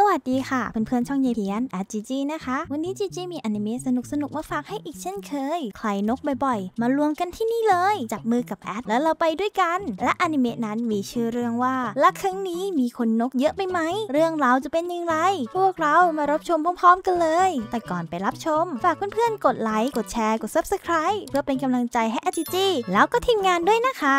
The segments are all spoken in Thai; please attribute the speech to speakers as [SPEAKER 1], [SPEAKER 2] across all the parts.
[SPEAKER 1] สวัสดีค่ะเพื่อนๆช่องเยเพียนอาจีจีนะคะวันนี้จีจีมีอนิเมะสนุกสนุกมาฝากให้อีกเช่นเคยใครนกบ่อย ๆ มารวมกันที่นี่เลยจับมือกับแอดแล้วเราไปด้วยกัน และอนิเมะนั้นมีชื่อเรื่องว่าละครั้งนี้มีคนนกเยอะไปไหมเรื่องราวจะเป็นยังไงพวกเรามารับชมพร้อมๆกันเลย แต่ก่อนไปรับชม ฝากเพื่อนๆกดไลค์กดแชร์กดซับสไคร b e เพื่อเป็นกำลังใจให้อาจีจีแล้วก็ทีมงานด้วยนะคะ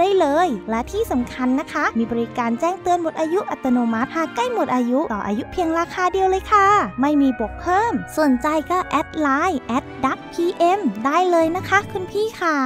[SPEAKER 1] ได้เลย และที่สำคัญนะคะ มีบริการแจ้งเตือนหมดอายุอัตโนมัติหากใกล้หมดอายุ ต่ออายุเพียงราคาเดียวเลยค่ะ ไม่มีบวกเพิ่มสนใจก็แอดไลน์แอดดักพีเอ็มได้เลยนะคะคุณพี่ขา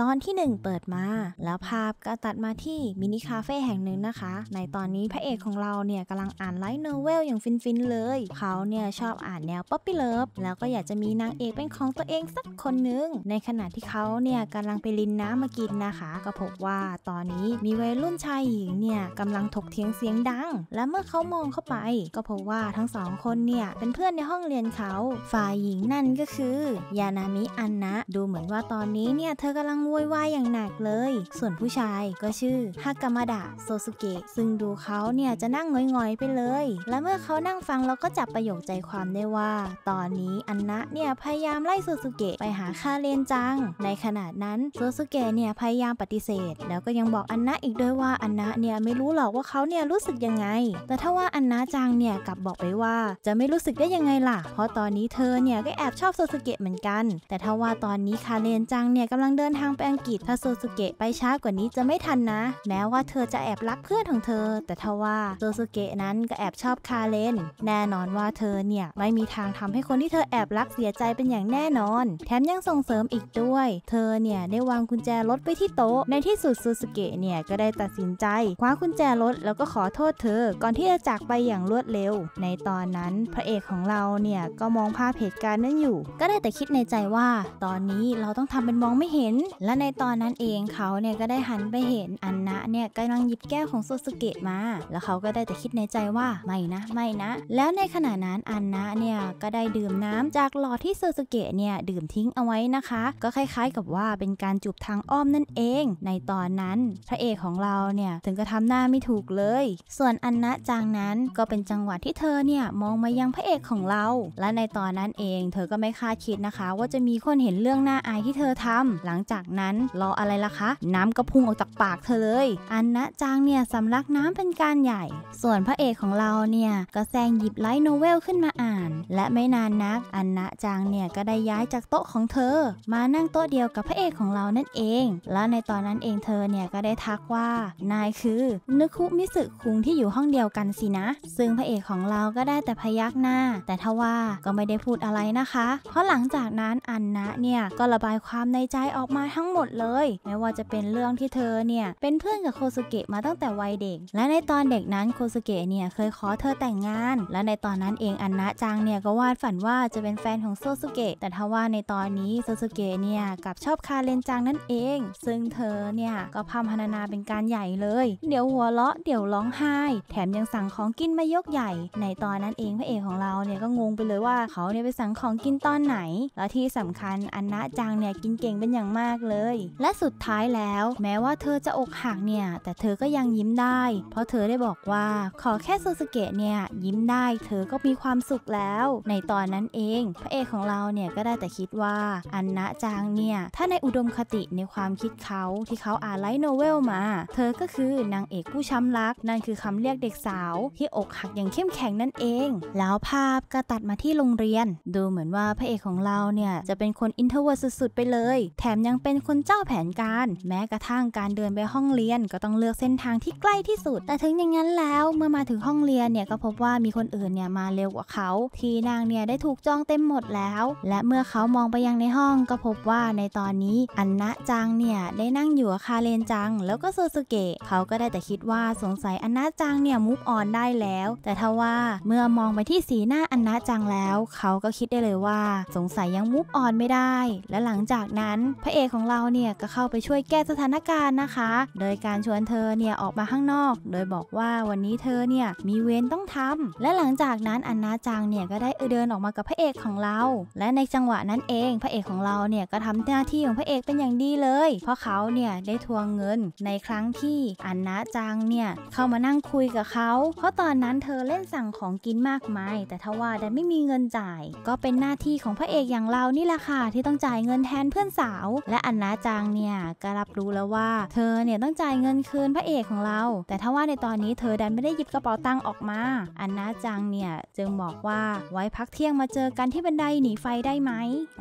[SPEAKER 1] ตอนที่ 1 เปิดมา แล้วภาพก็ตัดมาที่มินิคาเฟ่แห่งหนึ่งนะคะ ในตอนนี้พระเอกของเราเนี่ยกำลังอ่านไลท์โนเวลอย่างฟินๆเลย เขาเนี่ยชอบอ่านแนวป๊อปปี้เลิฟแล้วก็อยากจะมีนางเอกเป็นของตัวเองสักคนหนึ่งในขณะที่เขาเนี่ยกำลังไปลินน้ำมากินนะคะก็พบว่าาตอนนี้มีวัยรุ่นชายหญิงเนี่ยกำลังถกเถียงเสียงดัง และเมื่อเขามองเข้าไป ก็พบว่าทั้งสองคนเนี่ยเป็นเพื่อนในห้องเรียนเขาฝ่ายหญิงนั่นก็คือยานามิอันนะ ดูเหมือนว่าตอนนี้เนี่ยเธอกำลังวุ่นวายอย่างหนักเลย ส่วนผู้ชายก็ชื่อฮากามาดะโซสุเกะซึ่งดูเขาเนี่ยจะนั่งงอยๆไปเลย และเมื่อเขานั่งฟังเราก็จับประโยคใจความได้ว่า ตอนนี้อันนะเนี่ยพยายามไล่โซสุเกะไปหาคาเรนจัง ในขณะนั้นโซสุเกะเนี่ยพยายามปฏิเสธแล้วก็ยังบอกอันนะอีกด้วยว่าอันนะเนี่ยไม่รู้หรอกว่าเขาเนี่ยรู้สึกยังไง แต่ถ้าว่าอันนะจังเนี่ยกลับบอกไปว่าจะไม่รู้สึกได้ยังไงล่ะ เพราะตอนนี้เธอเนี่ยก็แอบชอบโซสเกะเหมือนกัน แต่ถ้าว่าตอนนี้คาเรนจังเนี่ยกำลังเดินทางไปอังกฤษถ้าโซสเกะไปช้ากว่านี้จะไม่ทันนะ แม้ว่าเธอจะแอบรักเพื่อนของเธอ แต่ถ้าว่าโซสเกะนั้นก็แอบชอบคาเรนแน่นอนว่าเธอเนี่ยไม่มีทางทำให้คนที่เธอแอบรักเสียใจเป็นอย่างแน่นอน แถมยังส่งเสริมอีกด้วย เธอเนี่ยได้วางกุญแจรถไว้ที่โต๊ะในที่สุสุดซูสเกะเนี่ยก็ได้ตัดสินใจคว้ากุญแจรถแล้วก็ขอโทษเธอ ก่อนที่จะจากไปอย่างรวดเร็ว ในตอนนั้นพระเอกของเราเนี่ยก็มองภาพเหตุการณ์นั้นอยู่ ก็ได้แต่คิดในใจว่า ตอนนี้เราต้องทำเป็นมองไม่เห็น และในตอนนั้นเองเขาเนี่ยก็ได้หันไปเห็นอันนะเนี่ยกำลังหยิบแก้วของซูสเกะมา แล้วเขาก็ได้แต่คิดในใจว่าไม่นะไม่นะ แล้วในขณะนั้นอันนะเนี่ยก็ได้ดื่มน้ำจากหลอดที่ซูสเกะเนี่ยดื่มทิ้งเอาไว้นะคะ ก็คล้าย ๆ กับว่าเป็นการจูบทางอ้อมนั่นเอง ในตอนอนนั้นพระเอกของเราเนี่ยถึงกระทำหน้าไม่ถูกเลย ส่วนอันนะจางนั้นก็เป็นจังหวะที่เธอเนี่ยมองมายังพระเอกของเรา และในตอนนั้นเองเธอก็ไม่คาดคิดนะคะ ว่าจะมีคนเห็นเรื่องหน้าอายที่เธอทำ หลังจากนั้นรออะไรล่ะคะ น้ำก็พุ่งออกจากปากเธอเลยอันนะจางเนี่ยสำลักน้ำเป็นการใหญ่ ส่วนพระเอกของเราเนี่ยก็แซงหยิบไลท์โนเวลขึ้นมาอ่าน และไม่นานนักอันนะจางเนี่ยก็ได้ย้ายจากโต๊ะของเธอ มานั่งโต๊ะเดียวกับพระเอกของเรานั่นเอง และในตอนนั้นเองเธธอเนี่ยก็ได้ทักว่านายคือนึคุมิสึคุงที่อยู่ห้องเดียวกันสินะ ซึ่งพระเอกของเราก็ได้แต่พยักหน้า แต่ทว่าก็ไม่ได้พูดอะไรนะคะ เพราะหลังจากนั้นอันนะเนี่ยก็ระบายความในใจออกมาทั้งหมดเลยไม่ว่าจะเป็นเรื่องที่เธอเนี่ยเป็นเพื่อนกับโคสุเกะมาตั้งแต่วัยเด็ก และในตอนเด็กนั้นโคสุเกะเนี่ยเคยขอเธอแต่งงาน และในตอนนั้นเองอันนะจังเนี่ยก็วาดฝันว่าจะเป็นแฟนของโซสุเกะแต่ทว่าในตอนนี้โซสุเกะเนี่ยกับชอบคาเรนจังนั่นเอง ซึ่งเธอเนี่ยก็พามพนานาเป็นการใหญ่เลย เดี๋ยวหัวเราะ เดี๋ยวร้องไห้ แถมยังสั่งของกินมายกใหญ่ ในตอนนั้นเองพระเอกของเราเนี่ยก็งงไปเลยว่าเขาเนี่ยไปสั่งของกินตอนไหน แล้วที่สำคัญอันนะจังเนี่ยกินเก่งเป็นอย่างมากเลย และสุดท้ายแล้ว แม้ว่าเธอจะอกหักเนี่ยแต่เธอก็ยังยิ้มได้ เพราะเธอได้บอกว่า ขอแค่ซูซเกะเนี่ยยิ้มได้เธอก็มีความสุขแล้ว ในตอนนั้นเอง พระเอกของเราเนี่ยก็ได้แต่คิดว่าอันนะจังเนี่ยถ้าในอุดมคติในความคิดเขาที่เขาอ่าาไลท์โนเวลมา เธอก็คือนางเอกผู้ช้ำรัก นั่นคือคำเรียกเด็กสาวที่อกหักอย่างเข้มแข็งนั่นเอง แล้วภาพก็ตัดมาที่โรงเรียน ดูเหมือนว่าพระเอกของเราเนี่ยจะเป็นคนอินเทอร์เวิร์ดสุดๆไปเลย แถมยังเป็นคนเจ้าแผนการ แม้กระทั่งการเดินไปห้องเรียนก็ต้องเลือกเส้นทางที่ใกล้ที่สุด แต่ถึงอย่างนั้นแล้ว เมื่อมาถึงห้องเรียนเนี่ยก็พบว่ามีคนอื่นเนี่ยมาเร็วกว่าเขา ที่นางเนี่ยได้ถูกจองเต็มหมดแล้ว และเมื่อเขามองไปยังในห้อง ก็พบว่าในตอนนี้อันนะจังเนี่ยได้นั่งอยู่กับคาเลนจังแล้วก็โซซุเกะเขาก็ได้แต่คิดว่าสงสัยอันนาจังเนี่ยมุกออนได้แล้ว แต่ทว่าเมื่อมองไปที่สีหน้าอันนาจังแล้วเขาก็คิดได้เลยว่าสงสัยยังมุกออนไม่ได้และหลังจากนั้นพระเอกของเราเนี่ยก็เข้าไปช่วยแก้สถานการณ์นะคะ โดยการชวนเธอเนี่ยออกมาข้างนอก โดยบอกว่าวันนี้เธอเนี่ยมีเวรต้องทำ และหลังจากนั้นอันนาจังเนี่ยก็ได้เดินออกมากับพระเอกของเรา และในจังหวะนั้นเอง พระเอกของเราเนี่ยก็ทำหน้าที่ของพระเอกเป็นอย่างดีเลย เพราะเขาเนี่ยได้ถวงเงินในครั้งที่อันนะจังเนี่ยเข้ามานั่งคุยกับเขา เพราะตอนนั้นเธอเล่นสั่งของกินมากมายแต่ทว่าดันไม่มีเงินจ่ายก็เป็นหน้าที่ของพระเอกอย่างเรานี่แหละค่ะที่ต้องจ่ายเงินแทนเพื่อนสาว และอันนะจังเนี่ยก็รับรู้แล้วว่า เธอเนี่ยต้องจ่ายเงินคืนพระเอกของเรา แต่ทว่าในตอนนี้เธอดันไม่ได้หยิบกระเป๋าตังค์ออกมาอันนะจังเนี่ยจึงบอกว่าไว้พักเที่ยงมาเจอกันที่บันไดหนีไฟได้ไหม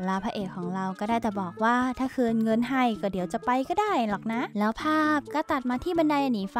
[SPEAKER 1] แล้วพระเอกของเราก็ได้แต่บอกว่าถ้าคืนเงินให้ก็เดี๋ยวจะไปก็ได้หรอกนะแล้วภาพก็ตัดมาที่บันไดหนีไฟ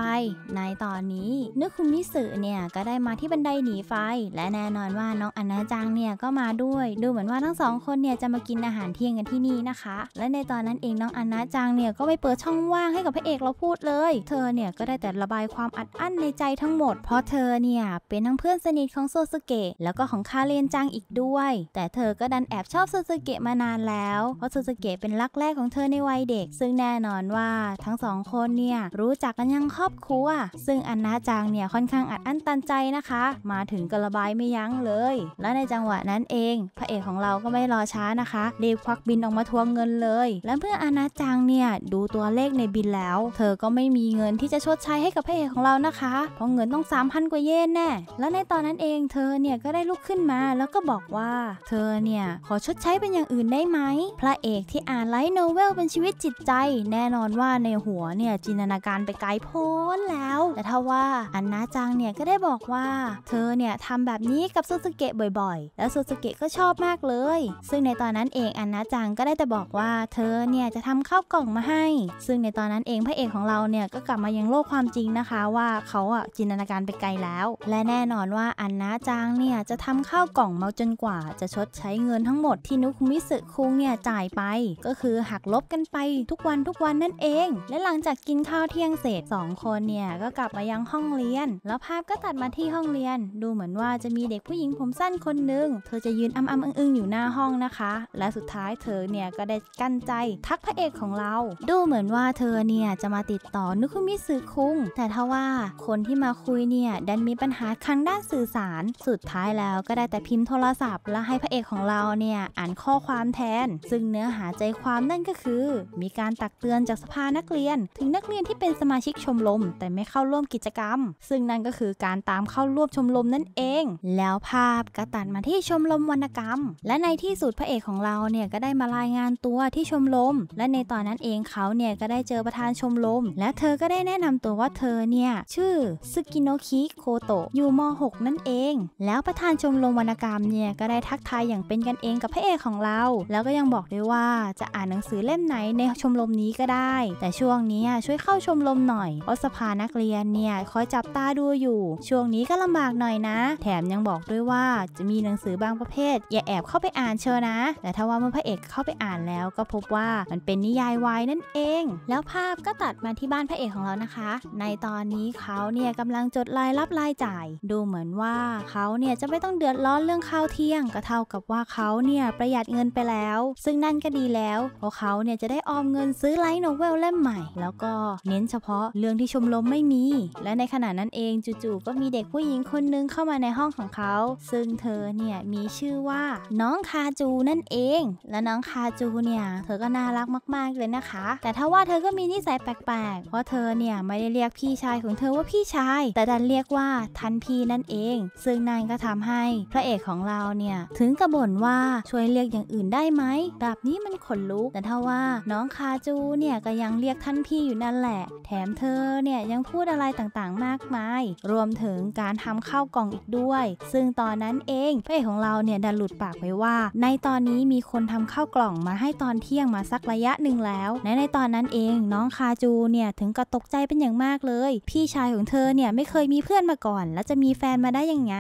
[SPEAKER 1] ในตอนนี้นึกคุณมิสึเนี่ยก็ได้มาที่บันไดหนีไฟ และแน่นอนว่าน้องอนาจังเนี่ยก็มาด้วย ดูเหมือนว่าทั้งสองคนเนี่ยจะมากินอาหารเที่ยงกันที่นี่นะคะ และในตอนนั้นเองน้องอนาจังเนี่ยก็ไปเปิดช่องว่างให้กับพระเอกเราพูดเลย เธอเนี่ยก็ได้แต่ระบายความอัดอั้นในใจทั้งหมดเพราะเธอเนี่ยเป็นทั้งเพื่อนสนิทของโซสเกะแล้วก็ของคาเรนจังอีกด้วย แต่เธอก็ดันแอบชอบโซสเกะมานานแล้วเพราะโซสเกะเป็นรักแรกของเธอในวัยเด็ก ซึ่งแน่นอนว่าาทั้งสองคนเนี่ยรู้จักกันยังครอบครัวซึ่งอันนาจางเนี่ยค่อนข้างอัดอั้นตันใจนะคะ มาถึงกระบายไม่ยั้งเลยและในจังหวะนั้นเอง พระเอกของเราก็ไม่รอช้านะคะรีบควักบินออกมาทวงเงินเลย และเมื่ออนนาจางเนี่ยดูตัวเลขในบินแล้ว เธอก็ไม่มีเงินที่จะชดใช้ให้กับพระเอกของเรานะคะเพราะเงินต้อง3,000กว่าเยนแน่และในตอนนั้นเองเธอเนี่ยก็ได้ลุกขึ้นมาแล้วก็บอกว่า เธอเนี่ยขอชดใช้เป็นอย่างอื่นได้ไหมพระเอกที่อ่านไลท์โนเวลเป็นชีวิตจิตใจ แน่นอนว่าในหัวเนี่ยจินตนาการไปไกลโพ้นแล้ว แต่ทว่าอันนาจังเนี่ยก็ได้บอกว่าเธอเนี่ยทำแบบนี้กับซูซูเกะบ่อย ๆ แล้วซูซูเกะก็ชอบมากเลย ซึ่งในตอนนั้นเองอันนาจังก็ได้แต่บอกว่า เธอเนี่ยจะทำข้าวกล่องมาให้ ซึ่งในตอนนั้นเองพระเอกของเราเนี่ยก็กลับมายังโลกความจริงนะคะว่าเขาอ่ะจินตนาการไปไกลแล้ว และแน่นอนว่าอันนาจังเนี่ยจะทำข้าวกล่องมาจนกว่า จะชดใช้เงินทั้งหมดที่นุคุมิสึคุงเนี่ยจ่ายไป ก็คือหักลบกันไปทุกวันทุกวันนั่นเองและหลังจากกินข้าวเที่ยงเสร็จ2คนเนี่ยก็กลับมายังห้องเรียน แล้วภาพก็ตัดมาที่ห้องเรียน ดูเหมือนว่าจะมีเด็กผู้หญิงผมสั้นคนหนึ่งเธอจะยืนอ้ำอึ้งอยู่หน้าห้องนะคะ และสุดท้ายเธอเนี่ยก็ได้กั้นใจทักพระเอกของเรา ดูเหมือนว่าเธอเนี่ยจะมาติดต่อนุคุมิสึคุงแต่ถ้าว่าคนที่มาคุยเนี่ยดันมีปัญหาั้งด้านสื่อสาร สุดท้ายแล้วก็ได้แต่พิมพ์โทรศัพท์และให้พระเอกของเราเนี่ยอ่านข้อความแทน ซึ่งเนื้อหาใจความนั่นก็คือ มีการตักเตือนจากสภานักเรียนถึงนักเรียนที่เป็นสมาชิกชมรมแต่ไม่เข้าร่วมกิจกรรม ซึ่งนั่นก็คือการตามเข้าร่วมชมรมนั่นเอง แล้วภาพก็ตัดมาที่ชมรมวรรณกรรม และในที่สุดพระเอกของเราเนี่ยก็ได้มารายงานตัวที่ชมรมและในตอนนั้นเองเขาเนี่ยก็ได้เจอประธานชมรมและเธอก็ได้แนะนำตัวว่าเธอเนี่ยชื่อซึกิโนคิโคโตะอยู่ม .6 นั่นเองแล้วประธานชมรมวรรณกรรมเนี่ยก็ได้ทักทายอย่างเป็นกันเองกับพระเอกของเรา แล้วก็ยังบอกด้วยว่าจะอ่านหนังสือเล่มไหนในชมรมนี้ก็ได้แต่ช่วงนี้ช่วยเข้าชมรมหน่อย เพราะสภานักเรียนเนี่ยคอยจับตาดูอยู่ ช่วงนี้ก็ลำบากหน่อยนะ แถมยังบอกด้วยว่าจะมีหนังสือบางประเภท อย่าแอบเข้าไปอ่านเชียวนะ แต่ถ้าว่าเมื่อพระเอกเข้าไปอ่านแล้วก็พบว่ามันเป็นนิยายวายนั่นเอง แล้วภาพก็ตัดมาที่บ้านพระเอกของเรานะคะ ในตอนนี้เขาเนี่ยกำลังจดรายรับรายจ่าย ดูเหมือนว่าเขาเนี่ยจะไม่ต้องเดือดร้อนเรื่องข้าวเที่ยงก็เท่ากับว่าเขาเนี่ยประหยัดเงินไปแล้ว ซึ่งนั่นก็ดีแล้ว เพราะเขาเนี่ยจะได้ออมเงินซื้อไลท์โนเวลเลล่มใหม่แล้วก็เน้นเฉพาะเรื่องที่ชมรมไม่มี และในขณะนั้นเองจู่ๆก็มีเด็กผู้หญิงคนนึงเข้ามาในห้องของเขา ซึ่งเธอเนี่ยมีชื่อว่า น้องคาจูนั่นเองและน้องคาจูเนี่ยเธอก็น่ารักมากๆเลยนะคะ แต่ถ้าว่าเธอก็มีนิสัยแปลกๆ เพราะเธอเนี่ยไม่ได้เรียกพี่ชายของเธอว่าพี่ชาย แต่ดันเรียกว่าทันพี่นั่นเอง ซึ่งนั่นก็ทำให้ พระเอกของเราเนี่ยถึงกระบ่นว่าช่วยเรียกอย่างอื่นได้ไหมแบบนี้มันขนลุกแต่ถ้าว่า น้องคาจูเนี่ยก็ยังเรียกท่านพี่อยู่นั่นแหละ แถมเธอเนี่ยยังพูดอะไรต่างๆ มากมาย รวมถึงการทำข้าวกล่องอีกด้วย ซึ่งตอนนั้นเองพระเอกของเราเนี่ยดันหลุดปากไปว่า ในตอนนี้มีคนทำข้าวกล่องมาให้ตอนเที่ยงมาสักระยะหนึ่งแล้วในในตอนนั้นเอง น้องคาจูเนี่ยถึงกระตกใจเป็นอย่างมากเลย พี่ชายของเธอเนี่ยไม่เคยมีเพื่อนมาก่อน แล้วจะมีแฟนมาได้ยังไง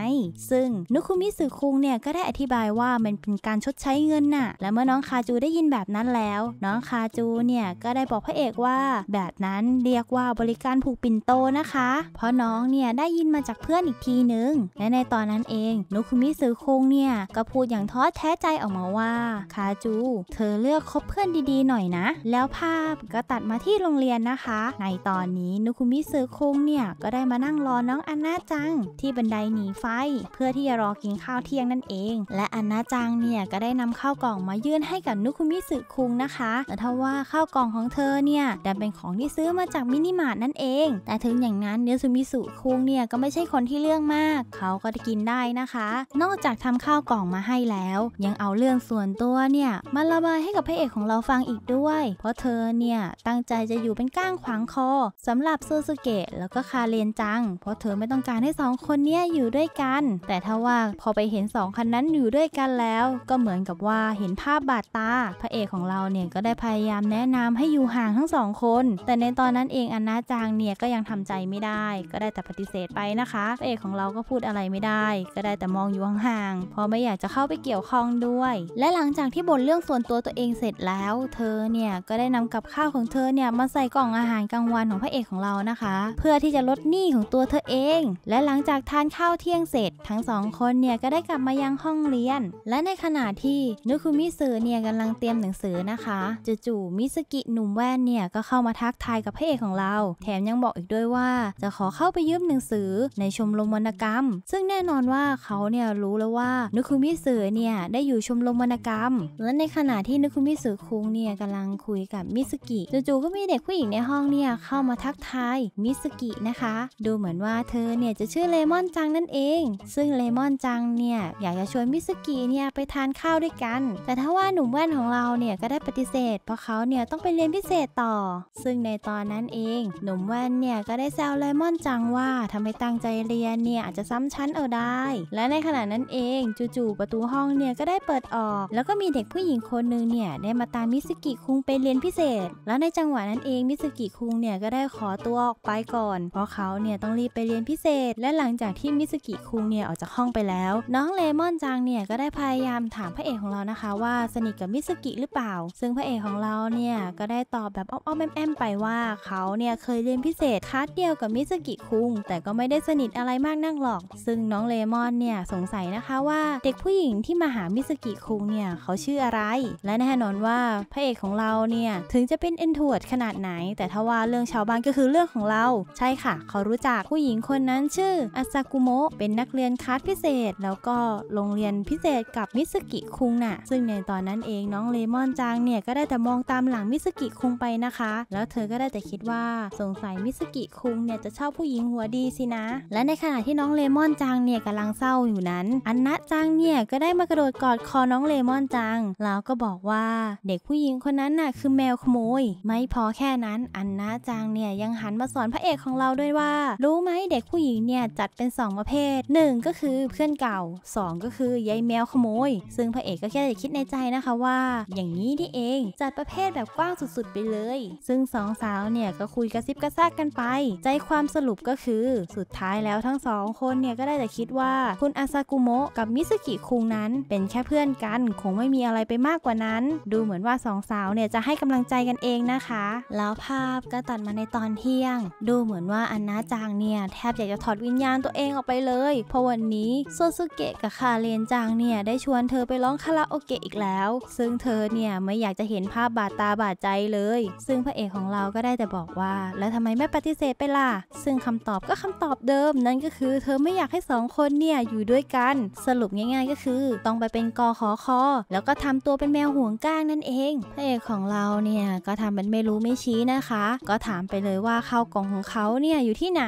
[SPEAKER 1] ซึ่งนุคุมิสึคุงเนี่ยก็ได้อธิบายว่ามันเป็นการชดใช้เงินน่ะ และเมื่อน้องคาจูได้ยินแบบนั้นแล้ว น้องคาจูเนี่ยก็ได้บอกพระเอกกว่าแบบนั้นเรียกว่าบริการผูกปิ่นโตนะคะ เพราะน้องเนี่ยได้ยินมาจากเพื่อนอีกทีนึง และในตอนนั้นเองนุคุมิสึคงเนี่ยก็พูดอย่างท้อแท้ใจออกมาว่าคาจู เธอเลือกคบเพื่อนดีๆหน่อยนะ แล้วภาพก็ตัดมาที่โรงเรียนนะคะ ในตอนนี้นุคุมิสึคงเนี่ยก็ได้มานั่งรอน้องอันนาจัง ที่บันไดหนีไฟ เพื่อที่จะรอกินข้าวเที่ยงนั่นเอง และอันนาจังเนี่ยก็ได้นำข้าวกล่องมายื่นให้กับนุคุมิสึคงนะคะ แต่ทว่าข้าวกล่องของเธอเนี่ยดันเป็นของที่ซื้อมาจากมินิมาร์ทนั่นเอง แต่ถึงอย่างนั้นเนื้อซูมิสุคุงเนี่ยก็ไม่ใช่คนที่เรื่องมาก เขาก็จะกินได้นะคะ นอกจากทำข้าวกล่องมาให้แล้ว ยังเอาเรื่องส่วนตัวเนี่ย มาระบายให้กับพระเอกของเราฟังอีกด้วย เพราะเธอเนี่ยตั้งใจจะอยู่เป็นก้างขวางคอ สำหรับซูซูเกะแล้วก็คาเรนจัง เพราะเธอไม่ต้องการให้สองคนเนี่ยอยู่ด้วยกัน แต่ถ้าว่าพอไปเห็นสองคันนั้นอยู่ด้วยกันแล้ว ก็เหมือนกับว่าเห็นภาพบาดตา พระเอกของเราเนี่ยก็ได้พยายามแนะนำให้อยู่ห่างทั้งสองคน แต่ในตอนนั้นเองอันนาจางเนี่ยก็ยังทำใจไม่ได้ ก็ได้แต่ปฏิเสธไปนะคะพระเอกของเราก็พูดอะไรไม่ได้ ก็ได้แต่มองอยู่ห่างๆเพราะไม่อยากจะเข้าไปเกี่ยวข้องด้วย และหลังจากที่บ่นเรื่องส่วนตัวตัวเองเสร็จแล้ว เธอเนี่ยก็ได้นำกับข้าวของเธอเนี่ยมาใส่กล่องอาหารกลางวันของพระเอกของเรานะคะ เพื่อที่จะลดหนี้ของตัวเธอเองและหลังจากทานข้าวเที่ยงเสร็จ ทั้งสองคนเนี่ยก็ได้กลับมายังห้องเรียน และในขณะที่นุคุมิสึเนี่ยกำลังเตรียมหนังสือนะคะจู่ๆมิสกิหนุ่มแว่นเนี่ยก็เข้ามาทักทายกับพระเอกของเรา แถมยังบอกอีกด้วยว่า จะขอเข้าไปยืมหนังสือในชมรมวรรณกรรม ซึ่งแน่นอนว่าเขาเนี่ยรู้แล้วว่านุคุมิสึเนี่ยได้อยู่ชมรมวรรณกรรม และในขณะที่นุคุมิสึคุงเนี่ยกำลังคุยกับมิสกิจู่ๆก็มีเด็กผู้หญิงในห้องเนี่ยเข้ามาทักทายมิสกินะคะ ดูเหมือนว่าเธอเนี่ยจะชื่อเลมอนจังนั่นเอง ซึ่งเลมอนจังเนี่ยอยากจะชวนมิสกิเนี่ยไปทานข้าวด้วยกัน แต่ถ้าว่าหนุ่มแว่นของเราเนี่ยก็ได้ปฏิเสธ เพราะเขาเนี่ยต้องไปเรียนพิเศษต่อซึ่งในตอนนั้นเองหนุ่มแว่นเนี่ยก็ได้แซวเลมอนจังว่าทำไให้ตั้งใจเรียนเนี่ยอาจจะซ้ำชั้นเออได้ และในขณะนั้นเองจู่ๆประตูห้องเนี่ยก็ได้เปิดออก แล้วก็มีเด็กผู้หญิงคนหนึ่งเนี่ยได้มาตามมิสกิคุงไปเรียนพิเศษ แล้วในจังหวะนั้นเองมิสกิคุงเนี่ยก็ได้ขอตัวออกไปก่อนเพราะเขาเนี่ยต้องรีบไปเรียนพิเศษ และหลังจากที่มิสกิคุงเนี่ยออกจากห้องไปแล้ว น้องเลมอนจังเนี่ยก็ได้พยายามถามพระเอกของเรานะคะ ว่าสนิทกับมิสกิหรือเปล่า ซึ่งพระเอกของเราเนี่ยก็ได้ตอบแบบอ้อมอมแอมไปว่าเขาเนี่ยเคยเรียนพิเศษคัสเดียวกับมิสกิคุง แต่ก็ไม่ได้สนิทอะไรมากนักหรอก ซึ่งน้องเลมอนเนี่ยสงสัยนะคะว่าเด็กผู้หญิงที่มาหามิสกิคุงเนี่ยเขาชื่ออะไร และแน่นอนว่าพระเอกของเราเนี่ยถึงจะเป็นเอ็นทวดขนาดไหน แต่ทว่าเรื่องชาวบ้านก็คือเรื่องของเราใช่ค่ะ เขารู้จักผู้หญิงคนนั้นชื่ออาซากุโมะเป็นนักเรียนคัสพิเศษแล้วก็โรงเรียนพิเศษกับมิสกิคุงน่ะซึ่งในตอนนั้นเองน้องเลมอนจางเนี่ยก็ได้แต่มองตามหลังมิสกิคุงไปนะคะแล้วเธอก็ได้แต่คิดว่าสงสัยมิสกิคุงเนี่ยจะชอบผู้หญิงหัวดีสินะ และในขณะที่น้องเลมอนจังเนี่ยกำลังเศร้าอยู่นั้น อันนะจังเนี่ยก็ได้มากระโดดกอดคอน้องเลมอนจัง แล้วก็บอกว่าเด็กผู้หญิงคนนั้นน่ะคือแมวขโมย ไม่พอแค่นั้นอันนะจังเนี่ยยังหันมาสอนพระเอกของเราด้วยว่า รู้ไหมเด็กผู้หญิงเนี่ยจัดเป็น 2 ประเภท 1 ก็คือเพื่อนเก่า 2 ก็คือยายแมวขโมย ซึ่งพระเอกก็แค่จะคิดในใจนะคะว่า อย่างนี้นี่เองจัดประเภทแบบกว้างสุดๆไปเลยซึ่งสองสาวเนี่ยก็คุยกระซิบกระซากกันไป ใจความสรุปก็คือสุดท้ายแล้วทั้งสองคนเนี่ยก็ได้แต่คิดว่าคุณอาซากุโมะกับมิสกิคุงนั้นเป็นแค่เพื่อนกัน คงไม่มีอะไรไปมากกว่านั้น ดูเหมือนว่าสองสาวเนี่ยจะให้กำลังใจกันเองนะคะ แล้วภาพก็ตัดมาในตอนเที่ยง ดูเหมือนว่าอันนาจางเนี่ย แทบอยากจะถอดวิญญาณตัวเองออกไปเลย เพราะวันนี้โซซุเกะกับคาเรนจางเนี่ยได้ชวนเธอไปร้องคาราโอเกะอีกแล้ว ซึ่งเธอเนี่ยไม่อยากจะเห็นภาพบาดตาบาดใจเลยซึ่งพระเอกของเราก็ได้แต่บอกว่า แล้วทำไมไม่ปฏิเสธไปล่ะซึ่งคำตอบก็คำตอบเดิมนั่นก็คือ เธอไม่อยากให้สองคนเนี่ย อยู่ด้วยกันสรุปง่ายๆก็คือ ต้องไปเป็นกอขอคอแล้วก็ทำตัวเป็นแมวห่วงก้างนั่นเองพระเอกของเราเนี่ยก็ทำเป็นไม่รู้ไม่ชี้นะคะ ก็ถามไปเลยว่าเข้ากล่องของเขาเนี่ยอยู่ที่ไหน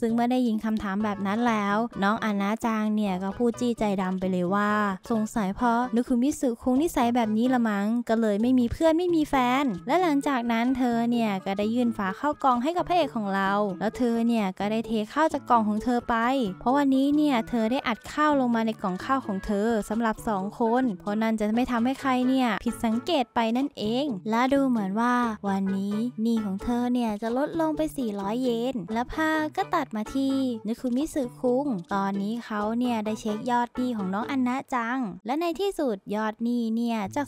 [SPEAKER 1] ซึ่งเมื่อได้ยินคำถามแบบนั้นแล้ว น้องอานาจางเนี่ยก็พูดจี้ใจดำไปเลยว่าสงสัยเพราะนุคุณมิสุคงนิสัยแบบนี้ละมั้งก็เลยไม่มีเพื่อนไม่มีแฟน และหลังจากจากนั้นเธอเนี่ยก็ได้ยื่นฝาข้าวกล่องให้กับพระเอกของเรา แล้วเธอเนี่ยก็ได้เทข้าวจากกล่องของเธอไป เพราะวันนี้เนี่ยเธอได้อัดข้าวลงมาในกล่องข้าวของเธอ สำหรับ2คน เพราะนั้นจะไม่ทำให้ใครเนี่ยผิดสังเกตไปนั่นเอง และดูเหมือนว่า วันนี้หนี้ของเธอเนี่ยจะลดลงไป 400 เยน และผ้าก็ตัดมาที่นึคุมิสึคุง ตอนนี้เขาเนี่ยได้เช็คยอดหนี้ของน้องอันนะจัง และในที่สุดยอดหนี้เนี่ยจาก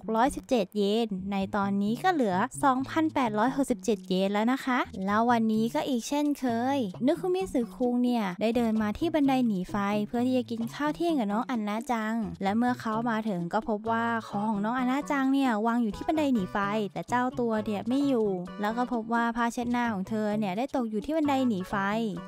[SPEAKER 1] 3,617 เยน ในตอนนี้ก็เหลืออ2,867 เยนแล้วนะคะ แล้ววันนี้ก็อีกเช่นเคย นุคุมิสึคุงเนี่ยได้เดินมาที่บันไดหนีไฟ เพื่อที่จะกินข้าวเที่ยงกับน้องอันนาจัง และเมื่อเขามาถึงก็พบว่าของของน้องอันนาจังเนี่ยวางอยู่ที่บันไดหนีไฟแต่เจ้าตัวเนี่ยไม่อยู่ แล้วก็พบว่าผ้าเช็ดหน้าของเธอเนี่ยได้ตกอยู่ที่บันไดหนีไฟ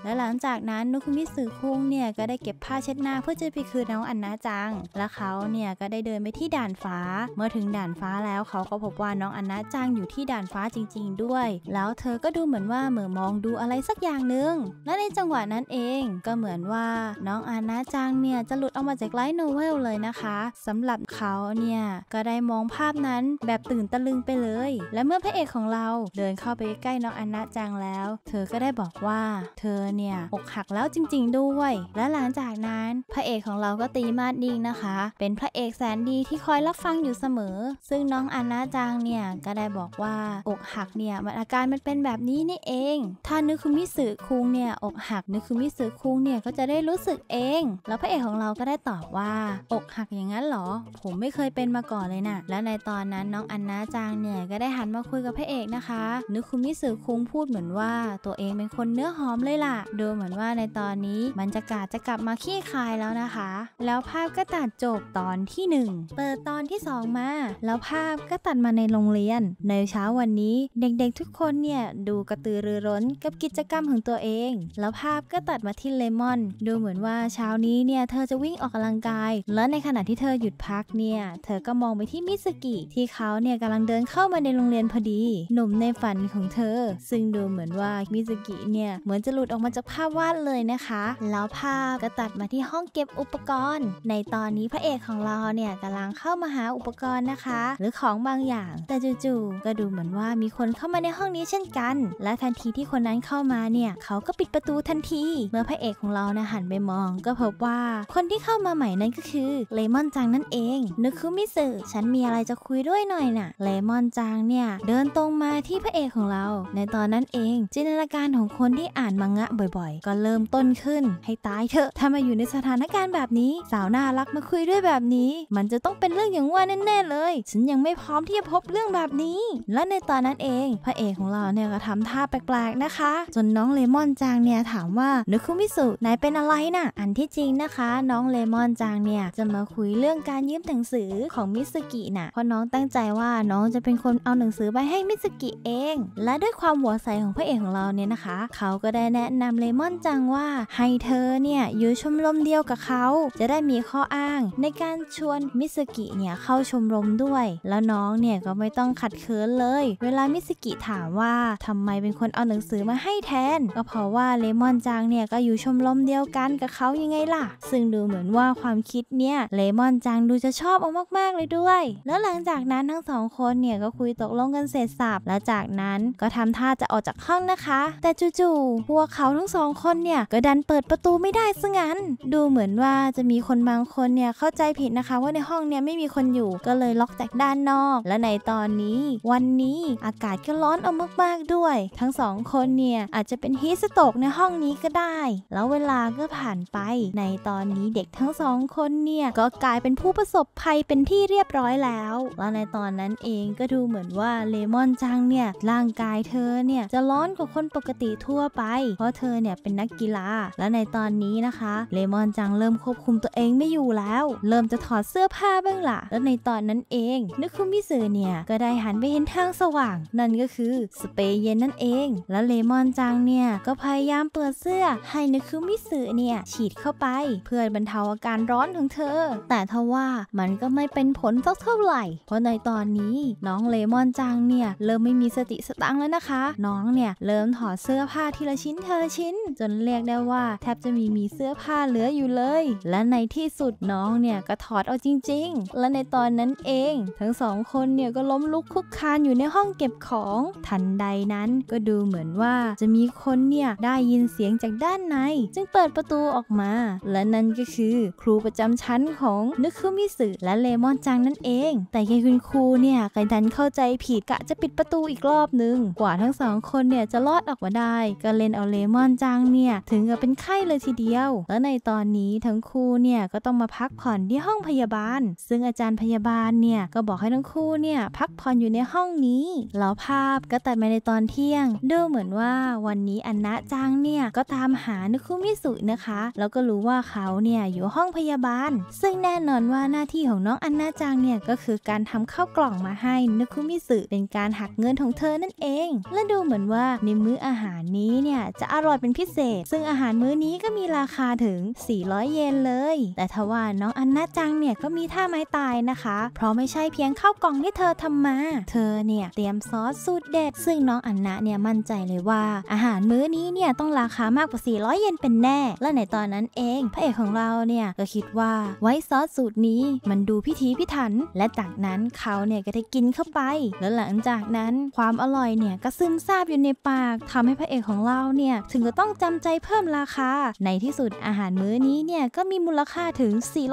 [SPEAKER 1] และหลังจากนั้นนุคุมิสึคุงเนี่ยก็ได้เก็บผ้าเช็ดหน้าเพื่อจะไปคืนน้องอันนาจัง และเขาเนี่ยก็ได้เดินไปที่ด่านฟ้า เมื่อถึงด่านฟ้าแล้วเขาก็พบว่าน้องอันนาจังอยู่ที่ด่านฟ้าจริงๆด้วย แล้วเธอก็ดูเหมือนว่าเหมือมองดูอะไรสักอย่างหนึ่งและในจังหวะนั้นเองก็เหมือนว่าน้องอานาจังเนี่ยจะหลุดออกมาจากไลท์โนเวลเลยนะคะสำหรับเขาเนี่ย ก็ได้มองภาพนั้นแบบตื่นตะลึงไปเลย และเมื่อพระเอกของเราเดินเข้าไปใกล้น้องอานาจังแล้ว เธอก็ได้บอกว่าเธอเนี่ยอกหักแล้วจริงๆด้วย และหลังจากนั้นพระเอกของเราก็ตีมาดิงนะคะ เป็นพระเอกแสนดีที่คอยรับฟังอยู่เสมอ ซึ่งน้องอานาจังเนี่ยก็ได้บอกอกว่าอกหักเนี่ยมันอาการมันเป็นแบบนี้นี่เอง ถ้านึกคุมิสึคุงเนี่ยอกหักนึกคุมิสึคุงเนี่ยก็จะได้รู้สึกเอง แล้วพระเอกของเราก็ได้ตอบว่าอกหักอย่างนั้นหรอ ผมไม่เคยเป็นมาก่อนเลยนะ่ะ แล้วในตอนนั้นน้องอันนาจางเนี่ยก็ได้หันมาคุยกับพระเอกนะคะนึกคุมิสึคุงพูดเหมือนว่า ตัวเองเป็นคนเนื้อหอมเลยล่ะดูเหมือนว่าในตอนนี้มันจะกาดจะกลับมาขี้คายแล้วนะคะ แล้วภาพก็ตัดจบตอนที่ 1 เปิดตอนที่ 2 มาแล้วภาพก็ตัดมาในโรงเรียนในในเช้าวันนี้เด็กๆทุกคนเนี่ยดูกระตือรือร้นกับกิจกรรมของตัวเอง แล้วภาพก็ตัดมาที่เลมอน ดูเหมือนว่าเช้านี้เนี่ยเธอจะวิ่งออกกำลังกาย และในขณะที่เธอหยุดพักเนี่ยเธอก็มองไปที่มิสกิ ที่เขาเนี่ยกำลังเดินเข้ามาในโรงเรียนพอดีหนุ่มในฝันของเธอ ซึ่งดูเหมือนว่ามิสกิเนี่ยเหมือนจะหลุดออกมาจากภาพวาดเลยนะคะ แล้วภาพก็ตัดมาที่ห้องเก็บอุปกรณ์ ในตอนนี้พระเอกของเราเนี่ยกำลังเข้ามาหาอุปกรณ์นะคะ หรือของบางอย่างแต่จู่ๆก็ดูเหมือนว่ามีคนเข้ามาในห้องนี้เช่นกัน และทันทีที่คนนั้นเข้ามาเนี่ย เขาก็ปิดประตูทันที เมื่อพระเอกของเรานะหันไปมองก็พบว่าคนที่เข้ามาใหม่นั้นก็คือ เลมอนจังนั่นเอง นึกคุมิสึฉันมีอะไรจะคุยด้วยหน่อยนะ่ะ เลมอนจังเนี่ยเดินตรงมาที่พระเอกของเรา ในตอนนั้นเอง จินตนาการของคนที่อ่านมังงะ บ่อยๆ ก็เริ่มต้นขึ้น ให้ตายเถอะถ้ามาอยู่ในสถานการณ์แบบนี้สาวน่ารักมาคุยด้วยแบบนี้ มันจะต้องเป็นเรื่องอย่างว่าแน่ๆเลย ฉันยังไม่พร้อมที่จะพบเรื่องแบบนี้และในตอนนั้นเองพระเอกของเราเนี่ยก็ทำท่าแปลกๆนะคะจนน้องเลมอนจางเนี่ยถามว่านุคุมิสุไหนเป็นอะไรนะ่ะอันที่จริงนะคะ น้องเลมอนจางเนี่ยจะมาคุยเรื่องการยืมหนังสือของมิสุกินะ่ะเพราะน้องตั้งใจว่าน้องจะเป็นคนเอาหนังสือไปให้มิสุกิเอง และด้วยความหัวใสของพระเอกของเราเนี่ยนะคะ เขาก็ได้แนะนำเลมอนจังว่าให้เธอเนี่ยอยู่ชมรมเดียวกับเขา จะได้มีข้ออ้างในการชวนมิสุกิเนี่ยเข้าชมรมด้วย แล้วน้องเนี่ยก็ไม่ต้องขัดเคืนนเลยเวลามิสกิถามว่าทำไมเป็นคนเอาหนังสือมาให้แทนก็เพราะว่าเลมอนจังเนี่ยก็อยู่ชมรมเดียวกันกับเขายังไงล่ะ ซึ่งดูเหมือนว่าความคิดเนี่ยเลมอนจังดูจะชอบเอามากๆเลยด้วย แล้วหลังจากนั้นทั้งสองคนเนี่ยก็คุยตกลงกันเสร็จสับแล้วจากนั้นก็ทำท่าจะออกจากห้องนะคะ แต่จู่ๆพวกเขาทั้งสองคนเนี่ยก็ดันเปิดประตูไม่ได้ซะงั้น ดูเหมือนว่าจะมีคนบางคนเนี่ยเข้าใจผิดนะคะว่าในห้องเนี่ยไม่มีคนอยู่ก็เลยล็อกจากด้านนอก และในตอนนี้ววันนี้อากาศก็ร้อนเอามากๆด้วย ทั้งสองคนเนี่ยอาจจะเป็นฮีสโตกในห้องนี้ก็ได้ แล้วเวลาก็ผ่านไปในตอนนี้เด็กทั้งสองคนเนี่ยก็กลายเป็นผู้ประสบภัยเป็นที่เรียบร้อยแล้ว แล้วในตอนนั้นเองก็ดูเหมือนว่าเลมอนจังเนี่ยร่างกายเธอเนี่ยจะร้อนกว่าคนปกติทั่วไป เพราะเธอเนี่ยเป็นนักกีฬาและในตอนนี้นะคะ เลมอนจังเริ่มควบคุมตัวเองไม่อยู่แล้ว เริ่มจะถอดเสื้อผ้าบ้างละ่ะแล้วในตอนนั้นเองนึกคุมิสอเนี่ยก็ได้หันไปเห็นทางสว่าง นั่นก็คือสเปรย์เย็นนั่นเอง และเลมอนจังเนี่ยก็พยายามเปิดเสื้อให้นึกคือมิสึเนี่ยฉีดเข้าไป เพื่อบรรเทาอาการร้อนของเธอ แต่ทว่ามันก็ไม่เป็นผลสักเท่าไหร่ เพราะในตอนนี้น้องเลมอนจังเนี่ยเริ่มไม่มีสติสตังแล้วนะคะ น้องเนี่ยเริ่มถอดเสื้อผ้าทีละชิ้นทีละชิ้น จนเรียกได้ว่า แทบจะมีมีเสื้อผ้าเหลืออยู่เลย และในที่สุดน้องเนี่ยก็ถอดเอาจริง ๆ และในตอนนั้นเองทั้งสองคนเนี่ยก็ล้มลุกคุกคานอยู่ในห้องเก็บของทันใดนั้น ก็ดูเหมือนว่าจะมีคนเนี่ยได้ยินเสียงจากด้านในจึงเปิดประตูออกมา และนั่นก็คือครูประจำชั้นของนึกคอมิสึและเลมอนจังนั่นเอง แต่แ่คุณครูเนี่ยกดันเข้าใจผิดกะจะปิดประตูอีกรอบนึงกว่าทั้งสองคนเนี่ยจะรอดออกมาได้ ก็เล่นเอาเลมอนจังเนี่ยถึงกับเป็นไข้เลยทีเดียว และในตอนนี้ทั้งคู่เนี่ยก็ต้องมาพักผ่อนที่ห้องพยาบาล ซึ่งอาจารย์พยาบาลเนี่ยก็บอกให้ทั้งคู่เนี่ยพักผ่อนอยู่ในหห้องนี้แล้วภาพก็ตัดมาในตอนเที่ยง ดูเหมือนว่าวันนี้อันนะจังเนี่ยก็ตามหานุคุมิสุนะคะแล้วก็รู้ว่าเขาเนี่ยอยู่ห้องพยาบาล ซึ่งแน่นอนว่าหน้าที่ของน้องอันนะจังเนี่ย ก็คือการทำข้าวกล่องมาให้นุคุมิสุเป็นการหักเงินของเธอนั่นเอง และดูเหมือนว่าในมื้ออาหารนี้เนี่ยจะอร่อยเป็นพิเศษ ซึ่งอาหารมื้อนี้ก็มีราคาถึง 400 เยนเลย แต่ทว่าน้องอันนะจังเนี่ยก็มีท่าไม้ตายนะคะ เพราะไม่ใช่เพียงข้าวกล่องที่เธอทำมาเธออเนี่ยเตรียมซอสสูตรเด็ดซึ่งน้องอันนะเนี่ยมั่นใจเลยว่าอาหารมื้อนี้เนี่ยต้องราคามากกว่า 400 เยนเป็นแน่ และในตอนนั้นเอง พระเอกของเราเนี่ยก็คิดว่าไว้ซอสสูตรนี้มันดูพิธีพิถัน และจากนั้นเขาเนี่ยก็ได้กินเข้าไป แล้วหลังจากนั้นความอร่อยเนี่ยก็ซึมซาบอยู่ในปาก ทำให้พระเอกของเราเนี่ยถึงก็ต้องจำใจเพิ่มราคา ในที่สุดอาหารมื้อนี้เนี่ยก็มีมูลค่าถึง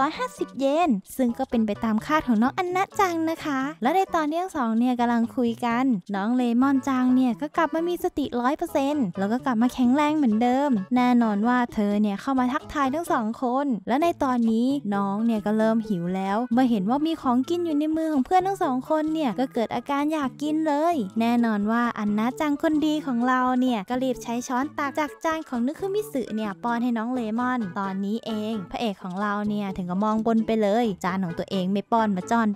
[SPEAKER 1] 450เยนซึ่งก็เป็นไปตามคาดของน้องอันนะจังนะคะ และในตอนที่สองเนี่ยกำลังคุยกันน้องเลมอนจางเนี่ยก็กลับมามีสติร้อยเปอร์เซ็นต์แล้วก็กลับมาแข็งแรงเหมือนเดิม แน่นอนว่าเธอเนี่ยเข้ามาทักทายทั้งสองคน และในตอนนี้น้องเนี่ยก็เริ่มหิวแล้ว เมื่อเห็นว่ามีของกินอยู่ในมือของ เพื่อนทั้งสองคนเนี่ยก็เกิดอาการอยากกินเลย แน่นอนว่าอันนาจังคนดีของเราเนี่ยก็รีบใช้ช้อนตักจากจานของนึกขึ้นมิสึเนี่ยป้อนให้น้องเลมอน ตอนนี้เอง พระเอกของเราเนี่ยถึงกับมองบนไปเลย จานของตัวเองไม่ป้อนมาจอน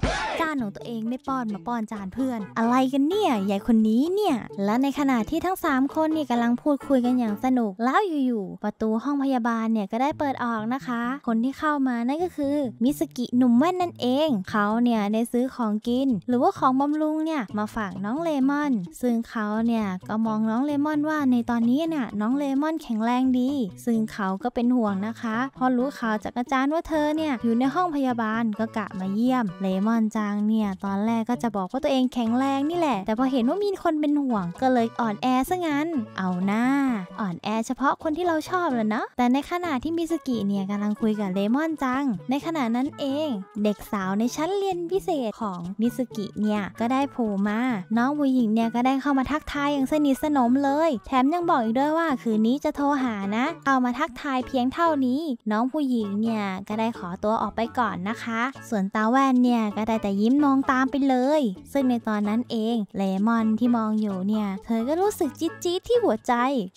[SPEAKER 1] จานของตัวเองไม่ป้อนมาป้อนจานเพื่อนอนอะไรกันเนี่ยใหญ่คนนี้เนี่ยและในขณะที่ทั้ง 3 คนนี่กำลังพูดคุยกันอย่างสนุกแล้วอยู่ๆประตูห้องพยาบาลเนี่ยก็ได้เปิดออกนะคะ คนที่เข้ามานั่นก็คือมิสกิหนุ่มแว่นนั่นเองเขาเนี่ยได้ซื้อของกิน หรือว่าของบำรุงเนี่ยมาฝากน้องเลมอน ซึ่งเขาเนี่ยก็มองน้องเลมอนว่า ในตอนนี้น่ะน้องเลมอนแข็งแรงดี ซึ่งเขาก็เป็นห่วงนะคะพอรู้ข่าวจากอาจารย์ว่าเธอเนี่ยอยู่ในห้องพยาบาลก็กะมาเยี่ยม เลมอนจางเนี่ยตอนแรกก็จะบอกว่าตัวเองแข็งงแรงนี่แหละแต่พอเห็นว่ามีคนเป็นห่วงก็เลยอ่อนแอซะงั้น เอาหน้า อ่อนแอเฉพาะคนที่เราชอบแลลวเนาะแต่ในขณะที่มิสกิเนี่ยกำลังคุยกับเลมอนจัง ในขณะนั้นเองเด็กสาวในชั้นเรียนพิเศษของมิสกิเนี่ยก็ได้โผล่มา น้องผู้หญิงเนี่ยก็ได้เข้ามาทักทายอย่างสนิทสนมเลย แถมยังบอกอีกด้วยว่าคืนนี้จะโทรหานะ เอามาทักทายเพียงเท่านี้ น้องผู้หญิงเนี่ยก็ได้ขอตัวออกไปก่อนนะคะ ส่วนตาแว่นเนี่ยก็ได้แต่ยิ้มมองตามไปเลย ซึ่งในตอนอนนั้นเองเลมอนที่มองอยู่เนี่ยเธอก็รู้สึกจี๊ดจี๊ดที่หัวใจ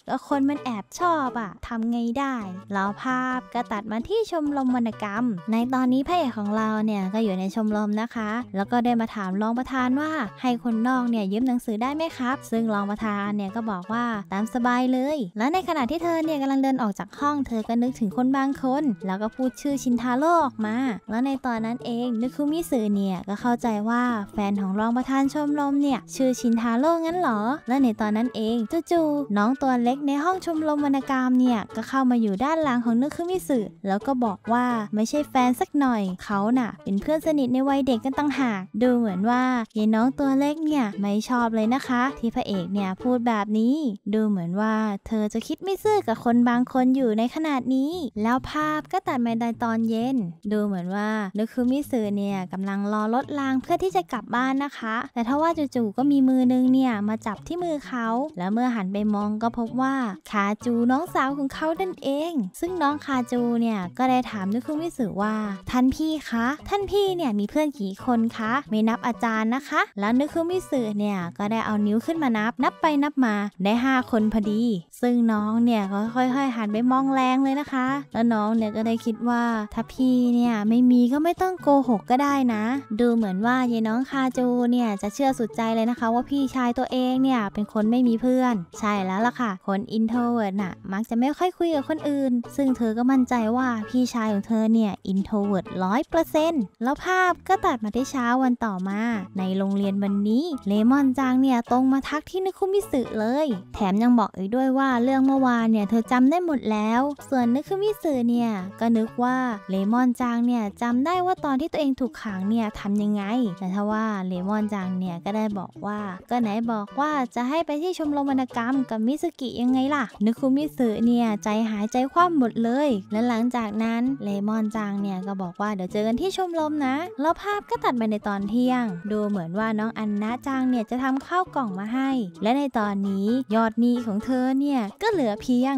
[SPEAKER 1] แล้วคนมันแอบชอบอะทำไงได้แล้วภาพก็ตัดมาที่ชมรมวรรณกรรม ในตอนนี้พระเอกของเราเนี่ย ก็อยู่ในชมรมนะคะ แล้วก็ได้มาถามรองประธานว่าให้คนนอกเนี่ยยืมหนังสือได้ไหมครับ ซึ่งรองประธานเนี่ย ก็บอกว่าตามสบายเลย แล้วในขณะที่เธอเนี่ยกำลังเดินออกจากห้องเธอก็นึกถึงคนบางคน แล้วก็พูดชื่อชินทาโรออกมา แล้วในตอนนั้นเองนึกคุมิสึเนี่ยก็เข้าใจว่าแฟนของรองประธานานชมรมเนี่ย ชื่อชินทาโร่งั้นเหรอ และในตอนนั้นเอง จู่ๆน้องตัวเล็กในห้องชมรมวรรณกรรมเนี่ยก็เข้ามาอยู่ด้านหลังของนึกคือมิสึแล้วก็บอกว่าไม่ใช่แฟนสักหน่อยเขาน่ะ เป็นเพื่อนสนิทในวัยเด็กกันตั้งหากดูเหมือนว่ายายน้องตัวเล็กเนี่ยไม่ชอบเลยนะคะที่พระเอกเนี่ยพูดแบบนี้ ดูเหมือนว่าเธอจะคิดไม่ซื่อกับคนบางคนอยู่ในขนาดนี้ แล้วภาพก็ตัดมาในตอนเย็น ดูเหมือนว่านึกคือมิสึเนี่ยกำลังรอรถรางเพื่อที่จะกลับบ้านนะคะแต่ถ้าว่าจู่ๆก็มีมือนึงเนี่ยมาจับที่มือเขา แล้วเมื่อหันไปมองก็พบว่า คาจูน้องสาวของเขาดั่นเอง ซึ่งน้องคาจูเนี่ยก็ได้ถามด้วยคุณวิสุว่าท่านพี่คะ ท่านพี่เนี่ยมีเพื่อนกี่คนคะไม่นับอาจารย์นะคะ แล้วนึกคุณวิสุเนี่ยก็ได้เอานิ้วขึ้นมานับนับไปนับมาได้5คนพอดี ซึ่งน้องเนี่ยก็ค่อย ๆ หันไปมองแรงเลยนะคะ แล้วน้องเนี่ยก็ได้คิดว่าถ้าพี่เนี่ยไม่มีก็ไม่ต้องโกหกก็ได้นะ ดูเหมือนว่ายายน้องคาจูเนี่ยจะเชื่อสุดใจเลยนะคะว่าพี่ชายตัวเองเนี่ยเป็นคนไม่มีเพื่อน ใช่แล้วล่ะค่ะ คนอินโทรเวิร์ดน่ะมักจะไม่ค่อยคุยกับคนอื่น ซึ่งเธอก็มั่นใจว่าพี่ชายของเธอเนี่ยอินโทรเวิร์ดร้อยเปอร์เซ็นต์แล้วภาพก็ตัดมาที่เช้าวันต่อมา ในโรงเรียนวันนี้เลมอนจางเนี่ยตรงมาทักที่นึกคุมิสึเลย แถมยังบอกอีกด้วยว่าเรื่องเมื่อวานเนี่ยเธอจำได้หมดแล้ว ส่วนนึกคุมิสึเนี่ยก็นึกว่าเลมอนจางเนี่ยจำได้ว่าตอนที่ตัวเองถูกขังเนี่ยทำยังไงแต่ถ้าว่าเลมอนจางงเนี่ยก็ได้บอกว่าก็ไหนบอกว่าจะให้ไปที่ชมรมวรรณกรรมกับมิสกิยังไงล่ะนึคุมิสึเนี่ยใจหายใจคว่ำหมดเลยและหลังจากนั้นเลมอนจางเนี่ยก็บอกว่าเดี๋ยวเจอกันที่ชมรมนะ แล้วภาพก็ตัดไปในตอนเที่ยง ดูเหมือนว่าน้องอันนะจางเนี่ยจะทำข้าวกล่องมาให้ และในตอนนี้ยอดนี้ของเธอเนี่ยก็เหลือเพียง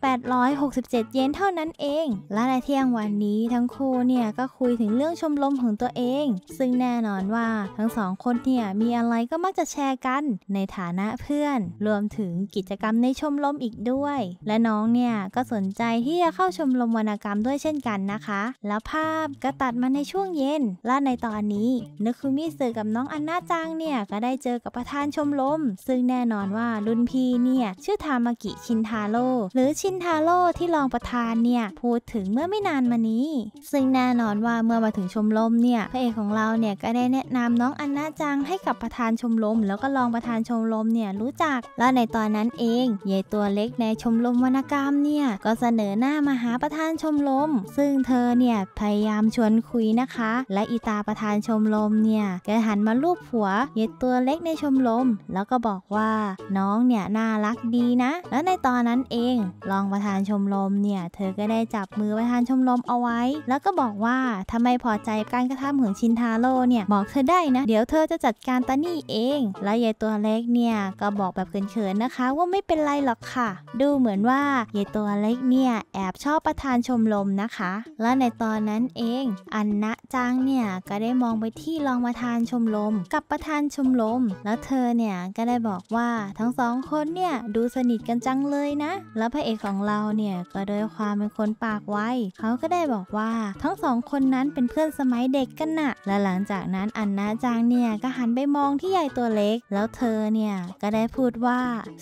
[SPEAKER 1] 1867 เยนเท่านั้นเอง และในเที่ยงวันนี้ทั้งคู่เนี่ยก็คุยถึงเรื่องชมรมของตัวเอง ซึ่งแน่นอนว่าทั้งสององคนเนี่ยมีอะไรก็มักจะแชร์กันในฐานะเพื่อน รวมถึงกิจกรรมในชมรมอีกด้วย และน้องเนี่ยก็สนใจที่จะเข้าชมรมวรรณกรรมด้วยเช่นกันนะคะ แล้วภาพก็ตัดมาในช่วงเย็น และในตอนนี้ นึกคุมิสึกับน้องอันนาจังเนี่ยก็ได้เจอกับประธานชมรมซึ่งแน่นอนว่ารุ่นพี่เนี่ยชื่อทามากิชินทาโร่หรือชินทาโร่ที่รองประธานเนี่ยพูดถึงเมื่อไม่นานมานี้ ซึ่งแน่นอนว่าเมื่อมาถึงชมรมเนี่ยพระเอกของเราเนี่ยก็ได้แนะนำน้องอันนานะจังให้กับประธานชมรมแล้วก็รองประธานชมรมเนี่ยรู้จักแล้วในตอนนั้นเองเยตัวเล็กในชมรมวรรณกรรมเนี่ยก็เสนอหน้ามาหาประธานชมรมซึ่งเธอเนี่ยพยายามชวนคุยนะคะ และอีตาประธานชมรมเนี่ยก็หันมาลูบหัวเยตัวเล็กในชมรมแล้วก็บอกว่าน้องเนี่ยน่ารักดีนะ แล้วในตอนนั้นเองรองประธานชมรมเนี่ยเธอก็ได้จับมือประธานชมรมเอาไว้ แล้วก็บอกว่าทำไมพอใจการกระทำของชินทาโร่เนี่ยบอกเธอได้นะเดี๋ยวเธอจะจัดการตานี่เอง และยายตัวเล็กเนี่ยก็บอกแบบเขินๆนะคะ ว่าไม่เป็นไรหรอกค่ะ ดูเหมือนว่ายายตัวเล็กเนี่ยแอบชอบประธานชมรมนะคะ และในตอนนั้นเองอันนะจังเนี่ยก็ได้มองไปที่รองประธานชมรมกับประธานชมรมแล้วเธอเนี่ยก็ได้บอกว่าทั้งสองคนเนี่ยดูสนิทกันจังเลยนะ แล้วพระเอกของเราเนี่ยก็โดยความเป็นคนปากไวเขาก็ได้บอกว่าทั้งสองคนนั้นเป็นเพื่อนสมัยเด็กกันนะ่ะและหลังจากนั้นอันนะจังเนี่ยี่ยก็หันไปมองที่ยายตัวเล็ก แล้วเธอเนี่ยก็ได้พูดว่า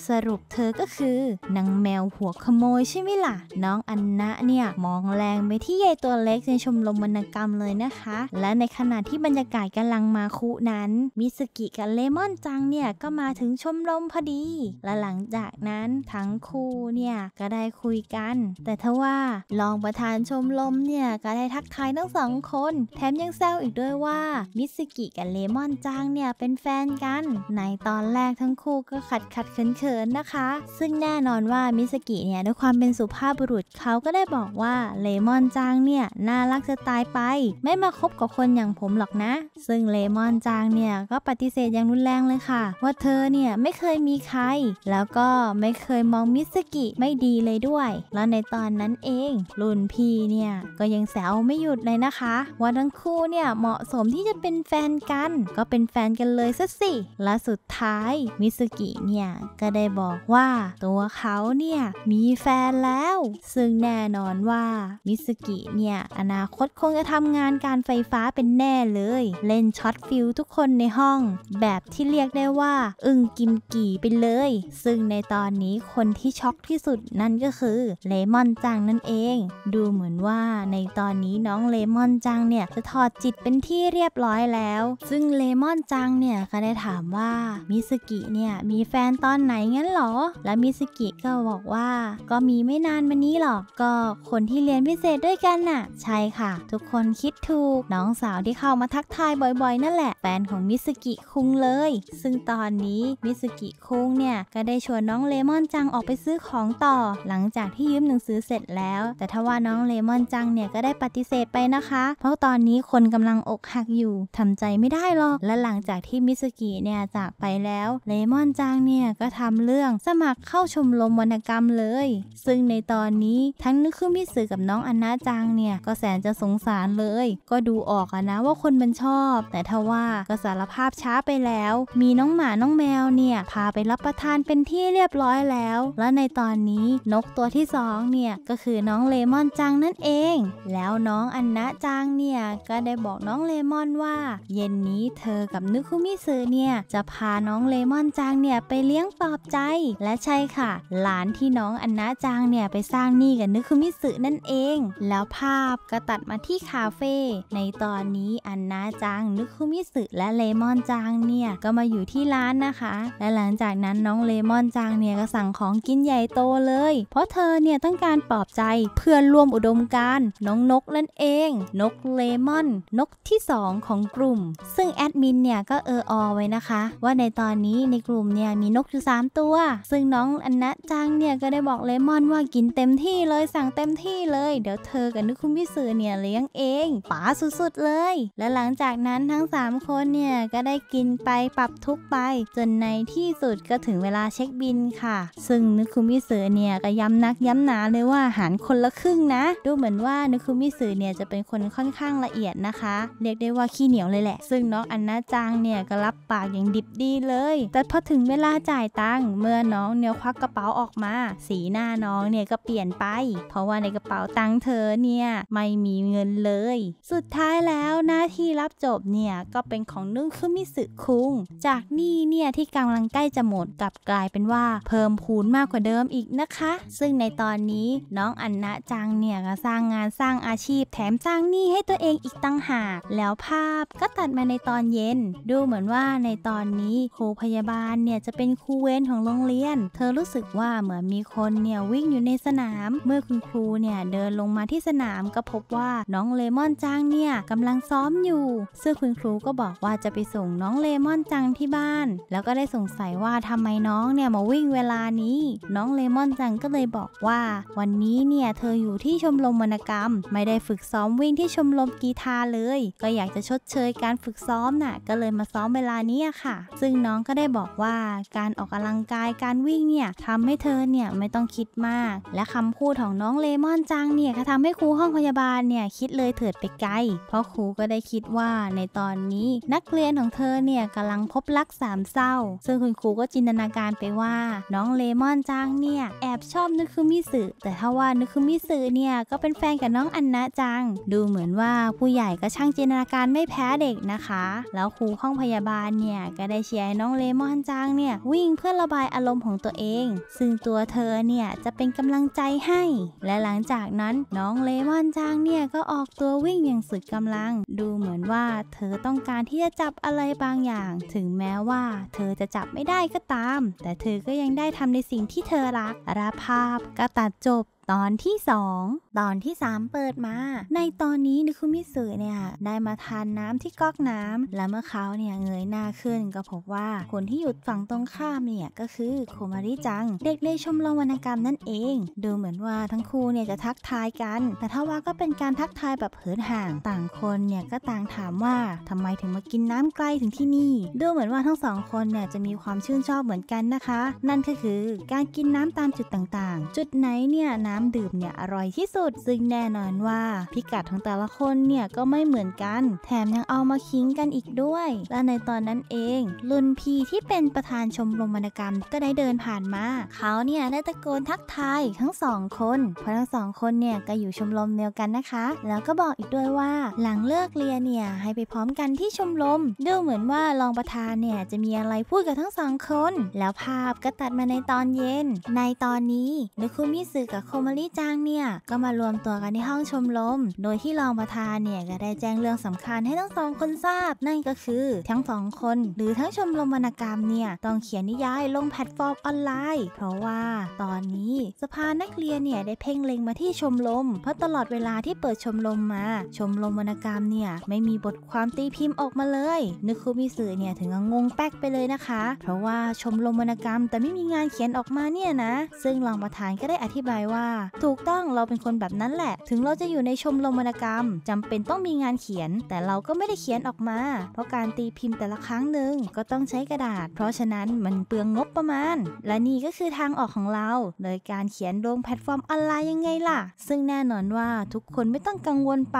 [SPEAKER 1] สรุปเธอก็คือนางแมวหัวขโมยใช่ไหมล่ะน้องอันนะเนี่ยมองแรงไปที่ยายตัวเล็กในชมรมวรรณกรรมเลยนะคะ และในขณะที่บรรยากาศกำลังมาคุนั้น มิสกิกับเลมอนจังเนี่ยก็มาถึงชมรมพอดี และหลังจากนั้นทั้งคู่เนี่ยก็ได้คุยกัน แต่ทว่ารองประธานชมรมเนี่ยก็ได้ทักทายทั้งสองคน แถมยังแซวอีกด้วยว่ามิสกิกับเลมมอนจางเนี่ยเป็นแฟนกันในตอนแรกทั้งคู่ก็ขัดขัดเขินเขินนะคะ ซึ่งแน่นอนว่ามิสกิเนี่ยด้วยความเป็นสุภาพบุรุษเขาก็ได้บอกว่าเลมอนจางเนี่ยน่ารักจะตายไปไม่มาคบกับคนอย่างผมหรอกนะ ซึ่งเลมอนจางเนี่ยก็ปฏิเสธอย่างรุนแรงเลยค่ะว่าเธอเนี่ยไม่เคยมีใคร แล้วก็ไม่เคยมองมิสกิไม่ดีเลยด้วย แล้วในตอนนั้นเองรุ่นพี่เนี่ยก็ยังแซวไม่หยุดเลยนะคะ ว่าทั้งคู่เนี่ยเหมาะสมที่จะเป็นแฟนกันก็เป็นแฟนกันเลยซะสิ และสุดท้ายมิสุกิเนี่ยก็ได้บอกว่า ตัวเขาเนี่ยมีแฟนแล้ว ซึ่งแน่นอนว่ามิสุกิเนี่ยอนาคตคงจะทำงานการไฟฟ้าเป็นแน่เลยเล่นช็อตฟิลทุกคนในห้อง แบบที่เรียกได้ว่า อึ้งกิมกี่ไปเลย ซึ่งในตอนนี้คนที่ช็อกที่สุดนั่นก็คือเลมอนจังนั่นเอง ดูเหมือนว่าในตอนนี้น้องเลมอนจังเนี่ยจะถอดจิตเป็นที่เรียบร้อยแล้ว ซึ่งเลมอนจังเนี่ยก็ได้ถามว่ามิสกิเนี่ยมีแฟนตอนไหนงั้นหรอและมิสกิก็บอกว่าก็มีไม่นานมานี้หรอกก็คนที่เรียนพิเศษด้วยกันน่ะใช่ค่ะ ทุกคนคิดถูกน้องสาวที่เข้ามาทักทายบ่อยๆ นั่นแหละแฟนของมิสกิคุงเลย ซึ่งตอนนี้มิสกิคุงเนี่ยก็ได้ชวนน้องเลมอนจังออกไปซื้อของต่อ หลังจากที่ยืมหนังสือเสร็จแล้ว แต่ทว่าน้องเลมอนจังเนี่ยก็ได้ปฏิเสธไปนะคะ เพราะตอนนี้คนกำลังอกหักอยู่ทำใจไม่ได้หรอกอกและหลังจากที่มิสกิเนี่ยจากไปแล้วเลมอนจางเนี่ยก็ทำเรื่องสมัครเข้าชมรมวรรณกรรมเลย ซึ่งในตอนนี้ทั้งนึกขึ้นมิสึกับน้องอนนาจางเนี่ยก็แสนจะสงสารเลย ก็ดูออกอะนะว่าคนมันชอบ แต่ทว่าก็สารภาพช้าไปแล้ว มีน้องหมาน้องแมวเนี่ยพาไปรับประทานเป็นที่เรียบร้อยแล้ว และในตอนนี้นกตัวที่สองเนี่ยก็คือน้องเลมอนจังนั่นเอง แล้วน้องอันนะจังเนี่ยก็ได้บอกน้องเลมอนว่า เย็นนี้เธอกับนุคุมิืึเนี่ย จะพาน้องเลมอนจังเนี่ย ไปเลี้ยงปลอบใจ และใช่ค่ะ หลานที่น้องอันนาจังเนี่ย ไปสร้างหนี้กับนุคุมิซึนั่นเอง แล้วภาพก็ตัดมาที่คาเฟ่ในตอนนี้อันนาจังนุคุมิซึและเลมอนจังเนี่ย ก็มาอยู่ที่ร้านนะคะ และหลังจากนั้นน้องเลมอนจังเนี่ยก็สั่งของกินใหญ่โตเลย เพราะเธอเนี่ยต้องการปลอบใจเพื่อนร่วมอุดมการน้องนกนั่นเอง นกเลมอน นกที่2ของกลุ่มซึ่งแดมินเนี่ยก็เอออไว้นะคะ ว่าในตอนนี้ในกลุ่มเนี่ยมีนกอยู่3ตัวซึ่งน้องอันนะจังเนี่ยก็ได้บอกเลมอนว่ากินเต็มที่เลยสั่งเต็มที่เลย เดี๋ยวเธอกับนุคุณพิสือเนี่ยเลี้ยงเองป๋าสุดๆเลย และหลังจากนั้นทั้ง3คนเนี่ยก็ได้กินไปปรับทุกไปจนในที่สุดก็ถึงเวลาเช็คบินค่ะ ซึ่งนุคุมิสือเนี่ยก็ย้ำนักย้ำหนาเลยว่าหารคนละครึ่งนะ ดูเหมือนว่านุคุมิสือเนี่ยจะเป็นคนค่อนข้างละเอียดนะคะเรียกได้ว่าขี้เหนียวเลยแหละซึ่งน้องอัานนะจางเนี่ยก็รับปากอย่างดิบดีเลย แต่พอถึงเวลาจ่ายตังค์เมื่อน้องเนี่ยควักกระเป๋าออกมา สีหน้าน้องเนี่ยก็เปลี่ยนไป เพราะว่าในกระเป๋าตังค์เธอเนี่ยไม่มีเงินเลย สุดท้ายแล้วหน้าที่รับจบเนี่ยก็เป็นของนุ่งคือมิสึคุง จากนี่เนี่ยที่กำลังใกล้จะหมดกลับกลายเป็นว่าเพิ่มพูนมากกว่าเดิมอีกนะคะ ซึ่งในตอนนี้น้องอันนะจางเนี่ยก็สร้างงานสร้างอาชีพ แถมสร้างหนี้ให้ตัวเองอีกตั้งหากแล้วภาพก็ตัดมาในตอนเย็นดูเหมือนว่าในตอนนี้ครูพยาบาลเนี่ยจะเป็นครูเวรของโรงเรียน เธอรู้สึกว่าเหมือนมีคนเนี่ยวิ่งอยู่ในสนาม เมื่อคุณครูเนี่ยเดินลงมาที่สนามก็พบว่าน้องเลมอนจังเนี่ยกำลังซ้อมอยู่ซึ่งคุณครูก็บอกว่าจะไปส่งน้องเลมอนจังที่บ้าน แล้วก็ได้สงสัยว่าทำไมน้องเนี่ยมาวิ่งเวลานี้ น้องเลมอนจังก็เลยบอกว่าวันนี้เนี่ยเธออยู่ที่ชมรมวรรณกรรม ไม่ได้ฝึกซ้อมวิ่งที่ชมรมกีตาเลย ก็อยากจะชดเชยการฝึกซ้อมน่ะก็เลยมาซ้อมเวลานี้ค่ะ ซึ่งน้องก็ได้บอกว่าการออกกำลังกาย การวิ่งเนี่ยทำให้เธอเนี่ยไม่ต้องคิดมาก และคำพูดของน้องเลมอนจังเนี่ยก็ทำให้ครูห้องพยาบาลเนี่ยคิดเลยเถิดไปไกล เพราะครูก็ได้คิดว่าในตอนนี้นักเรียนของเธอเนี่ยกำลังพบรักสามเศร้า ซึ่งคุณครูก็จินตนาการไปว่าน้องเลมอนจังเนี่ยแอบชอบนึกคือมิสึแต่ถ้าว่านึกคือมิสึเนี่ยก็เป็นแฟนกับน้องอันนะจัง ดูเหมือนว่าผู้ใหญ่ก็ช่างจินตนาการไม่แพ้เด็กนะคะแล้วครูห้องพยาบาลเนี่ยก็ได้เชียร์น้องเลมอนจางเนี่ยวิ่งเพื่อระบายอารมณ์ของตัวเอง ซึ่งตัวเธอเนี่ยจะเป็นกำลังใจให้ และหลังจากนั้นน้องเลมอนจางเนี่ยก็ออกตัววิ่งอย่างสุดกำลัง ดูเหมือนว่าเธอต้องการที่จะจับอะไรบางอย่าง ถึงแม้ว่า เธอจะจับไม่ได้ก็ตาม แต่เธอก็ยังได้ทำในสิ่งที่เธอรักราภาพก็ตัดจบตอนที่ 2 ตอนที่ 3 เปิดมา ในตอนนี้นิคุมิสึเนี่ยได้มาทานน้ำที่ก๊อกน้ำ และเมื่อเขาเนี่ยเงยหน้าขึ้น ก็พบว่าคนที่อยู่ฝั่งตรงข้ามเนี่ยก็คือโคมาริจังเด็กในชมรมวรรณกรรมนั่นเอง ดูเหมือนว่าทั้งคู่เนี่ยจะทักทายกัน แต่ถ้าว่าก็เป็นการทักทายแบบเหินห่าง ต่างคนเนี่ยก็ต่างถามว่าทำไมถึงมากินน้ำใกล้ถึงที่นี่ ดูเหมือนว่าทั้งสองคนเนี่ยจะมีความชื่นชอบเหมือนกันนะคะ นั่นก็คือการกินน้ำตามจุดต่างๆ จุดไหนเนี่ยน้ำำดื่มเนี่ยอร่อยที่สุดซึ่งแน่นอนว่าพิกัดของแต่ละคนเนี่ยก็ไม่เหมือนกัน แถมยังเอามาคิงกันอีกด้วย และในตอนนั้นเองลุนพีที่เป็นประธานชมรมวรรณกรรมก็ได้เดินผ่านมา เขาเนี่ยได้ตะโกนทักทายทั้งสองคน เพราะทั้งสองคนเนี่ย ก็อยู่ชมรมเดียวกันนะคะ แล้วก็บอกอีกด้วยว่าหลังเลิกเรียนเนี่ยให้ไปพร้อมกันที่ชมรมดูเหมือนว่ารองประธานเนี่ยจะมีอะไรพูดกับทั้งสองคนแล้วภาพก็ตัดมาในตอนเย็น ในตอนนี้นุคุมิสึกับโคมมอรี่จางเนี่ยก็มารวมตัวกันที่ห้องชมรมโดยที่รองประธานเนี่ยก็ได้แจ้งเรื่องสำคัญให้ทั้งสองคนทราบ นั่นก็คือ ทั้งสองคนหรือทั้งชมรมวรรณกรรมเนี่ยต้องเขียนนิยายลงแพลตฟอร์มออนไลน์ เพราะว่าตอนนี้สภานักเรียนเนี่ยได้เพ่งเล็งมาที่ชมรม เพราะตลอดเวลาที่เปิดชมรมมา ชมรมวรรณกรรมเนี่ยไม่มีบทความตีพิมพ์ออกมาเลยนึกคุมิสือเนี่ยถึงกับงงแป๊กไปเลยนะคะ เพราะว่าชมรมวรรณกรรม แต่ไม่มีงานเขียนออกมาเนี่ยนะ ซึ่งรองประธานก็ได้อธิบายว่าถูกต้องเราเป็นคนแบบนั้นแหละ ถึงเราจะอยู่ในชมรมวรรณกรรม จำเป็นต้องมีงานเขียน แต่เราก็ไม่ได้เขียนออกมา เพราะการตีพิมพ์แต่ละครั้งหนึ่งก็ต้องใช้กระดาษ เพราะฉะนั้นมันเปลืองงบประมาณ และนี่ก็คือทางออกของเรา โดยการเขียนลงแพลตฟอร์มออนไลน์ยังไงล่ะ ซึ่งแน่นอนว่าทุกคนไม่ต้องกังวลไป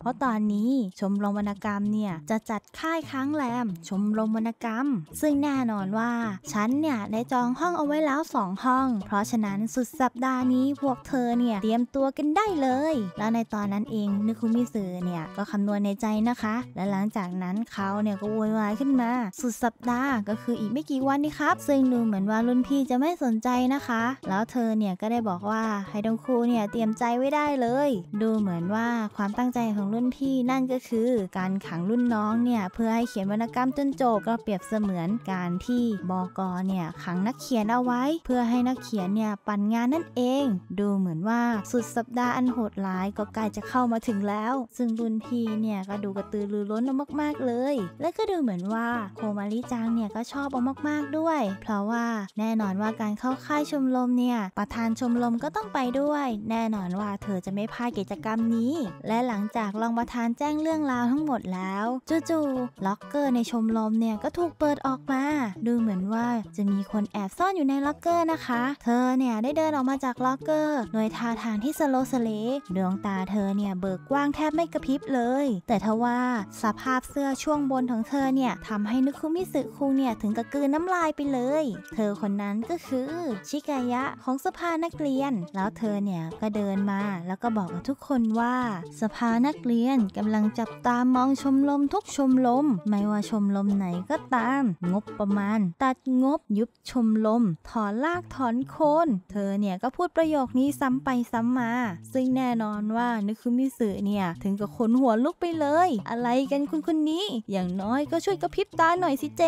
[SPEAKER 1] เพราะตอนนี้ชมรมวรรณกรรมเนี่ยจะจัดค่ายค้างแรมชมรมวรรณกรรม ซึ่งแน่นอนว่าฉันเนี่ยได้จองห้องเอาไว้แล้ว2ห้อง เพราะฉะนั้นสุดสัปดาห์นี้พวกเธอเนี่ยเตรียมตัวกันได้เลย แล้วในตอนนั้นเองนึคุมิสอเนี่ยก็คำนวณในใจนะคะ และหลังจากนั้นเขาเนี่ยก็โวยวายขึ้นมา สุดสัปดาห์ก็คืออีกไม่กี่วันนี่ครับ ซึ่งดูเหมือนว่ารุ่นพี่จะไม่สนใจนะคะ แล้วเธอเนี่ยก็ได้บอกว่าให้ดงครูเนี่ยเตรียมใจไว้ได้เลย ดูเหมือนว่าความตั้งใจของรุ่นพี่นั่นก็คือ การขังรุ่นน้องเนี่ยเพื่อให้เขียนวรรณกรรมจนจบก็เปรียบเสมือนการที่บอกเนี่ยขังนักเขียนเอาไว้ เพื่อให้นักเขียนเนี่ยปั่นงานนั่นเองดูเหมือนว่าสุดสัปดาห์อันโหดร้ายก็ใกล้จะเข้ามาถึงแล้ว ซึ่งบุญทพีเนี่ยก็ดูกระตือรือร้นมากๆเลย และก็ดูเหมือนว่าโคมาริจังเนี่ยก็ชอบอามากๆด้วย เพราะว่าแน่นอนว่าการเข้าค่ายชมรมเนี่ยประธานชมรมก็ต้องไปด้วย แน่นอนว่าเธอจะไม่พลาดกิจกรรมนี้ และหลังจากรองประธานแจ้งเรื่องราวทั้งหมดแล้วจู่ๆล็อกเกอร์ในชมรมเนี่ยก็ถูกเปิดออกมา ดูเหมือนว่าจะมีคนแอบซ่อนอยู่ในล็อกเกอร์นะคะ เธอเนี่ยได้เดินออกมาจากล็อกเกอร์อด้วยท่าทางที่สโลสเลดวงตาเธอเนี่ยเบิกกว้างแทบไม่กระพริบเลย แต่ทว่าสภาพเสื้อช่วงบนของเธอเนี่ยทำให้นุคุมิสึคุงเนี่ยถึงกับกืนน้ำลายไปเลย เธอคนนั้นก็คือชิกายะของสภานักเรียน แล้วเธอเนี่ยก็เดินมาแล้วก็บอกกับทุกคนว่า สภานักเรียนกำลังจับตามองชมรมทุกชมรมไม่ว่าชมรมไหนก็ตาม งบประมาณ ตัดงบยุบชมรมถอนลากถอนโคนเธอเนี่ยก็พูดประโยคนนี้ซ้ำไปซ้ำมา ซึ่งแน่นอนว่านึกคุมิสึเนี่ยถึงกับขนหัวลุกไปเลย อะไรกันคุณคนนี้อย่างน้อยก็ช่วยกระพริบตาหน่อยสิเจ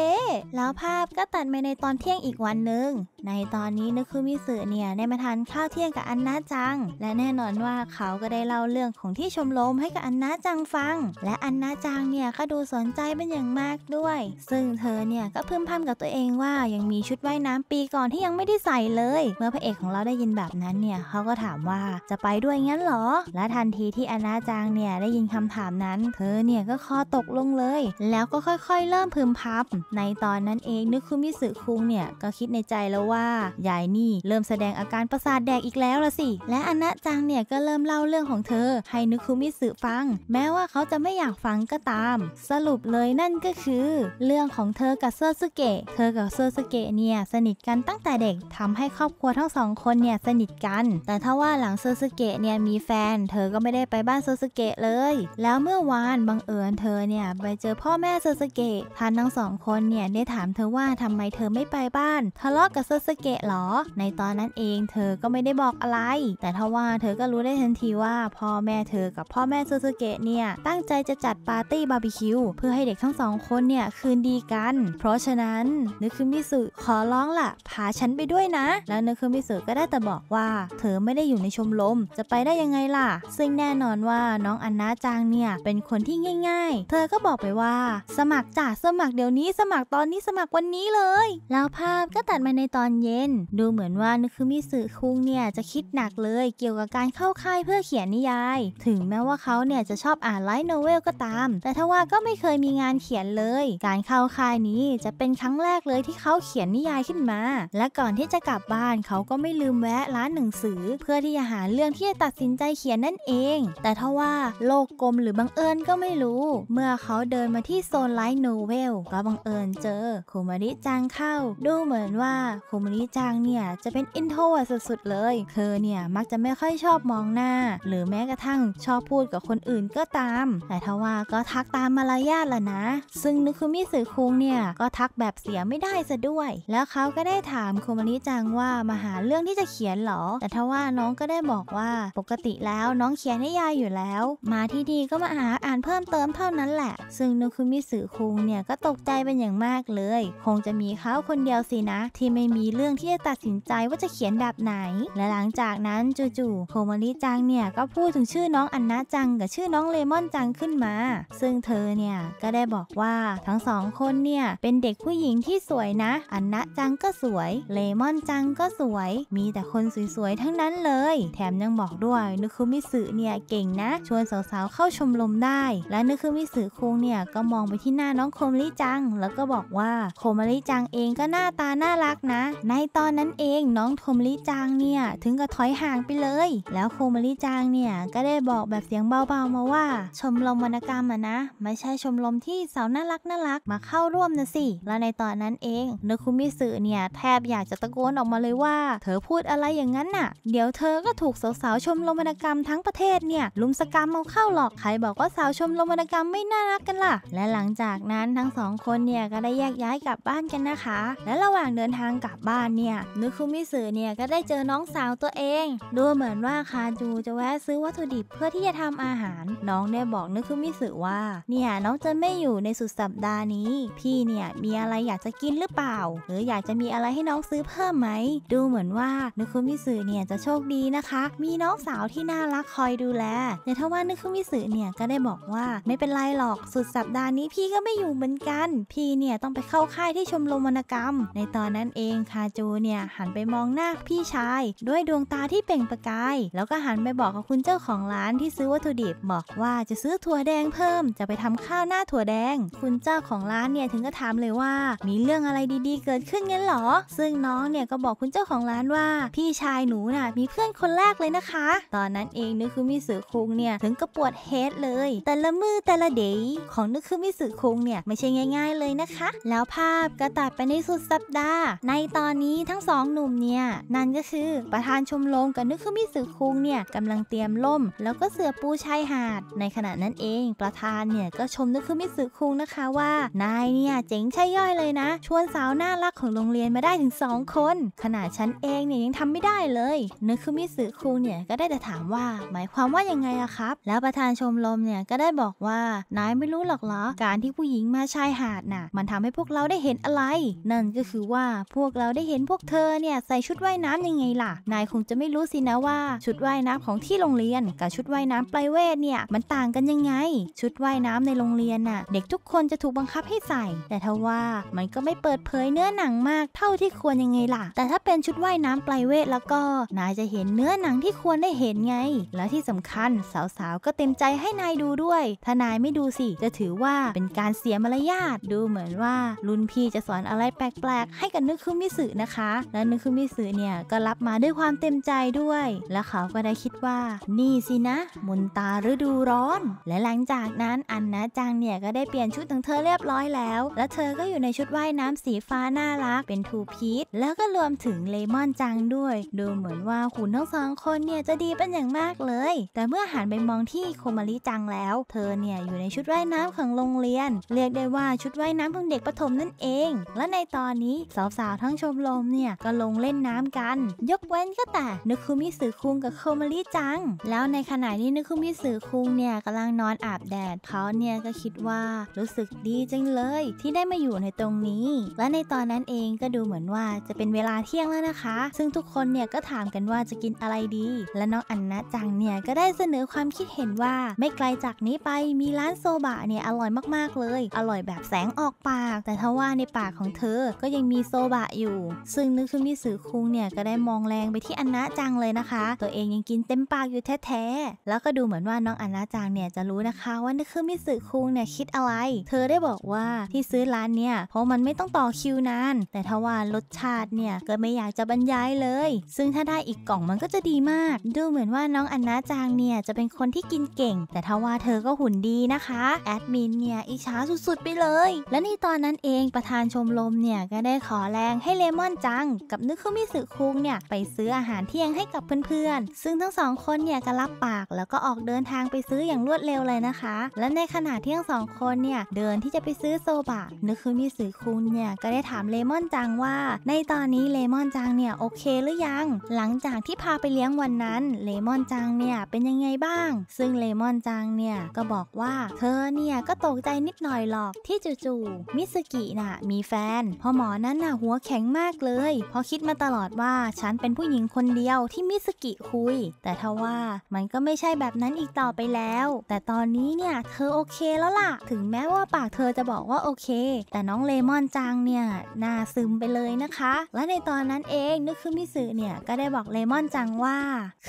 [SPEAKER 1] แล้วภาพก็ตัดมาในตอนเที่ยงอีกวันหนึ่ง ในตอนนี้นึกคุมิสึเนี่ยได้มาทานข้าวเที่ยงกับอันนาจัง และแน่นอนว่าเขาก็ได้เล่าเรื่องของที่ชมรมให้กับอันนาจังฟัง และอันนาจังเนี่ยก็ดูสนใจเป็นอย่างมากด้วย ซึ่งเธอเนี่ยก็พึมพำกับตัวเองว่า ยังมีชุดว่ายน้ำปีก่อนที่ยังไม่ได้ใส่เลย เมื่อพระเอกของเราได้ยินแบบนั้นเนี่ยเขาก็ถามว่าจะไปด้วยงั้นเหรอ และทันทีที่อนาจางเนี่ยได้ยินคำถามนั้น เธอเนี่ยก็คอตกลงเลย แล้วก็ค่อยๆ เริ่มพึมพำในตอนนั้นเองนึกคุมิสึคุงเนี่ยก็คิดในใจแล้วว่า ยายนี่เริ่มแสดงอาการประสาทแดกอีกแล้วละสิ และอนาจางเนี่ยก็เริ่มเล่าเรื่องของเธอให้นึกคุมิสึฟัง แม้ว่าเขาจะไม่อยากฟังก็ตาม สรุปเลยนั่นก็คือ เรื่องของเธอ กับเซอร์สเกะเธอกับเซอร์สเกะเนี่ยสนิทกันตั้งแต่เด็กทำให้ครอบครัวทั้งสองคนเนี่ยสนิทกันแต่ถ้าว่าหลังซูซูเกะเนี่ยมีแฟน เธอก็ไม่ได้ไปบ้านซูซูเกะเลย แล้วเมื่อวานบังเอิญเธอเนี่ยไปเจอพ่อแม่ซูซูเกะท่านทั้งสองคนเนี่ยได้ถามเธอว่าทำไมเธอไม่ไปบ้านทะเลาะกับซูซูเกะหรอ ในตอนนั้นเองเธอก็ไม่ได้บอกอะไร แต่ถ้าว่าเธอก็รู้ได้ทันทีว่าพ่อแม่เธอกับพ่อแม่ซูซูเกะเนี่ยตั้งใจจะจัดปาร์ตี้บาร์บีคิวเพื่อให้เด็กทั้งสองคนเนี่ยคืนดีกันเพราะฉะนั้นนึกคือมิสุขอร้องล่ะพาฉันไปด้วยนะ แล้วนึกคือมิสุก็ได้แต่บอกว่าเธอไม่ได้อยู่ในชมรม จะไปได้ยังไงล่ะ ซึ่งแน่นอนว่าน้องอันนาจางเนี่ยเป็นคนที่ง่าย ๆ เธอก็บอกไปว่า สมัครจ้าสมัครเดี๋ยวนี้ สมัครตอนนี้ สมัครวันนี้เลย แล้วภาพก็ตัดมาในตอนเย็น ดูเหมือนว่านึกคือมิสึคุงเนี่ยจะคิดหนักเลยเกี่ยวกับการเข้าค่ายเพื่อเขียนนิยาย ถึงแม้ว่าเขาเนี่ยจะชอบอ่านไลท์โนเวลก็ตาม แต่ทว่าก็ไม่เคยมีงานเขียนเลย การเข้าค่ายนี้จะเป็นครั้งแรกเลยที่เขาเขียนนิยายขึ้นมา และก่อนที่จะกลับบ้านเขาก็ไม่ลืมแวะร้านหนังสือือเพื่อที่จะหาเรื่องที่จะตัดสินใจเขียนนั่นเอง แต่ทว่าโลกกลมหรือบังเอิญก็ไม่รู้ เมื่อเขาเดินมาที่โซนไลท์โนเวล ก็บังเอิญเจอ คุมาริจังเข้า ดูเหมือนว่า คุมาริจังเนี่ย จะเป็นอินโทรสุดๆเลย เธอเนี่ยมักจะไม่ค่อยชอบมองหน้า หรือแม้กระทั่งชอบพูดกับคนอื่นก็ตาม แต่ทว่าก็ทักตามมารยาทล่ะนะ ซึ่งนึกคุมิสึคุงเนี่ยก็ทักแบบเสียไม่ได้ซะด้วย แล้วเขาก็ได้ถามคุมาริจังว่ามาหาเรื่องที่จะเขียนหรอแต่ทราะว่าน้องก็ได้บอกว่าปกติแล้วน้องเขียนนิยายอยู่แล้ว มาที่ดีก็มาหาอ่านเพิ่มเติมเท่านั้นแหละ ซึ่งนุคุมิสึคุงเนี่ยก็ตกใจเป็นอย่างมากเลย คงจะมีเขาคนเดียวสินะ ที่ไม่มีเรื่องที่จะตัดสินใจว่าจะเขียนแบบไหนและหลังจากนั้นจู่ๆโคมาริจังเนี่ยก็พูดถึงชื่อน้องอันนาจังกับชื่อน้องเลมอนจังขึ้นมา ซึ่งเธอเนี่ยก็ได้บอกว่าทั้งสองคนเนี่ยเป็นเด็กผู้หญิงที่สวยนะ อันนาจังก็สวย เลมอนจังก็สวย มีแต่คนสวยๆทั้งนั้นเลย แถมยังบอกด้วยนึคอมิสึเนี่ยเก่งนะ ชวนสาวๆเข้าชมรมได้ และนึคอมิสึคงเนี่ยก็มองไปที่หน้าน้องโคมลิจัง แล้วก็บอกว่าโคมลิจังเองก็หน้าตาน่ารักนะ ในตอนนั้นเองน้องโคมลิจังเนี่ยถึงกับถอยห่างไปเลย แล้วโคมลิจังเนี่ยก็ได้บอกแบบเสียงเบาๆมาว่า ชมรมวรรณกรรมอะนะ ไม่ใช่ชมรมที่สาวน่ารักน่ารักมาเข้าร่วมนะสิ แล้วในตอนนั้นเองนึคอมิสึเนี่ยแทบอยากจะตะโกนออกมาเลยว่า เธอพูดอะไรอย่างนั้นน่ะเดี๋ยวเธอก็ถูกสาวๆชมรมวรรณกรรมทั้งประเทศเนี่ยลุมสกรรมเอาเข้าหลอก ใครบอกว่าสาวชมรมวรรณกรรมไม่น่ารักกันล่ะ และหลังจากนั้นทั้งสองคนเนี่ย ก็ได้แยกย้ายกลับบ้านกันนะคะ และระหว่างเดินทางกลับบ้านเนี่ยนุคุมิสึเนี่ยก็ได้เจอน้องสาวตัวเองดูเหมือนว่าคาจูจะแวะซื้อวัตถุดิบเพื่อที่จะทำอาหาร น้องได้บอกนุคุมิสึว่าเนี่ยน้องจะไม่อยู่ในสุดสัปดาห์นี้ พี่เนี่ยมีอะไรอยากจะกินหรือเปล่า หรืออยากจะมีอะไรให้น้องซื้อเพิ่มไหม ดูเหมือนว่านุคุมิสึเนี่ยี่ยจะโชคดีนะคะ มีน้องสาวที่น่ารักคอยดูแลแถ้ทว่านึกขึ้นมิสึเนี่ยก็ได้บอกว่า ไม่เป็นไรหรอก สุดสัปดาห์นี้ พี่ก็ไม่อยู่เหมือนกัน พี่เนี่ยต้องไปเข้าค่ายที่ชมรมวรรณกรรม ในตอนนั้นเองคาจูเนี่ยหันไปมองหน้าพี่ชาย ด้วยดวงตาที่เปล่งประกายแล้วก็หันไปบอกกับคุณเจ้าของร้านที่ซื้อวัตถุดิบ บอกว่าจะซื้อถั่วแดงเพิ่มจะไปทำข้าวหน้าถั่วแดง คุณเจ้าของร้านเนี่ยถึงก็ถามเลยว่ามีเรื่องอะไรดีๆ เกิดขึ้นงั้นหรอ ซึ่งน้องเนี่ยก็บอกคุณเจ้าของร้านว่า พี่ชายหนูน่ะมีเพื่อนคนแรกเลยนะคะ ตอนนั้นเองนึกคือมิสึคุงเนี่ยถึงกระปวดเฮดเลย แต่ละมือแต่ละเดย์ของนึกคือมิสึคุงเนี่ยไม่ใช่ง่ายๆเลยนะคะ แล้วภาพก็ตัดไปในสุดสัปดาห์ ในตอนนี้ทั้งสองหนุ่มเนี่ยนั่นก็คือประธานชมรมกับนึกคือมิสึคุงเนี่ยกำลังเตรียมล่ม แล้วก็เสือปูชายหาด ในขณะนั้นเอง ประธานเนี่ยก็ชมนึกคือมิสึคุงนะคะว่า นายเนี่ยเจ๋งใช่ย่อยเลยนะ ชวนสาวน่ารักของโรงเรียนมาได้ถึง2คนขนาดฉันเองเนี่ยยังทำไม่ได้เลยนึกคือมิสึครูเนี่ยก็ได้แต่ถามว่าหมายความว่ายังไงอะครับ แล้วประธานชมรมเนี่ยก็ได้บอกว่านายไม่รู้หรอกเหรอการที่ผู้หญิงมาชายหาดน่ะมันทำให้พวกเราได้เห็นอะไร นั่นก็คือว่าพวกเราได้เห็นพวกเธอเนี่ยใส่ชุดว่ายน้ํำยังไงล่ะนายคงจะไม่รู้สินะว่าชุดว่ายน้ำของที่โรงเรียน กับชุดว่ายน้ำปลายเวทเนี่ยมันต่างกันยังไง ชุดว่ายน้ำในโรงเรียนน่ะ เด็กทุกคนจะถูกบังคับให้ใส่ แต่ทว่ามันก็ไม่เปิดเผยเนื้อหนังมาก เท่าที่ควรยังไงล่ะ แต่ถ้าเป็นชุดว่ายน้ำปลายเวทแล้วก็นายจะเห็นเนื้อหนังที่ควรได้เห็นไง และที่สำคัญสาวๆ ก็เต็มใจให้นายดูด้วย ถ้านายไม่ดูสิจะถือว่าเป็นการเสียมารยาท ดูเหมือนว่ารุ่นพี่จะสอนอะไรแปลกๆให้กับนึกคุมิสึนะคะ และนึกคุมิสึเนี่ยก็รับมาด้วยความเต็มใจด้วย และเขาก็ได้คิดว่านี่สินะ มุนตาฤดูร้อน และหลังจากนั้นอันนะจังเนี่ยก็ได้เปลี่ยนชุดของเธอเรียบร้อยแล้ว และเธอก็อยู่ในชุดว่ายน้ำสีฟ้าน่ารัก เป็นทูพีชแล้วก็รวมถึงเลมอนจังด้วย ดูเหมือนว่าหุ่นทั้งสองคนเนี่ยจะดีเป็นอย่างมากเลย แต่เมื่อหันไปมองที่โคมาริจังแล้ว เธอเนี่ยอยู่ในชุดว่ายน้ำของโรงเรียน เรียกได้ว่าชุดว่ายน้ำของเด็กประถมนั่นเอง และในตอนนี้สาวๆทั้งชมรมเนี่ยก็ลงเล่นน้ำกัน ยกเว้นก็แต่นึกคุมิสือคุงกับโคมาริจัง แล้วในขณะที่นึกคุมิสือคุงเนี่ยกำลังนอนอาบแดดเขาเนี่ยก็คิดว่ารู้สึกดีจังเลยที่ได้มาอยู่ในตรงนี้ และในตอนนั้นเองก็ดูเหมือนว่าจะเป็นเวลาเที่ยงแล้วนะคะ ซึ่งทุกคนเนี่ยก็ถามกันว่าจะกินอะไรดี และน้องอันนะจังเนี่ยก็ได้เสนอความคิดเห็นว่าไม่ไกลจากนี้ไปมีร้านโซบะเนี่ยอร่อยมากๆเลย อร่อยแบบแสงออกปากแต่ทว่าในปากของเธอก็ยังมีโซบะอยู่ ซึ่งนึกถึงมิสือคุงเนี่ยก็ได้มองแรงไปที่อันนะจังเลยนะคะ ตัวเองยังกินเต็มปากอยู่แท้ๆแล้วก็ดูเหมือนว่าน้องอันนะจังเนี่ยจะรู้นะคะว่านึกถึงมิสือคุงเนี่ยคิดอะไร เธอได้บอกว่าที่ซื้อร้านเนี่ยเพราะมันไม่ต้องต่อคิวนานแต่ทว่ารสชาติเนี่ยก็ไม่อยากจะบรรยายเลย ซึ่งถ้าไดอีกกล่องมันก็จะดีมาก ดูเหมือนว่าน้องอันนาจางเนี่ยจะเป็นคนที่กินเก่ง แต่ถ้าว่าเธอก็หุ่นดีนะคะแอดมินเนี่ยอิจฉาสุดๆ ไปเลย และในตอนนั้นเองประธานชมรมเนี่ยก็ได้ขอแรงให้เลมอนจังกับนึกคุมิสึคุงเนี่ยไปซื้ออาหารเที่ยงให้กับเพื่อนๆ ซึ่งทั้งสองคนเนี่ยก็รับปากแล้วก็ออกเดินทางไปซื้ออย่างรวดเร็วเลยนะคะ และในขณะที่ทั้งสองคนเนี่ยเดินที่จะไปซื้อโซบะนึกคุมิสึคุงเนี่ยก็ได้ถามเลมอนจังว่า ในตอนนี้เลมอนจังเนี่ยโอเคหรือยังหลลังจากที่พาไปเลี้ยงวันนั้นเลมอนจังเนี่ยเป็นยังไงบ้าง ซึ่งเลมอนจังเนี่ยก็บอกว่าเธอเนี่ยก็ตกใจนิดหน่อยหรอกที่จู่ๆมิสกิน่ะมีแฟนพอหมอนั้นน่ะหัวแข็งมากเลยเพราะคิดมาตลอดว่าฉันเป็นผู้หญิงคนเดียวที่มิสกิคุย แต่ทว่ามันก็ไม่ใช่แบบนั้นอีกต่อไปแล้ว แต่ตอนนี้เนี่ยเธอโอเคแล้วล่ะ ถึงแม้ว่าปากเธอจะบอกว่าโอเค แต่น้องเลมอนจังเนี่ยน่าซึมไปเลยนะคะ และในตอนนั้นเองนึกคือมิสึเนี่ยก็ได้บอกเลมอนจังว่า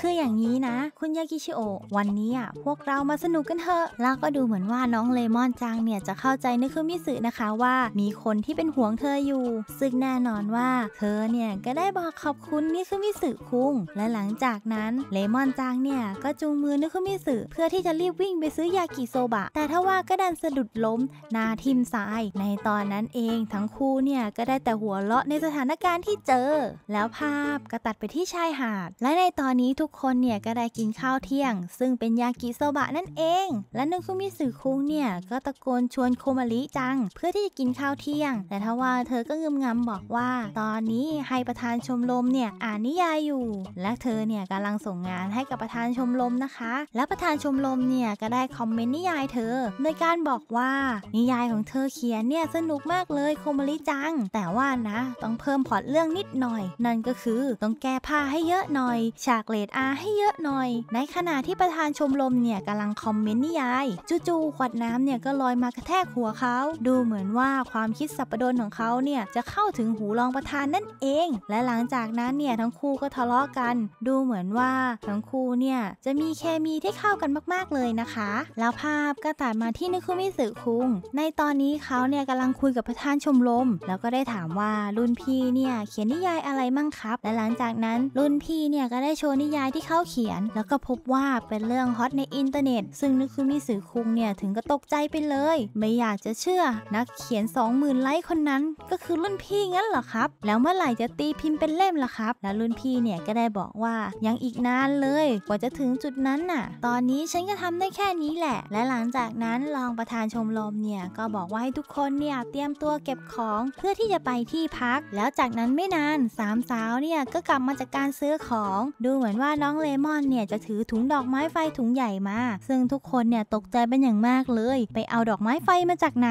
[SPEAKER 1] คืออย่างนี้นะ คุณยากิชิโอวันนี้อ่ะพวกเรามาสนุกกันเถอะ แล้วก็ดูเหมือนว่าน้องเลมอนจังเนี่ยจะเข้าใจนคือมิสึนะคะว่ามีคนที่เป็นห่วงเธออยู่ ซึ่งแน่นอนว่าเธอเนี่ยก็ได้บอกขอบคุณนึคือมิสึคุง และหลังจากนั้นเลมอนจังเนี่ยก็จูงมือนึกคือมิสึเพื่อที่จะรีบวิ่งไปซื้อยากิโซบะแต่ถ้าว่าก็ดันสะดุดล้มนาทิมซาย ในตอนนั้นเองทั้งคู่เนี่ยก็ได้แต่หัวเราะในสถานการณ์ที่เจอ แล้วภาพก็ตัดไปที่ชายหาด และในตอนนี้ทุกคนเนี่ยก็ได้กินข้าวเที่ยง ซึ่งเป็นยากิโซบะนั่นเอง และนุคุมิสึคุงเนี่ย ก็ตะโกนชวนโคมาริจัง เพื่อที่จะกินข้าวเที่ยง แต่ทว่าเธอก็งึมงำบอกว่า ตอนนี้ให้ประธานชมรมเนี่ยอ่านนิยายอยู่ และเธอเนี่ยกำลังส่งงานให้กับประธานชมรมนะคะ และประธานชมรมเนี่ยก็ได้คอมเมนต์นิยายเธอโดยการบอกว่านิยายของเธอเขียนเนี่ยสนุกมากเลยโคมาริจัง แต่ว่านะต้องเพิ่มพอดเรื่องนิดหน่อย นั่นก็คือต้องแก้ผ้าาให้เยอะหน่อยฉากเลดาให้เยอะหน่อย ในขณะที่ประธานชมรมเนี่ยกำลังคอมเมนต์นิยายจู่ๆขวดน้ำเนี่ยก็ลอยมากระแทกหัวเขาดูเหมือนว่าความคิดสับปะดนของเขาเนี่ยจะเข้าถึงหูรองประธานนั่นเอง และหลังจากนั้นเนี่ยทั้งคู่ก็ทะเลาะกัน ดูเหมือนว่าทั้งคู่เนี่ยจะมีเคมีที่เข้ากันมาก ๆ เลยนะคะ แล้วภาพก็ตัดมาที่นิคุมิสึคุงในตอนนี้เขาเนี่ยกำลังคุยกับประธานชมรมแล้วก็ได้ถามว่ารุ่นพี่เนี่ยเขียนนิยายอะไรมั่งครับ และหลังจากนั้นรุ่นพี่เนี่ยก็ได้โชว์นิยายที่เขาเขียน แล้วก็พบว่าเป็นเรื่องฮอตในอินเทอร์เน็ตซึ่งนึกคุมิสือคุงเนี่ยถึงก็ตกใจไปเลยไม่อยากจะเชื่อนักเขียน20,000ไลค์คนนั้นก็คือรุ่นพี่งั้นเหรอครับ แล้วเมื่อไหร่จะตีพิมพ์เป็นเล่มล่ะครับแล้วรุ่นพี่เนี่ยก็ได้บอกว่ายังอีกนานเลยกว่าจะถึงจุดนั้นน่ะตอนนี้ฉันก็ทำได้แค่นี้แหละ และหลังจากนั้นรองประธานชมรมเนี่ยก็บอกว่าให้ทุกคนเนี่ยเตรียมตัวเก็บของเพื่อที่จะไปที่พัก แล้วจากนั้นไม่นานสามสาวเนี่ยก็กลับมาจากการการซื้อของดูเหมือนว่าน้องเลมอนเนี่ยจะถือถุงดอกไม้ไฟถุงใหญ่มา ซึ่งทุกคนเนี่ยตกใจเป็นอย่างมากเลย ไปเอาดอกไม้ไฟมาจากไหน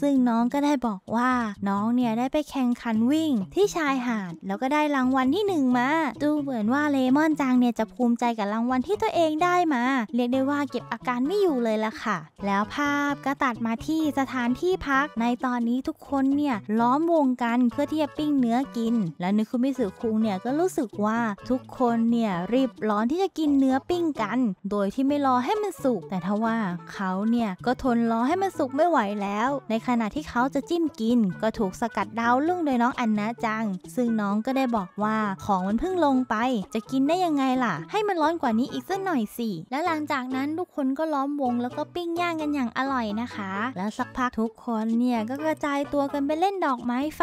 [SPEAKER 1] ซึ่งน้องก็ได้บอกว่าน้องเนี่ยได้ไปแข่งขันวิ่งที่ชายหาด แล้วก็ได้รางวัลที่ 1 มา ดูเหมือนว่าเลมอนจังเนี่ยจะภูมิใจกับรางวัลที่ตัวเองได้มา เรียกได้ว่าเก็บอาการไม่อยู่เลยละค่ะ แล้วภาพก็ตัดมาที่สถานที่พักในตอนนี้ทุกคนเนี่ยล้อมวงกันเพื่อที่จะปิ้งเนื้อกิน และนึกคุมิสุคุงเนี่ยก็รู้สึกว่าาทุกคนเนี่ยรีบร้อนที่จะกินเนื้อปิ้งกัน โดยที่ไม่รอให้มันสุกแต่ทว่าเขาเนี่ยก็ทนรอให้มันสุกไม่ไหวแล้ว ในขณะที่เขาจะจิ้มกิน ก็ถูกสกัดดาวลุ่งโดยน้องอันนะจัง ซึ่งน้องก็ได้บอกว่าของมันเพิ่งลงไปจะกินได้ยังไงล่ะ ให้มันร้อนกว่านี้อีกสักหน่อยสิและหลังจากนั้นทุกคนก็ล้อมวง แล้วก็ปิ้งย่างกันอย่างอร่อยนะคะ แล้วสักพักทุกคนเนี่ยก็กระจายตัวกันไปเล่นดอกไม้ไฟ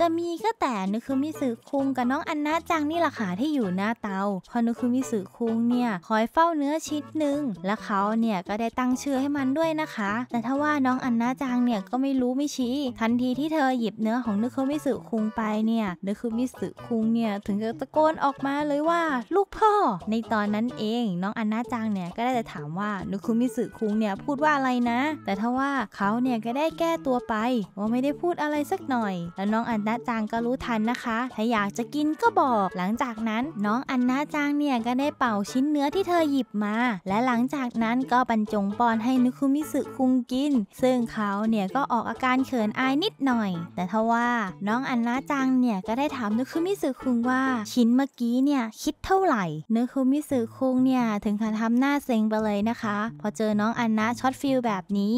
[SPEAKER 1] จะมีก็แต่นึกคือมิสึคุงกับน้องอันนะจังนี่แหละค่ะาที่อยู่หน้าเตาฮอนุคุมิสึคุงเนี่ยคอยเฝ้าเนื้อชิ้นหนึ่งและเขาเนี่ยก็ได้ตั้งชื่อให้มันด้วยนะคะ แต่ถ้าว่าน้องอันนาจังเนี่ยก็ไม่รู้ไม่ชี้ ทันทีที่เธอหยิบเนื้อของนึคุมิสึคุงไปเนี่ยนึคุมิสึคุงเนี่ยถึงกับตะโกนออกมาเลยว่าลูกพ่อ ในตอนนั้นเองน้องอันนาจังเนี่ยก็ได้แต่ถามว่านึคุมิสึคุงเนี่ยพูดว่าอะไรนะ แต่ถ้าว่าเขาเนี่ยก็ได้แก้ตัวไป ว่าไม่ได้พูดอะไรสักหน่อยแล้วน้องอันนาจังก็รู้ทันนะคะถ้าอยากจะกินก็บอกหลังจากากนั้นน้องอันนาจางเนี่ยก็ได้เป่าชิ้นเนื้อที่เธอหยิบมา และหลังจากนั้นก็บรรจงปอนให้นุคุมิสึคุงกิน ซึ่งเขาเนี่ยก็ออกอาการเขินอายนิดหน่อย แต่ทว่า น้องอันนาจังเนี่ยก็ได้ถามนุคุมิสึคุงว่า ชิ้นเมื่อกี้เนี่ยคิดเท่าไหร่ นุคุมิสึคุงเนี่ยถึงกันทำหน้าเซ็งไปเลยนะคะ พอเจอน้องอันนาช็อตฟิลแบบนี้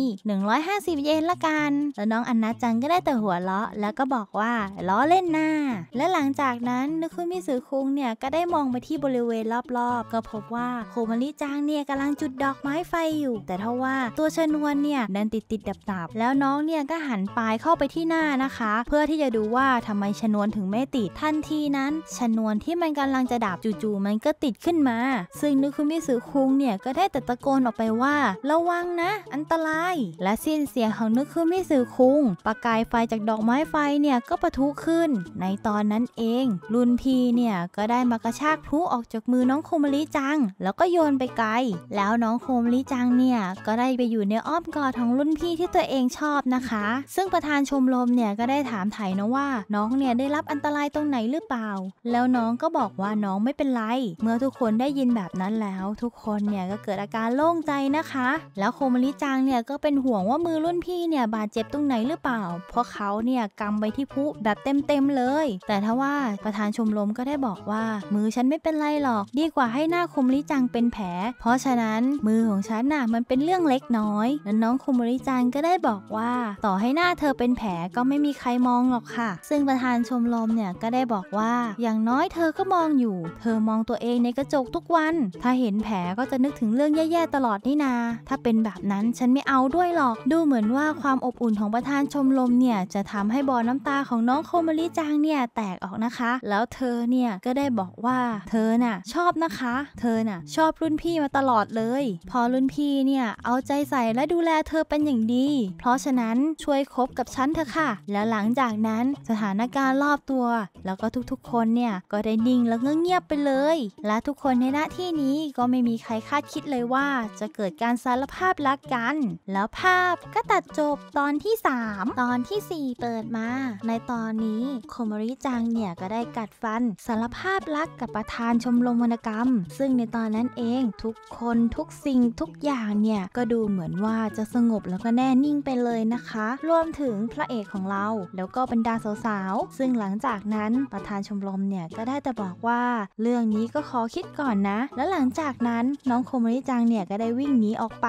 [SPEAKER 1] 150 เยนละกันแล้วน้องอันนาจังก็ได้แต่หัวเราะ แล้วก็บอกว่าล้อเล่นหน้าและหลังจากนั้นนุคุมิสึคุงงเนี่ยก็ได้มองไปที่บริเวณรอบๆ ก็พบว่าโคมาริจางเนี่ยกำลังจุดดอกไม้ไฟอยู่ แต่ทว่าตัวชนวนเนี่ยดันติดติดดับดับแล้วน้องเนี่ยก็หันปลายเข้าไปที่หน้านะคะ เพื่อที่จะดูว่าทำไมชนวนถึงไม่ติด ทันทีนั้น ชนวนที่มันกำลังจะดับ จู่ ๆ มันก็ติดขึ้นมา ซึ่งนึกคุมิสือคุงเนี่ย ก็ได้แต่ตะโกนออกไปว่า ระวังนะ อันตรายและสิ้นเสียงของนึกคุมิสือคุงประกายไฟจากดอกไม้ไฟเนี่ยก็ปะทุขึ้น ในตอนนั้นเองรุนพีเนี่ยก็ได้มากระชากพลุออกจากมือน้องโคมลิจัง แล้วก็โยนไปไกลแล้วน้องโคมลิจังเนี่ยก็ได้ไปอยู่ในอ้อมกอดของรุ่นพี่ที่ตัวเองชอบนะคะ ซึ่งประธานชมรมเนี่ยก็ได้ถามไถ่นะว่า น้องเนี่ยได้รับอันตรายตรงไหนหรือเปล่า แล้วน้องก็บอกว่าน้องไม่เป็นไร เมื่อทุกคนได้ยินแบบนั้นแล้ว ทุกคนเนี่ยก็เกิดอาการโล่งใจนะคะ แล้วโคมลิจังเนี่ยก็เป็นห่วงว่ามือรุ่นพี่เนี่ยบาดเจ็บตรงไหนหรือเปล่าเพราะเขาเนี่ยกำไปที่พุแบบเต็มๆเลย แต่ถ้าว่าประธานชมรมก็ได้บอกอกว่ามือฉันไม่เป็นไรหรอกดีกว่าให้หน้าคุมริจังเป็นแผล เพราะฉะนั้นมือของฉันน่ะมันเป็นเรื่องเล็กน้อย แล้วน้องคุมริจังก็ได้บอกว่า ต่อให้หน้าเธอเป็นแผลก็ไม่มีใครมองหรอกค่ะ ซึ่งประธานชมรมเนี่ยก็ได้บอกว่า อย่างน้อยเธอก็มองอยู่ เธอมองตัวเองในกระจกทุกวัน ถ้าเห็นแผลก็จะนึกถึงเรื่องแย่ๆตลอดนี่นาถ้าเป็นแบบนั้นฉันไม่เอาด้วยหรอก ดูเหมือนว่าความอบอุ่นของประธานชมรมเนี่ยจะทำให้บ่อน้ำตาของน้องโคมริจังเนี่ยแตกออกนะคะ แล้วเธอเนี่ยก็็ได้บอกว่าเธอน่ะชอบนะคะ เธอน่ะชอบรุ่นพี่มาตลอดเลย พอรุ่นพี่เนี่ยเอาใจใส่และดูแลเธอเป็นอย่างดี เพราะฉะนั้นช่วยคบกับฉันเถอะค่ะแล้วหลังจากนั้นสถานการณ์รอบตัว แล้วก็ทุกๆคนเนี่ยก็ได้นิ่งแล้วเงียบไปเลย และทุกคนในหน้าที่นี้ก็ไม่มีใครคาดคิดเลยว่าจะเกิดการสารภาพรักกัน แล้วภาพก็ตัดจบตอนที่ 3 ตอนที่4เปิดมา ในตอนนี้โคมริจังเนี่ยก็ได้กัดฟันสารภภาพลักษณ์กับประธานชมรมวรรณกรรม ซึ่งในตอนนั้นเองทุกคนทุกสิ่งทุกอย่างเนี่ยก็ดูเหมือนว่าจะสงบแล้วก็แน่นิ่งไปเลยนะคะรวมถึงพระเอกของเรา แล้วก็บรรดาสาวๆซึ่งหลังจากนั้นประธานชมรมเนี่ยก็ได้แต่บอกว่า เรื่องนี้ก็ขอคิดก่อนนะ แล้วหลังจากนั้นน้องโคมริจังเนี่ยก็ได้วิ่งหนีออกไป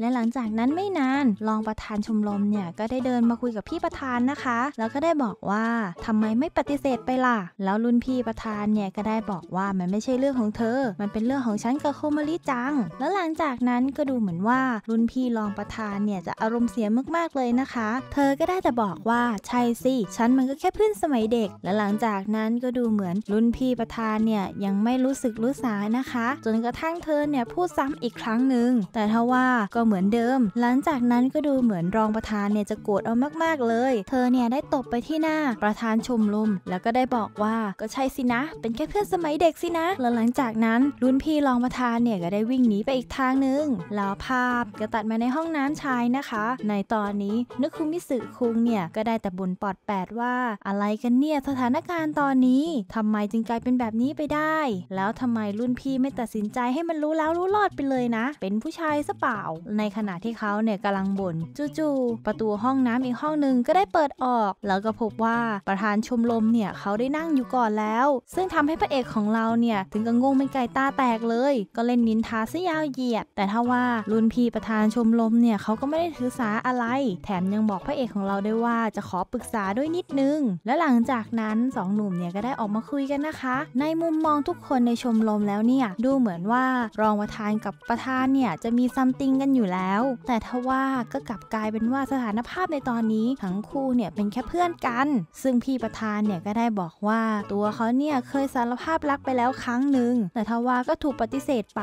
[SPEAKER 1] และหลังจากนั้นไม่นานรองประธานชมรมเนี่ยก็ได้เดินมาคุยกับพี่ประธานนะคะ แล้วก็ได้บอกว่าทำไมไม่ปฏิเสธไปล่ะ แล้วรุ่นพี่ประธานเนี่ยก็ได้บอกว่ามันไม่ใช่เรื่องของเธอ มันเป็นเรื่องของฉันกับโคมาริจัง แล้วหลังจากนั้นก็ดูเหมือนว่ารุ่นพี่รองประธานเนี่ยจะอารมณ์เสียมากๆเลยนะคะ เธอก็ได้แต่บอกว่า ใช่สิ ฉันมันก็แค่เพื่อนสมัยเด็ก และหลังจากนั้นก็ดูเหมือนรุ่นพี่ประธานเนี่ยยังไม่รู้สึกรู้สานะคะ จนกระทั่งเธอเนี่ยพูดซ้ำอีกครั้งหนึ่งแต่ทว่าก็เหมือนเดิม หลังจากนั้นก็ดูเหมือนรองประธานเนี่ยจะโกรธเอามากๆเลย เธอเนี่ยได้ตบไปที่หน้าประธานชมรมแล้วก็ได้บอกว่าก็ใช่สินะเป็นแค่เพื่อนสมัยเด็กสินะแล้วหลังจากนั้นรุ่นพี่รองประธานเนี่ยก็ได้วิ่งหนีไปอีกทางนึงแล้วภาพก็ตัดมาในห้องน้ำชายนะคะ ในตอนนี้นึกคุมิสึคุงเนี่ยก็ได้แต่บ่นปอดแปดว่า อะไรกันเนี่ยสถานการณ์ตอนนี้ทำไมจึงกลายเป็นแบบนี้ไปได้ แล้วทำไมรุ่นพี่ไม่ตัดสินใจให้มันรู้แล้วรู้รอดไปเลยนะ เป็นผู้ชายซะเปล่า ในขณะที่เขาเนี่ยกำลังบ่นจู่ๆประตูห้องน้ำอีกห้องหนึ่งก็ได้เปิดออก แล้วก็พบว่าประธานชมรมเนี่ยเขาได้นั่งอยู่ก่อนแล้วสซึ่งทำให้พระเอกของเราเนี่ยถึงกับงงเป็นไก่ตาแตกเลย ก็เล่นนินทาซะยาวเหยียดแต่ถ้าว่ารุ่นพี่ประธานชมรมเนี่ยเขาก็ไม่ได้ถือสาอะไร แถมยังบอกพระเอกของเราได้ว่าจะขอปรึกษาด้วยนิดนึง และหลังจากนั้น2หนุ่มเนี่ยก็ได้ออกมาคุยกันนะคะในมุมมองทุกคนในชมรมแล้วเนี่ยดูเหมือนว่ารองประธานกับประธานเนี่ยจะมีซัมติงกันอยู่แล้ว แต่ถ้าว่าก็กลับกลายเป็นว่าสถานภาพในตอนนี้ทั้งคู่เนี่ยเป็นแค่เพื่อนกัน ซึ่งพี่ประธานเนี่ยก็ได้บอกว่าตัวเขาเนี่ยเคยสารภาพรักไปแล้วครั้งหนึ่งแต่ทว่าก็ถูกปฏิเสธไป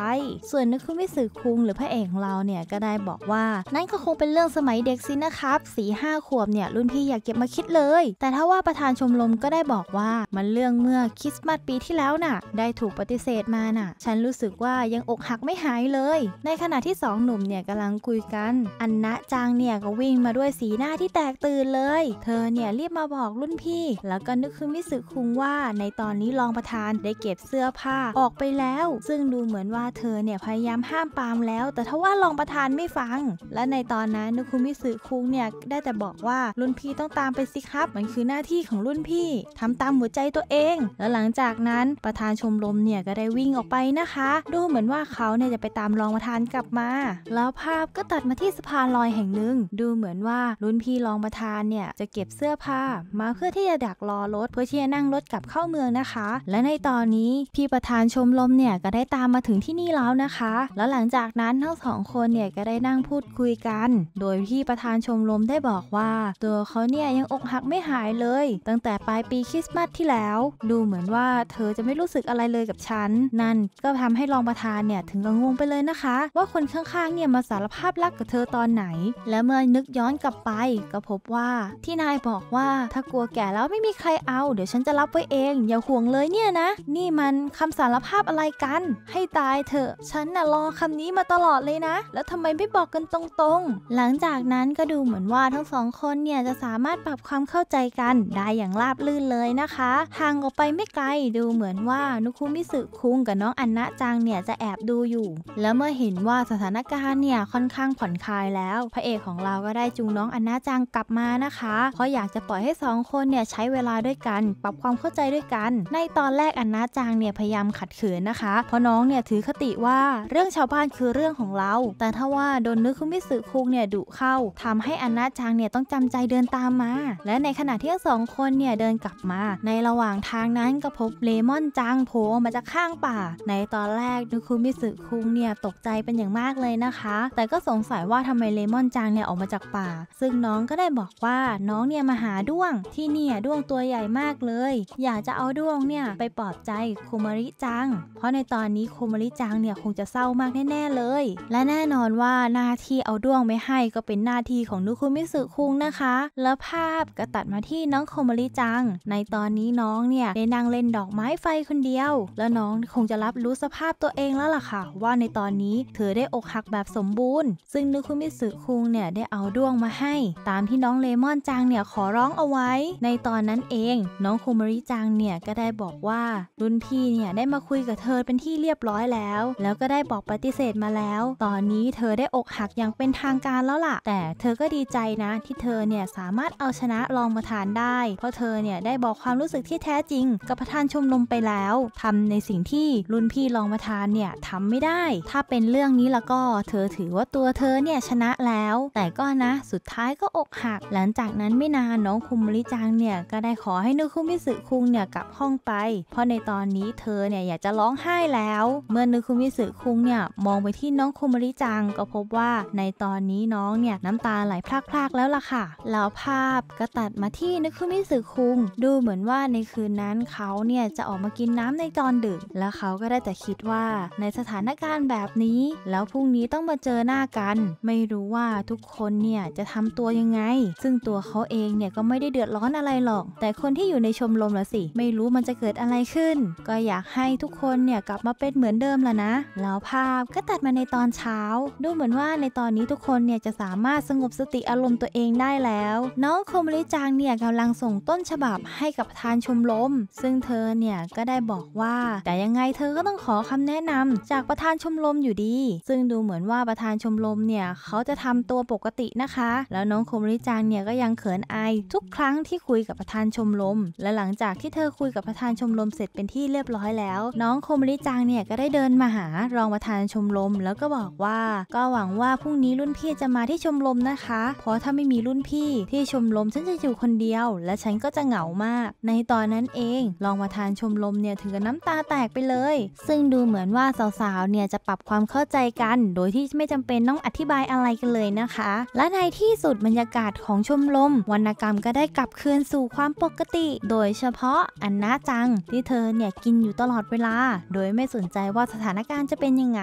[SPEAKER 1] ส่วนนึกคุณวิสุคุงหรือพระเอกของเราเนี่ยก็ได้บอกว่า นั่นก็คงเป็นเรื่องสมัยเด็กสินะครับสีห้าขวบเนี่ยรุ่นพี่อยากเก็บมาคิดเลย แต่ทว่าประธานชมรมก็ได้บอกว่ามันเรื่องเมื่อคริสต์มาสปีที่แล้วน่ะ ได้ถูกปฏิเสธมาน่ะ ฉันรู้สึกว่ายังอกหักไม่หายเลย ในขณะที่2หนุ่มเนี่ยกำลังคุยกันอันนะจางเนี่ยก็วิ่งมาด้วยสีหน้าที่แตกตื่นเลย เธอเนี่ยรีบมาบอกรุ่นพี่ แล้วก็นึกคืนวิสุคุงว่าในตอนนี้รองประธานได้เก็บเสื้อผ้าออกไปแล้วซึ่งดูเหมือนว่าเธอเนี่ยพยายามห้ามปามแล้ว แต่ทว่ารองประธานไม่ฟัง และในตอนนั้น นุคุมิสึคุงเนี่ยได้แต่บอกว่ารุ่นพี่ต้องตามไปสิครับมันคือหน้าที่ของรุ่นพี่ ทำตามหัวใจตัวเอง แล้วหลังจากนั้นประธานชมรมเนี่ยก็ได้วิ่งออกไปนะคะ ดูเหมือนว่าเขาเนี่ยจะไปตามรองประธานกลับมา แล้วภาพก็ตัดมาที่สะพานลอยแห่งหนึ่ง ดูเหมือนว่ารุ่นพี่รองประธานเนี่ยจะเก็บเสื้อผ้ามาเพื่อที่จะดักรอรถเพื่อที่จะนั่งรถกลับเข้าเมืองนะคะและในตอนนี้พี่ประธานชมรมเนี่ยก็ได้ตามมาถึงที่นี่แล้วนะคะ แล้วหลังจากนั้นทั้งสองคนเนี่ยก็ได้นั่งพูดคุยกัน โดยพี่ประธานชมรมได้บอกว่า ตัวเขาเนี่ยยังอกหักไม่หายเลย ตั้งแต่ปลายปีคริสต์มาสที่แล้ว ดูเหมือนว่าเธอจะไม่รู้สึกอะไรเลยกับฉัน นั่นก็ทำให้รองประธานเนี่ยถึงกับงงไปเลยนะคะ ว่าคนข้างๆเนี่ยมาสารภาพรักกับเธอตอนไหน และเมื่อนึกย้อนกลับไป ก็พบว่าที่นายบอกว่า ถ้ากลัวแก่แล้วไม่มีใครเอา เดี๋ยวฉันจะรับไว้เองอย่าห่วงเลเลยเนี่ยนะนี่มัน คำสารภาพอะไรกัน ให้ตายเถอะ ฉันน่ะรอคำนี้มาตลอดเลยนะ แล้วทำไมไม่บอกกันตรงๆ หลังจากนั้นก็ดูเหมือนว่าทั้งสองคนเนี่ย จะสามารถปรับความเข้าใจกัน ได้อย่างราบลื่นเลยนะคะห่างออกไปไม่ไกลดูเหมือนว่านุคุมิสึคุงกับน้องอันนะจังเนี่ยจะแอบดูอยู่ แล้วเมื่อเห็นว่าสถานการณ์เนี่ยค่อนข้างผ่อนคลายแล้วพระเอกของเราก็ได้จูงน้องอันนะจังกลับมานะคะ เพราะอยากจะปล่อยให้2คนเนี่ยใช้เวลาด้วยกัน ปรับความเข้าใจด้วยกันในตอนแรกอันนาจางเนี่ยพยายามขัดขืนนะคะ เพราะน้องเนี่ยถือคติว่าเรื่องชาวบ้านคือเรื่องของเรา แต่ถ้าว่าโดนนึกคุณพิสุคุงเนี่ยดุเข้า ทำให้อันนาจางเนี่ยต้องจำใจเดินตามมา และในขณะที่สองคนเนี่ยเดินกลับมา ในระหว่างทางนั้นก็พบเลมอนจางโผล่มาจากข้างป่า ในตอนแรกนึกคุณพิสุคุงเนี่ยตกใจเป็นอย่างมากเลยนะคะ แต่ก็สงสัยว่าทำไมเลมอนจางเนี่ยออกมาจากป่า ซึ่งน้องก็ได้บอกว่าน้องเนี่ยมาหาด้วง ที่เนี่ยด้วงตัวใหญ่มากเลย อยากจะเอาด้วงเนี่ยี่ยไปปลอบใจคุมาริจัง เพราะในตอนนี้คุมาริจังเนี่ยคงจะเศร้ามากแน่ๆเลย และแน่นอนว่าหน้าที่เอาด้วงไม่ให้ก็เป็นหน้าที่ของนุคุมิสึคุงนะคะ แล้วภาพก็ตัดมาที่น้องคุมาริจัง ในตอนนี้น้องเนี่ยได้นั่งเล่นดอกไม้ไฟคนเดียว แล้วน้องคงจะรับรู้สภาพตัวเองแล้วล่ะค่ะ ว่าในตอนนี้เธอได้อกหักแบบสมบูรณ์ ซึ่งนุคุมิสึคุงเนี่ยได้เอาด้วงมาให้ ตามที่น้องเลมอนจังเนี่ยขอร้องเอาไว้ ในตอนนั้นเองน้องคุมาริจังเนี่ยก็ได้บอกบอกว่ารุ่นพี่เนี่ยได้มาคุยกับเธอเป็นที่เรียบร้อยแล้ว แล้วก็ได้บอกปฏิเสธมาแล้ว ตอนนี้เธอได้อกหักอย่างเป็นทางการแล้วล่ะ แต่เธอก็ดีใจนะที่เธอเนี่ยสามารถเอาชนะรองประธานได้ เพราะเธอเนี่ยได้บอกความรู้สึกที่แท้จริง กับประธานชมรมไปแล้ว ทำในสิ่งที่รุ่นพี่รองประธานเนี่ยทำไม่ได้ ถ้าเป็นเรื่องนี้แล้วก็เธอถือว่าตัวเธอเนี่ยชนะแล้ว แต่ก็นะสุดท้ายก็อกหัก หลังจากนั้นไม่นานน้องคุมริจังเนี่ยก็ได้ขอให้นุคุมิสึคุงเนี่ยกลับห้องไปเพราะในตอนนี้เธอเนี่ยอยากจะร้องไห้แล้ว เมื่อนึกคุมิสึคุงเนี่ยมองไปที่น้องคุมาริจังก็พบว่าในตอนนี้น้องเนี่ยน้ำตาไหลพลากๆแล้วล่ะค่ะแล้วภาพก็ตัดมาที่นึกคุมิสึคุง ดูเหมือนว่าในคืนนั้นเขาเนี่ยจะออกมากินน้ำในตอนดึก แล้วเขาก็ได้แต่คิดว่าในสถานการณ์แบบนี้ แล้วพรุ่งนี้ต้องมาเจอหน้ากัน ไม่รู้ว่าทุกคนเนี่ยจะทำตัวยังไง ซึ่งตัวเขาเองเนี่ยก็ไม่ได้เดือดร้อนอะไรหรอก แต่คนที่อยู่ในชมรมละสิ ไม่รู้มันจะเกิดอะไรขึ้น ก็อยากให้ทุกคนเนี่ยกลับมาเป็นเหมือนเดิมแล้วนะแล้วภาพก็ตัดมาในตอนเช้า ดูเหมือนว่าในตอนนี้ทุกคนเนี่ยจะสามารถสงบสติอารมณ์ตัวเองได้แล้ว น้องโคมลิจังเนี่ยกำลังส่งต้นฉบับให้กับทานชมรมซึ่งเธอเนี่ยก็ได้บอกว่า แต่ยังไงเธอก็ต้องขอคำแนะนำจากประธานชมรมอยู่ดี ซึ่งดูเหมือนว่าประธานชมรมเนี่ยเขาจะทำตัวปกตินะคะ แล้วน้องโคมลิจังเนี่ยก็ยังเขินอายทุกครั้งที่คุยกับประธานชมรมและหลังจากที่เธอคุยกับประธานานชมรมเสร็จเป็นที่เรียบร้อยแล้ว น้องโคมริจังเนี่ยก็ได้เดินมาหารองประธานชมรมแล้วก็บอกว่าก็หวังว่าพรุ่งนี้รุ่นพี่จะมาที่ชมรมนะคะเพราะถ้าไม่มีรุ่นพี่ที่ชมรมฉันจะอยู่คนเดียว และฉันก็จะเหงามาก ในตอนนั้นเองรองประธานชมรมเนี่ยถึงกับน้ำตาแตกไปเลย ซึ่งดูเหมือนว่าสาวๆเนี่ยจะปรับความเข้าใจกัน โดยที่ไม่จำเป็นต้องอธิบายอะไรกันเลยนะคะ และในที่สุดบรรยากาศของชมรมวรรณกรรมก็ได้กลับคืนสู่ความปกติ โดยเฉพาะอันนาจาังที่เธอเนี่ยกินอยู่ตลอดเวลา โดยไม่สนใจว่าสถานการณ์จะเป็นยังไง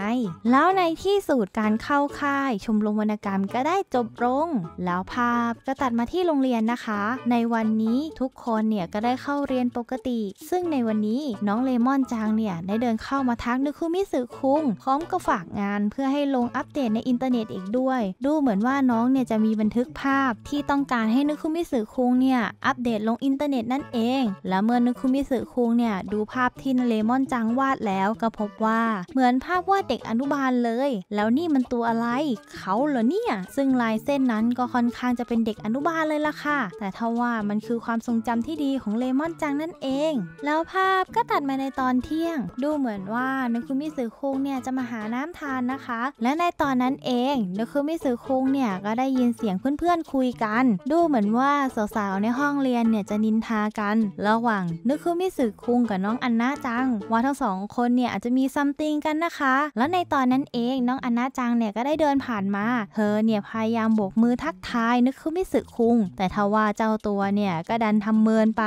[SPEAKER 1] แล้วในที่สุดการเข้าค่าย ชมรมวรรณกรรมก็ได้จบลง แล้วภาพก็ตัดมาที่โรงเรียนนะคะ ในวันนี้ทุกคนเนี่ยก็ได้เข้าเรียนปกติ ซึ่งในวันนี้น้องเลมอนจังเนี่ยได้เดินเข้ามาทักนึคุมิสึคุง พร้อมก็ฝากงานเพื่อให้ลงอัปเดตในอินเทอร์เน็ตอีกด้วย ดูเหมือนว่าน้องเนี่ยจะมีบันทึกภาพที่ต้องการให้นึคุมิสึคุงเนี่ยอัปเดตลงอินเทอร์เน็ตนั่นเองและเมื่อนึคุมิสึอคุงเนี่ยดูภาพที่เลมอนจังวาดแล้วก็พบว่าเหมือนภาพวาดเด็กอนุบาลเลย แล้วนี่มันตัวอะไรเขาเหรอเนี่ยซึ่งลายเส้นนั้นก็ค่อนข้างจะเป็นเด็กอนุบาลเลยล่ะค่ะแต่ทว่ามันคือความทรงจำที่ดีของเลมอนจังนั่นเอง แล้วภาพก็ตัดมาในตอนเที่ยง ดูเหมือนว่านกคุมิสือคุงเนี่ยจะมาหาน้ำทานนะคะ และในตอนนั้นเองนกคุมิสือคุงเนี่ยก็ได้ยินเสียงเพื่อนๆคุยกัน ดูเหมือนว่าสาวๆในห้องเรียนเนี่ยจะนินทากันระหว่างนึกคุมิสึกคุงกับน้องอันนาจัง ว่าทั้งสองคนเนี่ยอาจจะมีซัมติงกันนะคะ แล้วในตอนนั้นเองน้องอันนาจังเนี่ยก็ได้เดินผ่านมาเธอเนี่ยพยายามโบกมือทักทายนึกคือมิสึคุง แต่ทว่าเจ้าตัวเนี่ยก็ดันทำเมินไป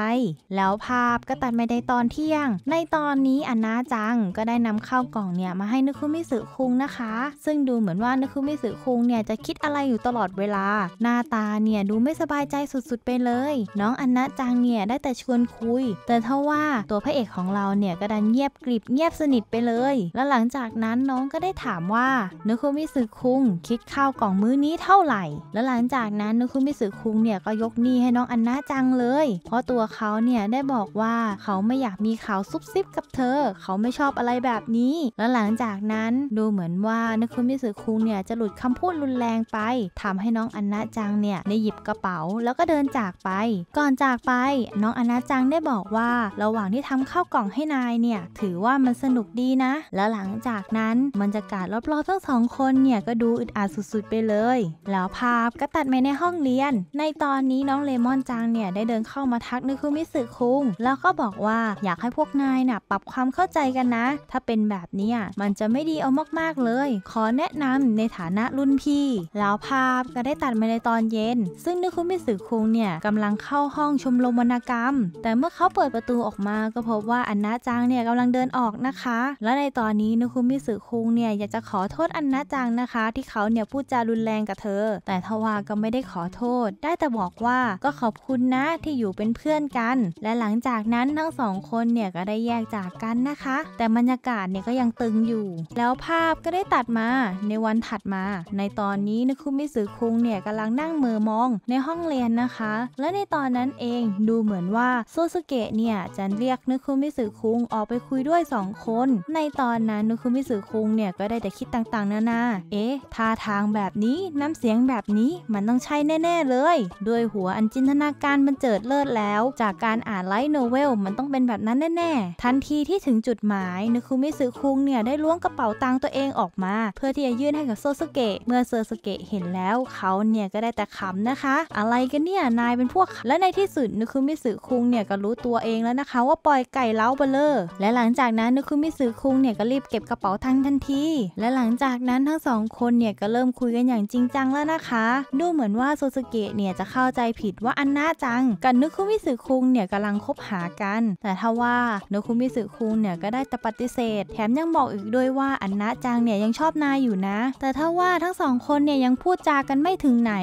[SPEAKER 1] แล้วภาพก็ตัดไปในตอนเที่ยง ในตอนนี้อันนาจังก็ได้นำข้าวกล่องเนี่ยมาให้นึกคือมิสึคุงนะคะ ซึ่งดูเหมือนว่านึกคือมิสึคุงเนี่ยจะคิดอะไรอยู่ตลอดเวลาหน้าตาเนี่ยดูไม่สบายใจสุดๆไปเลย น้องอันนาจังเนี่ยได้แต่ชวนคุย แต่ทว่า่าตัวพระเอกของเราเนี่ยก็ดันเงียบกริบเงียบสนิทไปเลย แล้วหลังจากนั้นน้องก็ได้ถามว่านุคุมิสึคุงคิดข้าวกล่องมื้อนี้เท่าไหร่ แล้วหลังจากนั้นนุคุมิสึคุงเนี่ยก็ยกหนี้ให้น้องอันนาจังเลย เพราะตัวเขาเนี่ยได้บอกว่าเขาไม่อยากมีข่าวซุบซิบกับเธอ เขาไม่ชอบอะไรแบบนี้ แล้วหลังจากนั้นดูเหมือนว่านุคุมิสึคุงเนี่ยจะหลุดคำพูดรุนแรงไป ทำให้น้องอันนาจังเนี่ยได้หยิบกระเป๋าแล้วก็เดินจากไป ก่อนจากไปน้องอันนาจังได้บอกว่าเราระหว่างที่ทำข้าวกล่องให้นายเนี่ยถือว่ามันสนุกดีนะ แล้วหลังจากนั้นบรรยากาศรอบๆทั้งสองคนเนี่ยก็ดูอึดอัดสุดๆไปเลย แล้วภาพก็ตัดไปในห้องเรียน ในตอนนี้น้องเลมอนจังเนี่ยได้เดินเข้ามาทักนึกคุมิสึคุง แล้วก็บอกว่าอยากให้พวกนายน่ะปรับความเข้าใจกันนะ ถ้าเป็นแบบนี้มันจะไม่ดีเอามากๆเลย ขอแนะนำในฐานะรุ่นพี่ แล้วภาพก็ได้ตัดมาในตอนเย็น ซึ่งนึกคุมิสึคุงเนี่ยกำลังเข้าห้องชมรมวรรณกรรม แต่เมื่อเขาเปิดประตูออกกมาก็พบว่าอันนาจังเนี่ยกำลังเดินออกนะคะ และในตอนนี้นุคุมิสึคุงเนี่ยอยากจะขอโทษอันนาจังนะคะ ที่เขาเนี่ยพูดจารุนแรงกับเธอ แต่ทว่าก็ไม่ได้ขอโทษ ได้แต่บอกว่าก็ขอบคุณนะที่อยู่เป็นเพื่อนกัน และหลังจากนั้นทั้งสองคนเนี่ยก็ได้แยกจากกันนะคะ แต่บรรยากาศเนี่ยก็ยังตึงอยู่ แล้วภาพก็ได้ตัดมาในวันถัดมา ในตอนนี้นุคุมิสึคุงเนี่ยกำลังนั่งเมือมองในห้องเรียนนะคะ และในตอนนั้นเองดูเหมือนว่าโซสเกะเนี่ยจันเรียกนุคุมิสึคุงออกไปคุยด้วย2คนในตอนนั้นนุคุมิสึคุงเนี่ยก็ได้แต่คิดต่างๆนานาเอ๊ะท่าทางแบบนี้น้ำเสียงแบบนี้มันต้องใช่แน่ๆเลยด้วยหัวอันจินตนาการมันเจิดเลิศแล้ว จากการอ่านไลท์โนเวลมันต้องเป็นแบบนั้นแน่ๆ ทันทีที่ถึงจุดหมายนุคุมิสึคุงเนี่ยได้ล้วงกระเป๋าตังค์ตัวเองออกมา เพื่อที่จะยื่นให้กับโซสเกะเมื่อโซสเกะเห็นแล้วเขาเนี่ยก็ได้แต่ขำนะคะ อะไรกันเนี่ยนายเป็นพวกและในที่สุดนุคุมิสึคุงเนี่ยก็รู้ตัวเองแล้วนะคะว่าปล่อยไก่เล้าเบลเลอ์และหลังจากนั้นนุคุมิสึคุงเนี่ยก็รีบเก็บกระเป๋าทังทันที และหลังจากนั้นทั้งสองคนเนี่ยก็เริ่มคุยกันอย่างจริงจังแล้วนะคะ ดูเหมือนว่าโซสเกะเนี่ยจะเข้าใจผิดว่าอันนาจัง กับนุคุมิสึคุงเนี่ยกำลังคบหากัน แต่ถ้าว่านุคุมิสึคุงเนี่ยก็ได้แต่ปฏิเสธ แถมยังบอกอีกด้วยว่าอันนาจังเนี่ยยังชอบนายอยู่นะ แต่ถ้าว่าทั้งสองคนเนี่ยยังพูดจากันไม่ถึงไหน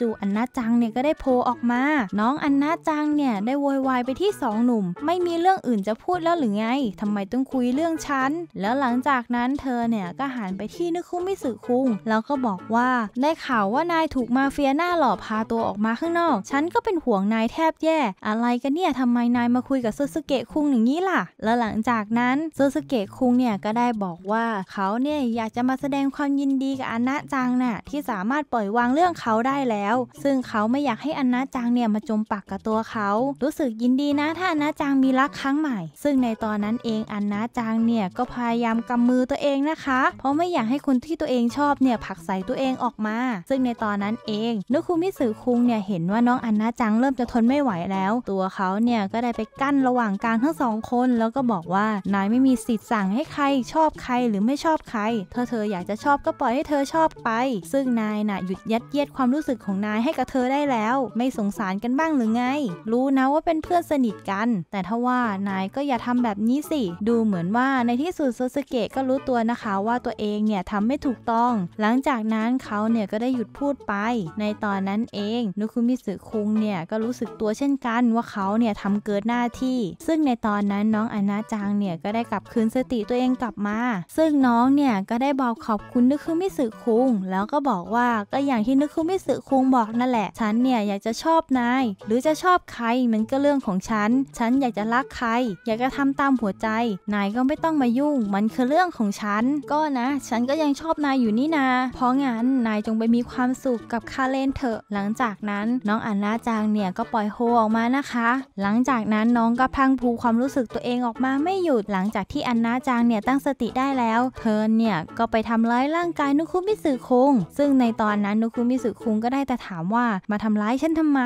[SPEAKER 1] จู่ๆอันนาจังเนี่ยก็ได้โผล่ออกมา น้องอันนาจังเนี่ยได้โวยวายไปที่สองหนุ่มไม่มีเรื่องอื่นจะพูดแล้วหรือไง ทำไมต้องคุยเรื่องฉัน แล้วหลังจากนั้นเธอเนี่ยก็หันไปที่นึกคุมิสึคุง แล้วก็บอกว่าได้ข่าวว่านายถูกมาเฟียหน้าหล่อพาตัวออกมาข้างนอก ฉันก็เป็นห่วงนายแทบแย่ อะไรกันเนี่ยทำไมนายมาคุยกับซูซูเกะคุงอย่างนี้ล่ะ แล้วหลังจากนั้นซูซูเกะคุงเนี่ยก็ได้บอกว่าเขาเนี่ยอยากจะมาแสดงความยินดีกับอนะจังน่ะที่สามารถปล่อยวางเรื่องเขาได้แล้ว ซึ่งเขาไม่อยากให้อนะจังเนี่ยมาจมปักกับตัวเขา รู้สึกยินดีนะถ้าอนะจังมีรักครั้งใหม่ ซึ่งในตอนนั้นเองอันนาจางเนี่ยก็พยายามกำมือตัวเองนะคะ เพราะไม่อยากให้คนที่ตัวเองชอบเนี่ยผลักใส่ตัวเองออกมา ซึ่งในตอนนั้นเองนุคุมิสึคุงเนี่ยเห็นว่าน้องอันนาจังเริ่มจะทนไม่ไหวแล้ว ตัวเขาเนี่ยก็ได้ไปกั้นระหว่างกลางทั้งสองคน แล้วก็บอกว่านายไม่มีสิทธิ์สั่งให้ใครชอบใครหรือไม่ชอบใคร เธอเธออยากจะชอบก็ปล่อยให้เธอชอบไป ซึ่งนายน่ะหยุดยัดเยียดความรู้สึกของนายให้กับเธอได้แล้ว ไม่สงสารกันบ้างหรือไง รู้นะว่าเป็นเพื่อนสนิทกัน แต่ทว่านายก็อย่าทำแบบนี้สิ ดูเหมือนว่าในที่สุดโซสเกะก็รู้ตัวนะคะว่าตัวเองเนี่ยทำไม่ถูกต้อง หลังจากนั้นเขาเนี่ยก็ได้หยุดพูดไป ในตอนนั้นเองนุคุมิสึคุงเนี่ยก็รู้สึกตัวเช่นกัน ว่าเขาเนี่ยทำเกินหน้าที่ ซึ่งในตอนนั้นน้องอนาจังเนี่ยก็ได้กลับคืนสติตัวเองกลับมา ซึ่งน้องเนี่ยก็ได้บอกขอบคุณนุคุมิสึคุง แล้วก็บอกว่าก็อย่างที่นุคุมิสึคุงบอกนั่นแหละ ฉันเนี่ยอยากจะชอบนายหรือจะชอบใครมันก็เรื่องของฉัน ฉันอยากจะรักใคร อยากจะทำตามหัวใจ นายก็ไม่ต้องมายุ่ง มันคือเรื่องของฉัน ก็นะ ฉันก็ยังชอบนายอยู่นี่นาเพราะงั้นนายจงไปมีความสุขกับคาเลนเถอะ หลังจากนั้นน้องอันนาจางเนี่ยก็ปล่อยโฮออกมานะคะ หลังจากนั้นน้องก็พังพูความรู้สึกตัวเองออกมาไม่หยุดหลังจากที่อันนาจางเนี่ยตั้งสติได้แล้ว เธอเนี่ยก็ไปทำร้ายร่างกายนุคุมิสึคุงซึ่งในตอนนั้นนุคุมิสึคุงก็ได้แต่ถามว่ามาทำร้ายฉันทำไม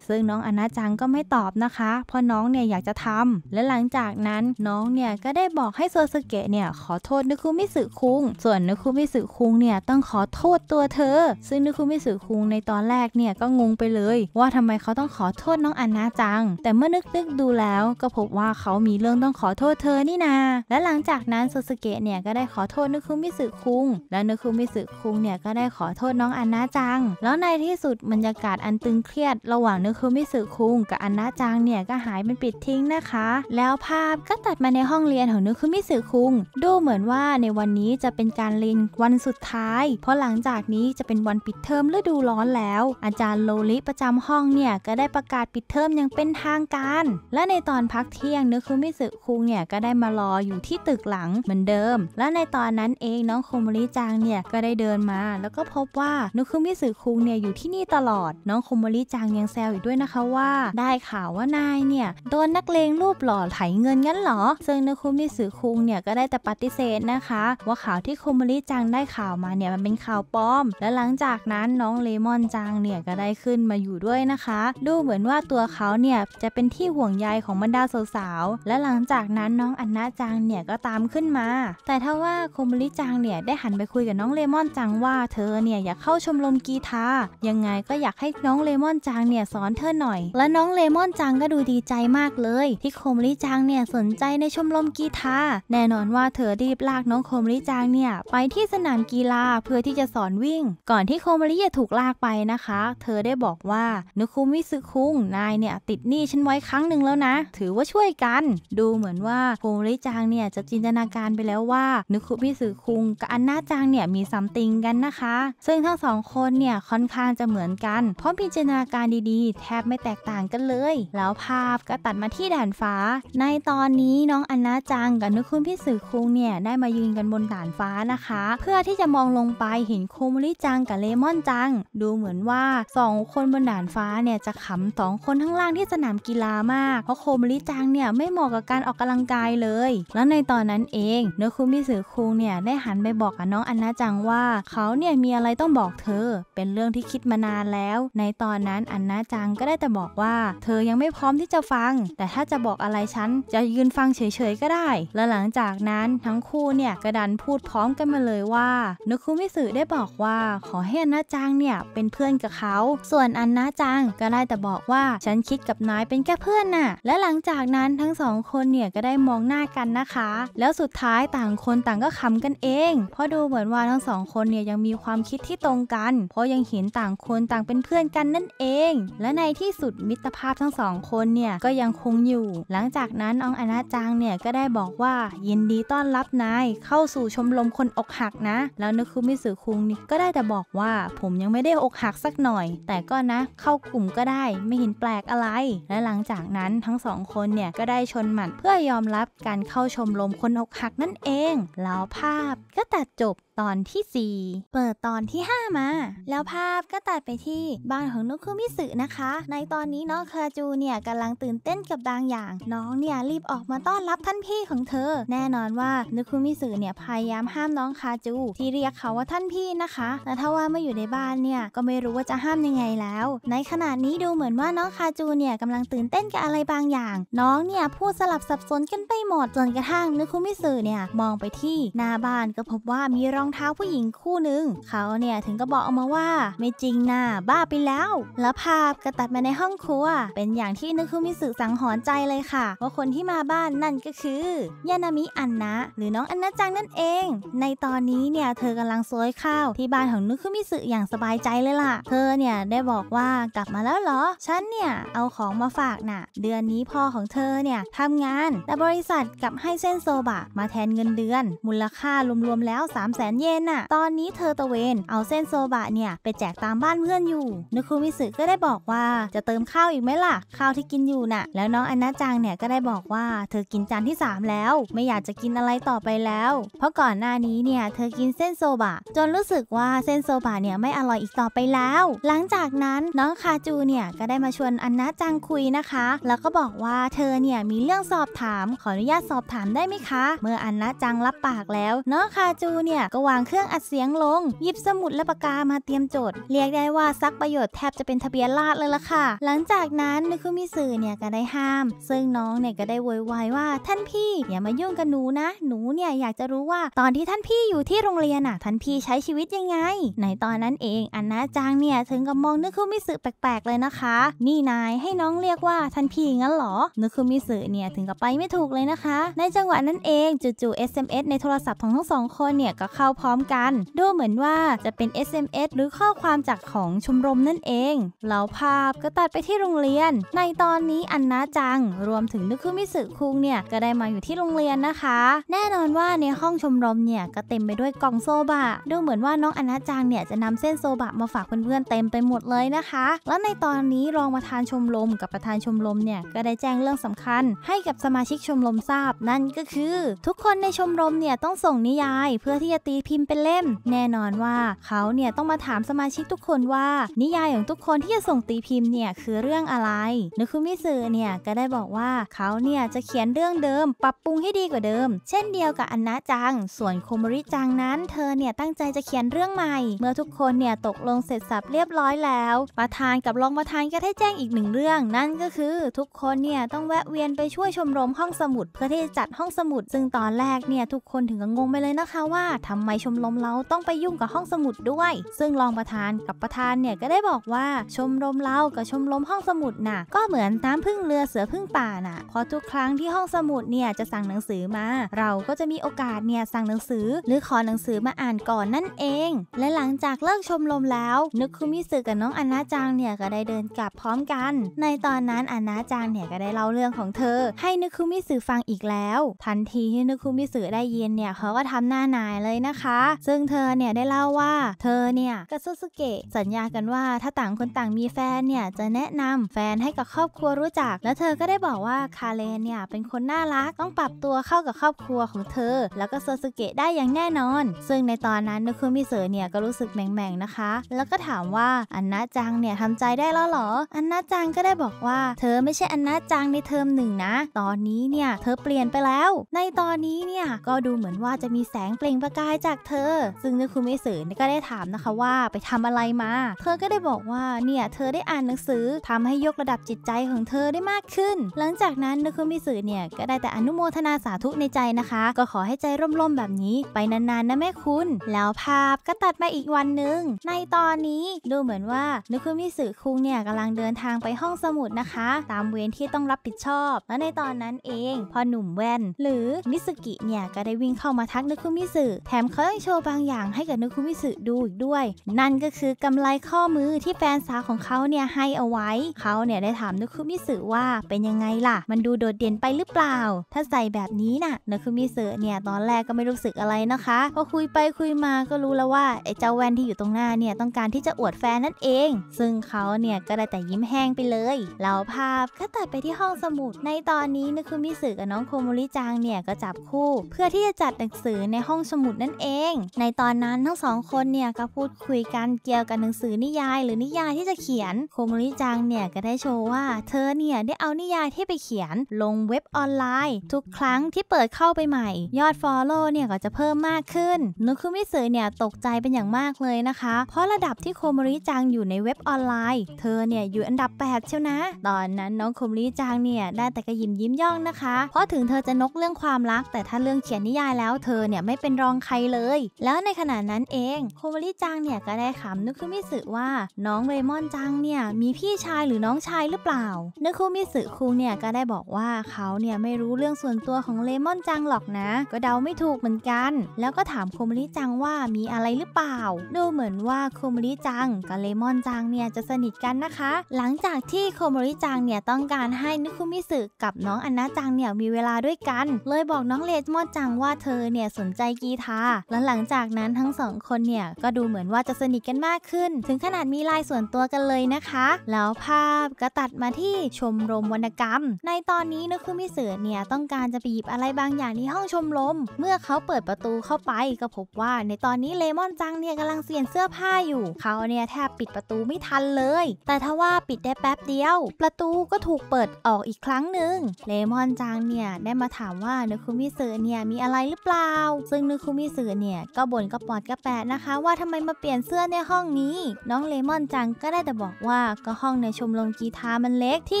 [SPEAKER 1] ซึ่งน้องอันนาจังก็ไม่ตอบนะคะเพราะน้องเนี่ยอยากจะททำและหลังจากนั้นน้องเนี่ยก็ได้บอกให้โซสเกะเนี่ยขอโทษนุคุมิสึคุง ส่วนนุคุมิสึคุงเนี่ยต้องขอโทษตัวเธอ ซึ่งนุคุมิสึคุงในตอนแรกเนี่ยก็งงไปเลย ว่าทำไมเขาต้องขอโทษน้องอันนาจัง แต่เมื่อนึกนึกดูแล้วก็พบว่าเขามีเรื่องต้องขอโทษเธอนี่นา และหลังจากนั้นโซสเกะเนี่ยก็ได้ขอโทษนุคุมิสึคุง และนุคุมิสึคุงเนี่ยก็ได้ขอโทษน้องอันนาจัง แล้วในที่สุดบรรยากาศอันตึงเครียดระหว่างนุคุมิสึคุงกับอันนาจังเนี่ยก็หายเป็นปิดทิ้งนะนะคะแล้วภาพก็ตัดมาในห้องเรียนของนุคุมิสึคุง ดูเหมือนว่าในวันนี้จะเป็นการเรียนวันสุดท้าย เพราะหลังจากนี้จะเป็นวันปิดเทอมฤดูร้อนแล้ว อาจารย์โลลิประจำห้องเนี่ยก็ได้ประกาศปิดเทอมอย่างเป็นทางการ และในตอนพักเที่ยงนุคุมิสึคุงเนี่ยก็ได้มารออยู่ที่ตึกหลังเหมือนเดิม และในตอนนั้นเองน้องโคมริจังเนี่ยก็ได้เดินมา แล้วก็พบว่านุคุมิสึคุงเนี่ยอยู่ที่นี่ตลอดน้องโคมริจังยังแซวอีกด้วยนะคะว่า ได้ข่าวว่านายเนี่ยโดนนักเรเลงรูปหล่อไถเงินงั้นหรอซึ่งนคุมิสึคุงเนี่ยก็ได้แต่ปฏิเสธนะคะว่าข่าวที่คุมริจังได้ข่าวมาเนี่ยมันเป็นข่าวปลอม และหลังจากนั้นน้องเลมอนจังเนี่ยก็ได้ขึ้นมาอยู่ด้วยนะคะ ดูเหมือนว่าตัวเขาเนี่ยจะเป็นที่ห่วงใยของบรรดาสาวๆและหลังจากนั้นน้องอันนาจังเนี่ยก็ตามขึ้นมาแต่ถ้าว่าคุมริจังเนี่ยได้หันไปคุยกับน้องเลมอนจังว่าเธอเนี่ยอยากเข้าชมรมกีตาร์ยังไงก็อยากให้น้องเลมอนจังเนี่ยสอนเธอหน่อยและน้องเลมอนจังก็ดูดีใจมากเลยที่โคมริจังเนี่ยสนใจในชมรมกีตาร์แน่นอนว่าเธอรีบลากน้องโคมริจังเนี่ยไปที่สนามกีฬาเพื่อที่จะสอนวิ่ง ก่อนที่โคมริจะถูกลากไปนะคะ เธอได้บอกว่านุคุมิสึคุงนายเนี่ยติดหนี้ฉันไว้ครั้งหนึ่งแล้วนะ ถือว่าช่วยกัน ดูเหมือนว่าโคมริจังเนี่ยจะจินตนาการไปแล้วว่า นุคุมิสึคุงกับอันนาจังเนี่ยมีซัมติงกันนะคะ ซึ่งทั้งสองคนเนี่ยค่อนข้างจะเหมือนกันเพราะพิจินตนาการดีๆ แทบไม่แตกต่างกันเลย แล้วภาพก็ตัดมาที่ด่านฟ้า ในตอนนี้น้องอันนาจังกับนุคุณพี่สื่อคุงเนี่ยได้มายืนกันบนด่านฟ้านะคะ เพื่อที่จะมองลงไปเห็นโคมุริจังกับเลมอนจังดูเหมือนว่า2คนบนด่านฟ้าเนี่ยจะขำสองคนข้างล่างที่สนามกีฬามากเพราะโคมุริจังเนี่ยไม่เหมาะกับการออกกำลังกายเลยแล้วในตอนนั้นเองนุคุณพี่สื่อคุงเนี่ยได้หันไปบอกกับน้องอันนาจังว่า เขาเนี่ยมีอะไรต้องบอกเธอเป็นเรื่องที่คิดมานานแล้ว ในตอนนั้นอันนาจังก็ได้แต่บอกว่า เธอยังไม่พร้อมที่จะฟัง แต่ถ้าจะบอกอะไรฉันจะยืนฟังเฉยๆก็ได้ และหลังจากนั้นทั้งคู่เนี่ยกระดันพูดพร้อมกันมาเลยว่าโนคุมิสึได้บอกว่าขอให้อนาจังเนี่ยเป็นเพื่อนกับเขา ส่วนอันนาจังก็ได้แต่บอกว่าฉันคิดกับนายเป็นแค่เพื่อนน่ะและหลังจากนั้นทั้งสองคนเนี่ยก็ได้มองหน้ากันนะคะ แล้วสุดท้ายต่างคนต่างก็คำกันเองเพราะดูเหมือนว่าทั้งสองคนเนี่ยยังมีความคิดที่ตรงกัน เพราะยังเห็นต่างคนต่างเป็นเพื่อนกันนั่นเอง และในที่สุดมิตรภาพทั้งสองคนเนี่ยก็ยังคงอยูู่่หลังจากนั้นอองอนาจังเนี่ยก็ได้บอกว่า ยินดีต้อนรับนายเข้าสู่ชมรมคนอกหักนะ แล้วนึกคุมิสอคุงนี่ก็ได้แต่บอกว่า ผมยังไม่ได้อกหักสักหน่อย แต่ก็นะเข้ากลุ่มก็ได้ไม่เห็นแปลกอะไร และหลังจากนั้นทั้งสองคนเนี่ยก็ได้ชนหมัดเพื่อยอมรับการเข้าชมรมคนอกหักนั่นเอง แล้วภาพก็ตัดจบตอนที่ 4 เปิดตอนที่ 5 มา แล้วภาพก็ตัดไปที่บ้านของนุคุมิสึนะคะ ในตอนนี้น้องคาจูเนี่ยกำลังตื่นเต้นกับดางอย่าง น้องเนี่ยรีบออกมาต้อนรับท่านพี่ของเธอ แน่นอนว่านุคุมิสึเนี่ยพยายามห้ามน้องคาจู ที่เรียกเขาว่าท่านพี่นะคะ แต่ถ้าว่าไม่อยู่ในบ้านเนี่ยก็ไม่รู้ว่าจะห้ามยังไงแล้ว ในขณะนี้ดูเหมือนว่าน้องคาจูเนี่ยกำลังตื่นเต้นกับอะไรบางอย่าง น้องเนี่ยพูดสลับสับสนกันไปหมดจนกระทั่งนุคุมิสึเนี่ยมองไปที่หน้าบ้านก็พบว่ามีรององเท้าผู้หญิงคู่หนึ่งเขาเนี่ยถึงก็บอกออกมาว่าไม่จริงนะ่ะบ้าไปแล้ว แล้วภาพก็ตัดมาในห้องครัว เป็นอย่างที่นึกคุมิสึสังหรณ์ใจเลยค่ะว่าคนที่มาบ้านนั่นก็คือยานามิอันนะ หรือน้องอันนะจังนั่นเอง ในตอนนี้เนี่ยเธอกำลังซวยข้าวที่บ้านของนึกคุมิสึอย่างสบายใจเลยล่ะเธอเนี่ยได้บอกว่ากลับมาแล้วเหรอฉันเนี่ยเอาของมาฝากน่ะเดือนนี้พ่อของเธอเนี่ยทำงานแต่บริษัทกลับให้เส้นโซบะ มาแทนเงินเดือน มูลค่ารวมๆแล้ว3 0 0แสนเย็นน่ะตอนนี้เธอตะเวนเอาเส้นโซบะเนี่ยไปแจกตามบ้านเพื่อนอยู่นุคุมิสึก็ได้บอกว่าจะเติมข้าวอีกไหมล่ะข้าวที่กินอยู่น่ะแล้วน้องอนาจังเนี่ยก็ได้บอกว่าเธอกินจานที่3แล้ว ไม่อยากจะกินอะไรต่อไปแล้ว เพราะก่อนหน้านี้เนี่ยเธอกินเส้นโซบะจนรู้สึกว่าเส้นโซบะเนี่ยไม่อร่อยอีกต่อไปแล้ว หลังจากนั้นน้องคาจูเนี่ยก็ได้มาชวนอันนาจังคุยนะคะแล้วก็บอกว่าเธอเนี่ยมีเรื่องสอบถามขออนุญาตสอบถามได้ไหมคะ เมื่ออันนาจังรับปากแล้วน้องคาจูเนี่ยก็วางเครื่องอัดเสียงลงหยิบสมุดและปากกามาเตรียมโจทย์เรียกได้ว่าซักประโยชน์แทบจะเป็นทะเบียนราดเลยล่ะค่ะ หลังจากนั้นนุคุมิสือเนี่ยก็ได้ห้าม ซึ่งน้องเนี่ยก็ได้โวยวายว่าท่านพี่อย่ามายุ่งกับหนูนะ หนูเนี่ยอยากจะรู้ว่าตอนที่ท่านพี่อยู่ที่โรงเรียนน่ะท่านพี่ใช้ชีวิตยังไง ในตอนนั้นเองอันนาจางเนี่ยถึงกับมองนึกคุมิสือแปลกๆเลยนะคะ นี่นายให้น้องเรียกว่าท่านพี่งั้นหรอนึกคุมิสือเนี่ยถึงกับไปไม่ถูกเลยนะคะ ในจังหวะนั้นเองจู่ๆ SMS ในโทรศัพท์ของทั้งสองคนเนี่ยก็เข้าพร้อมกันดูเหมือนว่าจะเป็น SMS หรือข้อความจากของชมรมนั่นเองเลาภาพก็ตัดไปที่โรงเรียน ในตอนนี้อันนาจังรวมถึงนึกคุมิสึคุงเนี่ยก็ได้มาอยู่ที่โรงเรียนนะคะแน่นอนว่าในห้องชมรมเนี่ยก็เต็มไปด้วยกล่องโซบะดูเหมือนว่าน้องอันนาจังเนี่ยจะนำเส้นโซบะมาฝากเพื่อนๆเต็มไปหมดเลยนะคะ แล้วในตอนนี้รองประธานชมรมกับประธานชมรมเนี่ยก็ได้แจ้งเรื่องสำคัญให้กับสมาชิกชมรมทราบนั่นก็คือ ทุกคนในชมรมเนี่ยต้องส่งนิยายเพื่อที่จะตีพิมพ์เป็นเล่มแน่นอนว่าเขาเนี่ยต้องมาถามสมาชิกทุกคนว่า นิยายของทุกคนที่จะส่งตีพิมพ์เนี่ยคือเรื่องอะไรนกคุณมิสึเนี่ยก็ได้บอกว่าเขาเนี่ยจะเขียนเรื่องเดิม ปรับปรุงให้ดีกว่าเดิม เช่นเดียวกับอันนะจัง ส่วนโคมริจังนั้น เธอเนี่ยตั้งใจจะเขียนเรื่องใหม่ เมื่อทุกคนเนี่ยตกลงเสร็จสับเรียบร้อยแล้ว ประธานกับรองประธานก็ได้แจ้งอีกหนึ่งเรื่องนั่นก็คือ ทุกคนเนี่ยต้องแวะเวียนไปช่วยชมรมห้องสมุด เพื่อที่จะจัดห้องสมุดซึ่งตอนแรกเนี่ยทุกคนถึงกับงงไปเลยนะคะว่าทำไมชมรมเราต้องไปยุ่งกับห้องสมุดด้วย ซึ่งรองประธานกับประธานเนี่ยก็ได้บอกว่าชมรมเรากับชมรมห้องสมุดน่ะ ก็เหมือนน้ำพึ่งเรือเสือพึ่งป่าน่ะเพราะทุกครั้งที่ห้องสมุดเนี่ยจะสั่งหนังสือมา เราก็จะมีโอกาสเนี่ยสั่งหนังสือ หรือขอหนังสือมาอ่านก่อนนั่นเอง และหลังจากเลิกชมรมแล้วนึกคุมิสึกับน้องอนนาจังเนี่ยก็ได้เดินกลับพร้อมกัน ในตอนนั้นอนนาจังเนี่ยก็ได้เล่าเรื่องของเธอ ให้นึกคุมิสึฟังอีกแล้วทันทีที่นึกคุมิสึได้ยินเนี่ยเขาก็ทำหน้านายเลยนะคะซึ่งเธอเนี่ยได้เล่าว่าเธอเนี่ยกับซูซูเกะสัญญากันว่าถ้าต่างคนต่างมีแฟนเนี่ยจะแนะนำแฟนให้กับครอบครัวรู้จักแล้วเธอก็ได้บอกว่าคาเลนเนี่ยเป็นคนน่ารักต้องปรับตัวเข้ากับครอบครัวของเธอ แล้วก็ซูซูเกะได้อย่างแน่นอน ซึ่งในตอนนั้นนุคุมิเสเนี่ยก็รู้สึกแหม่งๆนะคะ แล้วก็ถามว่าอันนาจังเนี่ยทำใจได้แล้วหรออันนาจังก็ได้บอกว่า เธอไม่ใช่อันนาจังในเทอมหนึ่งนะ ตอนนี้เนี่ยเธอเปลี่ยนไปแล้ว ในตอนนี้เนี่ยก็ดูเหมือนว่าจะมีแสงเปล่งประกายจากเธอซึ่งนักคุเมสึก็ได้ถามนะคะว่าไปทำอะไรมา เธอก็ได้บอกว่าเนี่ยเธอได้อ่านหนังสือทำให้ยกระดับจิตใจของเธอได้มากขึ้น หลังจากนั้นนักคุเมสึเนี่ยก็ได้แต่อนุโมทนาสาธุในใจนะคะ ก็ขอให้ใจร่มๆแบบนี้ ไปนานๆนะแม่คุณแล้วภาพก็ตัดมาอีกวันหนึ่งในตอนนี้ดูเหมือนว่านักคุเมสึคุงเนี่ยกำลังเดินทางไปห้องสมุดนะคะ ตามเวรที่ต้องรับผิดชอบและในตอนนั้นเองพอหนุ่มแว่น หรือมิสกิเนี่ยก็ได้วิ่งเข้ามาทักนักคุมิสึแถมเขายังโชว์บางอย่างให้กับนุคุมิสึดูอีกด้วย นั่นก็คือกำไรข้อมือที่แฟนสาวของเขาเนี่ยให้เอาไว้เขาเนี่ยได้ถามนุคุมิสึว่าเป็นยังไงล่ะ มันดูโดดเด่นไปหรือเปล่า ถ้าใส่แบบนี้น่ะนุคุมิสึเนี่ยตอนแรกก็ไม่รู้สึกอะไรนะคะ พอคุยไปคุยมาก็รู้แล้วว่าไอ้เจ้าแวนที่อยู่ตรงหน้าเนี่ยต้องการที่จะอวดแฟนนั่นเอง ซึ่งเขาเนี่ยก็ได้แต่ยิ้มแห้งไปเลยแล้วภาพก็ตัดไปที่ห้องสมุด ในตอนนี้นุคุมิสึกับน้องโคมมริจังเนี่ยก็จับคู่ เพื่อที่จะจัดหนังสือในห้องสมุดนั่นเองในตอนนั้นทั้งสองคนเนี่ยก็พูดคุยกันเกี่ยวกับหนังสือนิยาย หรือนิยายที่จะเขียนโคโมริจังเนี่ยก็ได้โชว์ว่า เธอเนี่ยได้เอานิยายที่ไปเขียนลงเว็บออนไลน์ ทุกครั้งที่เปิดเข้าไปใหม่ ยอดฟอลโล่เนี่ยก็จะเพิ่มมากขึ้นนุคุมิสึเนี่ยตกใจเป็นอย่างมากเลยนะคะ เพราะระดับที่โคโมริจังอยู่ในเว็บออนไลน์ เธอเนี่ยอยู่อันดับ8เชียวนะ ตอนนั้น น้องโคโมริจังเนี่ยได้แต่กระยิมยิ้มย่องนะคะเพราะถึงเธอจะนกเรื่องความรัก แต่ถ้าเรื่องเขียนนิยายแล้ว เธอเนี่ยไม่เป็นรองใครเลยเลยแล้วในขณะนั้นเองโคเวริจังเนี่ยก็ได้ขำนึกคุมิสึว่าน้องเรมอนจังเนี่ยมีพี่ชายหรือน้องชายหรือเปล่านึกคุมิสึคุงเนี่ยก็ได้บอกว่าเขาเนี่ยไม่รู้เรื่องส่วนตัวของเลมอนจังหรอกนะ ก็เดาไม่ถูกเหมือนกัน แล้วก็ถามโคเวริจังว่ามีอะไรหรือเปล่า ดูเหมือนว่าโคเวริจังกับเลมอนจังเนี่ยจะสนิทกันนะคะ หลังจากที่โคเวริจังเนี่ยต้องการให้นึกคุมิสึกับน้องอนนาจังเนี่ยมีเวลาด้วยกัน เลยบอกน้องเลมอนจังว่าเธอเนี่ยสนใจกีตาร์แล้วหลังจากนั้นทั้งสองคนเนี่ยก็ดูเหมือนว่าจะสนิทกันมากขึ้น ถึงขนาดมีไลน์ส่วนตัวกันเลยนะคะ แล้วภาพก็ตัดมาที่ชมรมวรรณกรรม ในตอนนี้นะคุม่เสือเนี่ยต้องการจะไปหยิบอะไรบางอย่างในห้องชมรม เมื่อเขาเปิดประตูเข้าไปก็พบว่า ในตอนนี้เลมอนจังเนี่ยกำลังเปลี่ยนเสื้อผ้าอยู่เขาเนี่ยแทบปิดประตูไม่ทันเลย แต่ถ้าว่าปิดได้แป๊บเดียว ประตูก็ถูกเปิดออกอีกครั้งหนึ่งเลมอนจังเนี่ยได้มาถามว่าึนคุมิเสือเนี่ยมีอะไรหรือเปล่าซึ่งึนคุมิเสือเนี่ยก็บ่นก็ปอดก็แปะนะคะ ว่าทำไมมาเปลี่ยนเสื้อในห้องนี้ น้องเลมอนจังก็ได้แต่บอกว่าก็ห้องในชมรมกีตาร์มันเล็กที่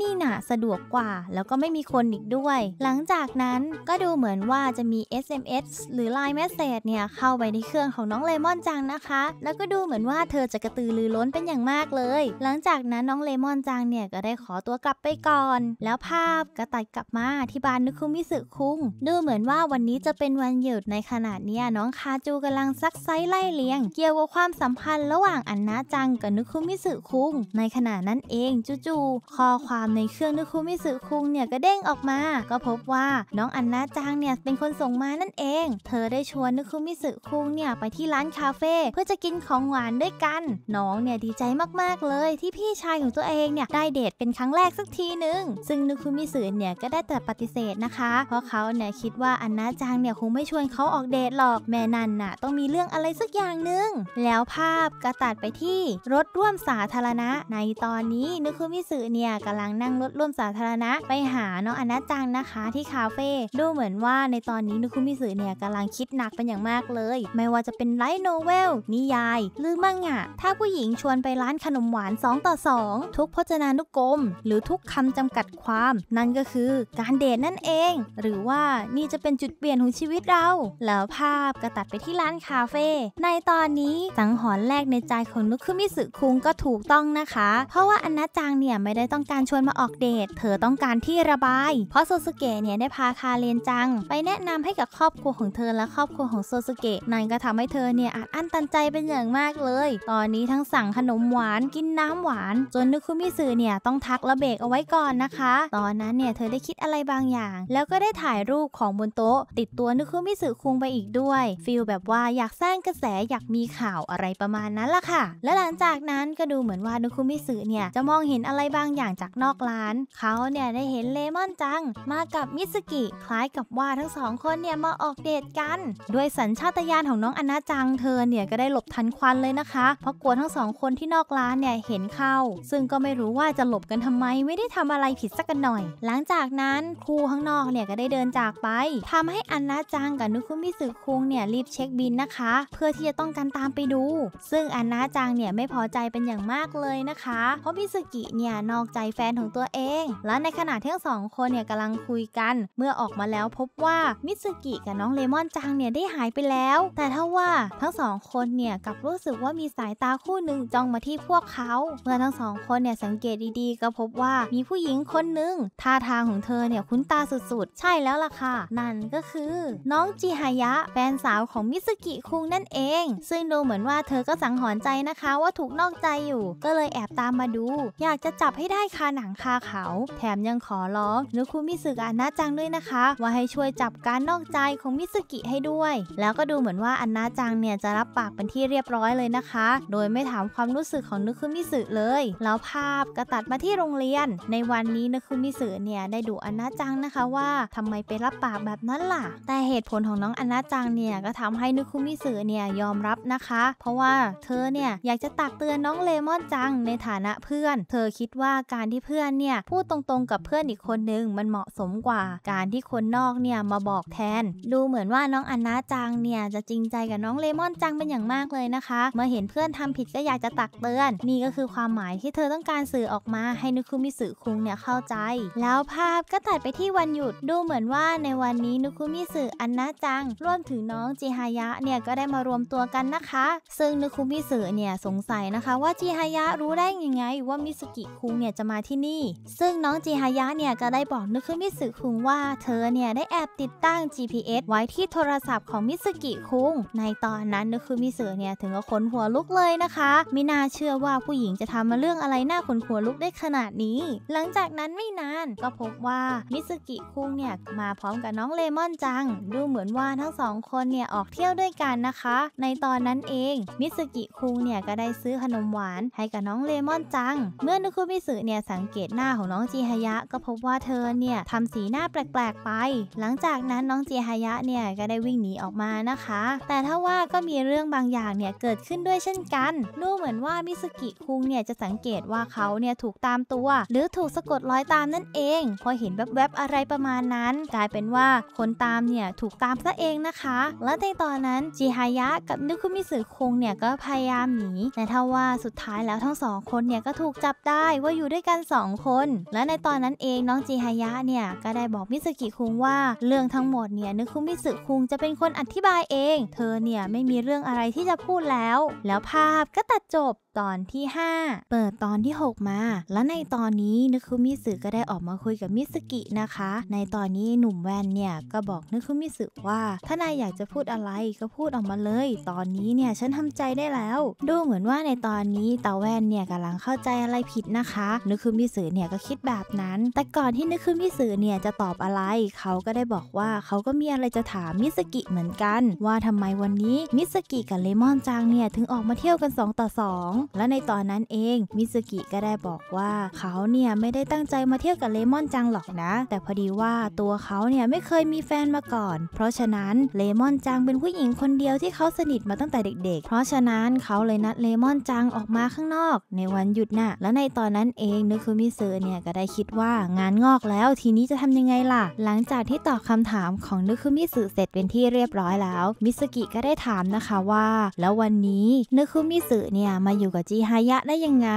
[SPEAKER 1] นี่น่ะสะดวกกว่า แล้วก็ไม่มีคนอีกด้วย หลังจากนั้นก็ดูเหมือนว่าจะมี SMS หรือ Line Message เนี่ยเข้าไปในเครื่องของน้องเลมอนจังนะคะ แล้วก็ดูเหมือนว่าเธอจะกระตือรือร้นเป็นอย่างมากเลย หลังจากนั้นน้องเลมอนจังเนี่ยก็ได้ขอตัวกลับไปก่อน แล้วภาพก็ตัดกลับมาที่บ้านนุคุมิสึคุงดูเหมือนว่าวันนี้จะเป็นวันหยุดในขนาดนี้เนาะองคาจูกำลังซักไซไล่เลียง เกี่ยวกับความสัมพันธ์ระหว่างอันนาจังกับนุคุมิสึคุงในขณะนั้นเองจู่ๆข้อความในเครื่องนุคุมิสึคุงเนี่ยก็เด้งออกมา ก็พบว่าน้องอันนาจังเนี่ยเป็นคนส่งมานั่นเอง เธอได้ชวนนุคุมิสึคุงเนี่ยไปที่ร้านคาเฟ่เพื่อจะกินของหวานด้วยกันน้องเนี่ยดีใจมากๆเลยที่พี่ชายของตัวเองเนี่ยได้เดทเป็นครั้งแรกสักทีหนึ่งซึ่งนุคุมิสึเนี่ยก็ได้แต่ปฏิเสธนะคะ เพราะเขาเนี่ยคิดว่าอันนาจังเนี่ยคงไม่ชวนเขาออกเดทหรอกแม่นันน่ะต้องมีเรื่องอะไรสักอย่างหนึ่งแล้วภาพ ก็ตัดไปที่รถร่วมสาธารณะ ในตอนนี้นึคุมิสึเนี่ยกำลังนั่งรถร่วมสาธารณะ ไปหาน้องอนัจังนะคะที่คาเฟ่ดูเหมือนว่าในตอนนี้นึคุมิสึเนี่ยกำลังคิดหนักเป็นอย่างมากเลย ไม่ว่าจะเป็นไลท์โนเวล นิยายหรือมังอะถ้าผู้หญิงชวนไปร้านขนมหวาน2ต่อ 2 ทุกพจนานุกรม หรือทุกคำจำกัดความ นั่นก็คือการเดทนั่นเอง หรือว่านี่จะเป็นจุดเปลี่ยนของชีวิตเรา แล้วภาพก็ตัดไปที่ร้านคาเฟ่ในตอนนี้สังหรณ์แรกในใจของนุคุมิสึคุงก็ถูกต้องนะคะ เพราะว่าอนนาจังเนี่ยไม่ได้ต้องการชวนมาออกเดทเธอต้องการที่ระบายเพราะโซสุเกะเนี่ยได้พาคาเรนจัง ไปแนะนำให้กับครอบครัวของเธอและครอบครัวของโซสุเกะนั่นก็ทำให้เธอเนี่ยอัดอั้นตันใจเป็นอย่างมากเลย ตอนนี้ทั้งสั่งขนมหวาน กินน้ำหวานจนนุคุมิสึเนี่ยต้องทักและเบรกเอาไว้ก่อนนะคะ ตอนนั้นเนี่ยเธอได้คิดอะไรบางอย่าง แล้วก็ได้ถ่ายรูปของบนโต๊ะติดตัวนุคุมิสึคุงไปอีกด้วยฟีลแบบว่าอยากสร้างกระแสอยากมีข่าวอะไรประมาณนั้นล่ะค่ะ และหลังจากนั้นก็ดูเหมือนว่านุคุมิสึเนี่ยจะมองเห็นอะไรบางอย่างจากนอกร้าน เขาเนี่ยได้เห็นเลมอนจัง มากับมิสกิ คล้ายกับว่าทั้งสองคนเนี่ยมาออกเดทกัน ด้วยสัญชาตญาณของน้องอนาจัง เธอเนี่ยก็ได้หลบทันควันเลยนะคะ เพราะกลัวทั้งสองคนที่นอกร้านเนี่ยเห็นเข้า ซึ่งก็ไม่รู้ว่าจะหลบกันทำไมไม่ได้ทำอะไรผิดสักกันหน่อย หลังจากนั้นครูข้างนอกเนี่ยก็ได้เดินจากไป ทำให้อนาจังกับนุคุมิสึคุงเนี่ยี่ยรีบเช็คบินนะคะ เพื่อที่จะต้องการตามไปดู ซึ่งอันาจังเนี่ยไม่พอใจเป็นอย่างมากเลยนะคะ เพราะมิสกิเนี่ยนอกใจแฟนของตัวเอง และในขณะที่ทั้งสองคนเนี่ยกำลังคุยกันเมื่อออกมาแล้วพบว่ามิสกิกับน้องเลมอนจังเนี่ยได้หายไปแล้ว แต่ถ้าว่าทั้งสองคนเนี่ยกลับรู้สึกว่ามีสายตาคู่หนึ่งจ้องมาที่พวกเขา เมื่อทั้งสองคนเนี่ยสังเกตดีๆก็พบว่ามีผู้หญิงคนหนึ่งท่าทางของเธอเนี่ยคุ้นตาสุด ๆ ใช่แล้วล่ะค่ะนั่นก็คือน้องจิฮายะแฟนสาวาวของมิสกิคุงนั่นเอง ซึ่งดูเหมือนว่าเธอก็สังหรณ์ใจนะคะว่าถูกนอกใจอยู่ ก็เลยแอบตามมาดู อยากจะจับให้ได้คาหนังคาเขา แถมยังขอร้องนุคุมิสึอานาจังด้วยนะคะ ว่าให้ช่วยจับการนอกใจของมิสกิให้ด้วย แล้วก็ดูเหมือนว่าอันนาจังเนี่ย จะรับปากเป็นที่เรียบร้อยเลยนะคะ โดยไม่ถามความรู้สึกของนุคุมิสึเลย แล้วภาพก็ตัดมาที่โรงเรียน ในวันนี้นุคุมิสึเนี่ยได้ดูอันนาจังนะคะว่าทำไมไปรับปากแบบนั้นล่ะ แต่เหตุผลของน้องอันนาจังเนี่ยก็ทำให้นุคุมิสึเนี่ยยอมรับนะคะ เพราะว่าเธอเนี่ยอยากจะตักเตือนน้องเลมอนจังในฐานะเพื่อน เธอคิดว่าการที่เพื่อนเนี่ยพูดตรงๆกับเพื่อนอีกคนนึงมันเหมาะสมกว่า การที่คนนอกเนี่ยมาบอกแทน ดูเหมือนว่าน้องอันนาจังเนี่ยจะจริงใจกับน้องเลมอนจังเป็นอย่างมากเลยนะคะเมื่อเห็นเพื่อนทำผิดก็อยากจะตักเตือน นี่ก็คือความหมายที่เธอต้องการสื่อออกมาให้นุคุมิสึคุงเนี่ยเข้าใจ แล้วภาพก็ตัดไปที่วันหยุดดูเหมือนว่าในวันนี้นุคุมิสึอันนาจังรวมถึงน้องจีฮายะเนี่ยก็ได้มารวมตัวกันนะคะ ซึ่งนึกคุมิสึเนี่ยสงสัยนะคะว่าจีฮายะรู้ได้ยังไง ว่ามิสุกิคุงเนี่ยจะมาที่นี่ ซึ่งน้องจีฮายะเนี่ยก็ได้บอกนึกคุมิสึคุงว่า เธอเนี่ยได้แอบติดตั้ง GPS ไว้ที่โทรศัพท์ของมิสุกิคุงในตอนนั้นนึกคุมิสึเนี่ยถึงกับขนหัวลุกเลยนะคะไม่น่าเชื่อว่าผู้หญิงจะทำมาเรื่องอะไรหน้าขนหัวลุกได้ขนาดนี้ หลังจากนั้นไม่นานก็พบว่ามิสุกิคุงเนี่ยมาพร้อมกับน้องเลมอนจัง ดูเหมือนว่าทั้งสองคนเนี่ยี่ยออกเที่ยวด้วยกันนะคะ ในตอนนั้นเอง มิสกิคุงเนี่ยก็ได้ซื้อขนมหวาน ให้กับน้องเลมอนจัง เมื่อนุคุมิสึเนี่ยสังเกตหน้าของน้องจีฮายะ ก็พบว่าเธอเนี่ยทำสีหน้าแปลกๆ ไป หลังจากนั้นน้องจีฮายะเนี่ยก็ได้วิ่งหนีออกมานะคะ แต่ถ้าว่าก็มีเรื่องบางอย่างเนี่ยเกิดขึ้นด้วยเช่นกันดูเหมือนว่ามิสกิคุงเนี่ยจะสังเกตว่าเขาเนี่ยถูกตามตัว หรือถูกสะกดรอยตามนั่นเอง พอเห็นแวบๆอะไรประมาณนั้น กลายเป็นว่าคนตามเนี่ยถูกตามซะเองนะคะและในตอนนั้นจิฮายะกับนุคุมิสึคุงเนี่ยก็พยายามหนี แต่ทว่าสุดท้ายแล้วทั้งสองคนเนี่ยก็ถูกจับได้ว่าอยู่ด้วยกัน2คน และในตอนนั้นเองน้องจิฮายะเนี่ยก็ได้บอกมิสกิคุงว่า เรื่องทั้งหมดเนี่ยนุคุมิสึคุงจะเป็นคนอธิบายเอง เธอเนี่ยไม่มีเรื่องอะไรที่จะพูดแล้ว แล้วภาพก็ตัดจบตอนที่ 5 เปิดตอนที่ 6 มา และในตอนนี้นึคุมิสึก็ได้ออกมาคุยกับมิสกินะคะ ในตอนนี้หนุ่มแวนเนี่ยก็บอกนึคุมิสึว่า ถ้านายอยากจะพูดอะไรก็พูดออกมาเลย ตอนนี้เนี่ยฉันทำใจได้แล้ว ดูเหมือนว่าในตอนนี้ตาแวนเนี่ยกำลังเข้าใจอะไรผิดนะคะ นึคุมิสึเนี่ยก็คิดแบบนั้น แต่ก่อนที่นึคุมิสึเนี่ยจะตอบอะไร เขาก็ได้บอกว่าเขาก็มีอะไรจะถามมิสกิเหมือนกัน ว่าทำไมวันนี้มิสกิกับเลมอนจางเนี่ยถึงออกมาเที่ยวกัน2ต่อ2และในตอนนั้นเองมิสกิก็ได้บอกว่าเขาเนี่ยไม่ได้ตั้งใจมาเที่ยวกับเลมอนจังหรอกนะ แต่พอดีว่าตัวเขาเนี่ยไม่เคยมีแฟนมาก่อน เพราะฉะนั้นเลมอนจังเป็นผู้หญิงคนเดียวที่เขาสนิทมาตั้งแต่เด็ก ๆ เพราะฉะนั้นเขาเลยนัดเลมอนจังออกมาข้างนอก ในวันหยุดนะ่ะและในตอนนั้นเองนึกคือมิเซอเนี่ยก็ได้คิดว่างานงอกแล้วทีนี้จะทำยังไงล่ะ หลังจากที่ตอบคาถามของนึกคือมิสึเสร็จเป็นที่เรียบร้อยแล้ว มิสกิก็ได้ถามนะคะว่า แล้ววันนี้นึกคือมิสึเนี่ยมาอยู่กับจีฮายะได้ยังไง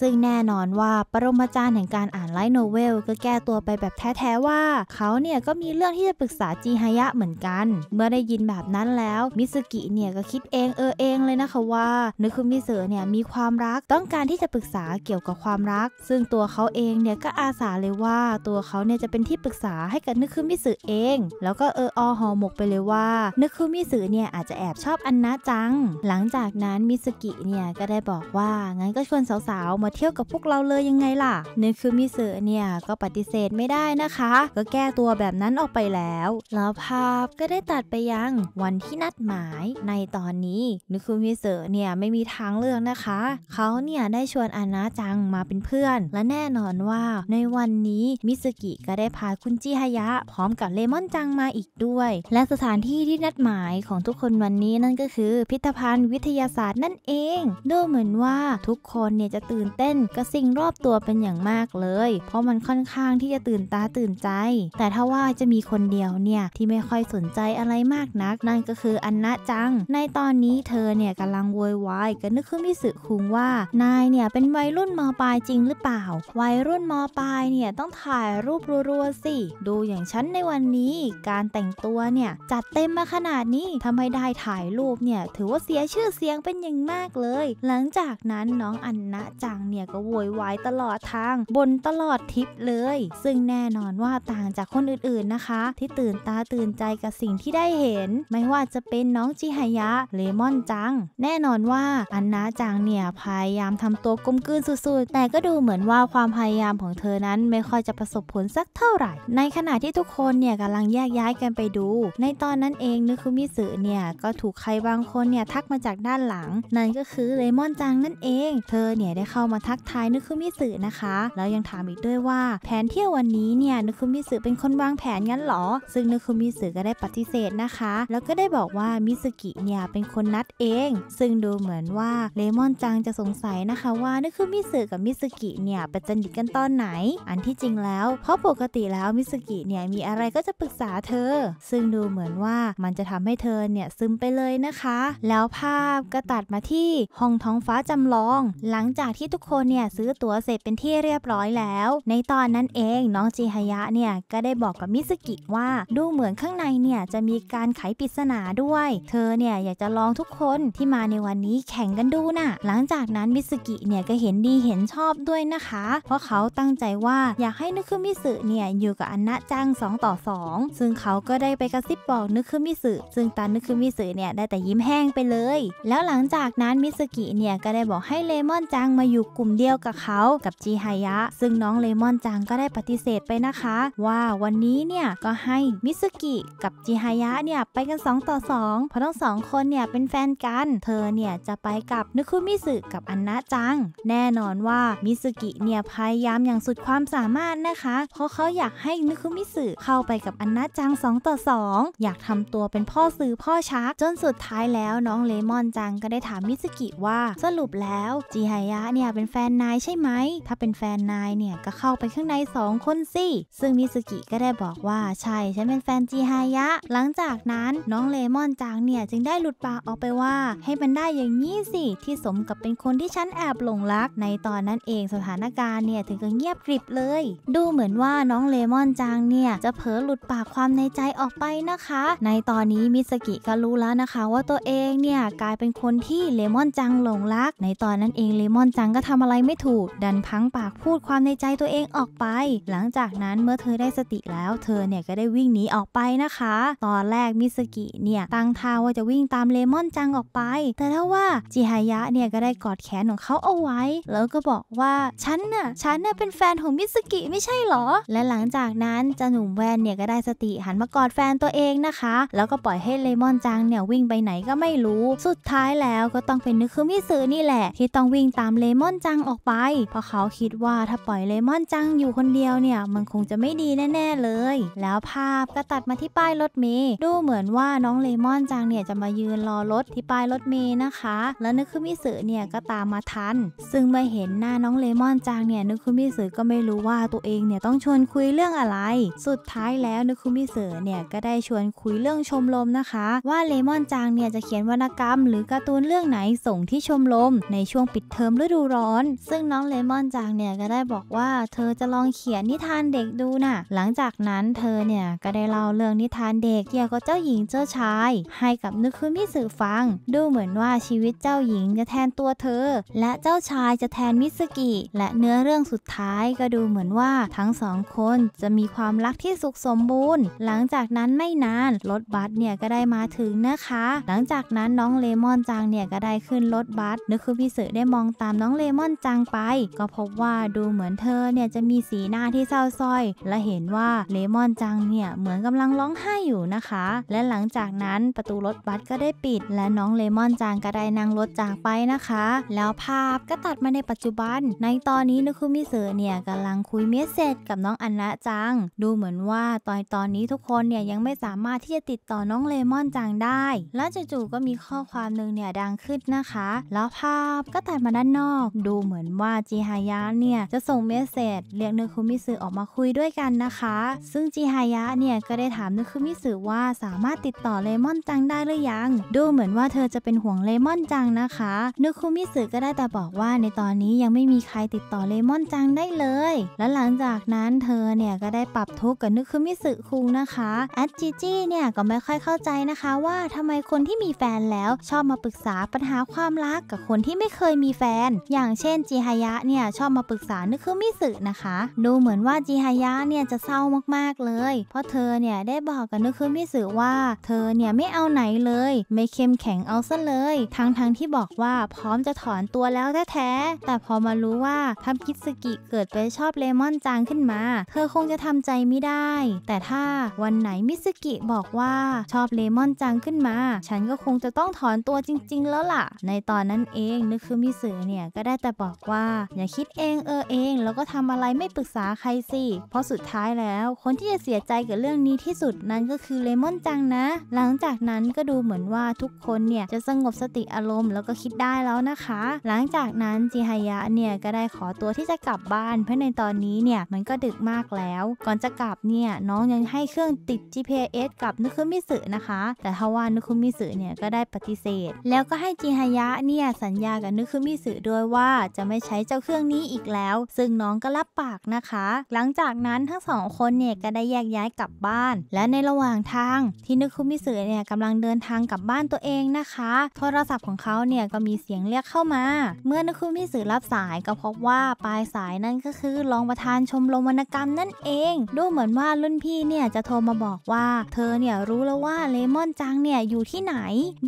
[SPEAKER 1] ซึ่งแน่นอนว่า ปรมาจารย์แห่งการอ่านไลท์โนเวลก็แก้ตัวไปแบบแท้ๆว่าเขาเนี่ยก็มีเรื่องที่จะปรึกษาจีฮายะเหมือนกัน เมื่อได้ยินแบบนั้นแล้วมิสกิเนี่ยก็คิดเองเออเองเลยนะคะว่านึคุมิเสเนี่ยมีความรักต้องการที่จะปรึกษาเกี่ยวกับความรัก ซึ่งตัวเขาเองเนี่ยก็อาสาเลยว่าตัวเขาเนี่ยจะเป็นที่ปรึกษาให้กับนึคุมิสึเอง แล้วก็เอออหอหมกไปเลยว่า นึคุมิสึเนี่ยอาจจะแอบชอบอันนะจัง หลังจากนั้นมิสกิเนี่ยก็ได้บอกอกว่างั้นก็ชวนสาวๆ มาเที่ยวกับพวกเราเลยยังไงล่ะเนื้อคือมิเซอเนี่ยก็ปฏิเสธไม่ได้นะคะ ก็แก้ตัวแบบนั้นออกไปแล้ว แล้วภาพก็ได้ตัดไปยังวันที่นัดหมายในตอนนี้นึกคือมิเซอเนี่ยไม่มีทางเลือกนะคะเขาเนี่ยได้ชวนอานาจังมาเป็นเพื่อน และแน่นอนว่า ในวันนี้มิสกิก็ได้พาคุณจิฮายะ พร้อมกับเลมอนจังมาอีกด้วย และสถานที่ที่นัดหมายของทุกคนวันนี้นั่นก็คือพิพิธภัณฑ์วิทยาศาสตร์นั่นเองดูเหมือนอนว่าทุกคนเนี่ยจะตื่นเต้นกับสิ่งรอบตัวเป็นอย่างมากเลย เพราะมันค่อนข้างที่จะตื่นตาตื่นใจ แต่ถ้าว่าจะมีคนเดียวเนี่ยที่ไม่ค่อยสนใจอะไรมากนัก นั่นก็คืออันนะจัง ในตอนนี้เธอเนี่ยกำลังโวยวายกับนึกขึ้นมิสึคุงว่านายเนี่ยเป็นวัยรุ่นมปลายจริงหรือเปล่า วัยรุ่นมปลายเนี่ยต้องถ่ายรูปรัวๆสิ ดูอย่างฉันในวันนี้ การแต่งตัวเนี่ยจัดเต็มมาขนาดนี้ทำให้ได้ถ่ายรูปเนี่ยถือว่าเสียชื่อเสียงเป็นอย่างมากเลย หลังจากนั้นน้องอันนะจังเนี่ยก็โวยวายตลอดทางบนตลอดทริปเลย ซึ่งแน่นอนว่าต่างจากคนอื่นๆนะคะ ที่ตื่นตาตื่นใจกับสิ่งที่ได้เห็น ไม่ว่าจะเป็นน้องจิฮายะเลมอนจัง แน่นอนว่าอันนะจังเนี่ยพยายามทำตัวกลมกลืนสุดๆแต่ก็ดูเหมือนว่าความพยายามของเธอนั้นไม่ค่อยจะประสบผลสักเท่าไหร่ ในขณะที่ทุกคนเนี่ยกำลังแยกย้ายกันไปดู ในตอนนั้นเองนึกคุมิสึเนี่ยก็ถูกใครบางคนเนี่ยทักมาจากด้านหลังนั่นก็คือเลมอนจังนั่นเอง เธอเนี่ยได้เข้ามาทักทายนึกคุมิสึนะคะ แล้วยังถามอีกด้วยว่า แผนเที่ยววันนี้เนี่ยนึกคุมิสึเป็นคนวางแผนงั้นหรอ ซึ่งนึกคุมิสึก็ได้ปฏิเสธนะคะ แล้วก็ได้บอกว่ามิสกิเนี่ยเป็นคนนัดเอง ซึ่งดูเหมือนว่าเลมอนจังจะสงสัยนะคะว่านึกคุมิสึกับมิสกิเนี่ยเป็นสนิทกันตอนไหน อันที่จริงแล้วเพราะปกติแล้วมิสกิเนี่ยมีอะไรก็จะปรึกษาเธอ ซึ่งดูเหมือนว่ามันจะทำให้เธอเนี่ยซึมไปเลยนะคะ แล้วภาพก็ตัดมาที่ห้องท้องฟ้าจำลอง หลังจากที่ทุกคนเนี่ยซื้อตั๋วเสร็จเป็นที่เรียบร้อยแล้ว ในตอนนั้นเองน้องจิฮายะเนี่ยก็ได้บอกกับมิสกิว่า ดูเหมือนข้างในเนี่ยจะมีการไขปริศนาด้วย เธอเนี่ยอยากจะลองทุกคนที่มาในวันนี้แข่งกันดูนะ่ะ หลังจากนั้นมิสกิเนี่ยก็เห็นดีเห็นชอบด้วยนะคะ เพราะเขาตั้งใจว่าอยากให้นึกคือมิสึเนี่ยอยู่กับอันนะจัง2ต่อ2 ซึ่งเขาก็ได้ไปกระซิบบอกนึกคือมิสึซึ่งตนนึกคือมิสึเนี่ยได้แต่ยิ้มแห้งไปเลย แล้วหลังจากนั้นมิสกิเนี่ยี่ยก็ได้บอกให้เลมอนจังมาอยู่กลุ่มเดียวกับเขา กับจีฮายะ ซึ่งน้องเลมอนจังก็ได้ปฏิเสธไปนะคะ ว่าวันนี้เนี่ย ก็ให้มิสุกิกับจีฮายะเนี่ยไปกัน 2 ต่อ 2 เพราะทั้งสองคนเนี่ยเป็นแฟนกัน เธอเนี่ยจะไปกับนุคุมิสึกับอันนะจัง แน่นอนว่ามิสุกิเนี่ยพยายามอย่างสุดความสามารถนะคะ เพราะเขาอยากให้นุคุมิสึเข้าไปกับอันนะจัง2ต่อ2 อยากทำตัวเป็นพ่อสื่อพ่อชักจนสุดท้ายแล้วน้องเลมอนจังก็ได้ถามมิสุกิว่าสสรุปแล้วจีไฮยะเนี่ยเป็นแฟนนายใช่ไหมถ้าเป็นแฟนนายเนี่ยก็เข้าไปข้างในสองคนสิซึ่งมิสกิก็ได้บอกว่าใช่ ฉันเป็นแฟนจีไฮยะ หลังจากนั้นน้องเลมอนจางเนี่ย จึงได้หลุดปากออกไปว่า ให้มันได้อย่างนี้สิ ที่สมกับเป็นคนที่ฉันแอบหลงรัก ในตอนนั้นเองสถานการณ์เนี่ยถึงกับเงียบกริบเลย ดูเหมือนว่าน้องเลมอนจางเนี่ยจะเผลอหลุดปากความในใจออกไปนะคะ ในตอนนี้มิสกิก็รู้แล้วนะคะว่าตัวเองเนี่ยกลายเป็นคนที่เลมอนจังหลงรักักในตอนนั้นเองเลมอนจังก็ทำอะไรไม่ถูก ดันพังปากพูดความในใจตัวเองออกไป หลังจากนั้นเมื่อเธอได้สติแล้ว เธอเนี่ยก็ได้วิ่งหนีออกไปนะคะ ตอนแรกมิสกิเนี่ยตั้งท่าว่าจะวิ่งตามเลมอนจังออกไป แต่ถ้าว่า จิฮายะเนี่ยก็ได้กอดแขนของเขาเอาไว้ แล้วก็บอกว่า ฉันน่ะ ฉันน่ะเป็นแฟนของมิสกิไม่ใช่หรอ และหลังจากนั้นจะาหนุ่มแวนเนี่ยก็ได้สติหันมากอดแฟนตัวเองนะคะ แล้วก็ปล่อยให้เลมอนจังเนี่ยวิ่งไปไหนก็ไม่รู้ สุดท้ายแล้วก็ต้องเป็นนึกคือมิสึอนี่แหละที่ต้องวิ่งตามเลมอนจังออกไปเพราะเขาคิดว่าถ้าปล่อยเลมอนจังอยู่คนเดียวเนี่ยมันคงจะไม่ดีแน่ ๆเลย แล้วภาพก็ตัดมาที่ป้ายรถเมย์ดูเหมือนว่าน้องเลมอนจังเนี่ยจะมายืนรอรถที่ป้ายรถเมย์นะคะ แล้วนึกคุมิสึเนี่ยก็ตามมาทัน ซึ่งเมื่อเห็นหน้าน้องเลมอนจังเนี่ยนึกคุมิสึก็ไม่รู้ว่าตัวเองเนี่ยต้องชวนคุยเรื่องอะไร สุดท้ายแล้วนึกคุมิสึเนี่ยก็ได้ชวนคุยเรื่องชมรมนะคะ ว่าเลมอนจังเนี่ยจะเขียนวรรณกรรม หรือการ์ตูนเรื่องไหนส่งที่ชมรมมในช่วงปิดเทอมฤดูร้อน ซึ่งน้องเลมอนจางเนี่ยก็ได้บอกว่าเธอจะลองเขียนนิทานเด็กดูนะ่ะหลังจากนั้นเธอเนี่ยก็ได้เล่าเรื่องนิทานเด็กเกี่ยวกับเจ้าหญิงเจ้าชายให้กับนึกคุมิสึฟัง ดูเหมือนว่าชีวิตเจ้าหญิงจะแทนตัวเธอ และเจ้าชายจะแทนมิสกิ และเนื้อเรื่องสุดท้ายก็ดูเหมือนว่าทั้งสองคนจะมีความรักที่สุขสมบูรณ์ หลังจากนั้นไม่นานรถบัสเนี่ยก็ได้มาถึงนะคะ หลังจากนั้นน้องเลมอนจางเนี่ยก็ได้ขึ้นรถบัสนึกคือพิสอได้มองตามน้องเลมอนจังไป ก็พบว่าดูเหมือนเธอเนี่ยจะมีสีหน้าที่เศร้าส้อยและเห็นว่าเลมอนจังเนี่ยเหมือนกำลังร้องไห้อยู่นะคะ และหลังจากนั้นประตูรถบัสก็ได้ปิด และน้องเลมอนจังก็ได้นั่งรถจากไปนะคะ แล้วภาพก็ตัดมาในปัจจุบัน ในตอนนี้นึกคือพิสอเนี่ยกำลังคุยเมสเซจกับน้องอันนะจัง ดูเหมือนว่าตอนตอนนี้ทุกคนเนี่ยยังไม่สามารถที่จะติดต่อน้องเลมอนจังได้และจู่ๆก็มีข้อความหนึ่งเนี่ยดังขึ้นนะคะแล้วภาพก็ต่มาด้านนอก ดูเหมือนว่าจีฮายะเนี่ยจะส่งเมสเซจเรียกนึคุมิสึออกมาคุยด้วยกันนะคะ ซึ่งจีฮายะเนี่ยก็ได้ถามนึคุมิสึว่าสามารถติดต่อเลมอนจังได้หรือยัง ดูเหมือนว่าเธอจะเป็นห่วงเลมอนจังนะคะนึคุมิสึก็ได้แต่บอกว่าในตอนนี้ยังไม่มีใครติดต่อเลมอนจังได้เลยและหลังจากนั้นเธอเนี่ยก็ได้ปรับทุกข์กับนึคุมิสึคุงนะคะแอดจีจีเนี่ยก็ไม่ค่อยเข้าใจนะคะว่าทำไมคนที่มีแฟนแล้วชอบมาปรึกษาปัญหาความรักับคนที่ไม่เคยมีแฟน อย่างเช่นจิฮายะเนี่ยชอบมาปรึกษานึกคือมิสึนะคะดูเหมือนว่าจิฮายะเนี่ยจะเศร้ามากๆ เลย เพราะเธอเนี่ยได้บอกกับนึกคือมิสึว่า เธอเนี่ยไม่เอาไหนเลย ไม่เข้มแข็งเอาซะเลย ทั้งๆทที่บอกว่าพร้อมจะถอนตัวแล้วแท้ๆแต่พอมารู้ว่าทับคิดสกิเกิดไปชอบเลมอนจางขึ้นมา เธอคงจะทำใจไม่ได้ แต่ถ้าวันไหนมิสกิบอกว่าชอบเลมอนจังขึ้นมา ฉันก็คงจะต้องถอนตัวจริง ๆ แล้วล่ะ ในตอนนั้นเองนึกคือมิสือเนี่ยก็ได้แต่บอกว่า อย่าคิดเองเออเอง แล้วก็ทำอะไรไม่ปรึกษาใครสิเพราะสุดท้ายแล้ว คนที่จะเสียใจกับเรื่องนี้ที่สุดนั้นก็คือเลมอนจังนะ หลังจากนั้นก็ดูเหมือนว่าทุกคนเนี่ยจะสงบสติอารมณ์แล้วก็คิดได้แล้วนะคะ หลังจากนั้นจิฮายะเนี่ยก็ได้ขอตัวที่จะกลับบ้าน เพราะในตอนนี้เนี่ยมันก็ดึกมากแล้ว ก่อนจะกลับเนี่ยน้องยังให้เครื่องติด GPS กับนุคุมิสึนะคะ แต่ทว่านุคุมิสึเนี่ยก็ได้ปฏิเสธ แล้วก็ให้จิฮายะเนี่ยสัญญากับนึกคือมิสึด้วยว่าจะไม่ใช้เจ้าเครื่องนี้อีกแล้ว ซึ่งน้องก็รับปากนะคะ หลังจากนั้นทั้งสองคนเนี่ยก็ได้แยกย้ายกลับบ้าน และในระหว่างทางที่นึกคุมิสึเนี่ยกำลังเดินทางกลับบ้านตัวเองนะคะ โทรศัพท์ของเขาเนี่ยก็มีเสียงเรียกเข้ามา เมื่อนึกคุมิสึรับสายก็พบว่าปลายสายนั่นก็คือรองประธานชมรมวรรณกรรมนั่นเอง ดูเหมือนว่ารุ่นพี่เนี่ยจะโทรมาบอกว่า เธอเนี่ยรู้แล้วว่าเลมอนจังเนี่ยอยู่ที่ไหน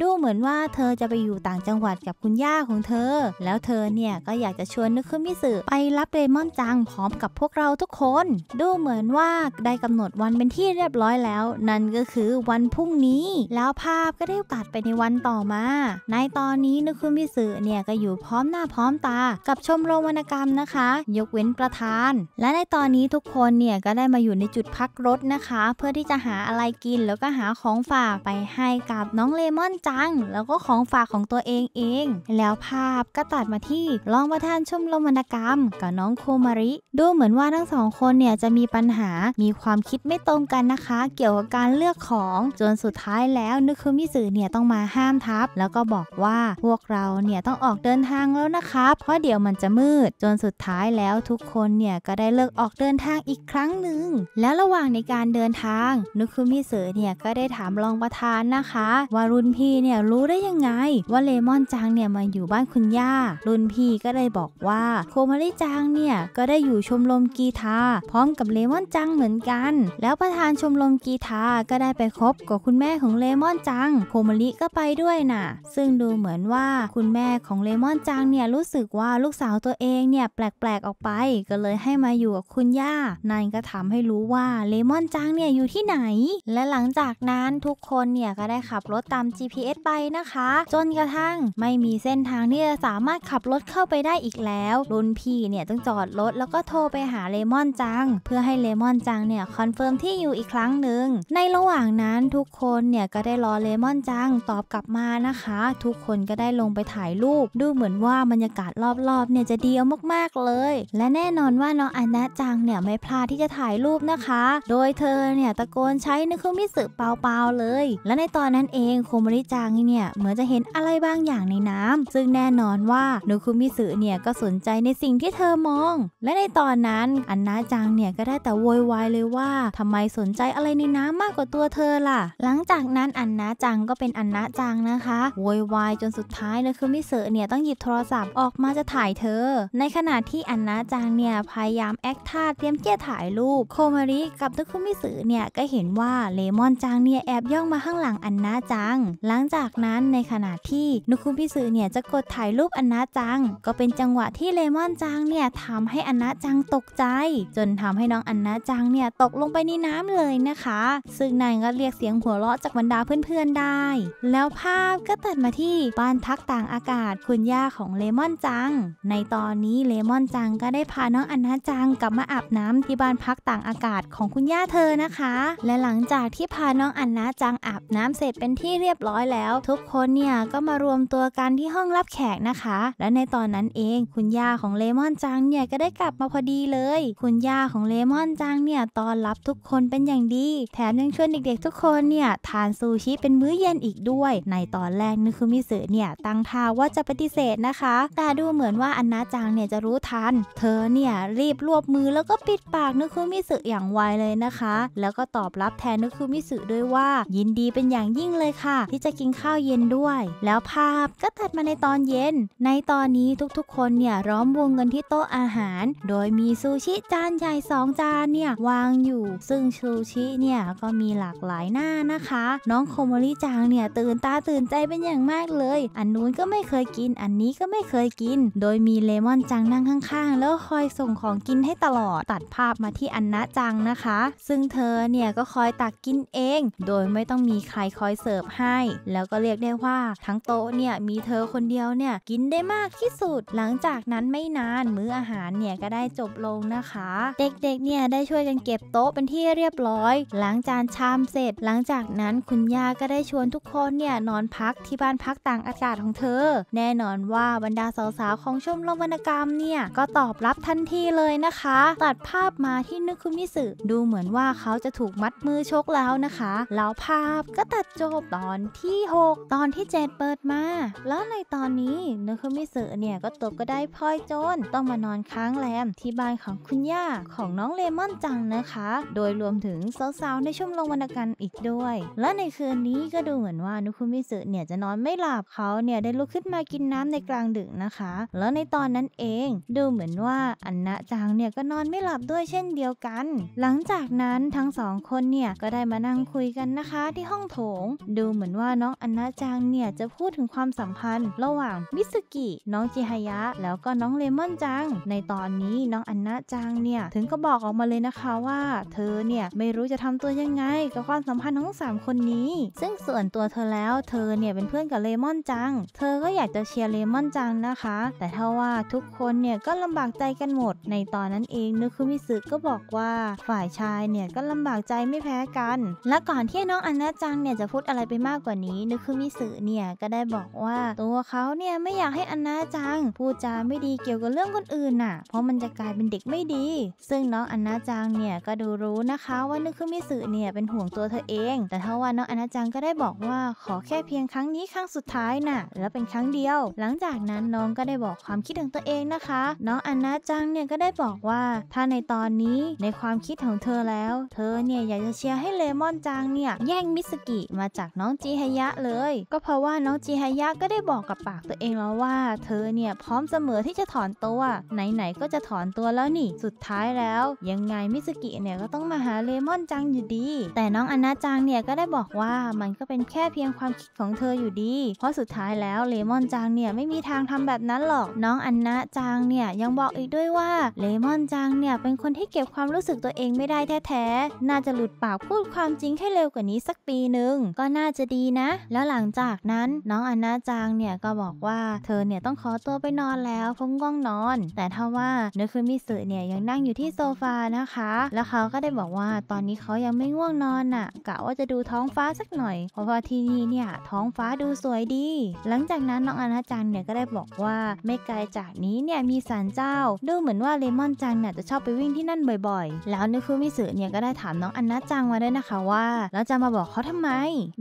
[SPEAKER 1] ดูเหมือนว่าเธอจะไปอยู่ต่างจังหวัดกับคุณย่าของเธอ แล้วเธอเนี่ยก็อยากจะชวนนึกขึ้นมิสึไปรับเรมอนจังพร้อมกับพวกเราทุกคน ดูเหมือนว่าได้กำหนดวันเป็นที่เรียบร้อยแล้ว นั่นก็คือวันพรุ่งนี้ แล้วภาพก็ได้ตัดไปในวันต่อมา ในตอนนี้นึกขึ้นมิสึเนี่ยก็อยู่พร้อมหน้าพร้อมตากับ ชมรมวรรณกรรมนะคะ ยกเว้นประธาน และในตอนนี้ทุกคนเนี่ยก็ได้มาอยู่ในจุดพักรถนะคะ เพื่อที่จะหาอะไรกินแล้วก็หาของฝากไปให้กับน้องเลมอนจัง แล้วก็ของฝากของตัวเองเองแล้วภาพก็ตัดมาที่รองประธานชมรมวรรณกรรม กับน้องโคมาริ ดูเหมือนว่าทั้งสองคนเนี่ยจะมีปัญหามีความคิดไม่ตรงกันนะคะ เกี่ยวกับการเลือกของ จนสุดท้ายแล้วนึกคือมิสึเนี่ยต้องมาห้ามทับแล้วก็บอกว่าพวกเราเนี่ยต้องออกเดินทางแล้วนะคะเพราะเดี๋ยวมันจะมืดจนสุดท้ายแล้วทุกคนเนี่ยก็ได้เลิกออกเดินทางอีกครั้งหนึ่งแล้วระหว่างในการเดินทางนึกคือมิสึเนี่ยก็ได้ถามรองประธานนะคะว่ารุ่นพี่เนี่ยรู้ได้ยังไงว่าเลมอนจังเนี่ยมาอยู่บ้านคุณย่ารุ่นพี่ก็เลยบอกว่าโคมาริจังเนี่ยก็ได้อยู่ชมรมกีตาพร้อมกับเลมอนจังเหมือนกัน แล้วประธานชมรมกีตาก็ได้ไปคบกับคุณแม่ของเลมอนจัง โคมาริก็ไปด้วยนะ่ะซึ่งดูเหมือนว่าคุณแม่ของเลมอนจังเนี่ยรู้สึกว่าลูกสาวตัวเองเนี่ยแปลกๆออกไป ก็เลยให้มาอยู่กับคุณย่านัยนก็ทำให้รู้ว่าเลมอนจังเนี่ยอยู่ที่ไหน และหลังจากนั้นทุกคนเนี่ยก็ได้ขับรถตาม GPS ไปนะคะจนกระทั่งไม่มีเเส้นทางที่จะสามารถขับรถเข้าไปได้อีกแล้วรุนพี่เนี่ยต้องจอดรถแล้วก็โทรไปหาเลมอนจังเพื่อให้เลมอนจังเนี่ยคอนเฟิร์มที่อยู่อีกครั้งหนึ่ง ในระหว่างนั้นทุกคนเนี่ยก็ได้รอเลมอนจังตอบกลับมานะคะ ทุกคนก็ได้ลงไปถ่ายรูปดูเหมือนว่าบรรยากาศรอบๆเนี่ยจะดีมากมากๆเลย และแน่นอนว่าน้องอันะจังเนี่ยไม่พลาดที่จะถ่ายรูปนะคะโดยเธอเนี่ยตะโกนใช้นึกคุมิสึเปล่าๆเลย และในตอนนั้นเองโคมริจังเนี่ยเหมือนจะเห็นอะไรบางอย่างในน้ำมซึ่งแน่นอนว่าโนคุมิสึเนี่ยก็สนใจในสิ่งที่เธอมอง และในตอนนั้นอันนาจังเนี่ยก็ได้แต่โวยวายเลยว่าทำไมสนใจอะไรในน้ำมากกว่าตัวเธอล่ะ หลังจากนั้น อันนาจังก็เป็นอันนาจังนะคะโวยวายจนสุดท้ายโนคุมิสึเนี่ยต้องหยิบโทรศัพท์ออกมาจะถ่ายเธอ ในขณะที่อันนาจังเนี่ยพยายามแอคท่าเตรียมเจี้ถ่ายรูป โคมาริกับโนคุมิสึเนี่ยก็เห็นว่าเลมอนจังเนี่ยแอบย่องมาข้างหลังอันนาจัง หลังจากนั้นในขณะที่นุคุมิสึเนี่ยจะกดถ่ายรูปอันนาจัง ก็เป็นจังหวะที่เลมอนจังเนี่ยทำให้อันนาจังตกใจ จนทำให้น้องอันนาจังเนี่ยตกลงไปในน้ำเลยนะคะซึ่งนายก็เรียกเสียงหัวเราะจากบรรดาเพื่อนๆได้ แล้วภาพก็ตัดมาที่บ้านพักต่างอากาศคุณย่าของเลมอนจัง ในตอนนี้เลมอนจังก็ได้พาน้องอันนาจังกลับมาอาบน้ำที่บ้านพักต่างอากาศของคุณย่าเธอนะคะ และหลังจากที่พาน้องอันนาจังอาบน้ำเสร็จเป็นที่เรียบร้อยแล้ว ทุกคนเนี่ยก็มารวมตัวกันที่ที่ห้องรับแขกนะคะ และในตอนนั้นเองคุณย่าของเลมอนจังเนี่ยก็ได้กลับมาพอดีเลย คุณย่าของเลมอนจังเนี่ยตอนรับทุกคนเป็นอย่างดี แถมยังชวนเด็ก ๆ ทุกคนเนี่ยทานซูชิเป็นมื้อเย็นอีกด้วย ในตอนแรกนึกคือมิสึเนี่ยตั้งท่าว่าจะปฏิเสธนะคะ แต่ดูเหมือนว่าอันนาจังเนี่ยจะรู้ทัน เธอเนี่ยรีบรวบมือแล้วก็ปิดปากนึกคือมิสึอย่างไวเลยนะคะ แล้วก็ตอบรับแทนนึกคือมิสึด้วยว่า ยินดีเป็นอย่างยิ่งเลยค่ะ ที่จะกินข้าวเย็นด้วย แล้วภาพก็ตัดมาในตอนเย็น ในตอนนี้ทุกๆ คนเนี่ยร้อมวงเงินที่โต๊ะอาหาร โดยมีซูชิจานใหญ่สองจานเนี่ยวางอยู่ ซึ่งซูชิเนี่ยก็มีหลากหลายหน้านะคะ น้องโคโมริจางเนี่ยตื่นตาตื่นใจเป็นอย่างมากเลย อันนู้นก็ไม่เคยกิน อันนี้ก็ไม่เคยกิน โดยมีเลมอนจังนั่งข้าง ๆ แล้วคอยส่งของกินให้ตลอด ตัดภาพมาที่อันนะจังนะคะ ซึ่งเธอเนี่ยก็คอยตักกินเอง โดยไม่ต้องมีใครคอยเสิร์ฟให้ แล้วก็เรียกได้ว่าทั้งโต๊ะเนี่ยมีเธอคนเดียวเนี่ยกินได้มากที่สุด หลังจากนั้นไม่นานมื้ออาหารเนี่ยก็ได้จบลงนะคะ เด็ก ๆ เนี่ยได้ช่วยกันเก็บโต๊ะเป็นที่เรียบร้อยล้างจานชามเสร็จหลังจากนั้นคุณย่าก็ได้ชวนทุกคนเนี่ยนอนพักที่บ้านพักต่างอากาศของเธอ แน่นอนว่าบรรดาสาวๆของชมรมวรรณกรรมเนี่ยก็ตอบรับทันทีเลยนะคะ ตัดภาพมาที่นึกคุณมิสึดูเหมือนว่าเขาจะถูกมัดมือชกแล้วนะคะ แล้วภาพก็ตัดจบตอนที่6ตอนที่7เปิดมาแล้วในในตอนนี้โนคุมิสึเนี่ยก็ตกก็ได้พ่อยโจนต้องมานอนค้างแรมที่บ้านของคุณย่าของน้องเลมอนจังนะคะ โดยรวมถึงสาวๆในชมลงวรรณกรรมอีกด้วย และในคืนนี้ก็ดูเหมือนว่าโนคุมิสึเนี่ยจะนอนไม่หลับเขาเนี่ยได้ลุกขึ้นมากินน้ำในกลางดึกนะคะ แล้วในตอนนั้นเองดูเหมือนว่าอันนะจังเนี่ยก็นอนไม่หลับด้วยเช่นเดียวกัน หลังจากนั้นทั้งสองคนเนี่ยก็ได้มานั่งคุยกันนะคะที่ห้องโถง ดูเหมือนว่าน้องอันนะจังเนี่ยจะพูดถึงความสัมพันธ์ระหว่างมิสกิ น้องจิฮายะ แล้วก็น้องเลมอนจัง ในตอนนี้น้องอันนาจังเนี่ยถึงก็บอกออกมาเลยนะคะว่าเธอเนี่ยไม่รู้จะทำตัวยังไง กับความสัมพันธ์ของ3คนนี้ ซึ่งส่วนตัวเธอแล้วเธอเนี่ยเป็นเพื่อนกับเลมอนจัง เธอก็อยากจะเชียร์เลมอนจังนะคะ แต่ถ้าว่าทุกคนเนี่ยก็ลำบากใจกันหมด ในตอนนั้นเองนึกคือมิสึก็บอกว่าฝ่ายชายเนี่ยก็ลำบากใจไม่แพ้กัน และก่อนที่น้องอันนาจังเนี่ยจะพูดอะไรไปมากกว่านี้นึกคือมิสึเนี่ยก็ได้บอกว่าตัวเขาเนี่ยไม่อยากให้อนาจัง พูดจาไม่ดีเกี่ยวกับเรื่องคนอื่นน่ะเพราะมันจะกลายเป็นเด็กไม่ดี ซึ่งน้องอนาจังเนี่ยก็ดูรู้นะคะว่านึกขึ้นมิสึเนี่ยเป็นห่วงตัวเธอเอง แต่ทว่าน้องอนาจังก็ได้บอกว่าขอแค่เพียงครั้งนี้ครั้งสุดท้ายน่ะและเป็นครั้งเดียว หลังจากนั้นน้องก็ได้บอกความคิดของตัวเองนะคะ น้องอนาจังเนี่ยก็ได้บอกว่าถ้าในตอนนี้ในความคิดของเธอแล้ว เธอเนี่ยอยากจะเชียร์ให้เลมอนจังเนี่ยแย่งมิสกิมาจากน้องจีฮยะเลย ก็เพราะว่าน้องจีฮยะก็ได้บอกกับปากตัวเองแล้วว่าเธอเนี่ยพร้อมเสมอที่จะถอนตัว ไหนๆก็จะถอนตัวแล้วนี่ สุดท้ายแล้วยังไงมิสกิเนี่ยก็ต้องมาหาเลมอนจังอยู่ดี แต่น้องอนาจังเนี่ยก็ได้บอกว่ามันก็เป็นแค่เพียงความคิดของเธออยู่ดี เพราะสุดท้ายแล้วเลมอนจังเนี่ยไม่มีทางทำแบบนั้นหรอกน้องอนาจังเนี่ยยังบอกอีกด้วยว่าเลมอนจังเนี่ยเป็นคนที่เก็บความรู้สึกตัวเองไม่ได้แท้ๆน่าจะหลุดปากพูดความจริงให้เร็วกว่านี้สักปีหนึ่งก็น่าจะดีนะ แล้วหลังจากนั้นน้องอนาจังเนี่ยเนี่ยก็บอกว่าเธอเนี่ยต้องขอตัวไปนอนแล้วพงง่วงนอน แต่ถ้าว่าเนคือมิสึเนี่ยยังนั่งอยู่ที่โซฟานะคะ แล้วเขาก็ได้บอกว่าตอนนี้เขายังไม่ง่วงนอนะ่ะกะว่าจะดูท้องฟ้าสักหน่อยเพราะว่าที่นี่เนี่ยท้องฟ้าดูสวยดี หลังจากนั้นน้องอนาจังเนี่ยก็ได้บอกว่าไม่ไกลจากนี้เนี่ยมีศาลเจ้าดูเหมือนว่าเลมอนจังเนี่ยจะชอบไปวิ่งที่นั่นบ่อยๆ แล้วเนคือมิสึเนี่ยก็ได้ถามน้องอนาจังมาด้วยนะคะว่าแล้วจะมาบอกเขาทำไม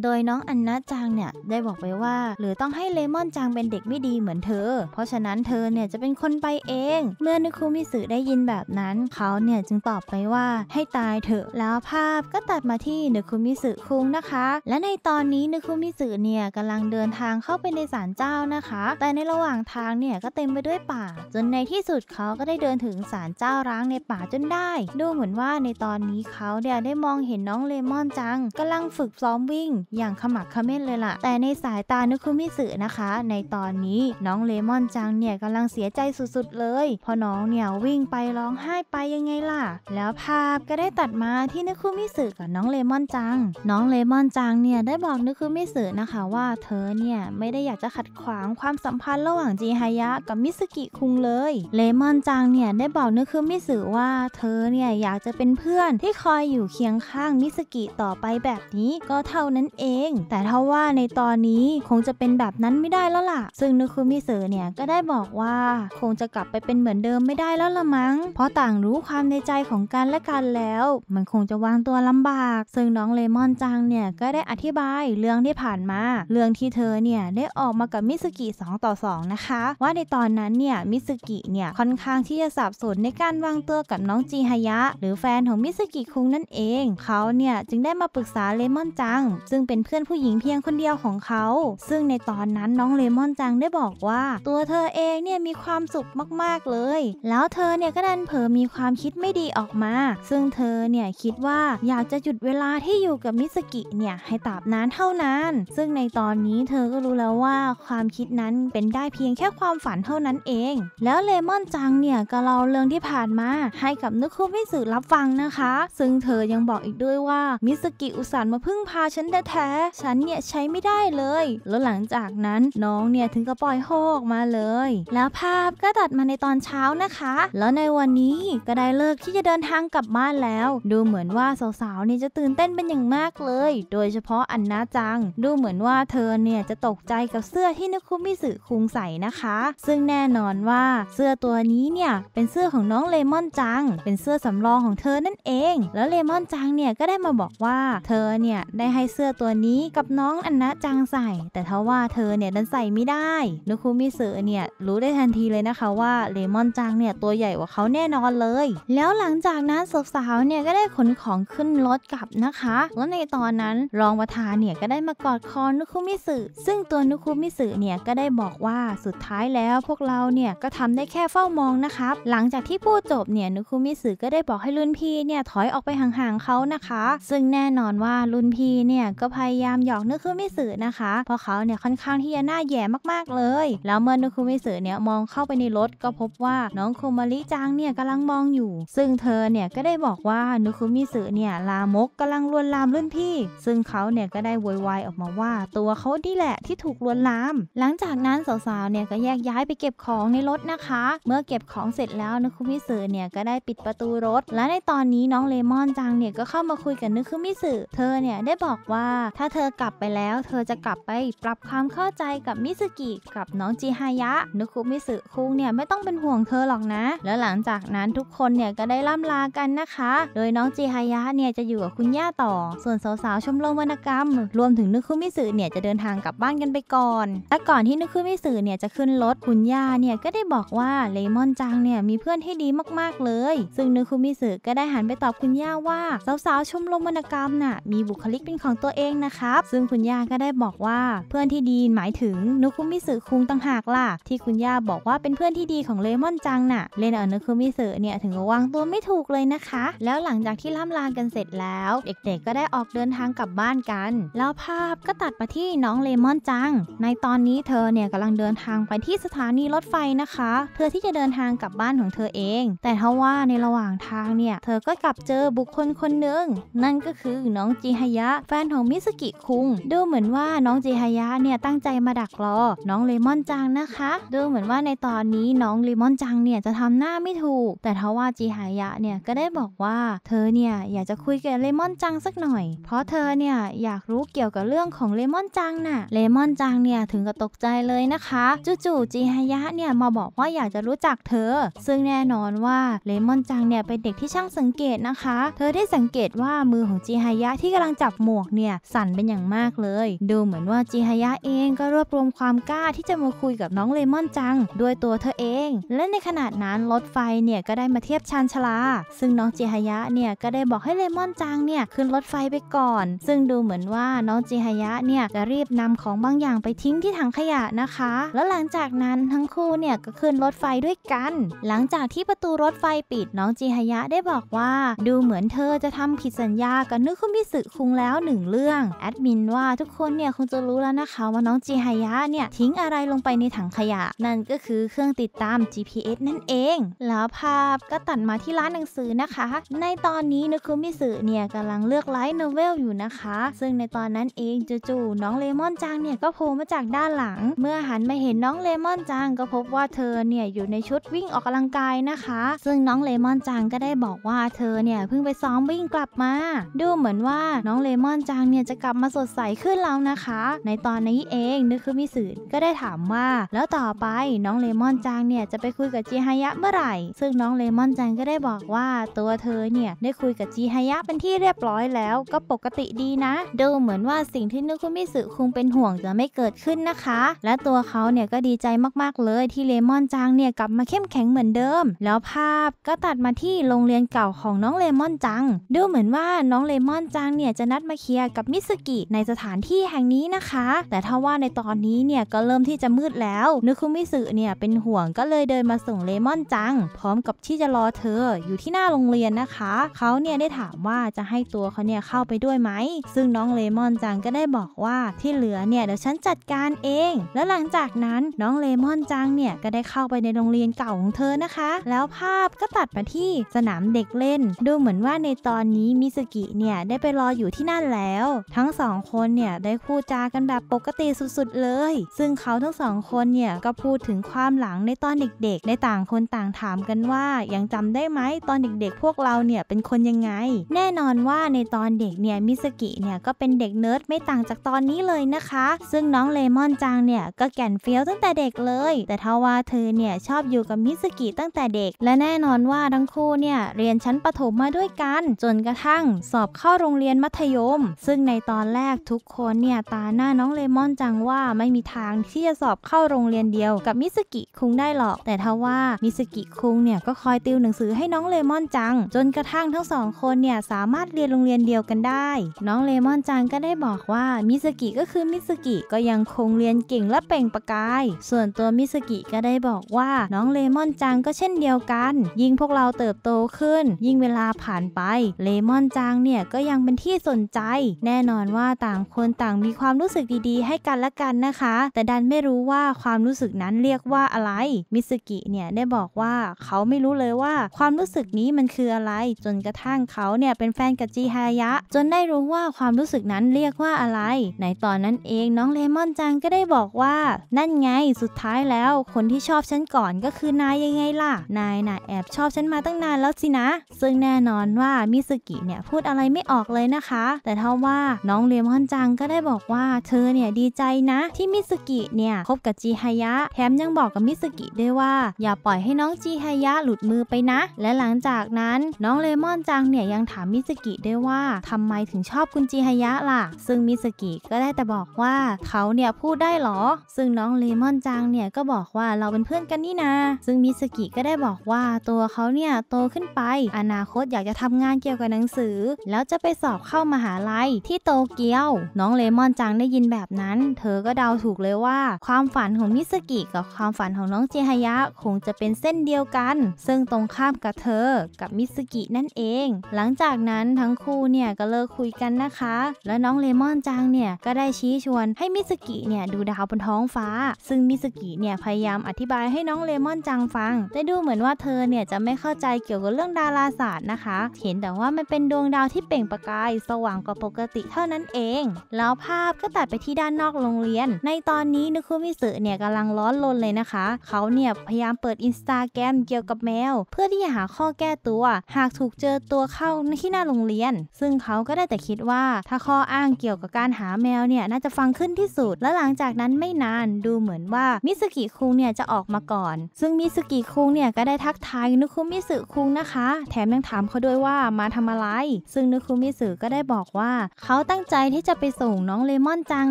[SPEAKER 1] โดยน้องอนนาจังเนี่ยได้บอกไปว่าหรือต้องให้เลมมอนจังเป็นเด็กไม่ดีเหมือนเธอ เพราะฉะนั้นเธอเนี่ยจะเป็นคนไปเอง เมื่อนุคุมิสึได้ยินแบบนั้น เขาเนี่ยจึงตอบไปว่าให้ตายเถอะแล้วภาพก็ตัดมาที่นุคุมิสึคุงนะคะ และในตอนนี้นุคุมิสึเนี่ยกำลังเดินทางเข้าไปในศาลเจ้านะคะ แต่ในระหว่างทางเนี่ยก็เต็มไปด้วยป่า จนในที่สุดเขาก็ได้เดินถึงศาลเจ้าร้างในป่าจนได้ ดูเหมือนว่าในตอนนี้เขาเนี่ยได้มองเห็นน้องเลมอนจังกำลังฝึกซ้อมวิ่ง อย่างขมักขม้นเลยล่ะ แต่ในสายตานุคุมิสึนะคะในตอนนี้น้องเลมอนจังเนี่ยกำลังเสียใจสุดๆเลยเพราะน้องเนี่ยวิ่งไปร้องไห้ไปยังไงล่ะแล้วภาพก็ได้ตัดมาที่นึคุมิสึกับน้องเลมอนจัง น้องเลมอนจังเนี่ยได้บอกนึคุมิสึนะคะว่าเธอเนี่ยไม่ได้อยากจะขัดขวางความสัมพันธ์ระหว่างจีฮายะกับมิสกิคุงเลย เลมอนจังเนี่ยได้บอกนึคุมิสึว่าเธอเนี่ยอยากจะเป็นเพื่อน ที่คอยอยู่เคียงข้างมิสกิต่อไปแบบนี้ก็เท่านั้นเอง แต่ถ้าว่าในตอนนี้คงจะเป็นแบบนั้นไม่ได้แล้วล่ะ ซึ่งนุคุมิเซอเนี่ยก็ได้บอกว่าคงจะกลับไปเป็นเหมือนเดิมไม่ได้แล้วละมั้ง เพราะต่างรู้ความในใจของกันและกันแล้ว มันคงจะวางตัวลำบาก ซึ่งน้องเลมอนจังเนี่ย ก็ได้อธิบายเรื่องที่ผ่านมา เรื่องที่เธอเนี่ยได้ออกมากับมิสกิ2ต่อ2 นะคะ ว่าในตอนนั้นเนี่ยมิสกิเนี่ยค่อนข้างที่จะสับสนในการวางตัวกับน้องจีฮายะ หรือแฟนของมิสกิคุงนั่นเองเขาเนี่ยจึงได้มาปรึกษาเลมอนจังซึ่งเป็นเพื่อนผู้หญิงเพียงคนเดียวของเขาซึ่งในตอนนั้นนน้องเลมอนจังได้บอกว่า ตัวเธอเองเนี่ยมีความสุขมากๆเลย แล้วเธอเนี่ยก็ดันเผลอมีความคิดไม่ดีออกมาซึ่งเธอเนี่ยคิดว่าอยากจะหยุดเวลาที่อยู่กับมิสกิเนี่ยให้ตราบนานเท่านั้น ซึ่งในตอนนี้เธอก็รู้แล้วว่าความคิดนั้นเป็นได้เพียงแค่ความฝันเท่านั้นเอง แล้วเลมอนจังเนี่ยก็เล่าเรื่องที่ผ่านมา ให้กับนุคุมิสึรับฟังนะคะ ซึ่งเธอยังบอกอีกด้วยว่ามิสกิอุตส่าห์มาพึ่งพาฉันแท้ๆฉันเนี่ยใช้ไม่ได้เลย แล้วหลังจากนั้นน้องเนี่ยถึงกับปล่อยโฮกมาเลย แล้วภาพก็ตัดมาในตอนเช้านะคะ แล้วในวันนี้ก็ได้เลิกที่จะเดินทางกลับบ้านแล้ว ดูเหมือนว่าสาวๆเนี่ยจะตื่นเต้นเป็นอย่างมากเลย โดยเฉพาะอันนาจัง ดูเหมือนว่าเธอเนี่ยจะตกใจกับเสื้อที่นุคุมิสึคุงใส่นะคะ ซึ่งแน่นอนว่าเสื้อตัวนี้เนี่ย เป็นเสื้อของน้องเลมอนจัง เป็นเสื้อสำรองของเธอนั่นเอง แล้วเลมอนจังเนี่ยก็ได้มาบอกว่าเธอเนี่ยได้ให้เสื้อตัวนี้กับน้องอันนาจังใส่ แต่ทว่าเธอเนี่ยดันใส่ไม่ได้ นุคุมิสึเนี่ยรู้ได้ทันทีเลยนะคะ ว่าเลมอนจังเนี่ยตัวใหญ่กว่าเขาแน่นอนเลย แล้วหลังจากนั้นศสาวเนี่ยก็ได้ขนของขึ้นรถกลับนะคะแล้วในตอนนั้นรองประธานเนี่ยก็ได้มากอดคอนุคุมิสึซึ่งตัวนุคุมิสึเนี่ยก็ได้บอกว่าสุดท้ายแล้ว พวกเราเนี่ยก็ทำได้แค่เฝ้ามองนะครับหลังจากที่พูดจบเนี่ยนุคุมิสึก็ได้บอกให้รุ่นพี่เนี่ยถอยออกไปห่างๆเขานะคะ ซึ่งแน่นอนว่ารุ่นพี่เนี่ยก็พยายามหยอกนุคุมิสึนะคะเพราะเขาเนี่ยค่อนข้างที่จะน่านาแย่มากๆเลย แล้วเมื่อนุคุมิสึเนี่ยมองเข้าไปในรถก็พบว่าน้องโคมาริจังเนี่ยกำลังมองอยู่ ซึ่งเธอเนี่ยก็ได้บอกว่านุคุมิสึเนี่ยลามกกำลังลวนลามรุ่นพี่ ซึ่งเขาเนี่ยก็ได้โวยวายออกมาว่า ตัวเขาดีแหละที่ถูกลวนลาม หลังจากนั้นสาวๆเนี่ยก็แยกย้ายไปเก็บของในรถนะคะ เมื่อเก็บของเสร็จแล้วนุคุมิสึเนี่ยก็ได้ปิดประตูรถ และในตอนนี้น้องเลมอนจังเนี่ยก็เข้ามาคุยกับนุคุมิสึเธอเนี่ยได้บอกว่าถ้าเธอกลับไปแล้วเธอจะกลับไปปรับความเข้าใจกับมิสกิ กับน้องจีฮายะนุคุมิสึคุงเนี่ยไม่ต้องเป็นห่วงเธอหรอกนะ แล้วหลังจากนั้นทุกคนเนี่ยก็ได้ล่าลากันนะคะ โดยน้องจีฮายะเนี่ยจะอยู่กับคุณย่าต่อ ส่วนสาวๆชมรมวรรณกรรม รวมถึงนุคุมิสึเนี่ยจะเดินทางกลับบ้านกันไปก่อนและก่อนที่นุคุมิสึเนี่ยจะขึ้นรถคุณย่าเนี่ยก็ได้บอกว่าเลมอนจังเนี่ยมีเพื่อนที่ดีมากๆเลย ซึ่งนุคุมิสึก็ได้หันไปตอบคุณย่าว่าสาวๆชมรมวรรณกรรมน่ะมีบุคลิกเป็นของตัวเองนะครับซึ่งคุณย่าก็ได้บอกว่าเพื่อนที่ดีหมายถึงึงนุคุมิสึคุงต่างหากล่ะที่คุณย่าบอกว่าเป็นเพื่อนที่ดีของเลมอนจังน่ะ เล่นเอานุคุมิสึเนี่ยถึงวางตัวไม่ถูกเลยนะคะ แล้วหลังจากที่ล่ำลากันเสร็จแล้วเด็กๆก็ได้ออกเดินทางกลับบ้านกัน แล้วภาพก็ตัดมาที่น้องเลมอนจัง ในตอนนี้เธอเนี่ยกำลังเดินทางไปที่สถานีรถไฟนะคะเพื่อที่จะเดินทางกลับบ้านของเธอเอง แต่ทว่าในระหว่างทางเนี่ยเธอก็กลับเจอบุคคลคนหนึ่งนั่นก็คือน้องจีฮายะ แฟนของมิสกิคุงดูเหมือนว่าน้องจีฮายะเนี่ยตั้งใจมาดักรอน้องเลมอนจังนะคะ ดูเหมือนว่าในตอนนี้น้องเลมอนจังเนี่ยจะทำหน้าไม่ถูกแต่ทว่าจีหายะเนี่ยก็ได้บอกว่าเธอเนี่ยอยากจะคุยกับเลมอนจังสักหน่อยเพราะเธอเนี่ยอยากรู้เกี่ยวกับเรื่องของเลมอนจังน่ะเลมอนจังเนี่ยถึงกับตกใจเลยนะคะจู่ๆจีหายะเนี่ยมาบอกว่าอยากจะรู้จักเธอ ซึ่งแน่นอนว่าเลมอนจังเนี่ยเป็นเด็กที่ช่างสังเกตนะคะ เธอได้สังเกตว่ามือของจีหายะที่กำลังจับหมวกเนี่ยสั่นเป็นอย่างมากเลย ดูเหมือนว่าจีฮายะเองก็รวบรวมความกล้าที่จะมาคุยกับน้องเลมอนจังด้วยตัวเธอเอง และในขณะนั้นรถไฟเนี่ยก็ได้มาเทียบชานชลาซึ่งน้องเจฮยะเนี่ยก็ได้บอกให้เลมอนจังเนี่ยขึ้นรถไฟไปก่อน ซึ่งดูเหมือนว่าน้องเจฮยะเนี่ยจะรีบนำของบางอย่างไปทิ้งที่ถังขยะนะคะ แล้วหลังจากนั้นทั้งคู่เนี่ยก็ขึ้นรถไฟด้วยกัน หลังจากที่ประตูรถไฟปิดน้องจีฮยะได้บอกว่าดูเหมือนเธอจะทำผิดสัญญากับนึกคุมิสึคุงแล้วหนึ่งเรื่องแอดมินว่าทุกคนเนี่ยคงจะรู้แล้วนะคะว่าน้องจีฮยะเนี่ยทิ้งอะไรลงไปในถังขยะ นั่นก็คือเครื่องติดตาม GPS นั่นเอง แล้วภาพก็ตัดมาที่ร้านหนังสือนะคะ ในตอนนี้นุคุมิสึเนี่ยกำลังเลือกไลท์โนเวลอยู่นะคะ ซึ่งในตอนนั้นเองจู่ๆน้องเลมอนจังเนี่ยก็โผล่มาจากด้านหลัง เมื่อหันมาเห็นน้องเลมอนจังก็พบว่าเธอเนี่ยอยู่ในชุดวิ่งออกกำลังกายนะคะ ซึ่งน้องเลมอนจังก็ได้บอกว่าเธอเนี่ยเพิ่งไปซ้อมวิ่งกลับมา ดูเหมือนว่าน้องเลมอนจังเนี่ยจะกลับมาสดใสขึ้นแล้วนะคะ ในตอนนี้เองนึกคุมิสึก็ได้ถามว่าแล้วต่อไปน้องเลมอนจังเนี่ยจะไปคุยกับจีฮายะเมื่อไหร่ซึ่งน้องเลมอนจังก็ได้บอกว่าตัวเธอเนี่ยได้คุยกับจีฮายะเป็นที่เรียบร้อยแล้ว ก็ปกติดีนะดูเหมือนว่าสิ่งที่นุคุมิสึคงเป็นห่วงจะไม่เกิดขึ้นนะคะ และตัวเขาเนี่ยก็ดีใจมาก ๆเลยที่เลมอนจังเนี่ยกลับมาเข้มแข็งเหมือนเดิม แล้วภาพก็ตัดมาที่โรงเรียนเก่าของน้องเลมอนจัง ดูเหมือนว่าน้องเลมอนจังเนี่ยจะนัดมาเคลียร์กับมิสกิในสถานที่แห่งนี้นะคะ แต่ถ้าว่าในตอนอนนี้เนี่ยก็เริ่มที่จะมืดแล้วนึคุมิสึเนี่ยเป็นห่วงก็เลยเดินมาส่งเลมอนจัง พร้อมกับที่จะรอเธออยู่ที่หน้าโรงเรียนนะคะเขาเนี่ยได้ถามว่าจะให้ตัวเขาเนี่ยเข้าไปด้วยไหมซึ่งน้องเลมอนจังก็ได้บอกว่าที่เหลือเนี่ยเดี๋ยวฉันจัดการเอง แล้วหลังจากนั้นน้องเลมอนจังเนี่ยก็ได้เข้าไปในโรงเรียนเก่าของเธอนะคะ แล้วภาพก็ตัดมาที่สนามเด็กเล่น ดูเหมือนว่าในตอนนี้มิสกิเนี่ยได้ไปรออยู่ที่นั่นแล้ว ทั้งสองคนเนี่ยได้พูดจากันแบบปกติสุดๆเลลยซึ่งเขาทั้งสองคนเนี่ยก็พูดถึงความหลังในตอนเด็กๆในต่างคนต่างถามกันว่า ยังจำได้ไหมตอนเด็กๆ พวกเราเนี่ยเป็นคนยังไง แน่นอนว่าในตอนเด็กเนี่ยมิสกิเนี่ยก็เป็นเด็กเนิร์ดไม่ต่างจากตอนนี้เลยนะคะซึ่งน้องเลมอนจังเนี่ยก็แก่นเฟี้ยวตั้งแต่เด็กเลยแต่ทว่าเธอเนี่ยชอบอยู่กับมิสกิตั้งแต่เด็ก และแน่นอนว่าทั้งคู่เนี่ยเรียนชั้นประถมมาด้วยกัน จนกระทั่ง สอบเข้าโรงเรียนมัธยม ซึ่งในตอนแรกทุกคนเนี่ยตาหน้าน้องเลมอนจังว่าไม่มีทางที่จะสอบเข้าโรงเรียนเดียวกับมิสกิคุงได้หรอก แต่ทว่ามิสกิคุงเนี่ยก็คอยติวหนังสือให้น้องเลมอนจัง จนกระทั่งทั้งสองคนเนี่ยสามารถเรียนโรงเรียนเดียวกันได้ น้องเลมอนจังก็ได้บอกว่า มิสกิก็คือมิสกิก็ยังคงเรียนเก่งและเป่งประกาย ส่วนตัวมิสกิก็ได้บอกว่า น้องเลมอนจังก็เช่นเดียวกัน ยิ่งพวกเราเติบโตขึ้น ยิ่งเวลาผ่านไป เลมอนจังเนี่ยก็ยังเป็นที่สนใจ แน่นอนว่าต่างคนต่างมีความรู้สึกดีๆให้กันและกันันนะคะแต่ดันไม่รู้ว่าความรู้สึกนั้นเรียกว่าอะไร มิสกิเนี่ยได้บอกว่าเขาไม่รู้เลยว่า ความรู้สึกนี้มันคืออะไร จนกระทั่งเขาเนี่ยเป็นแฟนกับจีฮายะ จนได้รู้ว่าความรู้สึกนั้นเรียกว่าอะไร ในตอนนั้นเองน้องเลมอนจังก็ได้บอกว่านั่นไง สุดท้ายแล้วคนที่ชอบฉันก่อนก็คือนายยังไงล่ะ นายน่ะแอบชอบฉันมาตั้งนานแล้วสินะ ซึ่งแน่นอนว่า มิสกิเนี่ยพูดอะไรไม่ออกเลยนะคะ แต่ถทาว่าน้องเลมอนจังก็ได้บอกว่า เธอเนี่ยดีใจนะที่มิสุกิเนี่ยคบกับจีฮายะแถมยังบอกกับมิสุกิด้วยว่า อย่าปล่อยให้น้องจีฮายะหลุดมือไปนะ และหลังจากนั้นน้องเลมอนจังเนี่ยยังถามมิสุกิด้วยว่าทำไมถึงชอบคุณจีฮายะล่ะ ซึ่งมิสุกิก็ได้แต่บอกว่าเขาเนี่ยพูดได้หรอ ซึ่งน้องเลมอนจังเนี่ยก็บอกว่าเราเป็นเพื่อนกันนี่นา ซึ่งมิสุกิก็ได้บอกว่าตัวเขาเนี่ยโตขึ้นไป อนาคตอยากจะทำงานเกี่ยวกับหนังสือ แล้วจะไปสอบเข้ามาหาลัยที่โตเกียว น้องเลมอนจังได้ยินแบบนั้น เธอก็ดาถูกเลยว่าความฝันของมิสกิกับความฝันของน้องเจฮายะคงจะเป็นเส้นเดียวกัน ซึ่งตรงข้ามกับเธอ กับมิสกินั่นเอง หลังจากนั้นทั้งคู่เนี่ยก็เลิกคุยกันนะคะ และน้องเลมอนจังเนี่ยก็ได้ชี้ชวนให้มิสกิเนี่ยดูดาวบนท้องฟ้า ซึ่งมิสกิเนี่ยพยายามอธิบายให้น้องเลมอนจังฟังแต่ดูเหมือนว่าเธอเนี่ยจะไม่เข้าใจเกี่ยวกับเรื่องดาราศาสตร์นะคะ เห็นแต่ว่ามันเป็นดวงดาวที่เปล่งประกายสว่างกว่าปกติเท่านั้นเอง แล้วภาพก็ตัดไปที่ด้านนอกโรงเรียนนในตอนนี้นุคุมิสึเนี่ยกำลังร้อนรนเลยนะคะ เขาเนี่ยพยายามเปิดอินสตาแกรมเกี่ยวกับแมว เพื่อที่จะหาข้อแก้ตัว หากถูกเจอตัวเข้าที่หน้าโรงเรียน ซึ่งเขาก็ได้แต่คิดว่าถ้าข้ออ้างเกี่ยวกับการหาแมวเนี่ยน่าจะฟังขึ้นที่สุด และหลังจากนั้นไม่นาน ดูเหมือนว่ามิสกิคุงเนี่ยจะออกมาก่อน ซึ่งมิสกิคุงเนี่ยก็ได้ทักทายนุคุมิสึคุงนะคะ แถมยังถามเขาด้วยว่ามาทำอะไรซึ่งนุคุมิสึก็ได้บอกว่าเขาตั้งใจที่จะไปส่งน้องเลมอนจัง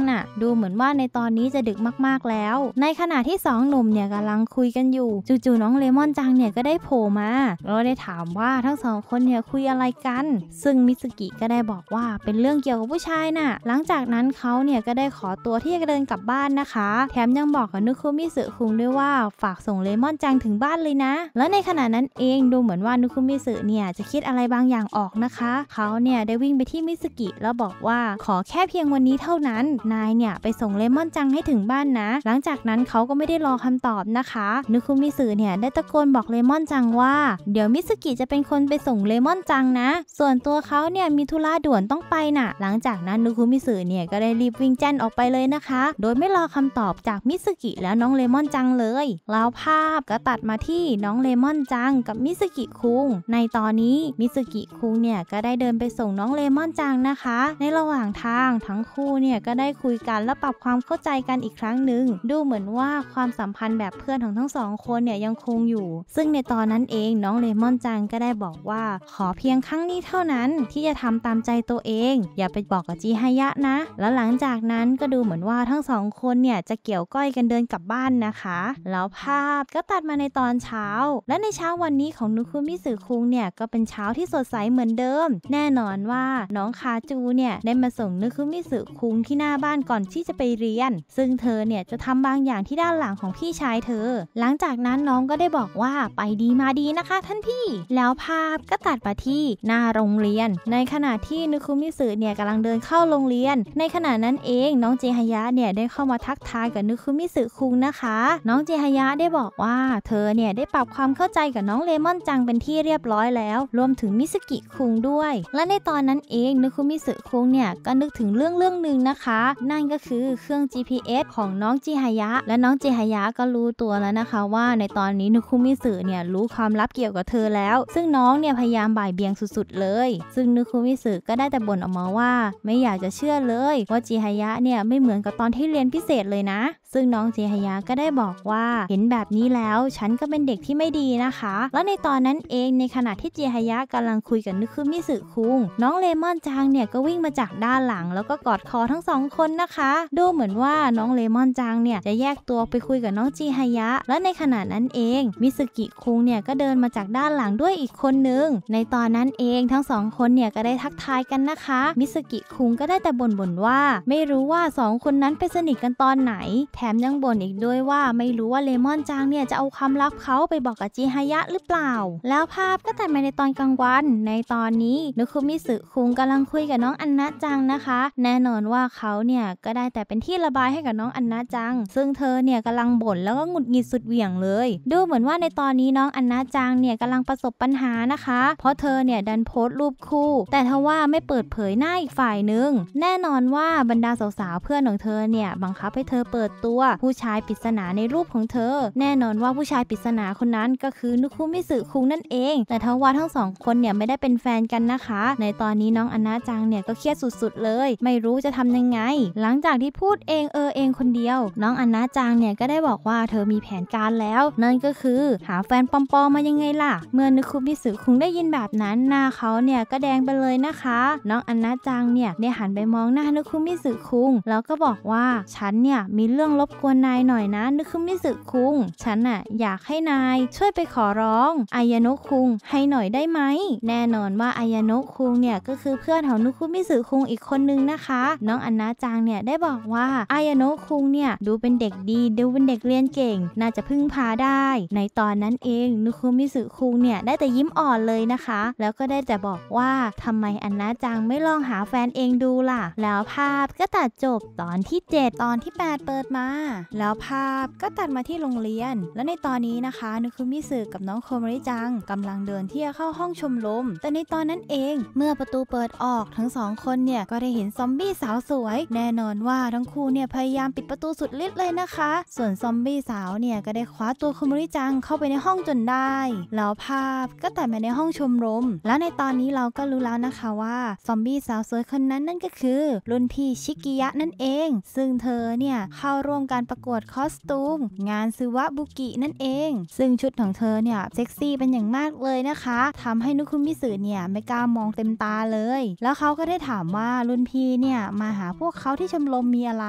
[SPEAKER 1] น่ะดูเหมือนว่าในในตอนนี้จะดึกมากๆแล้ว ในขณะที่ 2 หนุ่มเนี่ยกำลังคุยกันอยู่ จู่ๆน้องเลมอนจังเนี่ยก็ได้โผล่มาเราได้ถามว่าทั้งสองคนเนี่ยคุยอะไรกันซึ่งมิสกิก็ได้บอกว่าเป็นเรื่องเกี่ยวกับผู้ชายน่ะหลังจากนั้นเขาเนี่ยก็ได้ขอตัวที่จะเดินกลับบ้านนะคะ แถมยังบอกกับนุคุมิสึคุงด้วยว่า ฝากส่งเลมอนจังถึงบ้านเลยนะ แล้วในขณะนั้นเองดูเหมือนว่านุคุมิสึเนี่ยจะคิดอะไรบางอย่างออกนะคะเขาเนี่ยได้วิ่งไปที่มิสกิแล้วบอกว่าขอแค่เพียงวันนี้เท่านั้นนายเนี่ยไปส่งเลมอนจังให้ถึงบ้านนะ หลังจากนั้นเขาก็ไม่ได้รอคำตอบนะคะ นุคุมิสึเนี่ยได้ตะโกนบอกเลมอนจังว่า เดี๋ยวมิสกิจะเป็นคนไปส่งเลมอนจังนะ ส่วนตัวเขาเนี่ยมีธุระด่วนต้องไปนะ่ะ หลังจากนั้นนุคุมิสึเนี่ยก็ได้รีบวิ่งแจ้นออกไปเลยนะคะ โดยไม่รอคำตอบจากมิสกิแล้วน้องเลมอนจังเลย แล้วภาพก็ตัดมาที่น้องเลมอนจังกับมิสกิคุง ในตอนนี้มิสกิคุงเนี่ยก็ได้เดินไปส่งน้องเลมอนจังนะคะ ในระหว่างทางทั้งคู่เนี่ยก็ได้คุยกันและปรับความเข้าใจกันอีกครั้งหนึ่งดูเหมือนว่าความสัมพันธ์แบบเพื่อนของทั้งสองคนเนี่ยยังคงอยู่ ซึ่งในตอนนั้นเองน้องเลมอนจังก็ได้บอกว่าขอเพียงครั้งนี้เท่านั้นที่จะทำตามใจตัวเอง อย่าไปบอกกับจีฮายะนะ แล้วหลังจากนั้นก็ดูเหมือนว่าทั้งสองคนเนี่ยจะเกี่ยวก้อยกันเดินกลับบ้านนะคะ แล้วภาพก็ตัดมาในตอนเช้า และในเช้าวันนี้ของนุคุมิสึคุงเนี่ยก็เป็นเช้าที่สดใสเหมือนเดิม แน่นอนว่าน้องคาจูเนี่ยได้มาส่งนุคุมิสึคุงที่หน้าบ้านก่อนที่จะไปเรียียนซึ่งเธอเนี่ยจะทำบางอย่างที่ด้านหลังของพี่ชายเธอ หลังจากนั้นน้องก็ได้บอกว่าไปดีมาดีนะคะ ท่านพี่ แล้วภาพก็ตัดไปที่หน้าโรงเรียน ในขณะที่นุคุมิสึเนี่ยกำลังเดินเข้าโรงเรียน ในขณะนั้นเองน้องเจฮยะเนี่ยได้เข้ามาทักทายกับนุคุมิสึคุงนะคะ น้องเจฮยะได้บอกว่า เธอเนี่ยได้ปรับความเข้าใจกับน้องเลมอนจังเป็นที่เรียบร้อยแล้ว รวมถึงมิสกิคุงด้วย และในตอนนั้นเองนุคุมิสึคุงเนี่ยก็นึกถึงเรื่องเรื่องหนึ่งนะคะ นั่นก็คือเครื่อง GPS ของน้องจิฮายะและน้องจิฮายะก็รู้ตัวแล้วนะคะ ว่าในตอนนี้นุคุมิสึเนี่ยรู้ความลับเกี่ยวกับเธอแล้ว ซึ่งน้องเนี่ยพยายามบ่ายเบียงสุดๆเลย ซึ่งนุคุมิสึก็ได้แต่บ่นออกมาว่า ไม่อยากจะเชื่อเลยว่าจิฮายะเนี่ยไม่เหมือนกับตอนที่เรียนพิเศษเลยนะซึ่งน้องเจฮยะก็ได้บอกว่าเห็นแบบนี้แล้วฉันก็เป็นเด็กที่ไม่ดีนะคะ แล้วในตอนนั้นเองในขณะที่เจฮยะกำลังคุยกับนึคือมิสึคุง น้องเลมอนจังเนี่ยก็วิ่งมาจากด้านหลัง แล้วก็กอดคอทั้งสองคนนะคะ ดูเหมือนว่าน้องเลมอนจังเนี่ยจะแยกตัวไปคุยกับน้องเจฮยะแล้วในขณะนั้นเองมิสึกิคุงเนี่ยก็เดินมาจากด้านหลังด้วยอีกคนนึงในตอนนั้นเองทั้งสองคนเนี่ยก็ได้ทักทายกันนะคะมิสึกิคุงก็ได้แต่บ่นๆว่า ไม่รู้ว่า2คนนั้นไปสนิทกันตอนไหนแถมยังบ่นอีกด้วยว่าไม่รู้ว่าเลมอนจังเนี่ยจะเอาความลับเขาไปบอกกับจีฮายะหรือเปล่า แล้วภาพก็ตัดมาในตอนกลางวัน ในตอนนี้ นุคุมิสึคุงกำลังคุยกับน้องอันนะจังนะคะ แน่นอนว่าเขาเนี่ยก็ได้แต่เป็นที่ระบายให้กับน้องอันนะจัง ซึ่งเธอเนี่ยกำลังบ่นแล้วก็หงุดหงิดสุดเหวี่ยงเลย ดูเหมือนว่าในตอนนี้น้องอันนะจังเนี่ยกำลังประสบปัญหานะคะ เพราะเธอเนี่ยดันโพสต์รูปคู่ แต่ทว่าไม่เปิดเผยหน้าอีกฝ่ายหนึ่งแน่นอนว่าบรรดาสาวๆเพื่อนของเธอเนี่ยบังคับให้เธอเปิดตัววผู้ชายปริศนาในรูปของเธอ แน่นอนว่าผู้ชายปริศนาคนนั้นก็คือ นุคุมิสึคุงนั่นเอง แต่ทว่าทั้งสองคนเนี่ยไม่ได้เป็นแฟนกันนะคะ ในตอนนี้น้องอนาจังเนี่ยก็เครียดสุด ๆเลย ไม่รู้จะทำยังไง หลังจากที่พูดเองเออเองคนเดียว น้องอนาจังเนี่ยก็ได้บอกว่าเธอมีแผนการแล้วนั่นก็คือ หาแฟนปอมๆมายังไงล่ะเมื่อนุคุมิสึคุงได้ยินแบบนั้นหน้าเขาเนี่ยก็แดงไปเลยนะคะ น้องอนาจังเนี่ยได้หันไปมองหน้านุคุมิสึคุง แล้วก็บอกว่าฉันเนี่ยมีเรื่องลบกวนนายหน่อยนะนึกคนไมิสึคุง ฉันน่ะอยากให้นายช่วยไปขอร้องอายนุคุงให้หน่อยได้ไหมแน่นอนว่าอายนุคุงเนี่ยก็คือเพื่อนของนุคุมิสึคุงอีกคนนึงนะคะ น้องอันนาจังเนี่ยได้บอกว่าอายนุคุงเนี่ยดูเป็นเด็กดีดูเป็นเด็กเรียนเก่ง น่าจะพึ่งพาได้ ในตอนนั้นเองนุคุมิสึคุงเนี่ยได้แต่ยิ้มอ่อนเลยนะคะ แล้วก็ได้แต่บอกว่าทำไมอันนาจังไม่ลองหาแฟนเองดูล่ะ แล้วภาพก็ตัดจบตอนที่7ตอนที่8เปิดมาแล้วภาพก็ตัดมาที่โรงเรียน และในตอนนี้นะคะนุคุมิสึกับน้องโคมริจังกำลังเดินเที่ยวเข้าห้องชมรมแต่ในตอนนั้นเอง เมื่อประตูเปิดออกทั้งสองคนเนี่ยก็ได้เห็นซอมบี้สาวสวยแน่นอนว่าทั้งคู่เนี่ยพยายามปิดประตูสุดฤทธิ์เลยนะคะ ส่วนซอมบี้สาวเนี่ยก็ได้คว้าตัวโคมริจังเข้าไปในห้องจนได้แล้วภาพก็ตัดมาในห้องชมรมแล้วในตอนนี้เราก็รู้แล้วนะคะว่าซอมบี้สาวสวยคนนั้นนั่นก็คือรุ่นพี่ชิกิยะนั่นเอง ซึ่งเธอเนี่ยเข้าร่ววมการประกวดคอสตูม งานซึวะบุกิ นั่นเอง ซึ่งชุดของเธอเนี่ยเซ็กซี่เป็นอย่างมากเลยนะคะ ทำให้นุคุมิสึเนี่ยไม่กล้ามองเต็มตาเลย แล้วเขาก็ได้ถามว่ารุ่นพี่เนี่ยมาหาพวกเขาที่ชมรมมีอะไร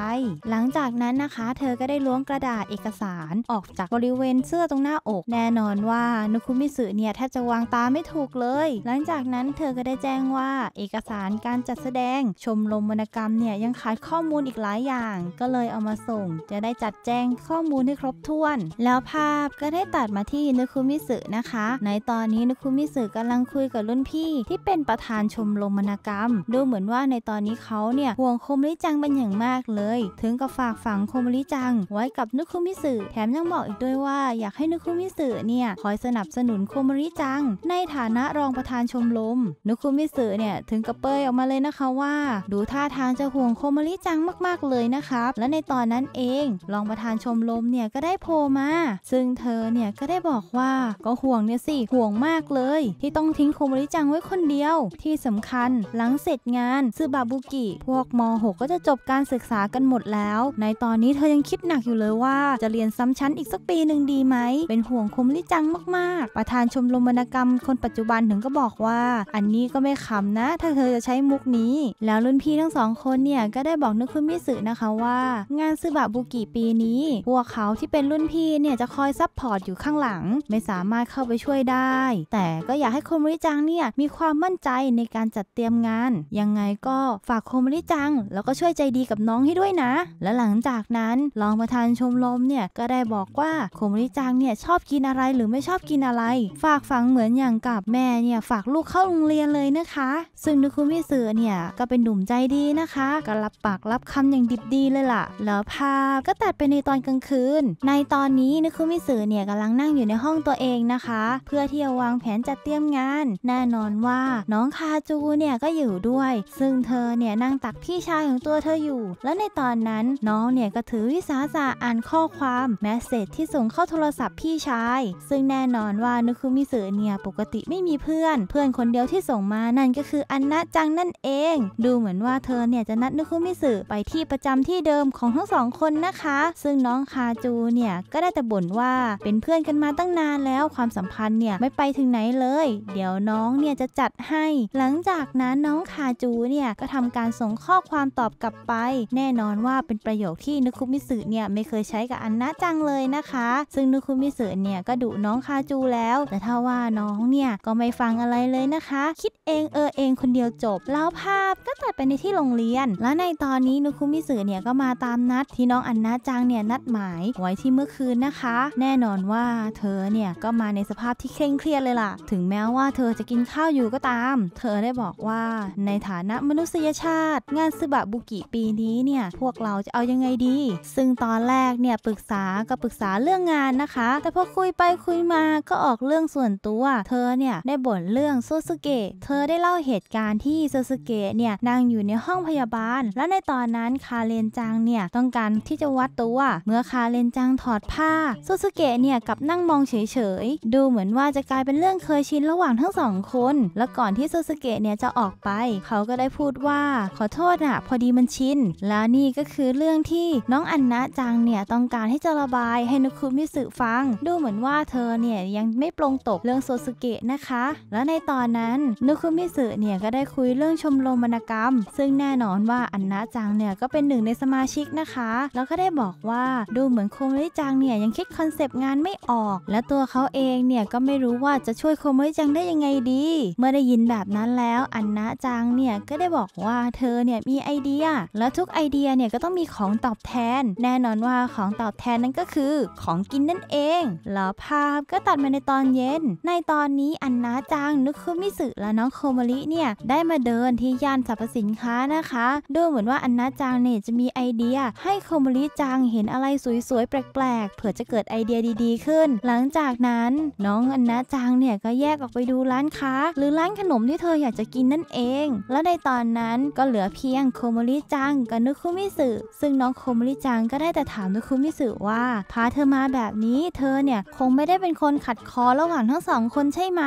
[SPEAKER 1] หลังจากนั้นนะคะ เธอก็ได้ล้วงกระดาษเอกสารออกจากบริเวณเสื้อตรงหน้าอกแน่นอนว่านุคุมิสึเนี่ยแทบจะวางตาไม่ถูกเลย หลังจากนั้นเธอก็ได้แจ้งว่าเอกสารการจัดแสดง ชมรมวรรณกรรมเนี่ยยังขาดข้อมูลอีกหลายอย่างก็เลยเอามาส่งจะได้จัดแจงข้อมูลให้ครบถ้วน แล้วภาพก็ได้ตัดมาที่นุคุมิสึนะคะ ในตอนนี้นุคุมิสึกำลังคุยกับรุ่นพี่ ที่เป็นประธานชมรมมนกรรม ดูเหมือนว่าในตอนนี้เขาเนี่ยห่วงคมริจังเป็นอย่างมากเลย ถึงกับฝากฝังคมริจัง ไว้กับนุคุมิสึแถมยังบอกอีกด้วยว่าอยากให้นุคุมิสึเนี่ยคอยสนับสนุนคมริจัง ในฐานะรองประธานชมรมนุคุมิสึเนี่ยถึงกับเปยออกมาเลยนะคะว่า ดูท่าทางจะห่วงคมริจังมากๆเลยนะครับ และในตอนนั้นเองเองรองประธานชมรมเนี่ยก็ได้โพมา ซึ่งเธอเนี่ยก็ได้บอกว่าก็ห่วงเนี่ยสิ ห่วงมากเลย ที่ต้องทิ้งโคมริจังไว้คนเดียว ที่สำคัญหลังเสร็จงานซึบาบุกิพวกม .6 ก็จะจบการศึกษากันหมดแล้ว ในตอนนี้เธอยังคิดหนักอยู่เลยว่าจะเรียนซ้ำชั้นอีกสักปีหนึ่งดีไหม เป็นห่วงโคมริจังมากๆ ประธานชมรมวรรณกรรม คนปัจจุบันถึงก็บอกว่า อันนี้ก็ไม่ขำนะ ถ้าเธอจะใช้มุกนี้ แล้วรุ่นพี่ทั้งสองคนเนี่ยก็ได้บอกนึกคุณมิสึนะคะว่า งานซึบาบุกิปีนี้พวกเขาที่เป็นรุ่นพี่เนี่ยจะคอยซับพอร์ตอยู่ข้างหลังไม่สามารถเข้าไปช่วยได้ แต่ก็อยากให้คมริจังเนี่ยมีความมั่นใจในการจัดเตรียมงานยังไงก็ฝากคมริจัง แล้วก็ช่วยใจดีกับน้องให้ด้วยนะ และหลังจากนั้นรองประธานชมรมเนี่ยก็ได้บอกว่าคมริจังเนี่ย ชอบกินอะไรหรือไม่ชอบกินอะไรฝากฝังเหมือนอย่างกับแม่เนี่ย ฝากลูกเข้าโรงเรียนเลยนะคะซึ่งนุคุมิสือเนี่ยก็เป็นหนุ่มใจดีนะคะก็รับปากรับคำอย่างดิบดีเลยล่ะ แล้วภาาพก็ตัดไปในตอนกลางคืน ในตอนนี้นึคุมิสึเนี่ยกำลังนั่งอยู่ในห้องตัวเองนะคะ เพื่อที่จะวางแผนจัดเตรียมงาน แน่นอนว่าน้องคาจูเนี่ยก็อยู่ด้วย ซึ่งเธอเนี่ยนั่งตักพี่ชายของตัวเธออยู่ และในตอนนั้นน้องเนี่ยก็ถือวิสาสะอ่านข้อความแมสเซจที่ส่งเข้าโทรศัพท์พี่ชายซึ่งแน่นอนว่านึคุมิสึเนี่ยปกติไม่มีเพื่อน เพื่อนคนเดียวที่ส่งมานั่นก็คืออันนะจังนั่นเอง ดูเหมือนว่าเธอเนี่ยจะนัดนึคุมิสึไปที่ประจำที่เดิมของทั้งสองคนนะคะซึ่งน้องคาจูเนี่ยก็ได้แต่บ่นว่าเป็นเพื่อนกันมาตั้งนานแล้วความสัมพันธ์เนี่ยไม่ไปถึงไหนเลย เดี๋ยวน้องเนี่ยจะจัดให้ หลังจากนั้นน้องคาจูเนี่ยก็ทำการส่งข้อความตอบกลับไป แน่นอนว่าเป็นประโยคที่นุคุมิสึเนี่ยไม่เคยใช้กับอันนะจังเลยนะคะ ซึ่งนุคุมิสึเนี่ยก็ดุน้องคาจูแล้ว แต่ถ้าว่าน้องเนี่ยก็ไม่ฟังอะไรเลยนะคะ คิดเองเออเองคนเดียวจบ แล้วภาพก็ตัดไปในที่โรงเรียน และในตอนนี้นุคุมิสึเนี่ยก็มาตามนัดที่น้องอันนาจังเนี่ยนัดหมายไว้ที่เมื่อคืนนะคะ แน่นอนว่าเธอเนี่ยก็มาในสภาพที่เคร่งเครียดเลยล่ะ ถึงแม้ว่าเธอจะกินข้าวอยู่ก็ตาม เธอได้บอกว่าในฐานะมนุษยชาติ งานซึบะบุกิปีนี้เนี่ยพวกเราจะเอายังไงดี ซึ่งตอนแรกเนี่ยปรึกษาก็ปรึกษาเรื่องงานนะคะ แต่พอคุยไปคุยมาก็ออกเรื่องส่วนตัว เธอเนี่ยได้บ่นเรื่องโซสซเกะเธอได้เล่าเหตุการณ์ที่โซสซเกะเนี่ยนั่งอยู่ในห้องพยาบาล และในตอนนั้นคาเรนจังเนี่ยต้องการที่ที่จะวัดตัว เมื่อคาเรนจังถอดผ้าซูซูเกะเนี่ยกับนั่งมองเฉยๆ ดูเหมือนว่าจะกลายเป็นเรื่องเคยชินระหว่างทั้งสองคน และก่อนที่ซูซูเกะเนี่ย จะออกไป เขาก็ได้พูดว่าขอโทษอะพอดีมันชินแล้วนี่ก็คือเรื่องที่น้องอันนะจังเนี่ย ต้องการให้จะระบายให้นุคุมิสึฟัง ดูเหมือนว่าเธอเนี่ยยังไม่ปรงตกเรื่องซูซูเกะนะคะ แล้วในตอนนั้นนุคุมิสึเนี่ยก็ได้คุยเรื่องชมรมวรรณกรรม ซึ่งแน่นอนว่าอันนะจังเนี่ยก็เป็นหนึ่งในสมาชิกนะคะแล้วก็ได้บอกว่าดูเหมือนโคโมริจังเนี่ยยังคิดคอนเซปต์งานไม่ออก และตัวเขาเองเนี่ยก็ไม่รู้ว่า จะช่วยโคโมริจังได้ยังไงดี เมื่อได้ยินแบบนั้นแล้ว อันนะจังเนี่ยก็ได้บอกว่าเธอเนี่ยมีไอเดีย แล้วทุกไอเดียเนี่ยก็ต้องมีของตอบแทน แน่นอนว่าของตอบแทนนั้นก็คือของกินนั่นเองแล้วภาพก็ตัดมาในตอนเย็น ในตอนนี้อันนะจังนึกคุมิสึและน้องโคโมริเนี่ยได้มาเดินที่ย่านสรรพสินค้านะคะดูเหมือนว่าอันนะจังเนี่ยจะมีไอเดียให้โคมมลิจังเห็นอะไรสวยๆแปลก ๆ เผื่อจะเกิดไอเดียดี ๆขึ้น หลังจากนั้นน้องอันนาจังเนี่ยก็แยกออกไปดูร้านค้าหรือร้านขนมที่เธออยากจะกินนั่นเอง แล้วในตอนนั้นก็เหลือเพียงโคมลิจัง กับนุคุมิสึซึ่งน้องโคมลิจังก็ได้แต่ถามนุคุมิสึว่า พาเธอมาแบบนี้เธอเนี่ยคงไม่ได้เป็นคนขัดคอระหว่างทั้งสอง คนใช่ไหม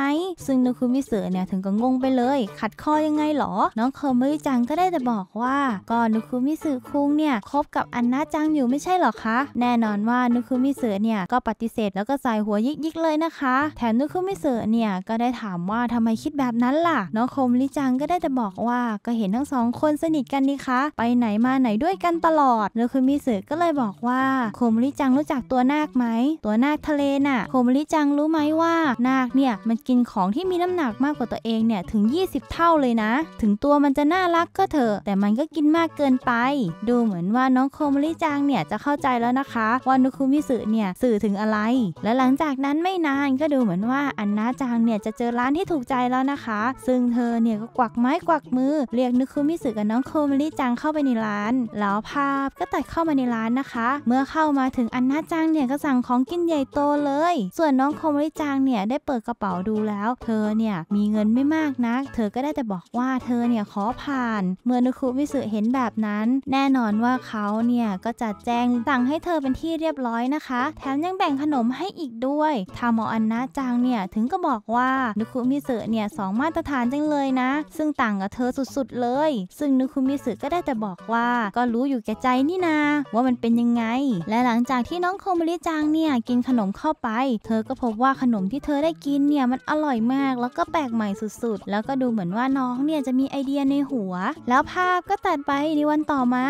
[SPEAKER 1] ซึ่งนุคุมิสึเนี่ยถึงก็งงไปเลย ขัดคอยังไงหรอน้องโคมลิจังก็ได้แต่บอกว่าก็นุคุมิสึคุงเนี่ยคบกับอันนาจังอยู่ไม่ใช่หรอคะแน่นอนว่านุคุมิเสอเนี่ยก็ปฏิเสธแล้วก็ใส่หัวยิกยิกเลยนะคะ แถมนุคุมิเสอเนี่ย ก็ได้ถามว่าทำไมคิดแบบนั้นล่ะ น้องคมลิจังก็ได้แต่บอกว่า ก็เห็นทั้งสองคนสนิทกันนี่คะ ไปไหนมาไหนด้วยกันตลอดนุคุมิเสอก็เลยบอกว่าคมลิจังรู้จักตัวนาคไหม ตัวนาคทะเลน่ะคมลิจังรู้ไหมว่านาคเนี่ยมันกินของที่มีน้ำหนักมากกว่าตัวเองเนี่ยถึง 20 เท่าเลยนะ ถึงตัวมันจะน่ารักก็เถอะแต่มันก็กินมากเกินไป ดูเหมือนว่าน้องคมลิจางเนี่ย จะเข้าใจแล้วนะคะว่านุคุมิสึเนี่ยสื่อถึงอะไร และหลังจากนั้นไม่นานก็ดูเหมือนว่าอันนาจางเนี่ยจะเจอร้านที่ถูกใจแล้วนะคะ ซึ่งเธอเนี่ยก็กวักไม้กวักมือเรียกนุคุมิสึกับน้องโคมิริจังเข้าไปในร้าน แล้วภาพก็ตัดเข้ามาในร้านนะคะ เมื่อเข้ามาถึงอันนาจังเนี่ยก็สั่งของกินใหญ่โตเลย ส่วนน้องโคมิริจังเนี่ยได้เปิดกระเป๋าดูแล้ว เธอเนี่ยมีเงินไม่มากนัก เธอก็ได้แต่บอกว่าเธอเนี่ยขอผ่าน เมื่อนุคุมิสึเห็นแบบนั้น แน่นอนว่าเขาเนี่ยก็ก็จัดแจงสั่งให้เธอเป็นที่เรียบร้อยนะคะ แถมยังแบ่งขนมให้อีกด้วยทามออันนาจังเนี่ยถึงก็บอกว่านุคุมิสึเนี่ยสองมาตรฐานจังเลยนะซึ่งต่างกับเธอสุดๆเลย ซึ่งนุคุมิสึก็ได้แต่บอกว่าก็รู้อยู่แก่ใจนี่นา ว่ามันเป็นยังไง และหลังจากที่น้องโคมริจังเนี่ยกินขนมเข้าไป เธอก็พบว่าขนมที่เธอได้กินเนี่ยมันอร่อยมาก แล้วก็แปลกใหม่สุดๆ แล้วก็ดูเหมือนว่าน้องเนี่ยจะมีไอเดียในหัว แล้วภาพก็ตัดไปในวันต่อมา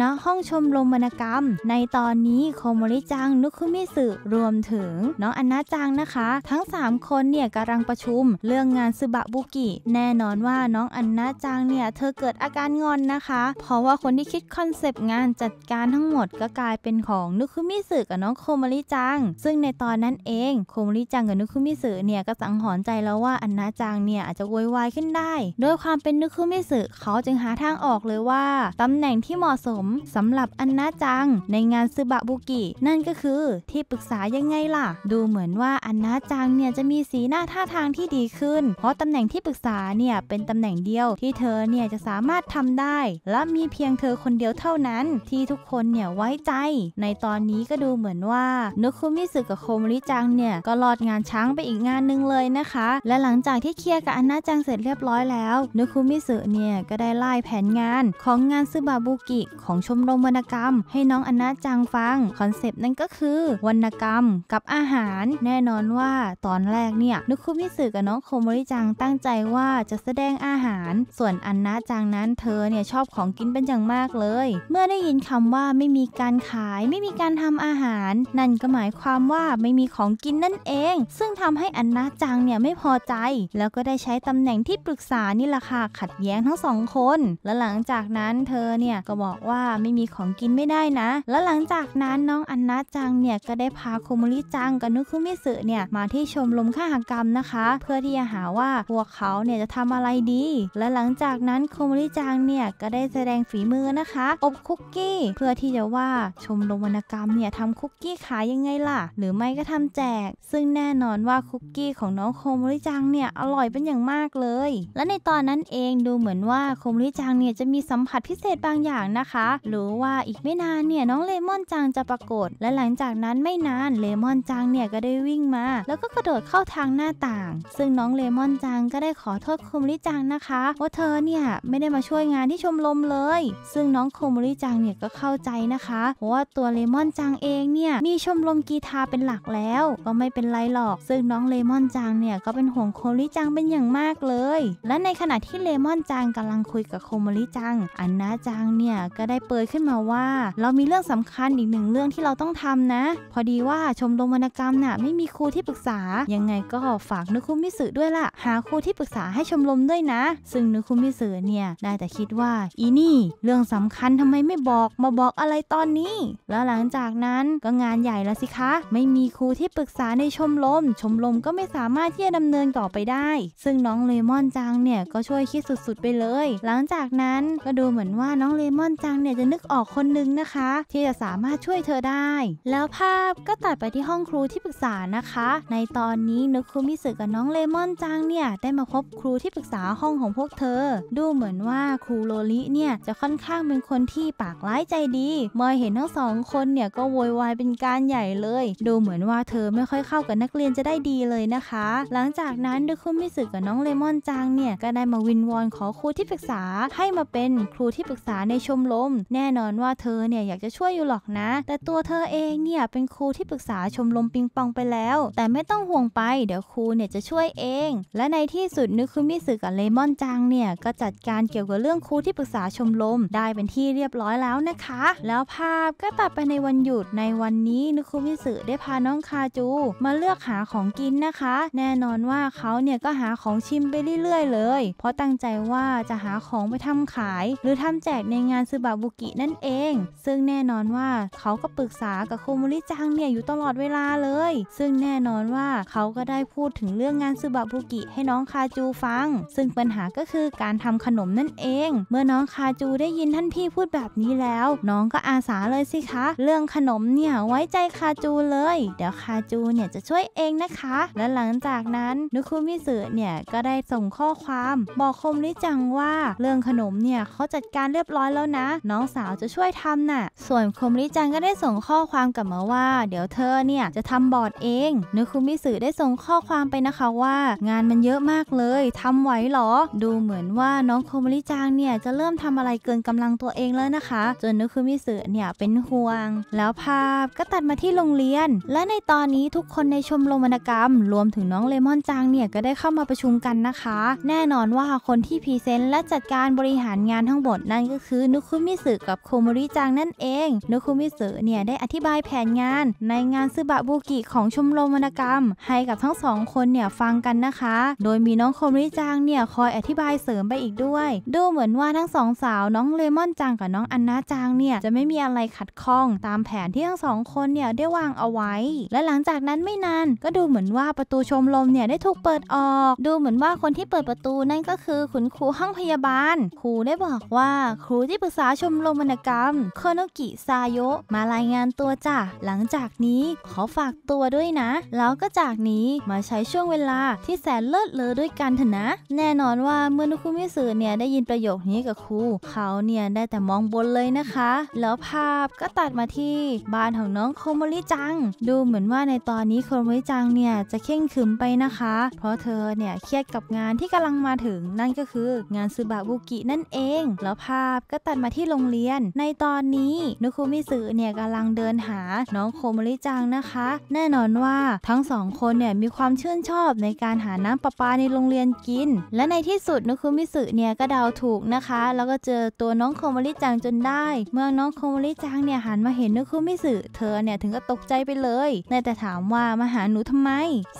[SPEAKER 1] ณห้องชมรมณกรรมในตอนนี้โคโมริจังนุคุมิสึรวมถึงน้องอนนาจังนะคะ ทั้ง 3 คนเนี่ยกำลังประชุมเรื่องงานซึบะบุกิ แน่นอนว่าน้องอนนาจังเนี่ยเธอเกิดอาการงอนนะคะ เพราะว่าคนที่คิดคอนเซปต์งานจัดการทั้งหมด ก็กลายเป็นของนุคุมิสึกับน้องโคโมริจังซึ่งในตอนนั้นเองโคโมริจังกับนุคุมิสึเนี่ยก็สังหรณ์ใจแล้วว่าอนนาจังเนี่ยอาจจะโวยวายขึ้นได้โดยความเป็นนุคุมิสึเขาจึงหาทางออกเลยว่าตำแหน่งที่เหมาะสมสำหรับอนนาจังในงานซึบะบุกิ นั่นก็คือที่ปรึกษายังไงล่ะ ดูเหมือนว่าอันนาจังเนี่ยจะมีสีหน้าท่าทางที่ดีขึ้น เพราะตำแหน่งที่ปรึกษาเนี่ยเป็นตำแหน่งเดียวที่เธอเนี่ยจะสามารถทำได้ และมีเพียงเธอคนเดียวเท่านั้น ที่ทุกคนเนี่ยไว้ใจ ในตอนนี้ก็ดูเหมือนว่า นุคุมิสึกับโคมริจังเนี่ยก็ลอดงานช้างไปอีกงานนึงเลยนะคะ และหลังจากที่เคลียร์กับอันนาจังเสร็จเรียบร้อยแล้ว นุคุมิสึเนี่ยก็ได้ไล่แผนงานของงานซึบะบุกิ ของชมรมวรรณกรรมให้น้องอนาจังฟังคอนเซปต์นั่นก็คือ วรรณกรรมกับอาหาร แน่นอนว่าตอนแรกเนี่ยนุคุมิสึกับน้องโคโมริจังตั้งใจว่าจะแสดงอาหาร ส่วนอันนาจังนั้น เธอเนี่ยชอบของกินเป็นอย่างมากเลย เมื่อได้ยินคำว่าไม่มีการขายไม่มีการทำอาหารนั่นก็หมายความว่าไม่มีของกินนั่นเอง ซึ่งทำให้อันนาจังเนี่ยไม่พอใจ แล้วก็ได้ใช้ตำแหน่งที่ปรึกษานี่แหละค่ะขัดแย้งทั้งสองคน และหลังจากนั้นเธอเนี่ยก็บอกว่าไม่มีของกินไม่ไม่ได้นะแล้วหลังจากนั้นน้องอันนาจังเนี่ยก็ได้พาโคมุริจังกับนุคุมิสึเนี่ยมาที่ชมรมข้าหกรรมนะคะ เพื่อที่จะหาว่าพวกเขาเนี่ยจะทำอะไรดี และหลังจากนั้นโคมุริจังเนี่ยก็ได้แสดงฝีมือนะคะ อบคุกกี้เพื่อที่จะว่าชมรมวรรณกรรมเนี่ยทำคุกกี้ขายยังไงล่ะ หรือไม่ก็ทำแจก ซึ่งแน่นอนว่าคุกกี้ของน้องโคมุริจังเนี่ยอร่อยเป็นอย่างมากเลย และในตอนนั้นเองดูเหมือนว่าโคมุริจังเนี่ยจะมีสัมผัสพิเศษบางอย่างนะคะหรือว่าอีกไม่ไม่นานเนี่ยน้องเลมอนจังจะปรากฏ และหลังจากนั้นไม่นานเลมอนจังเนี่ยก็ได้วิ่งมา แล้วก็กระโดดเข้าทางหน้าต่าง ซึ่งน้องเลมอนจังก็ได้ขอโทษคุมริจังนะคะว่าเธอเนี่ยไม่ได้มาช่วยงานที่ชมรมเลย ซึ่งน้องคุมริจังเนี่ยก็เข้าใจนะคะเพราะว่าตัวเลมอนจังเองเนี่ยมีชมรมกีตาร์เป็นหลักแล้ว ก็ไม่เป็นไรหรอก ซึ่งน้องเลมอนจังเนี่ยก็เป็นห่วงุคริจังเป็นอย่างมากเลย และในขณะที่เลมอนจังกำลังคุยกับคุมริจัง อันนาจังเนี่ยก็ได้เปิดขึ้นมาว่าเรามีเรื่องสำคัญอีกหนึ่งเรื่องที่เราต้องทำนะ พอดีว่าชมรมวรรณกรรมน่ะไม่มีครูที่ปรึกษา ยังไงก็ฝากนุคุมิสึด้วยล่ะ หาครูที่ปรึกษาให้ชมรมด้วยนะ ซึ่งนุคุมิสึเนี่ยได้แต่คิดว่าอีนี่เรื่องสำคัญทำไมไม่บอก มาบอกอะไรตอนนี้ แล้วหลังจากนั้นก็งานใหญ่ละสิคะ ไม่มีครูที่ปรึกษาในชมรมชมรมก็ไม่สามารถที่จะดำเนินต่อไปได้ ซึ่งน้องเลมอนจังเนี่ยก็ช่วยคิดสุดๆไปเลย หลังจากนั้นก็ดูเหมือนว่าน้องเลมอนจังเนี่ยจะนึกออกคนนึงนะคะที่จะสามารถช่วยเธอได้ แล้วภาพก็ตัดไปที่ห้องครูที่ปรึกษานะคะ ในตอนนี้นุคุมิสึกับน้องเลมอนจังเนี่ยได้มาพบครูที่ปรึกษาห้องของพวกเธอ ดูเหมือนว่าครูโลลิเนี่ย จะค่อนข้างเป็นคนที่ปากร้ายใจดีเมื่อเห็นทั้งสองคนเนี่ยก็โวยวายเป็นการใหญ่เลย ดูเหมือนว่าเธอไม่ค่อยเข้ากับนักเรียนจะได้ดีเลยนะคะ หลังจากนั้นนุคุมิสึกับน้องเลมอนจังเนี่ยก็ได้มาวินวอนขอครูที่ปรึกษาให้มาเป็นครูที่ปรึกษาในชมรม แน่นอนว่าเธออเนี่ยอยากจะช่วยอยู่หรอกนะ แต่ตัวเธอเองเนี่ยเป็นครูที่ปรึกษาชมรมปิงปองไปแล้ว แต่ไม่ต้องห่วงไป เดี๋ยวครูเนี่ยจะช่วยเอง และในที่สุดนึกคุณมิสึกับเลมอนจังเนี่ยก็จัดการเกี่ยวกับเรื่องครูที่ปรึกษาชมรมได้เป็นที่เรียบร้อยแล้วนะคะ แล้วภาพก็ตัดไปในวันหยุดในวันนี้นึกคุณมิสึได้พาน้องคาจู มาเลือกหาของกินนะคะ แน่นอนว่าเขาเนี่ยก็หาของชิม ไปเรื่อยๆเลย เพราะตั้งใจว่าจะหาของไปทำขาย หรือทำแจกในงานซึบาบุกินั่นเองซึ่งแน่นอนว่าเขาก็ปรึกษากับโคมุริจังเนี่ยอยู่ตลอดเวลาเลย ซึ่งแน่นอนว่าเขาก็ได้พูดถึงเรื่องงานซูบะบุกิให้น้องคาจูฟัง ซึ่งปัญหาก็คือการทำขนมนั่นเอง เมื่อน้องคาจูได้ยินท่านพี่พูดแบบนี้แล้ว น้องก็อาสาเลยสิคะ เรื่องขนมเนี่ยไว้ใจคาจูเลย เดี๋ยวคาจูเนี่ยจะช่วยเองนะคะ และหลังจากนั้นนุคุมิสึเนี่ยก็ได้ส่งข้อความบอกโคมุริจังว่า เรื่องขนมเนี่ยเขาจัดการเรียบร้อยแล้วนะ น้องสาวจะช่วยทำน่ะส่วนคมริจังก็ได้ส่งข้อความกลับมาว่า เดี๋ยวเธอเนี่ยจะทำบอร์ดเองนึคุมิสึได้ส่งข้อความไปนะคะว่า งานมันเยอะมากเลยทำไหวหรอ ดูเหมือนว่าน้องคมริจังเนี่ยจะเริ่มทำอะไรเกินกำลังตัวเองแล้วนะคะจนนึคุมิสึเนี่ยเป็นห่วง แล้วภาพก็ตัดมาที่โรงเรียน และในตอนนี้ทุกคนในชมรมวรรณกรรม รวมถึงน้องเลมอนจังเนี่ยก็ได้เข้ามาประชุมกันนะคะ แน่นอนว่าคนที่พรีเซนต์และจัดการบริหารงานทั้งหมดนั่นก็คือ นุคุมิสึกับโคมริจังนั่นเองโนคุมิสึเนี่ยได้อธิบายแผนงาน ในงานซึบะบุกิของชมรมวรรณกรรม ให้กับทั้งสองคนเนี่ยฟังกันนะคะ โดยมีน้องคมริจังเนี่ยคอยอธิบายเสริมไปอีกด้วย ดูเหมือนว่าทั้งสองสาวน้องเลมอนจังกับน้องอันนาจังเนี่ยจะไม่มีอะไรขัดข้องตามแผนที่ทั้งสองคนเนี่ยได้วางเอาไว้ และหลังจากนั้นไม่นานก็ดูเหมือนว่าประตูชมรมเนี่ยได้ถูกเปิดออก ดูเหมือนว่าคนที่เปิดประตูนั่นก็คือคุณครูห้องพยาบาล ครูได้บอกว่า ครูที่ปรึกษาชมรมวรรณกรรมโนกิซาโยะมารายงานตัวจ้ะ หลังจากนี้ขอฝากตัวด้วยนะ แล้วก็จากนี้มาใช้ช่วงเวลาที่แสนเลิศเลอด้วยกันเถอะนะ แน่นอนว่าเมื่อนุคุมิสึเนี่ยได้ยินประโยคนี้กับครูเขาเนี่ยได้แต่มองบนเลยนะคะ แล้วภาพก็ตัดมาที่บ้านของน้องโคโมริจัง ดูเหมือนว่าในตอนนี้โคโมริจังเนี่ยจะเข่งขึมไปนะคะ เพราะเธอเนี่ยเครียดกับงานที่กำลังมาถึง นั่นก็คือ งานซูบะบุกินั่นเอง แล้วภาพก็ตัดมาที่โรงเรียนในตอนอนนี้นุคุมิสึเนี่ยกำลังเดินหาน้องโคมริจังนะคะ แน่นอนว่าทั้งสองคนเนี่ยมีความชื่นชอบในการหาน้ำประปาในโรงเรียนกินและในที่สุดนุคุมิสึเนี่ยก็เดาถูกนะคะ แล้วก็เจอตัวน้องโคมริจังจนได้ เมื่อน้องโคมริจังเนี่ยหันมาเห็นนุคุมิสึเธอเนี่ยถึงก็ตกใจไปเลยในแต่ถามว่ามาหาหนูทำไม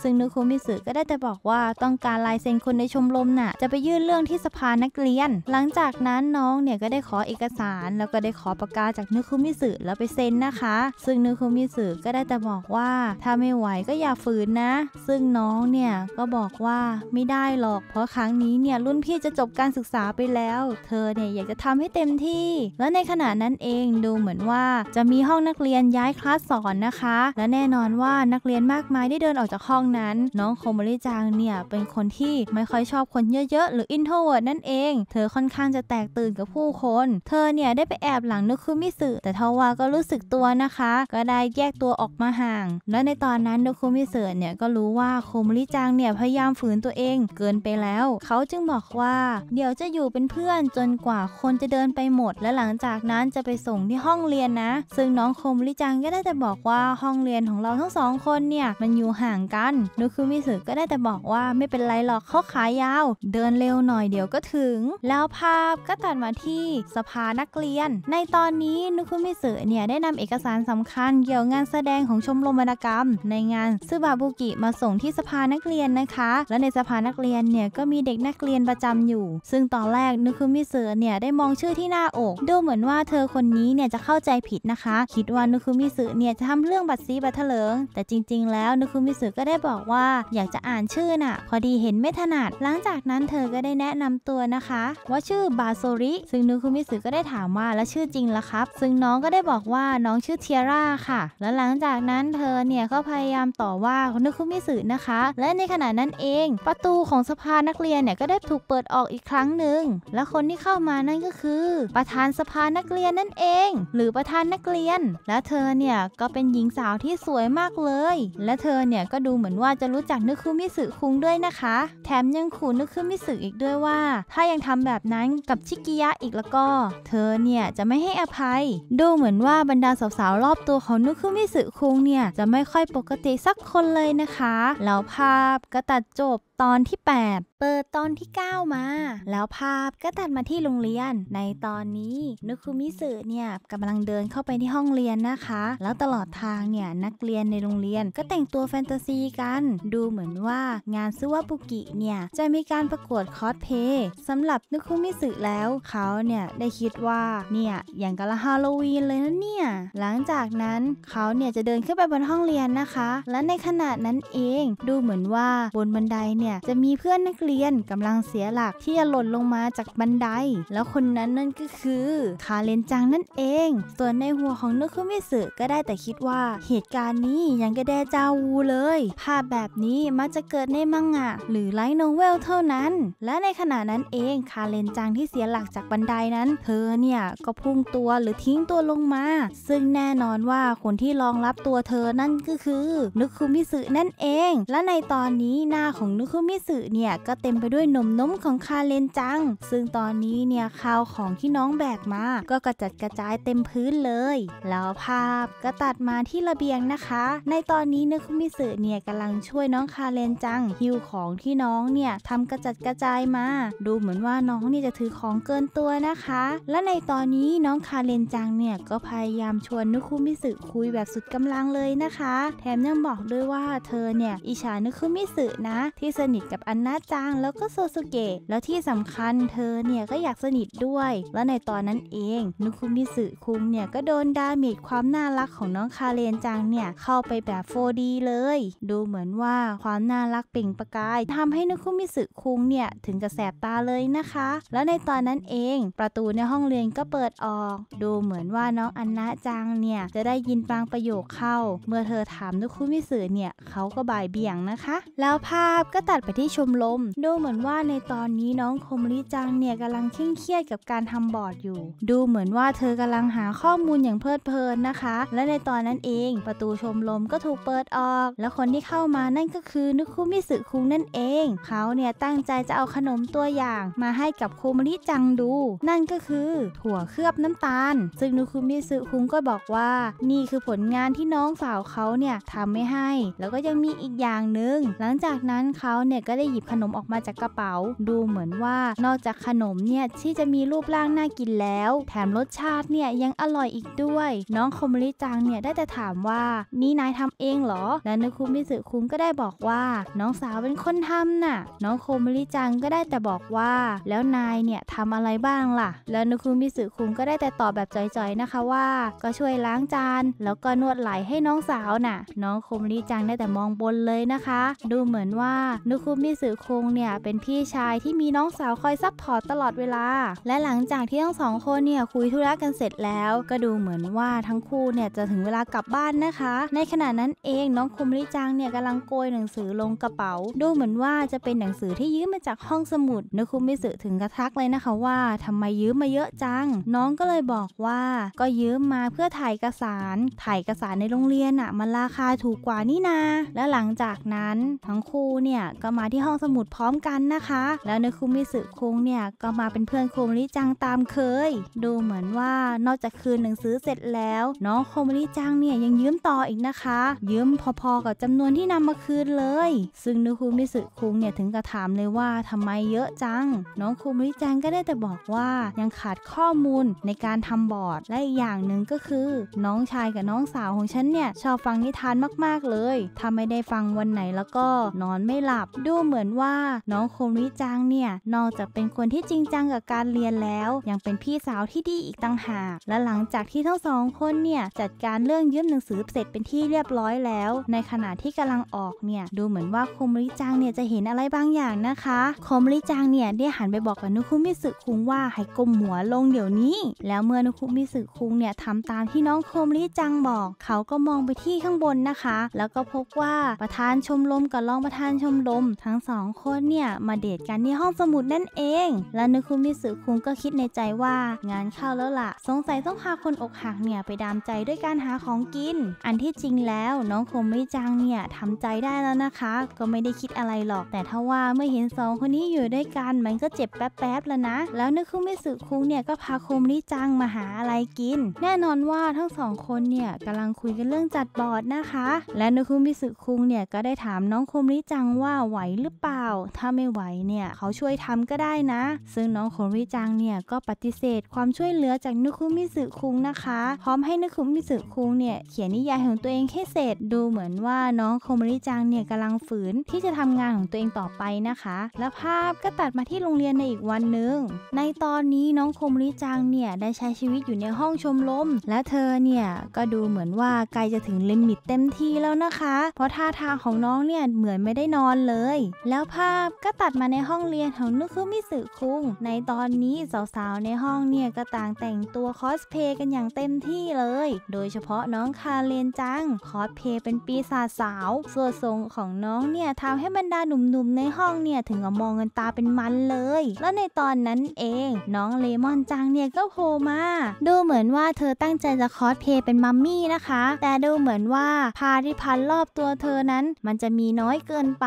[SPEAKER 1] ซึ่งนุคุมิสึก็ได้แต่บอกว่าต้องการลายเซ็นคนในชมรมน่ะจะไปยื่นเรื่องที่สภานักเรียน หลังจากนั้นน้องเนี่ยก็ได้ขอเอกสาร แล้วก็ได้ขอประกาจากนึคุมิสึแล้วไปเซ็นนะคะ ซึ่งนึคุมิสึก็ได้แต่บอกว่าถ้าไม่ไหวก็อย่าฝืนนะ ซึ่งน้องเนี่ยก็บอกว่าไม่ได้หรอก เพราะครั้งนี้เนี่ยรุ่นพี่จะจบการศึกษาไปแล้ว เธอเนี่ยอยากจะทำให้เต็มที่ และในขณะนั้นเองดูเหมือนว่าจะมีห้องนักเรียนย้ายคลาสสอนนะคะ และแน่นอนว่านักเรียนมากมายได้เดินออกจากห้องนั้น น้องโคมริจังเนี่ยเป็นคนที่ไม่ค่อยชอบคนเยอะๆหรืออินโทรเวิร์ดนั่นเอง เธอค่อนข้างจะแตกตื่นกับผู้คนเธอเนี่ยได้ไปแอบหลังนึกคุมิสึแต่ทว่าก็รู้สึกตัวนะคะ ก็ได้แยกตัวออกมาห่าง และในตอนนั้นโดคุมิสึเนี่ยก็รู้ว่าโคมุริจังเนี่ยพยายามฝืนตัวเองเกินไปแล้ว เขาจึงบอกว่าเดี๋ยวจะอยู่เป็นเพื่อนจนกว่าคนจะเดินไปหมด และหลังจากนั้นจะไปส่งที่ห้องเรียนนะ ซึ่งน้องโคมุริจังก็ได้แต่บอกว่าห้องเรียนของเราทั้งสองคนเนี่ยมันอยู่ห่างกันโดคุมิสึก็ได้แต่บอกว่าไม่เป็นไรหรอกเขาขายาว เดินเร็วหน่อยเดี๋ยวก็ถึง แล้วภาพก็ตัดมาที่สภานักเรียนในตอนนนี้นุคุมิสึเนี่ยได้นำเอกสารสำคัญเกี่ยวงานแสดงของชมรมวรรณกรรม ในงานซึบาบุกิมาส่งที่สภานักเรียนนะคะ และในสภานักเรียนเนี่ยก็มีเด็กนักเรียนประจำอยู่ ซึ่งตอนแรกนุคุมิสึเนี่ยได้มองชื่อที่หน้าอกดูเหมือนว่าเธอคนนี้เนี่ยจะเข้าใจผิดนะคะคิดว่านุคุมิสึเนี่ยจะทำเรื่องบัตรซีบัตรเถลิงแต่จริงๆแล้วนุคุมิสึก็ได้บอกว่า อยากจะอ่านชื่อน่ะพอดีเห็นไม่ถนัดหลังจากนั้นเธอก็ได้แนะนำตัวนะคะว่าชื่อบาโซริ ซึ่งนุคุมิสึก็ได้ถามว่าแล้วชื่อจริงล่ะครับซึ่งน้องก็ได้บอกว่าน้องชื่อเทียร่าค่ะและหลังจากนั้นเธอเนี่ยก็พยายามต่อว่านุคุมิสึนะคะ และในขณะนั้นเอง ประตูของสภานักเรียนเนี่ยก็ได้ถูกเปิดออกอีกครั้งหนึ่งและคนที่เข้ามานั่นก็คือ ประธานสภานักเรียนนั่นเอง หรือประธานนักเรียน และเธอเนี่ยก็เป็นหญิงสาวที่สวยมากเลย และเธอเนี่ยก็ดูเหมือนว่าจะรู้จักนึกคุมิสึคุงด้วยนะคะ แถมยังขู่นึกคุมิสึอีกด้วยว่า ถ้ายังทำแบบนั้นกับชิกิยะอีกแล้วก็ เธอเนี่ยจะไม่ให้อภัยดูเหมือนว่าบรรดาสาวๆ รอบตัวของนุคุมิสึคุงเนี่ย จะไม่ค่อยปกติสักคนเลยนะคะ แล้วภาพก็ตัดจบตอนที่ 8 เปิดตอนที่ 9 มา แล้วภาพก็ตัดมาที่โรงเรียนในตอนนี้นุคุมิสึเนี่ยกำลังเดินเข้าไปที่ห้องเรียนนะคะ แล้วตลอดทางเนี่ยนักเรียนในโรงเรียนก็แต่งตัวแฟนตาซีกัน ดูเหมือนว่างานซูวาปุกิเนี่ยจะมีการประกวดคอสเพย์สำหรับนุคุมิสึแล้วเขาเนี่ยได้คิดว่าเนี่ยอย่างกับฮาโลวีนเลยนะเนี่ยหลังจากนั้นเขาเนี่ยจะเดินขึ้นไปบนห้องเรียนนะคะ และในขณะนั้นเองดูเหมือนว่าบนบันไดเนี่ยเนี่ยจะมีเพื่อนนักเรียนกำลังเสียหลักที่จะหล่นลงมาจากบันได แล้วคนนั้นนั่นก็คือ คาเลนจังนั่นเองส่วนในหัวของนุคุมิสึก็ได้แต่คิดว่าเหตุการณ์นี้ยังกระแดจาวูเลย ภาพแบบนี้ มักจะเกิดในมังงะหรือไลท์โนเวลเท่านั้น และในขณะนั้นเองคาเลนจังที่เสียหลักจากบันไดนั้นเธอเนี่ย ก็พุ่งตัวหรือทิ้งตัวลงมา ซึ่งแน่นอนว่าคนที่รองรับตัวเธอนั่นก็คือนุคุมิสึนั่นเอง และในตอนนี้หน้าของนุกคุมิสึเนี่ยก็เต็มไปด้วยนมนมของคาเลนจัง ซึ่งตอนนี้เนี่ยข้าวของที่น้องแบกมา ก็กระจัดกระจายเต็มพื้นเลย แล้วภาพก็ตัดมาที่ระเบียงนะคะ ในตอนนี้นะคุมิสึเนี่ยกำลังช่วยน้องคาเลนจังหิวของที่น้องเนี่ยทำกระจัดกระจายมา ดูเหมือนว่าน้องเนี่ยจะถือของเกินตัวนะคะ และในตอนนี้น้องคาเลนจังเนี่ยก็พยายามชวนนุคุมิสึคุยแบบสุดกำลังเลยนะคะ แถมยังบอกด้วยว่าเธอเนี่ยอิจฉานุคุมิสึนะที่เสนิทกับอันนาจังแล้วก็โซซูเกะแล้วที่สำคัญเธอเนี่ยก็อยากสนิทด้วย แล้วในตอนนั้นเองนุคุมิสึคุงเนี่ยก็โดนดาเมจความน่ารักของน้องคาเรนจังเนี่ยเข้าไปแบบโฟดีเลย ดูเหมือนว่าความน่ารักเปล่งประกาย ทำให้นุคุมิสึคุงเนี่ยถึงกระแสบตาเลยนะคะ แล้วในตอนนั้นเองประตูในห้องเรียนก็เปิดออก ดูเหมือนว่าน้องอันนาจังเนี่ยจะได้ยินบางประโยคเข้า เมื่อเธอถามนุคุมิสึเนี่ยเขาก็บ่ายเบี่ยงนะคะ แล้วภาพก็ตัดตัดไปที่ชมรมดูเหมือนว่าในตอนนี้น้องคมริจังเนี่ยกำลังเคร่งเครียดกับการทำบอร์ดอยู่ ดูเหมือนว่าเธอกำลังหาข้อมูลอย่างเพลิดเพลินนะคะ และในตอนนั้นเองประตูชมรมก็ถูกเปิดออกและคนที่เข้ามานั่นก็คือนุคุมิสึคุงนั่นเอง เขาเนี่ยตั้งใจจะเอาขนมตัวอย่างมาให้กับคมริจังดู นั่นก็คือถั่วเคลือบน้ำตาล ซึ่งนุคุมิสึคุงก็บอกว่า นี่คือผลงานที่น้องสาวเขาเนี่ยทำไม่ให้ แล้วก็ยังมีอีกอย่างหนึ่งหลังจากนั้นเขาเนี่ยก็ได้หยิบขนมออกมาจากกระเป๋า ดูเหมือนว่านอกจากขนมเนี่ยที่จะมีรูปร่างน่ากินแล้ว แถมรสชาติเนี่ยยังอร่อยอีกด้วย น้องคอมริจังเนี่ยได้แต่ถามว่านี่นายทำเองเหรอ และนุคุมิสึคุงก็ได้บอกว่า น้องสาวเป็นคนทำน่ะน้องคอมริจังก็ได้แต่บอกว่า แล้วนายเนี่ยทำอะไรบ้างล่ะ แล้วนุคุมิสึคุงก็ได้แต่ตอบแบบจ่อยๆนะคะว่า ก็ช่วยล้างจาน แล้วก็นวดไหลให้น้องสาวน่ะน้องคอมริจังได้แต่มองบนเลยนะคะ ดูเหมือนว่านนุคุมิสึคงเนี่ยเป็นพี่ชายที่มีน้องสาวคอยซัพพอร์ตตลอดเวลา และหลังจากที่ทั้งสองคนเนี่ยคุยธุระกันเสร็จแล้ว ก็ดูเหมือนว่าทั้งคู่เนี่ยจะถึงเวลากลับบ้านนะคะ ในขณะนั้นเองน้องคุมริจังเนี่ยกำลังโกยหนังสือลงกระเป๋า ดูเหมือนว่าจะเป็นหนังสือที่ยืมมาจากห้องสมุดนุคุมิสึถึงกระทักเลยนะคะว่า ทำไมยืมมาเยอะจังน้องก็เลยบอกว่า ก็ยืมมาเพื่อถ่ายเอกสารถ่ายเอกสารในโรงเรียนอะ่ะมันราคาถูกกว่านี่นา และหลังจากนั้นทั้งคู่เนี่ยก็มาที่ห้องสมุดพร้อมกันนะคะ แล้วในคุมิสึคุงเนี่ยก็มาเป็นเพื่อนโคมริจังตามเคย ดูเหมือนว่านอกจากคืนหนังสือเสร็จแล้ว น้องโคมริจังเนี่ยยังยืมต่ออีกนะคะยืมพอๆกับจำนวนที่นำมาคืนเลย ซึ่งนคุมิสึคุงเนี่ยถึงกระถามเลยว่าทำไมเยอะจัง น้องคุมิจังก็ได้แต่บอกว่ายังขาดข้อมูลในการทำบอร์ดและอีกอย่างหนึ่งก็คือ น้องชายกับน้องสาวของฉันเนี่ยชอบฟังนิทานมากๆเลยถ้าไม่ได้ฟังวันไหนแล้วก็นอนไม่หลับบดูเหมือนว่าน้องโคมริจังเนี่ยนอกจากเป็นคนที่จริงจังกับการเรียนแล้ว ยังเป็นพี่สาวที่ดีอีกต่างหาก และหลังจากที่ทั้งสองคนเนี่ยจัดการเรื่องยืมหนังสือเสร็จเป็นที่เรียบร้อยแล้ว ในขณะที่กำลังออกเนี่ยดูเหมือนว่าโคมริจังเนี่ยจะเห็นอะไรบางอย่างนะคะโคมริจังเนี่ยได้หันไปบอกกับนุคุมิสึคุงว่าให้ก้มหัวลงเดี๋ยวนี้ แล้วเมื่อนุคุมิสึคุงเนี่ยทำตามที่น้องโคมริจังบอก เขาก็มองไปที่ข้างบนนะคะ แล้วก็พบว่าประธานชมรมกับรองประธานชมรมมทั้งสองคนเนี่ยมาเดทกันที่ห้องสมุดนั่นเอง และนึกคุมิสุคุงก็คิดในใจว่างานเข้าแล้วล่ะ สงสัยต้องพาคนอกหักเนี่ยไปดามใจด้วยการหาของกิน อันที่จริงแล้วน้องคมไม่จังเนี่ยทำใจได้แล้วนะคะ ก็ไม่ได้คิดอะไรหรอก แต่ถ้าว่าเมื่อเห็นสองคนนี้อยู่ด้วยกัน มันก็เจ็บแป๊บๆแล้วนะ แล้วนึกคุมิสุคุงเนี่ยก็พาคมนิจังมาหาอะไรกิน แน่นอนว่าทั้งสองคนเนี่ยกำลังคุยกันเรื่องจัดบอร์ดนะคะ และนึกคุมิสุคุงเนี่ยก็ได้ถามน้องคมนิจังว่าไหวหรือเปล่า ถ้าไม่ไหวเนี่ยเขาช่วยทำก็ได้นะ ซึ่งน้องโคริจังเนี่ยก็ปฏิเสธ ความช่วยเหลือจากนุคุมิสึคุงนะคะ พร้อมให้นุคุมิสึคุงเนี่ยเขียนนิยายของตัวเองให้เสร็จ ดูเหมือนว่าน้องโคริจังเนี่ยกำลังฝืนที่จะทำงานของตัวเองต่อไปนะคะ และภาพก็ตัดมาที่โรงเรียนในอีกวันหนึ่ง ในตอนนี้น้องโคริจังเนี่ยได้ใช้ชีวิตอยู่ในห้องชมรมและเธอเนี่ยก็ดูเหมือนว่าใกล้จะถึงลิมิตเต็มทีแล้วนะคะ เพราะท่าทางของน้องเนี่ยเหมือนไม่ได้นอนเลยเลยแล้วภาพก็ตัดมาในห้องเรียนของนุคุมิสึคุง ในตอนนี้สาวๆ ในห้องเนี่ยก็ต่างแต่งตัวคอสเพย์กันอย่างเต็มที่เลย โดยเฉพาะน้องคาเรนจังคอสเพย์เป็นปีศาจสาว ส่วนทรงของน้องเนี่ยทำให้บรรดาหนุ่มๆในห้องเนี่ยถึงกับมองกันตาเป็นมันเลย แล้วในตอนนั้นเองน้องเลมอนจังเนี่ยก็โผล่มา ดูเหมือนว่าเธอตั้งใจจะคอสเพย์เป็นมัมมี่นะคะ แต่ดูเหมือนว่าพาริพันรอบตัวเธอนั้นมันจะมีน้อยเกินไป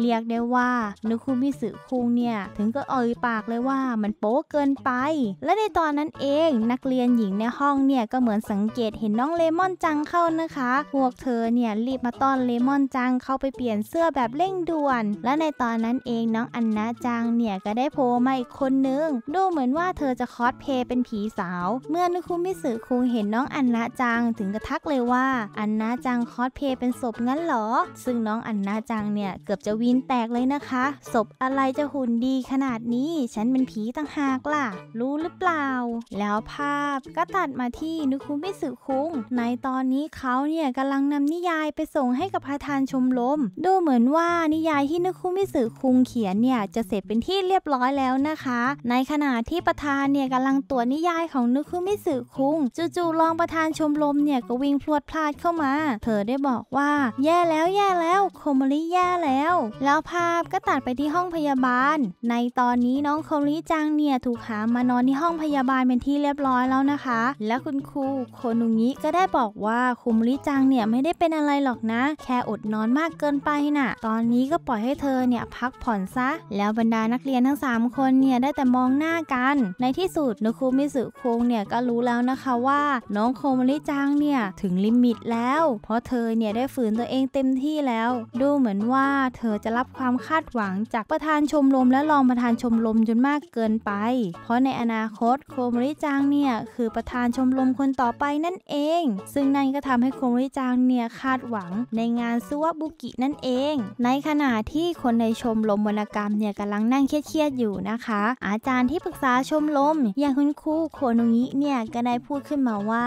[SPEAKER 1] เรียกได้ว่านุคุมิสึคุงเนี่ยถึงก็เอ่ยปากเลยว่ามันโป๊เกินไป และในตอนนั้นเองนักเรียนหญิงในห้องเนี่ยก็เหมือนสังเกตเห็นน้องเลมอนจังเข้านะคะพวกเธอเนี่ยรีบมาต้อนเลมอนจังเข้าไปเปลี่ยนเสื้อแบบเร่งด่วน และในตอนนั้นเองน้องอันนาจังเนี่ยก็ได้โผล่มาอีกคนนึง ดูเหมือนว่าเธอจะคอสเพย์เป็นผีสาว เมื่อนุคุมิสึคุงเห็นน้องอันนาจังถึงกระทักเลยว่าอันนาจังคอสเพย์เป็นศพงั้นเหรอซึ่งน้องอันนาจังเนี่ยเกือบจะะวีนแตกเลยนะคะศพอะไรจะหุ่นดีขนาดนี้ฉันเป็นผีต่างหากล่ะ รู้หรือเปล่า แล้วภาพก็ตัดมาที่นุคุมิสุคุงในตอนนี้เขาเนี่ยกำลังนำนิยายไปส่งให้กับประธานชมรมดูเหมือนว่านิยายที่นุคุมิสุคุงเขียนเนี่ยจะเสร็จเป็นที่เรียบร้อยแล้วนะคะ ในขณะที่ประธานเนี่ยกำลังตรวจนิยายของนุคุมิสุคุงจู่ๆรองประธานชมรมเนี่ยก็วิ่งพลวดพลาดเข้ามา เธอได้บอกว่า แย่แล้วแย่แล้วโคมริแย่แล้วแล้วภาพก็ตัดไปที่ห้องพยาบาล ในตอนนี้น้องโคลิจังเนี่ยถูกหามานอนที่ห้องพยาบาลเป็นที่เรียบร้อยแล้วนะคะ และคุณครูโคนุงิก็ได้บอกว่าคุมริจังเนี่ยไม่ได้เป็นอะไรหรอกนะ แค่อดนอนมากเกินไปนะ่ะ ตอนนี้ก็ปล่อยให้เธอเนี่ยพักผ่อนซะ แล้วบรรดานักเรียนทั้ง3คนเนี่ยได้แต่มองหน้ากัน ในที่สุดนุคุมิสุคงเนี่ยก็รู้แล้วนะคะว่า น้องโคมริจังเนี่ยถึงลิมิตแล้ว เพราะเธอเนี่ยได้ฝืนตัวเองเต็มที่แล้ว ดูเหมือนว่าเธออจะรับความคาดหวังจากประธานชมรมและรองประธานชมรมจนมากเกินไป เพราะในอนาคต โคมริจังเนี่ยคือประธานชมรมคนต่อไปนั่นเอง ซึ่งนั่นก็ทำให้โคมริจังเนี่ยคาดหวังในงานซุวบุกินั่นเอง ในขณะที่คนในชมรมวรรณกรรมเนี่ยกำลังนั่งเครียดๆอยู่นะคะ อาจารย์ที่ปรึกษาชมรมอย่างคุณครูโคโนงิเนี่ยก็ได้พูดขึ้นมาว่า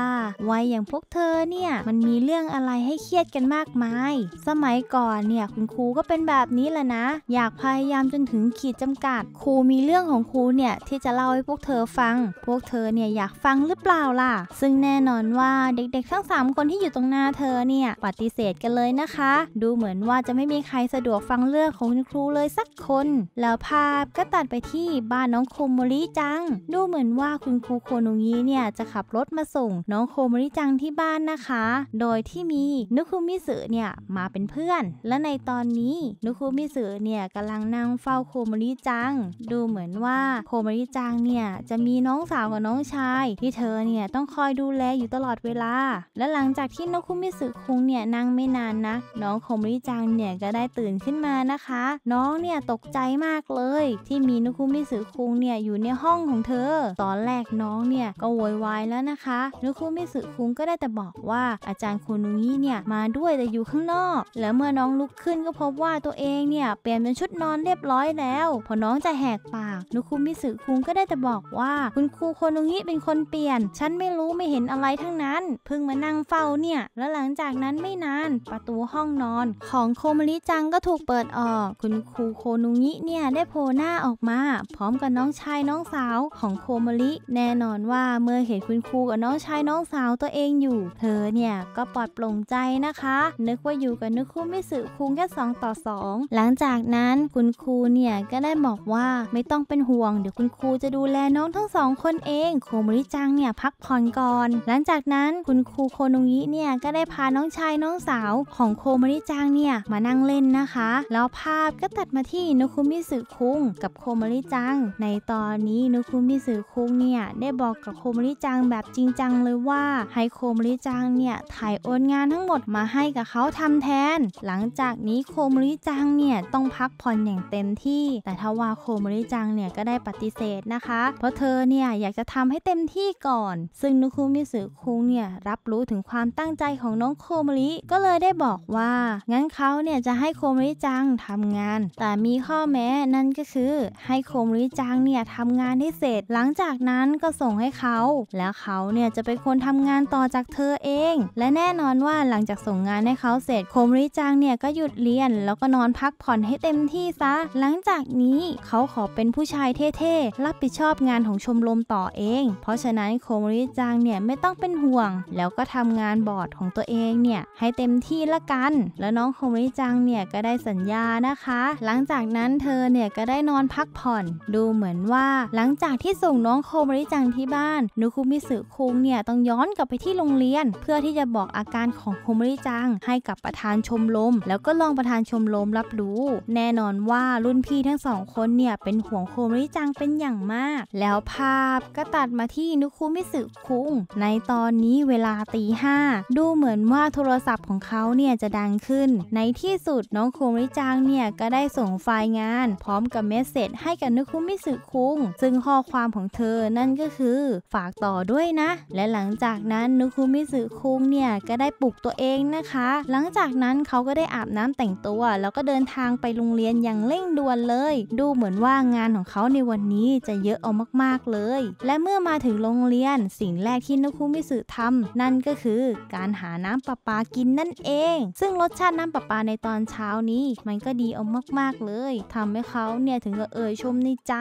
[SPEAKER 1] วัยอย่างพวกเธอเนี่ยมันมีเรื่องอะไรให้เครียดกันมากมาย สมัยก่อนเนี่ยคุณครูก็เป็นแบบนี้แหละนะ อยากพยายามจนถึงขีดจำกัด ครูมีเรื่องของครูเนี่ย ที่จะเล่าให้พวกเธอฟัง พวกเธอเนี่ย อยากฟังหรือเปล่าล่ะ ซึ่งแน่นอนว่าเด็กๆ ทั้ง 3 คนที่อยู่ตรงหน้าเธอเนี่ยปฏิเสธกันเลยนะคะ ดูเหมือนว่าจะไม่มีใครสะดวกฟังเรื่องของคุณครูเลยสักคน แล้วภาพก็ตัดไปที่บ้านน้องโคโมริจัง ดูเหมือนว่าคุณครูโคโนง้เนี่ยจะขับรถมาส่ง น้องโคโมริจังที่บ้านนะคะ โดยที่มีนุคุมิสึเนี่ยมาเป็นเพื่อน และในตอนนี้นุคุมิสึเนี่ยกำลังนั่งเฝ้าโคโมริจัง ดูเหมือนว่าโคโมริจังเนี่ยจะมีน้องสาวกับน้องชายที่เธอเนี่ยต้องคอยดูแลอยู่ตลอดเวลา และหลังจากที่นุคุมิสึคุงเนี่ยนั่งไม่นานนะน้องโคโมริจังเนี่ยก็ได้ตื่นขึ้นมานะคะ น้องเนี่ยตกใจมากเลย ที่มีนุคุมิสึคุงเนี่ยอยู่ในห้องของเธอ ตอนแรกน้องเนี่ยก็โวยวายแล้วนะคะนุคุมิสึคุงก็ได้แต่บอกว่า อาจารย์คุนุง้เนี่ยมาด้วยแต่อยู่ข้างนอก แล้วเมื่อน้องลุกขึ้นก็พบว่าตัวเองเนี่ยเปลี่ยนเป็นชุดนอนเรียบร้อยแล้วพอน้องจะแหกปากนุคุมิสึคุงก็ได้แต่บอกว่า คุณครูคนนี้เป็นคนเปลี่ยน ฉันไม่รู้ไม่เห็นอะไรทั้งนั้นเพิ่งมานั่งเฝ้าเนี่ยแล้วหลังจากนั้นไม่นานประตูห้องนอน ของโคมริจังก็ถูกเปิดออก คุณครูโคนนงิเนี่ยได้โผล่หน้าออกมา พร้อมกับน้องชายน้องสาวของโคมริแน่นอนว่าเมื่อเห็นคุณครูกับน้องชายน้องสาวตัวเองอยู่ เธอเนี่ยก็ปลอดโปร่งใจนะคะ นึกว่าอยู่กับนุคุมิสึคุงแค่2ต่อ2หลังจากนั้นคุณครูเนี่ยก็ได้บอกว่าไม่ต้องเป็นห่วง เดี๋ยวคุณครูจะดูแลน้องทั้งสองคนเอง โคมริจังเนี่ยพักผ่อนก่อน หลังจากนั้นคุณครูโคโนงิเนี่ยก็ได้พาน้องชายน้องสาวของโคมริจังเนี่ยมานั่งเล่นนะคะ แล้วภาพก็ตัดมาที่นุคุมิสึคุงกับโคมริจัง ในตอนนี้นุคุมิสึคุงเนี่ยได้บอกกับโคมริจังแบบจริงจังเลยว่าให้โคมริจังเนี่ยถ่ายโอนงานทั้งหมดมาให้กับเขาทำแทน หลังจากนี้โคมริจังเนี่ยต้องพักผ่อนอย่างเต็มที่ แต่ทว่าโคโมริจังเนี่ยก็ได้ปฏิเสธนะคะ เพราะเธอเนี่ยอยากจะทำให้เต็มที่ก่อน ซึ่งนุคุมิสึคุงเนี่ยรับรู้ถึงความตั้งใจของน้องโคโมริก็เลยได้บอกว่า งั้นเขาเนี่ยจะให้โคโมริจังทำงาน แต่มีข้อแม้นั่นก็คือ ให้โคโมริจังเนี่ยทำงานให้เสร็จหลังจากนั้นก็ส่งให้เขาแล้วเขาเนี่ยจะเป็นคนทำงานต่อจากเธอเอง และแน่นอนว่าหลังจากส่งงานให้เขาเสร็จโคมริจังเนี่ยก็หยุดเรียนแล้วก็นอนพักผ่อนให้เต็มที่ซะ หลังจากนี้เขาขอเป็นผู้ชายเท่ๆรับผิดชอบงานของชมรมต่อเอง เพราะฉะนั้นโคมริจังเนี่ยไม่ต้องเป็นห่วง แล้วก็ทำงานบอร์ดของตัวเองเนี่ยให้เต็มที่ละกัน แล้วน้องโคมริจังเนี่ยก็ได้สัญญานะคะ หลังจากนั้นเธอเนี่ยก็ได้นอนพักผ่อน ดูเหมือนว่า หลังจากที่ส่งน้องโคมริจังที่บ้าน นุคุมิสึคุงเนี่ยต้องย้อนกลับไปที่โรงเรียน เพื่อที่จะบอกอาการของโคมริจัง ให้กับประธานชมรม แล้วก็รองประธานชมรมมรับรู้ แน่นอนว่ารุ่นพี่ทั้งสองคนเนี่ยเป็นห่วงโคมริจังเป็นอย่างมาก แล้วภาพก็ตัดมาที่นุคุมิสึคุงในตอนนี้เวลาตีห้าดูเหมือนว่าโทรศัพท์ของเขาเนี่ยจะดังขึ้น ในที่สุด น้องโคมริจังเนี่ยก็ได้ส่งไฟล์งานพร้อมกับเมสเซจให้กับนุคุมิสึคุง ซึ่งข้อความของเธอนั่นก็คือฝากต่อด้วยนะ และหลังจากนั้นนุคุมิสึคุงเนี่ยก็ได้ปลุกตัวเองนะคะ หลังจากนั้นเขาก็ได้อาบน้ำแต่งตัวแล้วก็เดินทางไปโรงเรียนอย่างเร่งด่วนเลย ดูเหมือนว่างานของเขาในวันนี้จะเยอะเอามากๆเลย และเมื่อมาถึงโรงเรียนสิ่งแรกที่นุคุมิสึทำนั่นก็คือการหาน้ำประปากินนั่นเอง ซึ่งรสชาติน้ำประปาในตอนเช้านี้ มันก็ดีเอามากๆเลยทำให้เขาเนี่ยถึงกับเอ่ยชมในใจ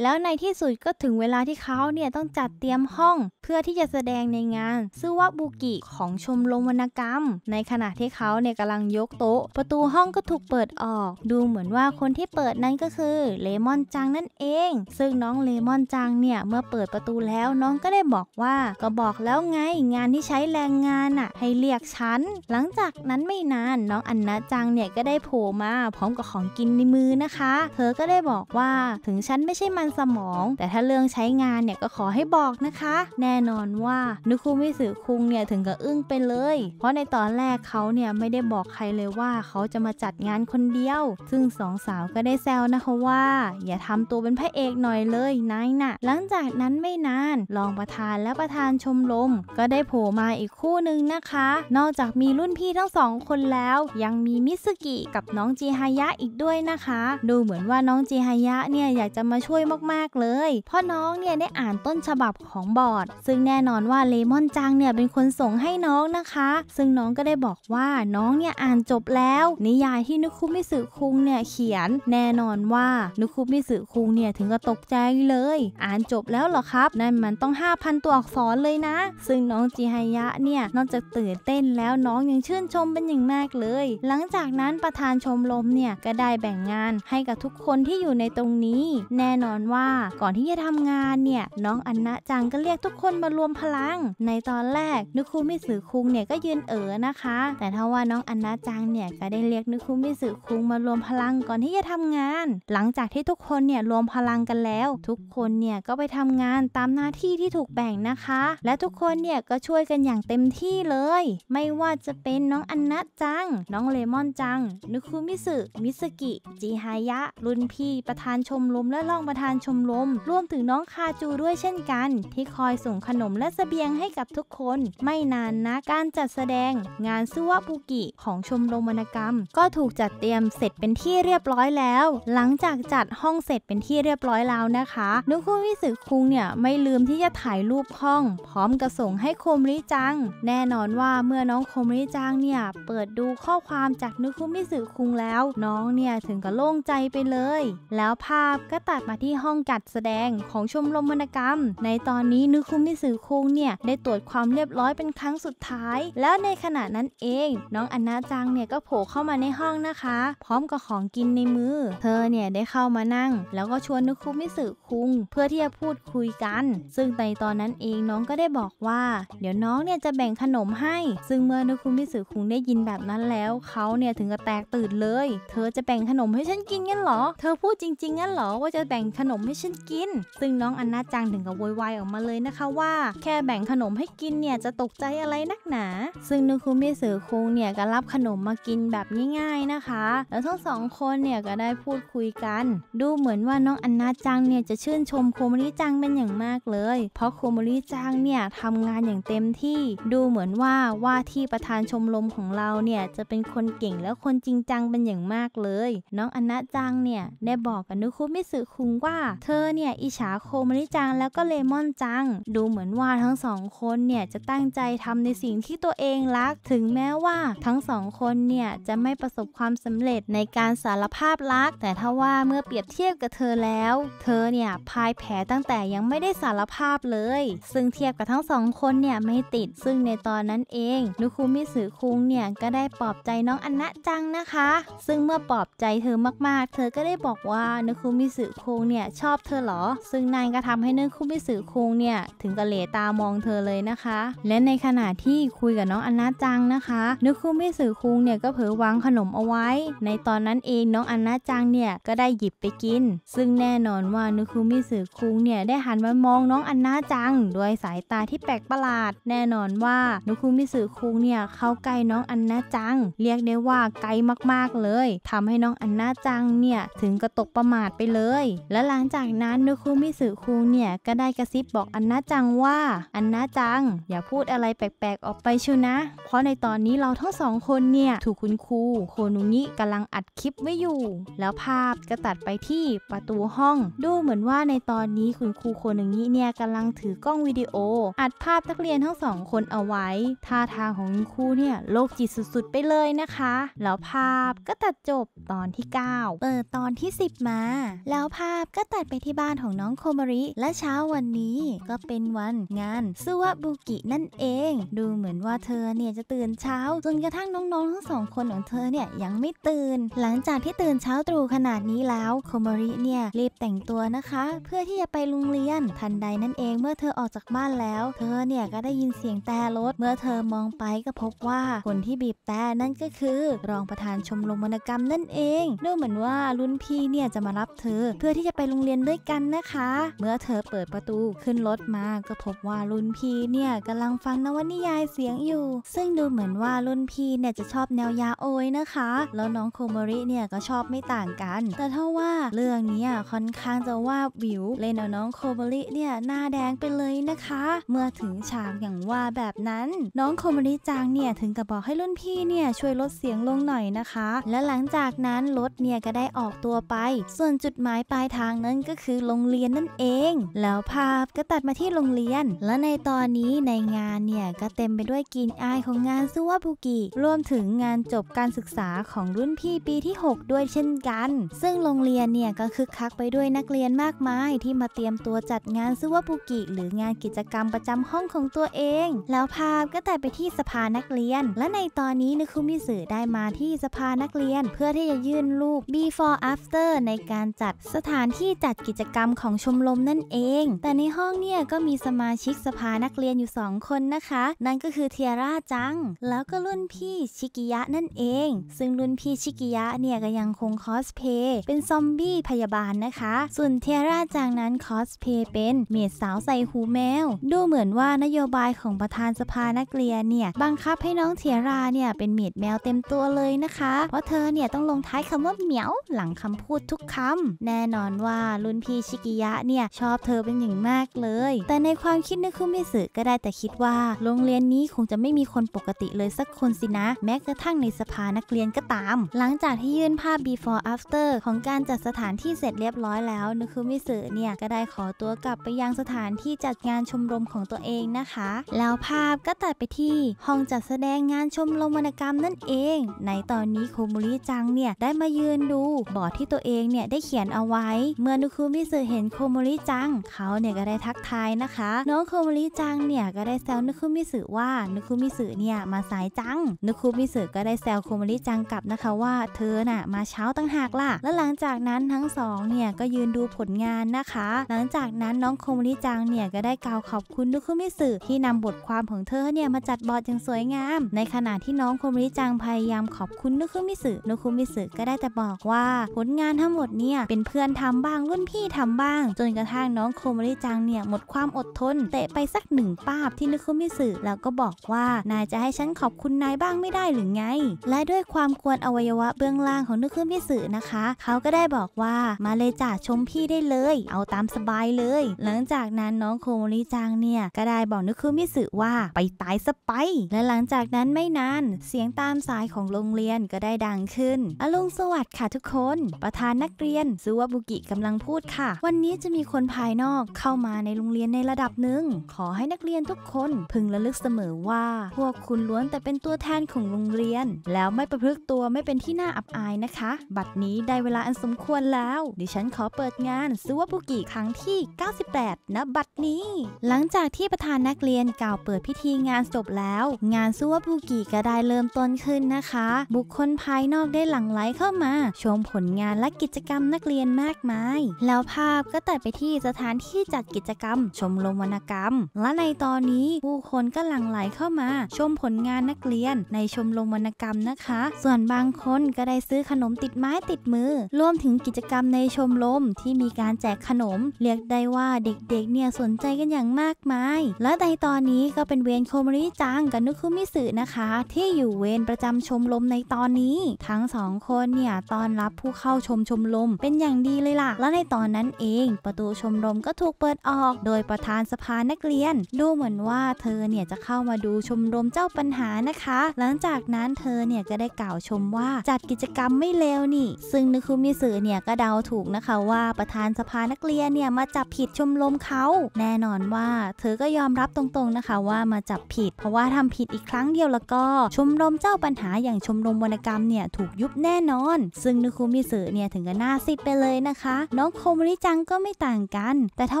[SPEAKER 1] แล้วในที่สุดก็ถึงเวลาที่เขาเนี่ยต้องจัดเตรียมห้อง เพื่อที่จะแสดงในงานซึ่งว่าบุกิของชมรมวรรณกรรม ในขณะที่เขาเนี่ยกำลังยกโต๊ะประตูห้องก็ถูกเปิดออกดูเหมือนว่าคนที่เปิดนั้นก็คือเลมอนจังนั่นเอง ซึ่งน้องเลมอนจังเนี่ยเมื่อเปิดประตูแล้วน้องก็ได้บอกว่า ก็บอกแล้วไง งานที่ใช้แรงงานอ่ะให้เรียกฉันหลังจากนั้นไม่นาน น้องอันนาจังเนี่ยก็ได้โผล่มา พร้อมกับของกินในมือนะคะ เธอก็ได้บอกว่าถึงฉันไม่ใช่มันสมอง แต่ถ้าเรื่องใช้งานเนี่ยก็ขอให้บอกนะคะ แน่นอนว่านุคุมิสึคุงเนี่ยถึงกับอึ้งไปเลย เพราะในตอนแรกเขาเนี่ยไม่ได้บอกใครเลยว่าเขาจะมาจัดงานานคนเดียว ซึ่งสองสาวก็ได้แซวนะคะว่าอย่าทำตัวเป็นพระเอกหน่อยเลยนายนะ่ะ หลังจากนั้นไม่นานรองประธานและประธานชมรมก็ได้โผล่มาอีกคู่หนึ่งนะคะ นอกจากมีรุ่นพี่ทั้งสองคนแล้ว ยังมีมิสกิกับน้องจีฮายะอีกด้วยนะคะ ดูเหมือนว่าน้องจีฮายะเนี่ยอยากจะมาช่วยมากๆเลย เพราะน้องเนี่ยได้อ่านต้นฉบับของบอร์ดซึ่งแน่นอนว่าเลมอนจังเนี่ยเป็นคนส่งให้น้องนะคะ ซึ่งน้องก็ได้บอกว่าน้องเนี่ยอ่านจบแล้วนิยายที่นุคุมิสึคุงเนี่ยเขียนแน่นอนว่านุคุมิสึคุงเนี่ยถึงกับตกใจเลย อ่านจบแล้วเหรอครับนั่นมันต้อง 5,000ตัวอักษรเลยนะ ซึ่งน้องจิฮายะเนี่ยนอกจากตื่นเต้นแล้วน้องยังชื่นชมเป็นอย่างมากเลย หลังจากนั้นประธานชมรมเนี่ยก็ได้แบ่งงานให้กับทุกคนที่อยู่ในตรงนี้ แน่นอนว่าก่อนที่จะทำงานเนี่ยน้องอันนะจังก็เรียกทุกคนมารวมพลัง ในตอนแรก นุคุมิสึคุงเนี่ยก็ยืนเอ๋อนะคะ แต่ถ้าว่าน้องอันนะจังเนี่ยก็ได้เรียกนุคุมิสึคุงมารวมพลังก่อนที่จะทำงาน หลังจากที่ทุกคนเนี่ยรวมพลังกันแล้ว ทุกคนเนี่ยก็ไปทำงานตามหน้าที่ที่ถูกแบ่งนะคะ และทุกคนเนี่ยก็ช่วยกันอย่างเต็มที่เลย ไม่ว่าจะเป็นน้องอันนะจัง น้องเลมอนจังนุคุมิสึมิสกิจีฮายะ รุนพี่ ประธานชมรมและรองประธานชมรม รวมถึงน้องคาจูด้วยเช่นกัน ที่คอยส่งขนมและสเสบียงให้กับทุกคน ไม่นานนะการจัดแสดง งานซัวะบุกิของชมรมวรรณกรรม ก็ถูกจัดัดเตรียมเสร็จเป็นที่เรียบร้อยแล้ว หลังจากจัดห้องเสร็จเป็นที่เรียบร้อยแล้วนะคะ นุคุมิสึคุงเนี่ยไม่ลืมที่จะถ่ายรูปห้อง พร้อมกระส่งให้คมริจัง แน่นอนว่าเมื่อน้องคมริจังเนี่ยเปิดดูข้อความจากนุคุมิสึคุงแล้ว น้องเนี่ยถึงกับโล่งใจไปเลย แล้วภาพก็ตัดมาที่ห้องกัดแสดงของชมรมวรรณกรรม ในตอนนี้นุคุมิสึคุงเนี่ยได้ตรวจความเรียบร้อยเป็นครั้งสุดท้าย แล้วในขณะนั้นเองน้องอนาจังเนี่ยก็โผล่เข้ามาในห้องนะคะคะพร้อมกับของกินในมือเธอเนี่ยได้เข้ามานั่ง แล้วก็ชวนนุคุมิสึคุงเพื่อที่จะพูดคุยกัน ซึ่งในตอนนั้นเองน้องก็ได้บอกว่า เดี๋ยวน้องเนี่ยจะแบ่งขนมให้ ซึ่งเมื่อนุคุมิสึคุงได้ยินแบบนั้นแล้วเขาเนี่ยถึงกับแตกตื่นเลย เธอจะแบ่งขนมให้ฉันกินงั้นหรอ เธอพูดจริงๆงั้นหรอว่าจะแบ่งขนมให้ฉันกิน ซึ่งน้องอนนาจังถึงกับโวยวายออกมาเลยนะคะว่า แค่แบ่งขนมให้กินเนี่ยจะตกใจอะไรนักหนา ซึ่งนุคุมิสึคุงเนี่ยก็รับขนมมากินแบบง่ายๆนะคะคะแล้วทั้งสองคนเนี่ยก็ได้พูดคุยกัน ดูเหมือนว่าน้องอันนาจังเนี่ยจะชื่นชมโคมมริจังเป็นอย่างมากเลย เพราะโคมมริจังเนี่ยทำงานอย่างเต็มที่ ดูเหมือนว่าว่าที่ประธานชมรมของเราเนี่ยจะเป็นคนเก่งและคนจริงจังเป็นอย่างมากเลย น้องอันนาจังเนี่ยได้บอกกับนุคุมิสึคุงว่า เธอเนี่ยอิจฉาโคมมริจังแล้วก็เลมอนจัง ดูเหมือนว่าทั้งสองคนเนี่ยจะตั้งใจทำในสิ่งที่ตัวเองรัก ถึงแม้ว่าทั้งสองคนเนี่ยจะไม่ประสบความสำเร็จในการสารภาพรัก แต่ถ้าว่าเมื่อเปรียบเทียบกับเธอแล้ว เธอเนี่ยพายแพ้ตั้งแต่ยังไม่ได้สารภาพเลย ซึ่งเทียบกับทั้งสองคนเนี่ยไม่ติดซึ่งในตอนนั้นเอง นุคุมิสุคุงเนี่ยก็ได้ปลอบใจน้องอนนะจังนะคะ ซึ่งเมื่อปลอบใจเธอมาก ๆ เธอก็ได้บอกว่านุคุมิสุคุงเนี่ยชอบเธอหรอ ซึ่งนายก็ทำให้นุคุมิสุคุงเนี่ยถึงกับเหลตามองเธอเลยนะคะ และในขณะที่คุยกับน้องอนนะจังนะคะนุคุมิสุคุงเนี่ยก็เผลอวางขนมเอาไว้ว้ในตอนนั้นเองน้องอันนาจังเนี่ยก็ได้หยิบไปกิน ซึ่งแน่นอนว่านุคุมิสึคุงเนี่ยได้หันมามองน้องอันนาจังด้วยสายตาที่แปลกประหลาด แน่นอนว่านุคุมิสึคุงเนี่ยเข้าใกล้น้องอันนาจัง เรียกได้ว่าไกลมากๆเลย ทำให้น้องอันนาจังเนี่ยถึงกระตกประมาทไปเลย และหลังจากนั้นนุคุมิสึคุงเนี่ยก็ได้กระซิบบอกอันนาจังว่าอันนาจังอย่าพูดอะไรแปลกๆ ออกไปชิวนะ เพราะในตอนนี้เราทั้งสองคนเนี่ยถูกคุณครูโคนุงิกำลังอัดคลิปไว้อยู่ แล้วภาพก็ตัดไปที่ประตูห้อง ดูเหมือนว่าในตอนนี้คุณครูโคหนงิเนี่ยกำลังถือกล้องวิดีโอ อัดภาพนักเรียนทั้งสองคนเอาไว้ ท่าทางของคุณครูเนี่ยโลกจิตสุด ๆไปเลยนะคะ แล้วภาพก็ตัดจบตอนที่9เปิดตอนที่10มา แล้วภาพก็ตัดไปที่บ้านของน้องโคมาริ และเช้าวันนี้ ก็เป็นวันงานซูวะบุกินั่นเอง ดูเหมือนว่าเธอเนี่ยจะตื่นเช้าจนกระทั่งน้องๆ ทั้งสองคนของเธอเนี่ยยังไม่ตื่นหลังจากที่ตื่นเช้าตรู่ขนาดนี้แล้ว โคมาริเนี่ยรีบแต่งตัวนะคะ เพื่อที่จะไปโรงเรียนทันใดนั่นเอง เมื่อเธอออกจากบ้านแล้ว เธอเนี่ยก็ได้ยินเสียงแต่รถเมื่อเธอมองไปก็พบว่าคนที่บีบแต่นั่นก็คือ รองประธานชมรมวรรณกรรมนั่นเองดูเหมือนว่ารุ่นพี่เนี่ยจะมารับเธอเพื่อที่จะไปโรงเรียนด้วยกันนะคะ เมื่อเธอเปิดประตูขึ้นรถมาก็พบว่ารุ่นพี่เนี่ยกำลังฟังนวนิยายเสียงอยู่ ซึ่งดูเหมือนว่ารุ่นพี่เนี่ยจะชอบแนวยาโอยนะคะแล้วน้องโคมริเนี่ยก็ชอบไม่ต่างกันแต่ถ้าว่าเรื่องนี้ค่อนข้างจะว่าวิวเลนเอาน้องโคมริเนี่ยหน้าแดงไปเลยนะคะ เมื่อถึงฉากอย่างว่าแบบนั้น น้องโคมริจางเนี่ยถึงกับบอกให้รุ่นพี่เนี่ยช่วยลดเสียงลงหน่อยนะคะ และหลังจากนั้นรถเนี่ยก็ได้ออกตัวไป ส่วนจุดหมายปลายทางนั้นก็คือโรงเรียนนั่นเอง แล้วภาพก็ตัดมาที่โรงเรียน และในตอนนี้ในงานเนี่ยก็เต็มไปด้วยกินอายของงานซูวาบุกิรวมถึงงานจบการศึกษาขของรุ่นพี่ปีที่ 6 ด้วยเช่นกัน ซึ่งโรงเรียนเนี่ย ก็คึกคักไปด้วยนักเรียนมากมายที่มาเตรียมตัวจัดงานซึวปุกิหรืองานกิจกรรมประจำห้องของตัวเอง แล้วพาก็แต่ไปที่สภานักเรียน และในตอนนี้นึคุมิสือได้มาที่สภานักเรียนเพื่อที่จะยื่นรูป before after ในการจัดสถานที่จัดกิจกรรมของชมรมนั่นเอง แต่ในห้องเนี่ยก็มีสมาชิกสภานักเรียนอยู่ 2 คนนะคะ นั่นก็คือเทียร่าจัง แล้วก็รุ่นพี่ชิกิยะนั่นเอง ซึ่งรุรุ่นพี่ชิกิยะเนี่ยก็ยังคงคอสเพย์เป็นซอมบี้พยาบาลนะคะ ส่วนเทียร่าจางนั้นคอสเพย์เป็นเมียสาวใส่หูแมวดูเหมือนว่านโยบายของประธานสภานักเรียนเนี่ยบังคับให้น้องเทียร่าเนี่ยเป็นเมียดแมวเต็มตัวเลยนะคะ เพราะเธอเนี่ยต้องลงท้ายคำว่าเหมียว หลังคำพูดทุกคำ แน่นอนว่ารุ่นพี่ชิกิยะเนี่ยชอบเธอเป็นอย่างมากเลย แต่ในความคิดนึกคุมิสึก็ได้แต่คิดว่าโรงเรียนนี้คงจะไม่มีคนปกติเลยสักคนสินะแม้กระทั่งในสภานักเรียนก็ตามามหลังจากที่ยื่นภาพ before after ของการจัดสถานที่เสร็จเรียบร้อยแล้ว นุคุมิสึเนี่ยก็ได้ขอตัวกลับไปยังสถานที่จัดงานชมรมของตัวเองนะคะ แล้วภาพก็ตัดไปที่ห้องจัดแสดงงานชมรมวรรณกรรมนั่นเอง ในตอนนี้โคมุริจังเนี่ยได้มายืนดู บอร์ดที่ตัวเองเนี่ยได้เขียนเอาไว้ เมื่อนุคุมิสึเห็นโคมุริจัง เขาเนี่ยก็ได้ทักทายนะคะน้องโคมุริจังเนี่ยก็ได้แซวนุคุมิสึว่านุคุมิสึเนี่ยมาสายจังนุคุมิสึก็ได้แซวโคมุริจังกลับนะคะว่าเธอน่ะมาเช้าตั้งหากล่ะและหลังจากนั้นทั้งสองเนี่ยก็ยืนดูผลงานนะคะ หลังจากนั้นน้องโคมริจังเนี่ยก็ได้กล่าวขอบคุณนุคุมิสึที่นำบทความของเธอเนี่ยมาจัดบอร์ดอย่างสวยงาม ในขณะที่น้องโคมริจังพยายามขอบคุณนุคุมิสึนุคุมิสึก็ได้แต่บอกว่า ผลงานทั้งหมดเนี่ยเป็นเพื่อนทำบ้างรุ่นพี่ทำบ้าง จนกระทั่งน้องโคมริจังเนี่ยหมดความอดทนเตะไปสักหนึ่งป้าบที่นุคุมิสึแล้วก็บอกว่า นายจะให้ฉันขอบคุณนายบ้างไม่ได้หรือไง และด้วยความกลัวรอวัยวะเบื้องล่างของนุนพีิสอนะคะ เขาก็ได้บอกว่ามาเลยจ่าชมพี่ได้เลย เอาตามสบายเลย หลังจากนั้นน้องโคโมริจังเนี่ย ก็ได้บอกนุนพีิสอว่าไปตายสไป และหลังจากนั้นไม่นาน เสียงตามสายของโรงเรียนก็ได้ดังขึ้น อรุณสวัสดิ์ค่ะทุกคน ประธานนักเรียนซูวาบุกิกำลังพูดค่ะ วันนี้จะมีคนภายนอกเข้ามาในโรงเรียนในระดับหนึ่ง ขอให้นักเรียนทุกคนพึงระลึกเสมอว่า พวกคุณล้วนแต่เป็นตัวแทนของโรงเรียน แล้วไม่ประพฤติตัวัวไม่เป็นที่น่าอับอายนะคะ บัดนี้ได้เวลาอันสมควรแล้วดิฉันขอเปิดงานซูวาบุกิครั้งที่ 98ณบัดนี้ หลังจากที่ประธานนักเรียนกล่าวเปิดพิธีงานจบแล้ว งานซูวาบุกิก็ได้เริ่มต้นขึ้นนะคะ บุคคลภายนอกได้หลั่งไหลเข้ามาชมผลงานและกิจกรรมนักเรียนมากมาย แล้วภาพก็ตัดไปที่สถานที่จัดกิจกรรม ชมรมวรรณกรรม และในตอนนี้ผู้คนก็หลั่งไหลเข้ามาชมผลงานนักเรียนในชมรมวรรณกรรมนะคะ ส่วนบางคนก็ได้ซื้อขนมติดไม้ติดมือ รวมถึงกิจกรรมในชมรมที่มีการแจกขนม เรียกได้ว่าเด็ก ๆ เนี่ยสนใจกันอย่างมากมาย และในตอนนี้ก็เป็นเวรโคมริจังกับนุคุมิสึนะคะ ที่อยู่เวรประจำชมรมในตอนนี้ ทั้งสองคนเนี่ยตอนรับผู้เข้าชมชมรม เป็นอย่างดีเลยล่ะ และในตอนนั้นเองประตูชมรมก็ถูกเปิดออก โดยประธานสภานักเรียน ดูเหมือนว่าเธอเนี่ยจะเข้ามาดูชมรมเจ้าปัญหานะคะ หลังจากนั้นเธอเนี่ยก็ได้กล่าวชมมว่าจัดกิจกรรมไม่เลวนี่ ซึ่งนึคุมิสึเนี่ยก็เดาถูกนะคะว่าประธานสภานักเรียนเนี่ยมาจับผิดชมรมเขาแน่นอนว่า เธอก็ยอมรับตรงๆนะคะว่ามาจับผิด เพราะว่าทำผิดอีกครั้งเดียวแล้วก็ชมรมเจ้าปัญหาอย่างชมรมวรรณกรรมเนี่ยถูกยุบแน่นอน ซึ่งนึคุมิสึเนี่ยถึงกับหน้าซิดไปเลยนะคะ น้องโคมริจังก็ไม่ต่างกัน แต่ถ้า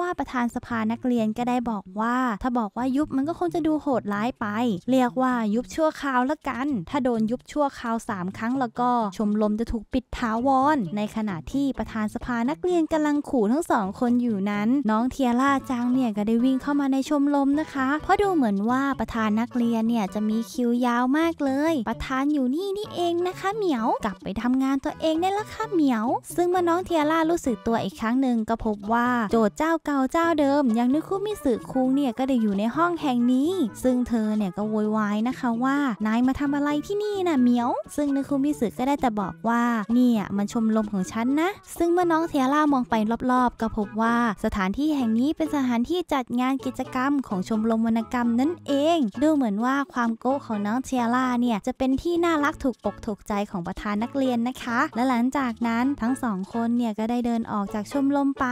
[SPEAKER 1] ว่าประธานสภานักเรียนก็ได้บอกว่า ถ้าบอกว่ายุบมันก็คงจะดูโหดร้ายไป เรียกว่ายุบชั่วคราวละกัน ถ้าโดนยุบชั่วคราวสา3ครั้งแล้วก็ชมรมจะถูกปิดถาวรในขณะที่ประธานสภานักเรียนกำลังขู่ทั้งสองคนอยู่นั้น น้องเทียร่าจางเนี่ยก็ได้วิ่งเข้ามาในชมรมนะคะเพราะดูเหมือนว่าประธานนักเรียนเนี่ยจะมีคิวยาวมากเลย ประธานอยู่นี่นี่เองนะคะ เหมียวกลับไปทำงานตัวเองได้ละค่ะเหมียวซึ่งเมื่อน้องเทียร่ารู้สึกตัวอีกครั้งหนึ่งก็พบว่า โจทย์เจ้าเก่าเจ้าเดิม ยังนึกคู่มิสึคุงเนี่ยก็ได้อยู่ในห้องแห่งนี้ ซึ่งเธอเนี่ยก็โวยวายนะคะว่า นายมาทำอะไรที่นี่น่ะเหมียวซึ่งนึคุมิสึก็ได้แต่บอกว่าเนี่ยมันชมรมของฉันนะซึ่งเมื่อน้องเทียร่ามองไปรอบ ๆก็พบว่า สถานที่แห่งนี้เป็นสถานที่จัดงานกิจกรรม ของชมรมวรรณกรรมนั่นเอง ดูเหมือนว่าความโก้ของน้องเทียร่าเนี่ยจะเป็นที่น่ารักถูกอกถูกใจของประธานนักเรียนนะคะ และหลังจากนั้นทั้งสองคนเนี่ยก็ได้เดินออกจากชมรมไป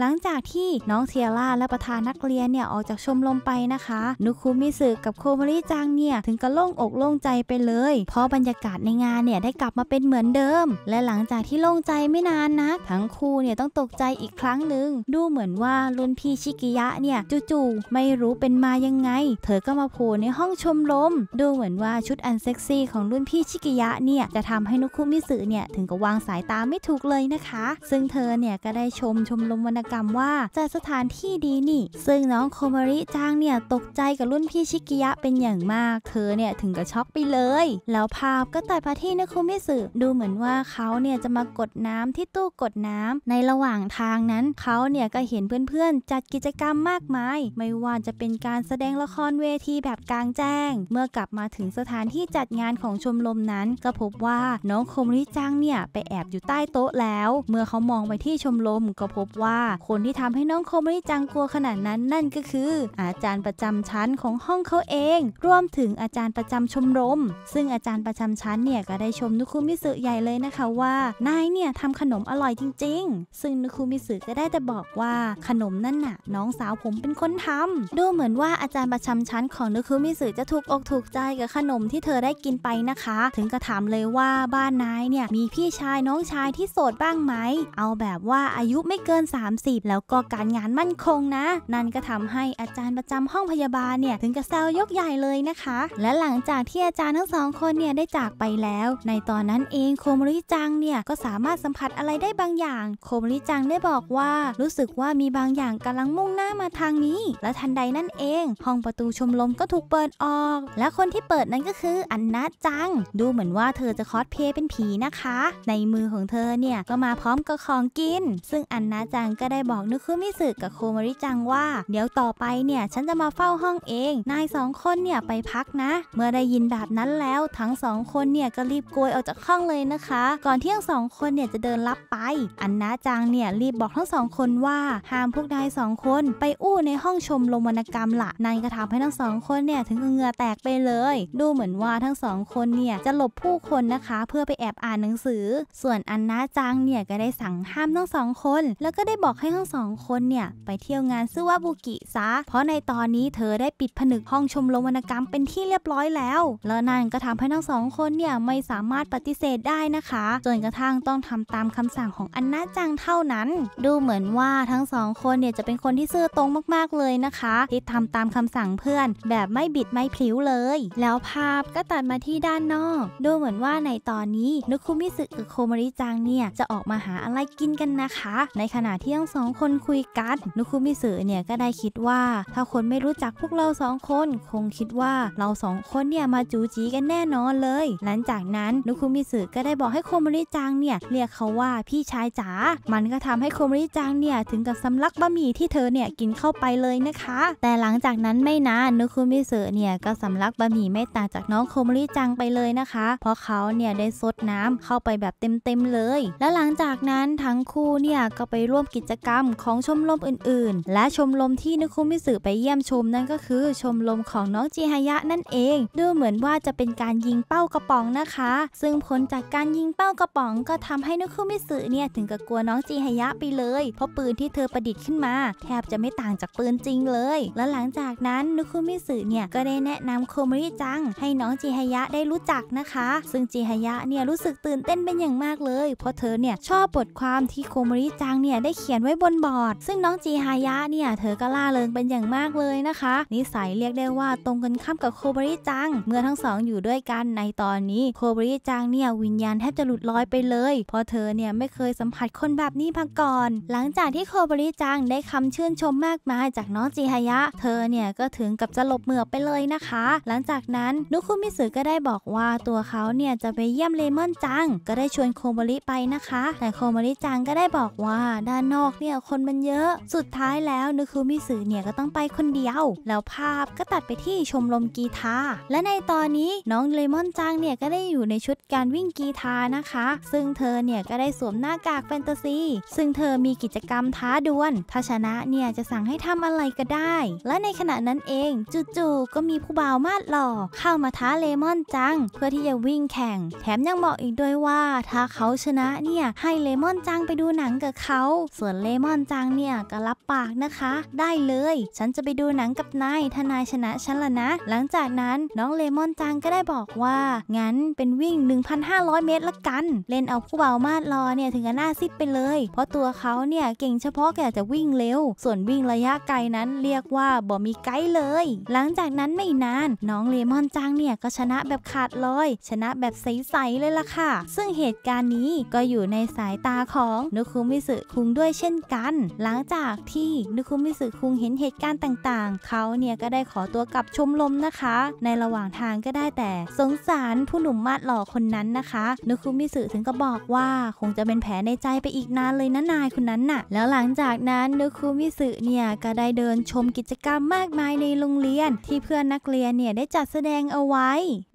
[SPEAKER 1] หลังจากที่น้องเทียร่าและประธานนักเรียนเนี่ยออกจากชมรมไปนะคะ นุคุมิสึกับโคมาริจังเนี่ยถึงกับโล่งอกโล่งใจไปเลยเพราะบรรยากาศในงานเนี่ยได้กลับมาเป็นเหมือนเดิม และหลังจากที่โล่งใจไม่นานนะ ทั้งคู่เนี่ยต้องตกใจอีกครั้งหนึ่ง ดูเหมือนว่ารุ่นพี่ชิกิยะเนี่ยจู่ๆไม่รู้เป็นมายังไง เธอก็มาโผล่ในห้องชมรมดูเหมือนว่าชุดอันเซ็กซี่ของรุ่นพี่ชิกิยะเนี่ยจะทำให้นุคุมิสึเนี่ยถึงกับวางสายตาไม่ถูกเลยนะคะ ซึ่งเธอเนี่ยก็ได้ชมชมรมวรรณกรรมว่าจัดสถานที่ดีนี่ ซึ่งน้องโคมาริจางเนี่ยตกใจกับรุ่นพี่ชิกิยะเป็นอย่างมาก เธอเนี่ยถึงกับช็อกไปเลย แล้วภาพก็ตัดาที่นคุมิสึดูเหมือนว่าเขาเนี่ยจะมากดน้ำที่ตู้กดน้ำ ในระหว่างทางนั้นเขาเนี่ยก็เห็นเพื่อนๆจัดกิจกรรมมากมาย ไม่ว่าจะเป็นการแสดงละครเวทีแบบกลางแจ้ง เมื่อกลับมาถึงสถานที่จัดงานของชมรมนั้น ก็พบว่าน้องคมริจังเนี่ยไปแอบอยู่ใต้โต๊ะแล้ว เมื่อเขามองไปที่ชมรม ก็พบว่าคนที่ทำให้น้องคมริจังกลัวขนาดนั้นนั่นก็คือ อาจารย์ประจำชั้นของห้องเขาเอง รวมถึงอาจารย์ประจำชมรม ซึ่งอาจารย์ประจำชั้นเนี่ยี่ยก็ได้ชมนุคุมิสึใหญ่เลยนะคะว่านายเนี่ยทำขนมอร่อยจริง ๆ ซึ่งนุคุมิสึก็ได้แต่บอกว่าขนมนั่นน่ะน้องสาวผมเป็นคนทำดูเหมือนว่าอาจารย์ประชำชั้นของนุคุมิสึจะถูกอกถูกใจกับขนมที่เธอได้กินไปนะคะ ถึงกระถามเลยว่าบ้านนายเนี่ยมีพี่ชายน้องชาย ที่โสดบ้างไหม เอาแบบว่าอายุไม่เกิน 30 แล้วก็การงานมั่นคงนะ นั่นก็ทำให้อาจารย์ประจำห้องพยาบาลเนี่ยถึงกับแซวยกใหญ่เลยนะคะ และหลังจากที่อาจารย์ทั้งสองคนเนี่ยได้จากไปแล้วในตอนนั้นเองโคมริจังเนี่ยก็สามารถสัมผัสอะไรได้บางอย่างโคมริจังได้บอกว่ารู้สึกว่ามีบางอย่างกำลังมุ่งหน้ามาทางนี้ และทันใดนั่นเอง ห้องประตูชมรมก็ถูกเปิดออก และคนที่เปิดนั้นก็คืออันนาจัง ดูเหมือนว่าเธอจะคอสเพย์เป็นผีนะคะ ในมือของเธอเนี่ยก็มาพร้อมกับของกิน ซึ่งอันนาจังก็ได้บอกนึกคุมิสึกับโคมริจังว่า เดี๋ยวต่อไปเนี่ยฉันจะมาเฝ้าห้องเอง นายสองคนเนี่ยไปพักนะ เมื่อได้ยินแบบนั้นแล้วทั้งสองคนเนี่ยี่ยก็รีบโกยออกจากห้องเลยนะคะ ก่อนที่ทั้งสองคนเนี่ยจะเดินลับไป อันนาจางเนี่ยรีบบอกทั้งสองคนว่า ห้ามพวกนายสองคน ไปอู้ในห้องชมลมวรรณกรรมละนัยนก็ทำให้ทั้งสองคนเนี่ยถึงเงือแตกไปเลย ดูเหมือนว่าทั้งสองคนเนี่ยจะหลบผู้คนนะคะเพื่อไปแอบอ่านหนังสือ ส่วนอันนาจางเนี่ยก็ได้สั่งห้ามทั้งสองคน แล้วก็ได้บอกให้ทั้งสองคนเนี่ยไปเที่ยวงานซึวาบุกิซะเพราะในตอนนี้เธอได้ปิดผนึกห้องชมรมวรรณกรรมเป็นที่เรียบร้อยแล้ว แล้วนั่นก็ทำให้ทั้งสองคนเนี่ยไม่สามารถปฏิเสธได้นะคะจนกระทั่งต้องทำตามคำสั่งของอันนาจังเท่านั้น ดูเหมือนว่าทั้งสองคนเนี่ยจะเป็นคนที่ซื่อตรงมาก ๆเลยนะคะที่ทำตามคำสั่งเพื่อน แบบไม่บิดไม่พลิ้วเลย แล้วภาพก็ตัดมาที่ด้านนอก ดูเหมือนว่าในตอนนี้นุคุมิสึกับโคมาริจังเนี่ยจะออกมาหาอะไรกินกันนะคะ ในขณะที่ทั้งสองคนคุยกัน นุคุมิสึเนี่ยก็ได้คิดว่า ถ้าคนไม่รู้จักพวกเราสองคน คงคิดว่าเราสองคนเนี่ยมาจูจีกันแน่นอนเลยหลังจากจากนั้นนุคุมิสึก็ได้บอกให้โคมริจังเนี่ยเรียกเขาว่าพี่ชายจ๋า มันก็ทำให้โคมริจังเนี่ยถึงกับสำลักบะหมี่ที่เธอเนี่ยกินเข้าไปเลยนะคะ แต่หลังจากนั้นไม่นาน นุคุมิสึเนี่ยก็สำลักบะหมี่ไม่ต่างจากน้องโคมริจังไปเลยนะคะ เพราะเขาเนี่ยได้ซดน้ำเข้าไปแบบเต็มๆเลย แล้วหลังจากนั้นทั้งคู่เนี่ยก็ไปร่วมกิจกรรมของชมรมอื่น ๆ และชมรมที่นุคุมิสึไปเยี่ยมชมนั่นก็คือ ชมรมของน้องจิฮายะนั่นเอง ดูเหมือนว่าจะเป็นการยิงเป้ากระป๋องนะะคะซึ่งผลจากการยิงเป้ากระป๋อง ก็ทำให้นุคุมิสึเนี่ยถึงกับกลัวน้องจีฮยะไปเลย เพราะปืนที่เธอประดิษฐ์ขึ้นมาแทบจะไม่ต่างจากปืนจริงเลย และหลังจากนั้น นุคุมิสึเนี่ยก็ได้แนะนำโคมริจัง ให้น้องจีฮยะได้รู้จักนะคะ ซึ่งจีฮยะเนี่ยรู้สึกตื่นเต้นเป็นอย่างมากเลย เพราะเธอเนี่ยชอบบทความที่โคมริจังเนี่ยได้เขียนไว้บนบอร์ด ซึ่งน้องจีฮายะเนี่ยเธอก็ล่าเริงเป็นอย่างมากเลยนะคะ นิสัยเรียกได้ว่าตรงกันข้ามกับโคบริจัง เมื่อทั้งสองอยู่ด้วยกันในตอนนี้โคบริจังเนี่ยวิญญาณแทบจะหลุดลอยไปเลยเพราะเธอเนี่ยไม่เคยสัมผัสคนแบบนี้มาก่อนหลังจากที่โคบริจังได้คำชื่นชมมากมายจากน้องจิฮายะ เธอเนี่ยก็ถึงกับจะหลบเหมือไปเลยนะคะ หลังจากนั้นนุคุมิสึก็ได้บอกว่าตัวเขาเนี่ยจะไปเยี่ยมเลมอนจัง ก็ได้ชวนโคบริไปนะคะ แต่โคบริจังก็ได้บอกว่าด้านนอกเนี่ยคนมันเยอะ สุดท้ายแล้วนุคุมิสึเนี่ยก็ต้องไปคนเดียว แล้วภาพก็ตัดไปที่ชมรมกีตาร์และในตอนนี้น้องเลมอนจังเนี่ยก็ได้ได้อยู่ในชุดการวิ่งกีทานะคะ ซึ่งเธอเนี่ยก็ได้สวมหน้ากากแฟนตาซี ซึ่งเธอมีกิจกรรมท้าดวลถ้าชนะเนี่ยจะสั่งให้ทำอะไรก็ได้ และในขณะนั้นเองจู่ๆก็มีผู้บ่าวมาดหล่อ เข้ามาท้าเลมอนจัง เพื่อที่จะวิ่งแข่ง แถมยังบอกอีกด้วยว่า ถ้าเขาชนะเนี่ยให้เลมอนจังไปดูหนังกับเขา ส่วนเลมอนจังเนี่ยก็รับปากนะคะ ได้เลย ฉันจะไปดูหนังกับนายทนายชนะฉันละนะหลังจากนั้นน้องเลมอนจังก็ได้บอกว่างั้นเป็นวิ่ง 1,500 เมตรละกัน เล่นเอาผู้เบามาดรอเนี่ย ถึงกับหน้าซิดไปเลย เพราะตัวเขาเนี่ย เก่งเฉพาะแก่จะวิ่งเร็ว ส่วนวิ่งระยะไกลนั้นเรียกว่าบ่มีไกด์เลย หลังจากนั้นไม่นาน น้องเลมอนจังเนี่ย ก็ชนะแบบขาดลอย ชนะแบบใส ๆ เลยล่ะค่ะ ซึ่งเหตุการณ์นี้ก็อยู่ในสายตาของ นุคุมิสึคุงด้วยเช่นกัน หลังจากที่นุคุมิสึคุงเห็นเหตุการณ์ต่าง ๆ เขาเนี่ยก็ได้ขอตัวกลับชมรมนะคะ ในระหว่างทางก็ได้แต่สงสารผู้หนุ่มมาดหล่อคนนั้นนะคะนุคุมิสึถึงก็บอกว่าคงจะเป็นแผลในใจไปอีกนานเลยนะนายคนนั้นน่ะ แล้วหลังจากนั้นนุคุมิสึเนี่ยก็ได้เดินชมกิจกรรมมากมายในโรงเรียนที่เพื่อนนักเรียนเนี่ยได้จัดแสดงเอาไว้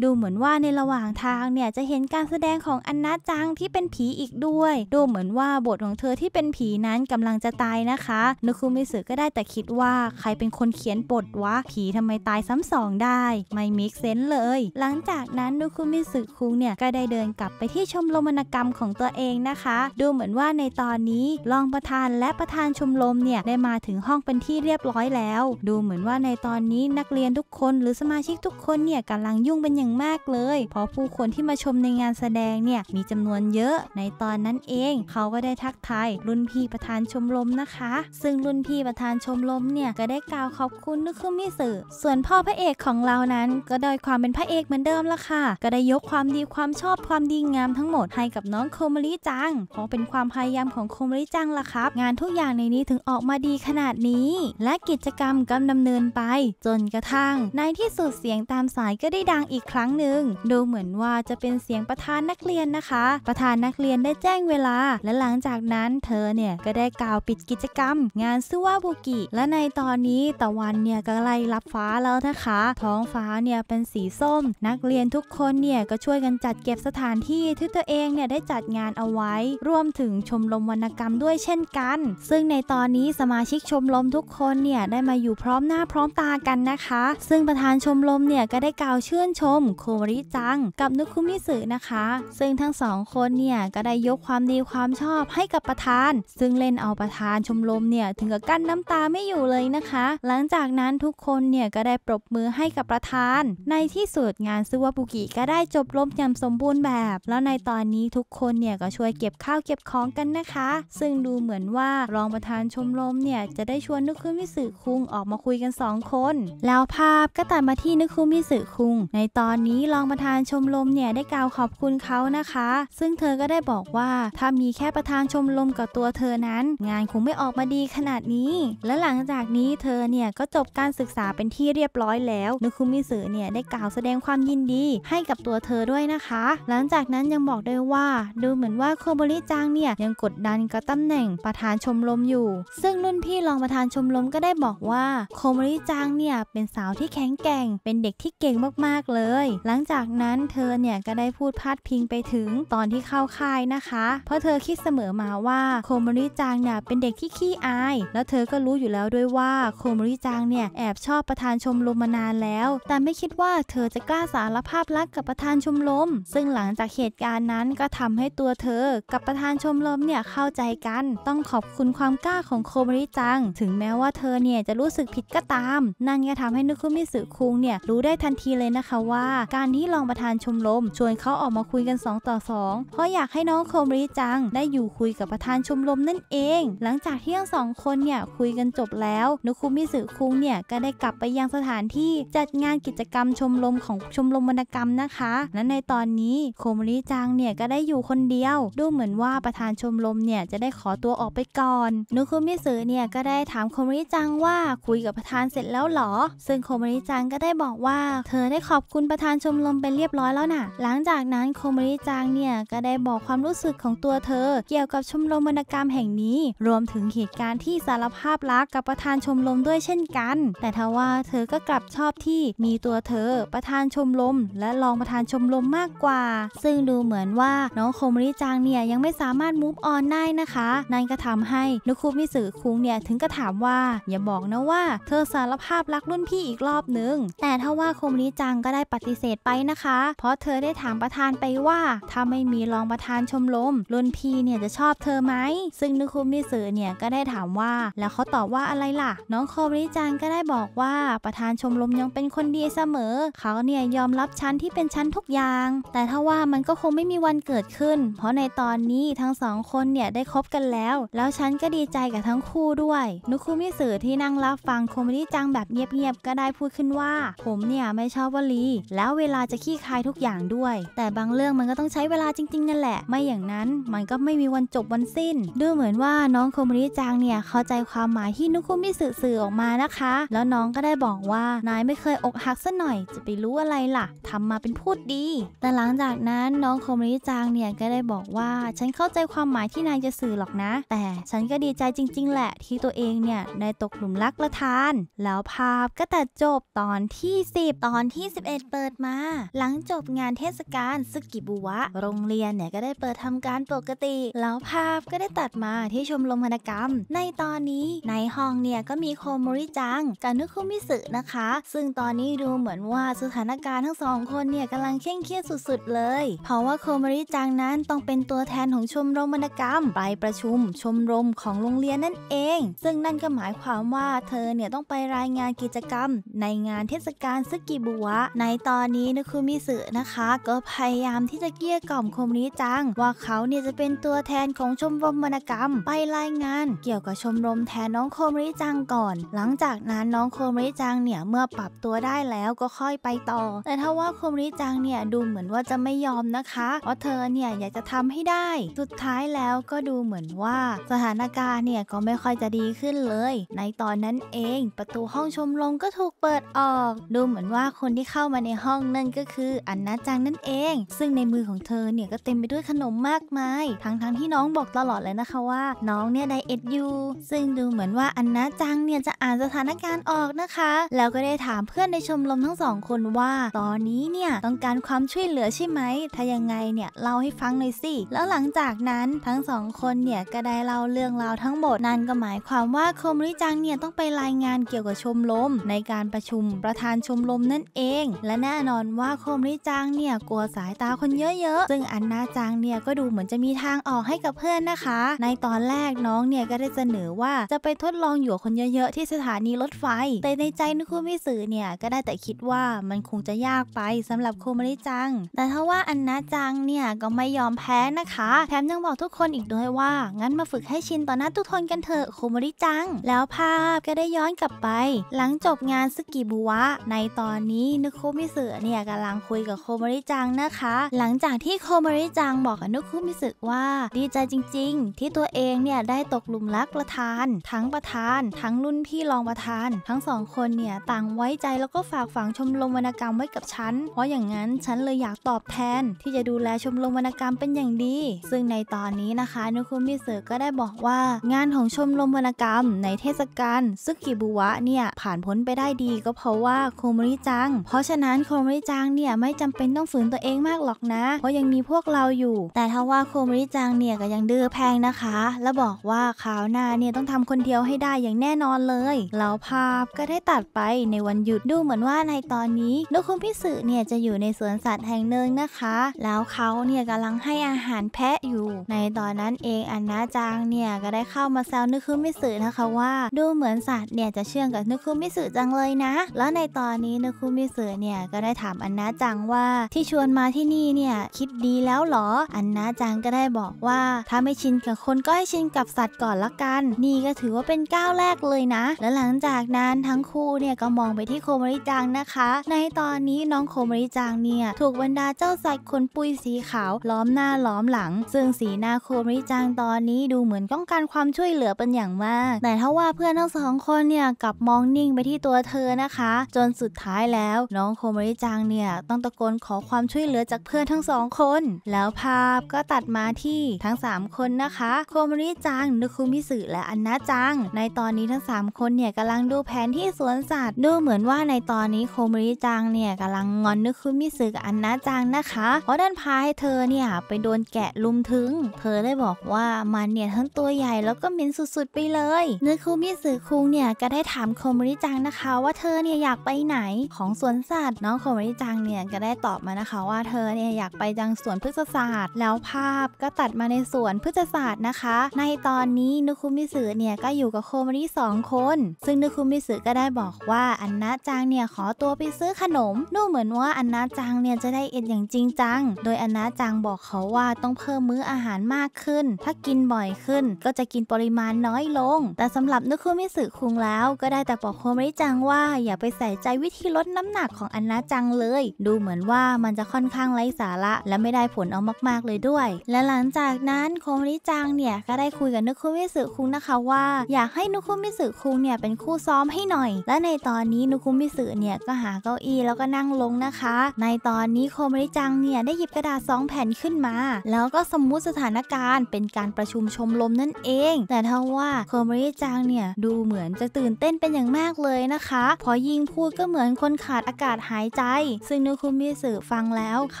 [SPEAKER 1] ดูเหมือนว่าในระหว่างทางเนี่ยจะเห็นการแสดงของอันนาจังที่เป็นผีอีกด้วย ดูเหมือนว่าบทของเธอที่เป็นผีนั้นกำลังจะตายนะคะนุคุมิสึก็ได้แต่คิดว่าใครเป็นคนเขียนบทวะผีทำไมตายซ้ำสองได้ ไม่มิกเซนเลย หลังจากนั้นนุคุมิสึคุงเนี่ยก็ได้เดินกลับไปที่ชมรมวรรณกรรมของตัวเองนะคะ ดูเหมือนว่าในตอนนี้รองประธานและประธานชมรมเนี่ย ได้มาถึงห้องเป็นที่เรียบร้อยแล้ว ดูเหมือนว่าในตอนนี้นักเรียนทุกคน หรือสมาชิกทุกคนเนี่ยกำลังยุ่งเป็นอย่างมากเลยเพราะผู้คนที่มาชมในงานแสดงเนี่ย มีจำนวนเยอะในตอนนั้นเอง เขาก็ได้ทักทายรุ่นพี่ประธานชมรมนะคะ ซึ่งรุ่นพี่ประธานชมรมเนี่ยก็ได้กล่าวขอบคุณนุคุมิสือส่วนพ่อพระเอกของเรานั้นก็โดยความเป็นพระเอกเหมือนเดิมละค่ะ ก็ได้ยยกความดีความชอบความดีงามทั้งหมดให้กับน้องโคมริจังเพราะเป็นความพยายามของโคมริจังล่ะครับ งานทุกอย่างในนี้ถึงออกมาดีขนาดนี้และกิจกรรมกำดำเนินไป จนกระทั่งในที่สุดเสียงตามสายก็ได้ดังอีกครั้งหนึ่งดูเหมือนว่าจะเป็นเสียงประธานนักเรียนนะคะ ประธานนักเรียนได้แจ้งเวลา และหลังจากนั้นเธอเนี่ยก็ได้กล่าวปิดกิจกรรม งานซูวาบุกิและในตอนนี้ตะวันเนี่ยก็ไล่รับฟ้าแล้วนะคะท้องฟ้าเนี่ยเป็นสีส้ม นักเรียนทุกคนเนี่ยก็ช่วยกันจัดเก็บสถานที่ที่ตัวเองเนี่ยได้จัดงานเอาไว้ รวมถึงชมรมวรรณกรรมด้วยเช่นกัน ซึ่งในตอนนี้สมาชิกชมรมทุกคนเนี่ย ได้มาอยู่พร้อมหน้าพร้อมตากันนะคะ ซึ่งประธานชมรมเนี่ย ก็ได้กล่าวชื่นชม โคมริจัง กับนุคุมิสึนะคะ ซึ่งทั้งสองคนเนี่ยก็ได้ยกความดีความชอบให้กับประธาน ซึ่งเล่นเอาประธานชมรมเนี่ยถึงกับกั้นน้ำตาไม่อยู่เลยนะคะ หลังจากนั้นทุกคนเนี่ยก็ได้ปรบมือให้กับประธาน ในที่สุด งานซึวาบุกิก็ได้จบลมอย่างสมบูรณ์แบบ แล้วในตอนนี้ทุกคนเนี่ยก็ช่วยเก็บข้าวเก็บของกันนะคะ ซึ่งดูเหมือนว่ารองประธานชมรมเนี่ยจะได้ชวนนุคุมิสึคุงออกมาคุยกัน2คน แล้วภาพก็ตัดมาที่นุคุมิสึคุง ในตอนนี้รองประธานชมรมเนี่ยได้กล่าวขอบคุณเขานะคะ ซึ่งเธอก็ได้บอกว่าถ้ามีแค่ประธานชมรมกับตัวเธอนั้น งานคงไม่ออกมาดีขนาดนี้ และหลังจากนี้เธอเนี่ยก็จบการศึกษาเป็นที่เรียบร้อยแล้วนุคุมิสึเนี่ยได้กล่าวแสดงความยินดีให้กับตัวเธอด้วยนะคะ หลังจากนั้นยังบอกด้วยว่าดูเหมือนว่าโคโบริจังเนี่ยยังกดดันกับตาแหน่งประธานชมรมอยู่ ซึ่งรุ่นพี่รองประธานชมรมก็ได้บอกว่า โคโบริจังเนี่ยเป็นสาวที่แข็งแกร่งเป็นเด็กที่เก่งมากๆเลย หลังจากนั้นเธอเนี่ยก็ได้พูดพาดพิงไปถึงตอนที่เข้าค่ายนะคะ เพราะเธอคิดเสมอมาว่าโคโบริจังเนี่ยเป็นเด็กที่ขี้อาย แล้วเธอก็รู้อยู่แล้วด้วยว่า โคโบริจังเนี่ยแอบชอบประธานชมรมมานานแล้ว แต่ไม่คิดว่า เธอจะกล้าสารภาพรักกับประธานานชมรมซึ่งหลังจากเหตุการณ์นั้นก็ทำให้ตัวเธอ กับประธานชมรมเนี่ยเข้าใจกันต้องขอบคุณความกล้าของโคมริจัง ถึงแม้ว่าเธอเนี่ยจะรู้สึกผิดก็ตาม นั่นก็ทำให้นุคุมิสึคุงเนี่ยรู้ได้ทันทีเลยนะคะว่า การที่รองประธานชมรมชวนเขาออกมาคุยกัน2ต่อ2 เพราะอยากให้น้องโคมริจัง ได้อยู่คุยกับประธานชมรมนั่นเอง หลังจากที่ทั้งสองคนเนี่ยคุยกันจบแล้ว นุคุมิสึคุงเนี่ยก็ได้กลับไปยังสถานที่จัดงานกิจกรรมชมรมของชมรมวรรณกรรมนะคะและในตอนนี้โคมริจังเนี่ย ก็ได้อยู่คนเดียว ดูเหมือนว่าประธานชมรมเนี่ย จะได้ขอตัวออกไปก่อนนุคุมิสึเนี่ย ก็ได้ถามโคมริจังว่าคุยกับประธานเสร็จแล้วหรอซึ่งโคมริจังก็ได้บอกว่า เธอได้ขอบคุณประธานชมรมไปเรียบร้อยแล้วนะ่ะ หลังจากนั้นโคมริจังเนี่ย ก็ได้บอกความรู้สึกของตัวเธอเกี่ยวกับชมรมวรรณกรรมแห่งนี้ รวมถึงเหตุการณ์ที่สารภาพรักกับประธานชมรมด้วยเช่นกัน แต่ทว่าเธอก็กลับชอบที่มีตัวเธอประธานชมรมและรองประธานชมรมมากกว่า ซึ่งดูเหมือนว่าน้องโคมริจังเนี่ยยังไม่สามารถมูฟออนได้นะคะนั่นก็ทำให้นุคุมิสึคุงเนี่ยถึงก็ถามว่าอย่าบอกนะว่า เธอสารภาพรักรุ่นพี่อีกรอบหนึ่งแต่ถ้าว่าโคมริจังก็ได้ปฏิเสธไปนะคะ เพราะเธอได้ถามประธานไปว่าถ้าไม่มีรองประธานชมรมรุ่นพี่เนี่ยจะชอบเธอไหมซึ่งนุคุมิสึเนี่ยก็ได้ถามว่า แล้วเขาตอบว่าอะไรล่ะ น้องโคมริจังก็ได้บอกว่าประธานชมรมยังเป็นคนดีเสมอเขาเนี่ยยอมรับชั้นที่เป็นชั้นทุกอย่าง แต่ถ้าว่ามันก็คงไม่มีวันเกิดขึ้น เพราะในตอนนี้ทั้งสองคนเนี่ยได้คบกันแล้ว แล้วฉันก็ดีใจกับทั้งคู่ด้วย นุคุมิสือที่นั่งรับฟังโคมิดี้จังแบบเงียบๆก็ได้พูดขึ้นว่า ผมเนี่ยไม่ชอบวลี แล้วเวลาจะขี้คายทุกอย่างด้วย แต่บางเรื่องมันก็ต้องใช้เวลาจริงๆนั่นแหละ ไม่อย่างนั้น มันก็ไม่มีวันจบวันสิ้น ดูเหมือนว่าน้องโคมิดี้จังเนี่ยเข้าใจความหมายที่นุคุมิสือสื่อออกมานะคะ แล้วน้องก็ได้บอกว่านายไม่เคยอกหักซะหน่อย จะไปรู้อะไรล่ะ ทำมาเป็นพูดดีแต่หลังจากนั้นน้องโคมริจังเนี่ยก็ได้บอกว่าฉันเข้าใจความหมายที่นายจะสื่อหรอกนะ แต่ฉันก็ดีใจจริงๆ แหละ ที่ตัวเองเนี่ยได้ตกหลุมรักละทาน แล้วภาพก็ตัดจบตอนที่ 10 ตอนที่ 11 เปิดมา หลังจบงานเทศกาลซึกิบุวะโรงเรียนเนี่ยก็ได้เปิดทำการปกติ แล้วภาพก็ได้ตัดมาที่ชมรมวรรณกรรม ในตอนนี้ในห้องเนี่ยก็มีโคมริจังกับนุคุมิสึนะคะ ซึ่งตอนนี้ดูเหมือนว่าสถานการณ์ทั้งสองคนเนี่ยกำลังงเคร่งเครียดสุด ๆเลย เพราะว่าโคมาริจังนั้นต้องเป็นตัวแทนของชมรมวรรณกรรมไปประชุม ชมรมของโรงเรียนนั่นเอง ซึ่งนั่นก็หมายความว่าเธอเนี่ยต้องไปรายงานกิจกรรม ในงานเทศกาลซึกิบุวะในตอนนี้นะคุมิสึนะคะ ก็พยายามที่จะเกลี้ยกล่อมโคมาริจัง ว่าเขาเนี่ยจะเป็นตัวแทนของชมรมวรรณกรรมไปรายงานเกี่ยวกับชมรมแทนน้องโคมาริจังก่อน หลังจากนั้นน้องโคมาริจังเนี่ยเมื่อปรับตัวได้แล้วก็ค่อยไปต่อ แต่ถ้าว่าโคมาริจังเนี่ยดูเหมือนว่าจะไม่ยอมนะคะ เพราะเธอเนี่ยอยากจะทำให้ได้ สุดท้ายแล้วก็ดูเหมือนว่าสถานการณ์เนี่ยก็ไม่ค่อยจะดีขึ้นเลย ในตอนนั้นเองประตูห้องชมรมก็ถูกเปิดออก ดูเหมือนว่าคนที่เข้ามาในห้องนั่นก็คืออันนาจังนั่นเอง ซึ่งในมือของเธอเนี่ยก็เต็มไปด้วยขนมมากมายทั้งๆทที่น้องบอกตลอดเลยนะคะว่าน้องเนี่ยไดเอทอยู่ซึ่งดูเหมือนว่าอันนาจังเนี่ยจะอ่านสถานการณ์ออกนะคะ แล้วก็ได้ถามเพื่อนในชมรมทั้งสองคนว่า ตอนนี้เนี่ยต้องการการความช่วยเหลือใช่ไหมถ้ายังไงเนี่ยเล่าให้ฟังหน่อยสิ แล้วหลังจากนั้นทั้งสองคนเนี่ยก็ได้เล่าเรื่องราวทั้งหมดนั่นก็หมายความว่าโคมริจังเนี่ยต้องไปรายงานเกี่ยวกับชมรมในการประชุมประธานชมรมนั่นเอง และแน่นอนว่าโคมริจังเนี่ยกลัวสายตาคนเยอะๆ ซึ่งอันนาจังเนี่ยก็ดูเหมือนจะมีทางออกให้กับเพื่อนนะคะ ในตอนแรกน้องเนี่ยก็ได้เสนอว่าจะไปทดลองอยู่คนเยอะๆ ที่สถานีรถไฟ แต่ในใจนุคุมิสอเนี่ยก็ได้แต่คิดว่ามันคงจะยากไปสำหรับโคมริจังแต่ถ้าว่าอันนะจังเนี่ยก็ไม่ยอมแพ้นะคะแถมยังบอกทุกคนอีกด้วยว่า งั้นมาฝึกให้ชินต่อหน้าทุกคนกันเถอะโคมริจัง แล้วภาพก็ได้ย้อนกลับไป หลังจบงานสกิบุวะในตอนนี้นุคุมิสึเนี่ยกำลังคุยกับโคมริจังนะคะ หลังจากที่โคมริจังบอกกับนุคุมิสึว่า ดีใจจริงๆที่ตัวเองเนี่ยได้ตกหลุมรักประธาน ทั้งประธาน ทั้งรุ่นพี่รองประธาน ทั้งสองคนเนี่ยต่างไว้ใจแล้วก็ฝากฝังชมรมวรรณกรรมไว้กับฉันเพราะอย่างนั้นฉันเลยอยากตอบแทนที่จะดูแลชมรมวรรณกรรมเป็นอย่างดี ซึ่งในตอนนี้นะคะ นุคุมิเสือก็ได้บอกว่า งานของชมรมวรรณกรรมในเทศกาลซึกิบุวะเนี่ย ผ่านพ้นไปได้ดีก็เพราะว่าโคมริจัง เพราะฉะนั้นโคมริจังเนี่ยไม่จำเป็นต้องฝืนตัวเองมากหรอกนะ เพราะยังมีพวกเราอยู่ แต่ถ้าว่าโคมริจังเนี่ยก็ยังดื้อแพงนะคะ และบอกว่าขราวหน้าเนี่ยต้องทำคนเดียวให้ได้อย่างแน่นอนเลยแล้วภาพก็ได้ตัดไปในวันหยุดดูเหมือนว่าในตอนนี้นุคุมิเสือเนี่ยจะอยู่ในสสวนสัตว์แห่งหนึ่งนะคะ แล้วเขาเนี่ยกำลังให้อาหารแพะอยู่ ในตอนนั้นเองอันนาจางเนี่ยก็ได้เข้ามาแซวนึกคุมิสึนะคะว่าดูเหมือนสัตว์เนี่ยจะเชื่องกับนึกคุมิสึจังเลยนะ แล้วในตอนนี้นึกคุมิสึเนี่ยก็ได้ถามอันนาจังว่าที่ชวนมาที่นี่เนี่ยคิดดีแล้วหรออันนาจังก็ได้บอกว่าถ้าไม่ชินกับคนก็ให้ชินกับสัตว์ก่อนละกัน นี่ก็ถือว่าเป็นก้าวแรกเลยนะแล้วหลังจากนั้นทั้งคู่เนี่ยก็มองไปที่โคมริจังนะคะ ในตอนนี้น้องโคมริจังเนี่ยถูกบรรดาเจ้าสัตว์ขนปุยสีขาวล้อมหน้าล้อมหลังซึ่งสีหน้าโคริจังตอนนี้ดูเหมือนต้องการความช่วยเหลือเป็นอย่างมาก แต่ถ้าว่าเพื่อนทั้งสองคนเนี่ยกลับมองนิ่งไปที่ตัวเธอนะคะ จนสุดท้ายแล้วน้องโคมริจังเนี่ยต้องตะโกนขอความช่วยเหลือจากเพื่อนทั้งสองคน แล้วภาพก็ตัดมาที่ทั้ง 3 คนนะคะ โคมริจังนุคุมิสึและอันนาจัง ในตอนนี้ทั้ง 3 คนเนี่ยกำลังดูแผนที่สวนสัตว์ดูเหมือนว่าในตอนนี้โคมริจังเนี่ยกำลังงอนนุคุมิสึกับอันนาจังนะคะเพราะดันพาให้เธอเนี่ยไปโดนแกะลุมถึงเธอได้บอกว่ามันเนี่ยทั้งตัวใหญ่แล้วก็หมินสุดๆ ไปเลยเนื้อคูมิสึคุงเนี่ยก็ได้ถามโคมริจังนะคะ ว่าเธอเนี่ยอยากไปไหนของสวนสัตว์น้องโคมริจังเนี่ยก็ได้ตอบมานะคะว่าเธอเนี่ยอยากไปจังสวนพฤกษศาสตร์ แล้วภาพก็ตัดมาในสวนพฤกษศาสตร์นะคะ ในตอนนี้นุคุมิสึเนี่ยก็อยู่กับโคมริสองคนซึ่งนุคุมิสึก็ได้บอกว่าอันนาจังเนี่ยขอตัวไปซื้อขนมดูเหมือนว่าอันนาจัจังเนี่ยจะได้เอ็ดอย่างจริงจัง โดยอนาจังบอกเขาว่าต้องเพิ่มมื้ออาหารมากขึ้น ถ้ากินบ่อยขึ้น ก็จะกินปริมาณน้อยลง แต่สำหรับนุคุมิสึคุงแล้วก็ได้แต่บอกโคมริจังว่าอย่าไปใส่ใจวิธีลดน้ำหนักของอนาจังเลย ดูเหมือนว่ามันจะค่อนข้างไร้สาระ และไม่ได้ผลเอามากๆเลยด้วย และหลังจากนั้นโคมริจังเนี่ยก็ได้คุยกับนุคุมิสึคุงนะคะว่าอยากให้นุคุมิสึคุงเนี่ยเป็นคู่ซ้อมให้หน่อย และในตอนนี้นุคุมิสึเนี่ยก็หาเก้าอี้แล้วก็นั่งลงนะคะในตอนนี้โคมริจังเนี่ยได้หยิบกระดาษ 2 แผ่นขึ้นมา แล้วก็สมมุติสถานการณ์ เป็นการประชุมชมรมนั่นเอง แต่ทว่าโคมริจังเนี่ยดูเหมือนจะตื่นเต้นเป็นอย่างมากเลยนะคะ พอยิงพูดก็เหมือนคนขาดอากาศหายใจ ซึ่งนุคุมิสึฟังแล้วเข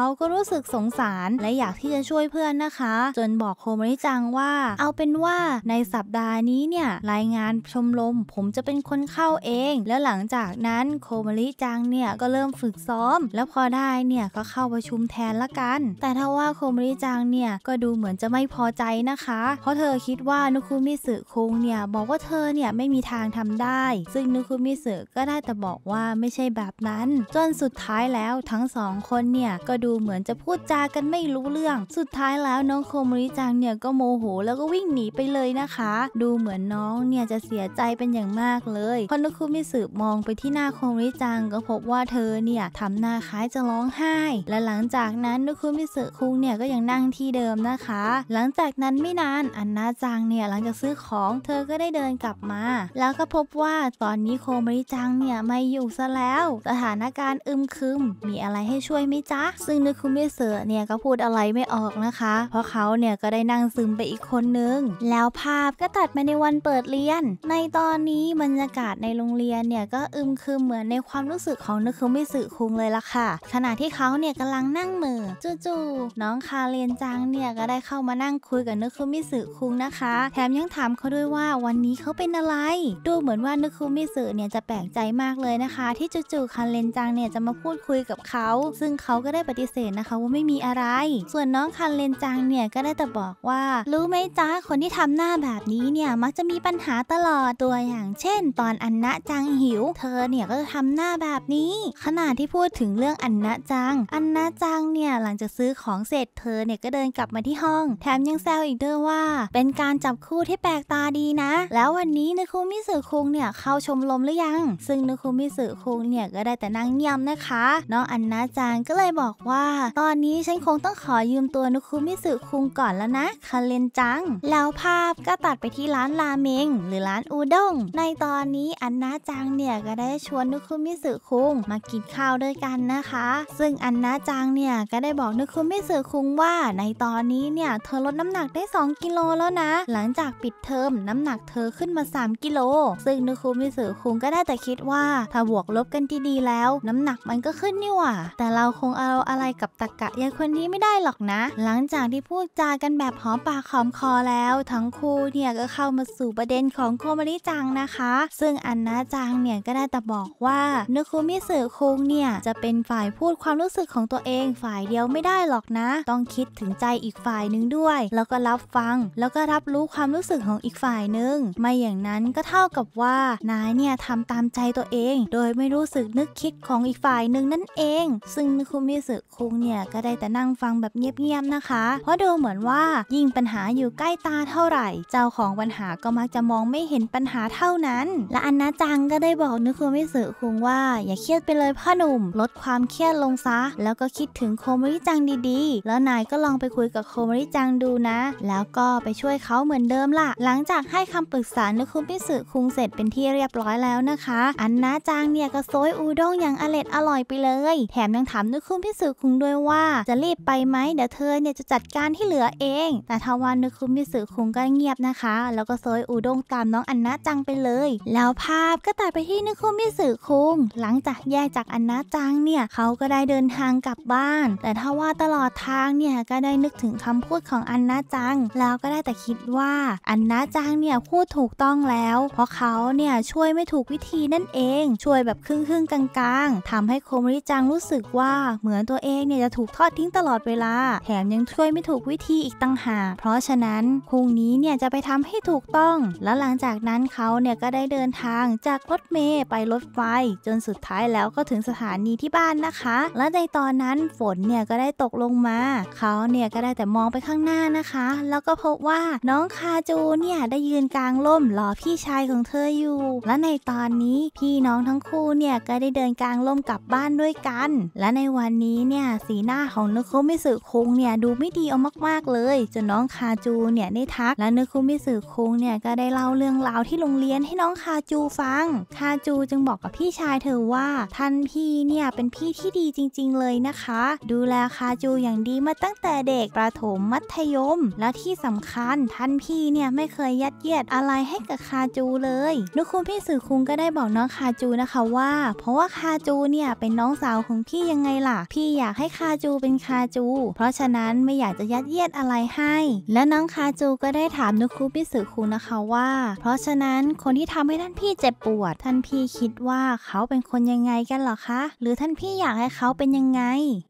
[SPEAKER 1] าก็รู้สึกสงสารและอยากที่จะช่วยเพื่อนนะคะ จนบอกโคมริจังว่า เอาเป็นว่าในสัปดาห์นี้เนี่ยรายงานชมรมผมจะเป็นคนเข้าเอง แล้วหลังจากนั้นโคมริจังเนี่ยก็เริ่มฝึกซ้อม แล้วพอไดได้เนี่ยก็เข้าประชุมแทนละกัน แต่ถ้าว่าโคมริจังเนี่ยก็ดูเหมือนจะไม่พอใจนะคะ เพราะเธอคิดว่านุคุมิสึคงเนี่ยบอกว่าเธอเนี่ยไม่มีทางทำได้ ซึ่งนุคุมิสึก็ได้แต่บอกว่าไม่ใช่แบบนั้น จนสุดท้ายแล้วทั้งสองคนเนี่ยก็ดูเหมือนจะพูดจากันไม่รู้เรื่อง สุดท้ายแล้วน้องโคมริจังเนี่ยก็โมโหแล้วก็วิ่งหนีไปเลยนะคะ ดูเหมือนน้องเนี่ยจะเสียใจเป็นอย่างมากเลยพอนุคุมิสึมองไปที่หน้าโคมริจังก็พบว่าเธอเนี่ยทำหน้าคล้ายจะร้องไห้และหลังจากนั้น นุคุมิสึคุงเนี่ยก็ยังนั่งที่เดิมนะคะ หลังจากนั้นไม่นานอันนาจังเนี่ยหลังจากซื้อของเธอก็ได้เดินกลับมา แล้วก็พบว่าตอนนี้โคมริจังเนี่ยไม่อยู่ซะแล้ว สถานการณ์อึมครึมมีอะไรให้ช่วยไหมจ๊ะซึ่งนุคุมิสึเนี่ยก็พูดอะไรไม่ออกนะคะ เพราะเขาเนี่ยก็ได้นั่งซึมไปอีกคนนึงแล้วภาพก็ตัดมาในวันเปิดเรียน ในตอนนี้บรรยากาศในโรงเรียนเนี่ยก็อึมครึมเหมือนในความรู้สึกของนุคุมิสึคุงเลยล่ะค่ะทขณะที่เขาเนี่ยกำลังนั่งเหม่อจู่ๆน้องคาเรียนจังเนี่ยก็ได้เข้ามานั่งคุยกับนึกคุมิสึคุงนะคะ แถมยังถามเขาด้วยว่าวันนี้เขาเป็นอะไรดูเหมือนว่านึกคุมิสึเนี่ยจะแปลกใจมากเลยนะคะ ที่จู่ๆคาเรียนจังเนี่ยจะมาพูดคุยกับเขาซึ่งเขาก็ได้ปฏิเสธนะคะว่าไม่มีอะไร ส่วนน้องคาเรียนจังเนี่ยก็ได้แต่บอกว่า รู้ไหมจ้าคนที่ทำหน้าแบบนี้เนี่ยมักจะมีปัญหาตลอดตัวอย่างเช่น ตอนอันนะจังหิว เธอเนี่ยก็ทํทำหน้าแบบนี้ขณะที่พูดถึงเรื่องอันนะนะจังอันนะจังเนี่ยหลังจากซื้อของเสร็จเธอเนี่ยก็เดินกลับมาที่ห้องแถมยังแซวอีกด้วยว่า เป็นการจับคู่ที่แปลกตาดีนะ แล้ววันนี้นคุมิสึคุงเนี่ยเข้าชมรมหรือยังซึ่งนคุมิสึคุงเนี่ยก็ได้แต่นั่งเงียบนะคะน้องอันนะจังก็เลยบอกว่า ตอนนี้ฉันคงต้องขอยืมตัวนคุมิสึคุงก่อนแล้วนะคาเลนจัง แล้วภาพก็ตัดไปที่ร้านราเมง หรือร้านอูด้งในตอนนี้อันนะจังเนี่ยก็ได้ชวนนุคุมิสึคุงมากินข้าวด้วยกันนะคะซึ่งอันนาจังเนี่ยก็ได้บอกนึกคุมไม่เสือคุงว่า ในตอนนี้เนี่ยเธอลดน้ำหนักได้2กิโลแล้วนะหลังจากปิดเทอมน้ำหนักเธอขึ้นมา3กิโลซึ่งนึกคุมไม่เสือคุงก็ได้แต่คิดว่า ถ้าบวกลบกันดีๆแล้ว น้ำหนักมันก็ขึ้นนี่หว่าแต่เราคงเอาอะไรกับตะกะยายคนนี้ไม่ได้หรอกนะ หลังจากที่พูดจากันแบบหอมปากหอมคอแล้ว ทั้งคู่เนี่ยก็เข้ามาสู่ประเด็นของโคมาริจังนะคะ ซึ่งอันนาจังเนี่ยก็ได้แต่บอกว่านึกคุมิสือคุงเนี่ยจะเป็นฝ่ายพูดความรู้สึกของตัวเองฝ่ายเดียวไม่ได้หรอกนะ ต้องคิดถึงใจอีกฝ่ายหนึ่งด้วย แล้วก็รับฟัง แล้วก็รับรู้ความรู้สึกของอีกฝ่ายหนึ่งไม่อย่างนั้นก็เท่ากับว่า นายเนี่ยทำตามใจตัวเอง โดยไม่รู้สึกนึกคิดของอีกฝ่ายหนึ่งนั่นเอง ซึ่งคุมิสึคุงเนี่ยก็ได้แต่นั่งฟังแบบเงียบๆนะคะเพราะดูเหมือนว่ายิ่งปัญหาอยู่ใกล้ตาเท่าไหร่ เจ้าของปัญหาก็มักจะมองไม่เห็นปัญหาเท่านั้น และอันนาจังก็ได้บอกนุคุมิสึคุงว่าอย่าเครียดไปเลยพ่อหนุ่ม ลดความเครียดย่ลงซะแล้วก็คิดถึงโคมริจังดีๆ แล้วนายก็ลองไปคุยกับโคมริจังดูนะ แล้วก็ไปช่วยเขาเหมือนเดิมล่ะ หลังจากให้คำปรึกษานุคุมิสุคุงเสร็จเป็นที่เรียบร้อยแล้วนะคะ อันนาจังเนี่ยก็โซยอูด้งอย่างอร็ดอร่อยไปเลยแถมยังถามนุคุมิสุคุงด้วยว่าจะรีบไปไหมเดี๋ยวเธอเนี่ยจะจัดการที่เหลือเอง แต่ทว่านุคุมิสุคุงก็เงียบนะคะ แล้วก็โซยอูด้งตามน้องอันนาจังไปเลย แล้วภาพก็ตัดไปที่นุคุมิสุคุงหลังจากแยกจากอันนาจังเนี่ยเขาก็ได้เดินทางกลับบ้าน แต่ถ้าว่าตลอดทางเนี่ยก็ได้นึกถึงคำพูดของอันนาจัง แล้วก็ได้แต่คิดว่าอันนาจังเนี่ยพูดถูกต้องแล้ว เพราะเขาเนี่ยช่วยไม่ถูกวิธีนั่นเอง ช่วยแบบครึ่งครึ่งกลางๆ ทำให้โคมริจังรู้สึกว่า เหมือนตัวเองเนี่ยจะถูกทอดทิ้งตลอดเวลา แถมยังช่วยไม่ถูกวิธีอีกต่างหาก เพราะฉะนั้นพรุ่งนี้เนี่ยจะไปทำให้ถูกต้อง แล้วหลังจากนั้นเขาเนี่ยก็ได้เดินทางจากรถเมย์ไปรถไฟจนสุดท้ายแล้วก็ถึงสถานีที่บ้านนะคะและในตอนนั้นฝนเนี่ยก็ได้ตกลงมา เขาเนี่ยก็ได้แต่มองไปข้างหน้านะคะ แล้วก็พบว่าน้องคาจูเนี่ยได้ยืนกลางล่มรอพี่ชายของเธออยู่ และในตอนนี้พี่น้องทั้งคู่เนี่ยก็ได้เดินกลางล่มกลับบ้านด้วยกัน และในวันนี้เนี่ยสีหน้าของนึกคุมิสึคุงเนี่ยดูไม่ดีออกมากๆเลย จนน้องคาจูเนี่ยได้ทักและนึกคุมิสึคุงเนี่ยก็ได้เล่าเรื่องราวที่โรงเรียนให้น้องคาจูฟังคาจูจึงบอกกับพี่ชายเธอว่าท่านพี่เนี่ยเป็นพี่ที่ดีจริง ๆ เลยนะคะ ดูแลคาจูอย่างดีมาตั้งแต่เด็กประถมมัธยมและที่สำคัญท่านพี่เนี่ยไม่เคยยัดเยียดอะไรให้กับคาจูเลย นุคุณพี่สื่อคุงก็ได้บอกน้องคาจูนะคะว่า เพราะว่าคาจูเนี่ยเป็นน้องสาวของพี่ยังไงล่ะพี่อยากให้คาจูเป็นคาจู เพราะฉะนั้นไม่อยากจะยัดเยียดอะไรให้ และน้องคาจูก็ได้ถามนุคุณพี่สอคุงนะคะว่า เพราะฉะนั้นคนที่ทำให้ท่านพี่เจ็บปวดท่านพี่คิดว่าเขาเป็นคนยังไงกันหรอคะหรือท่านพี่อยากให้เขาเป็นยังไง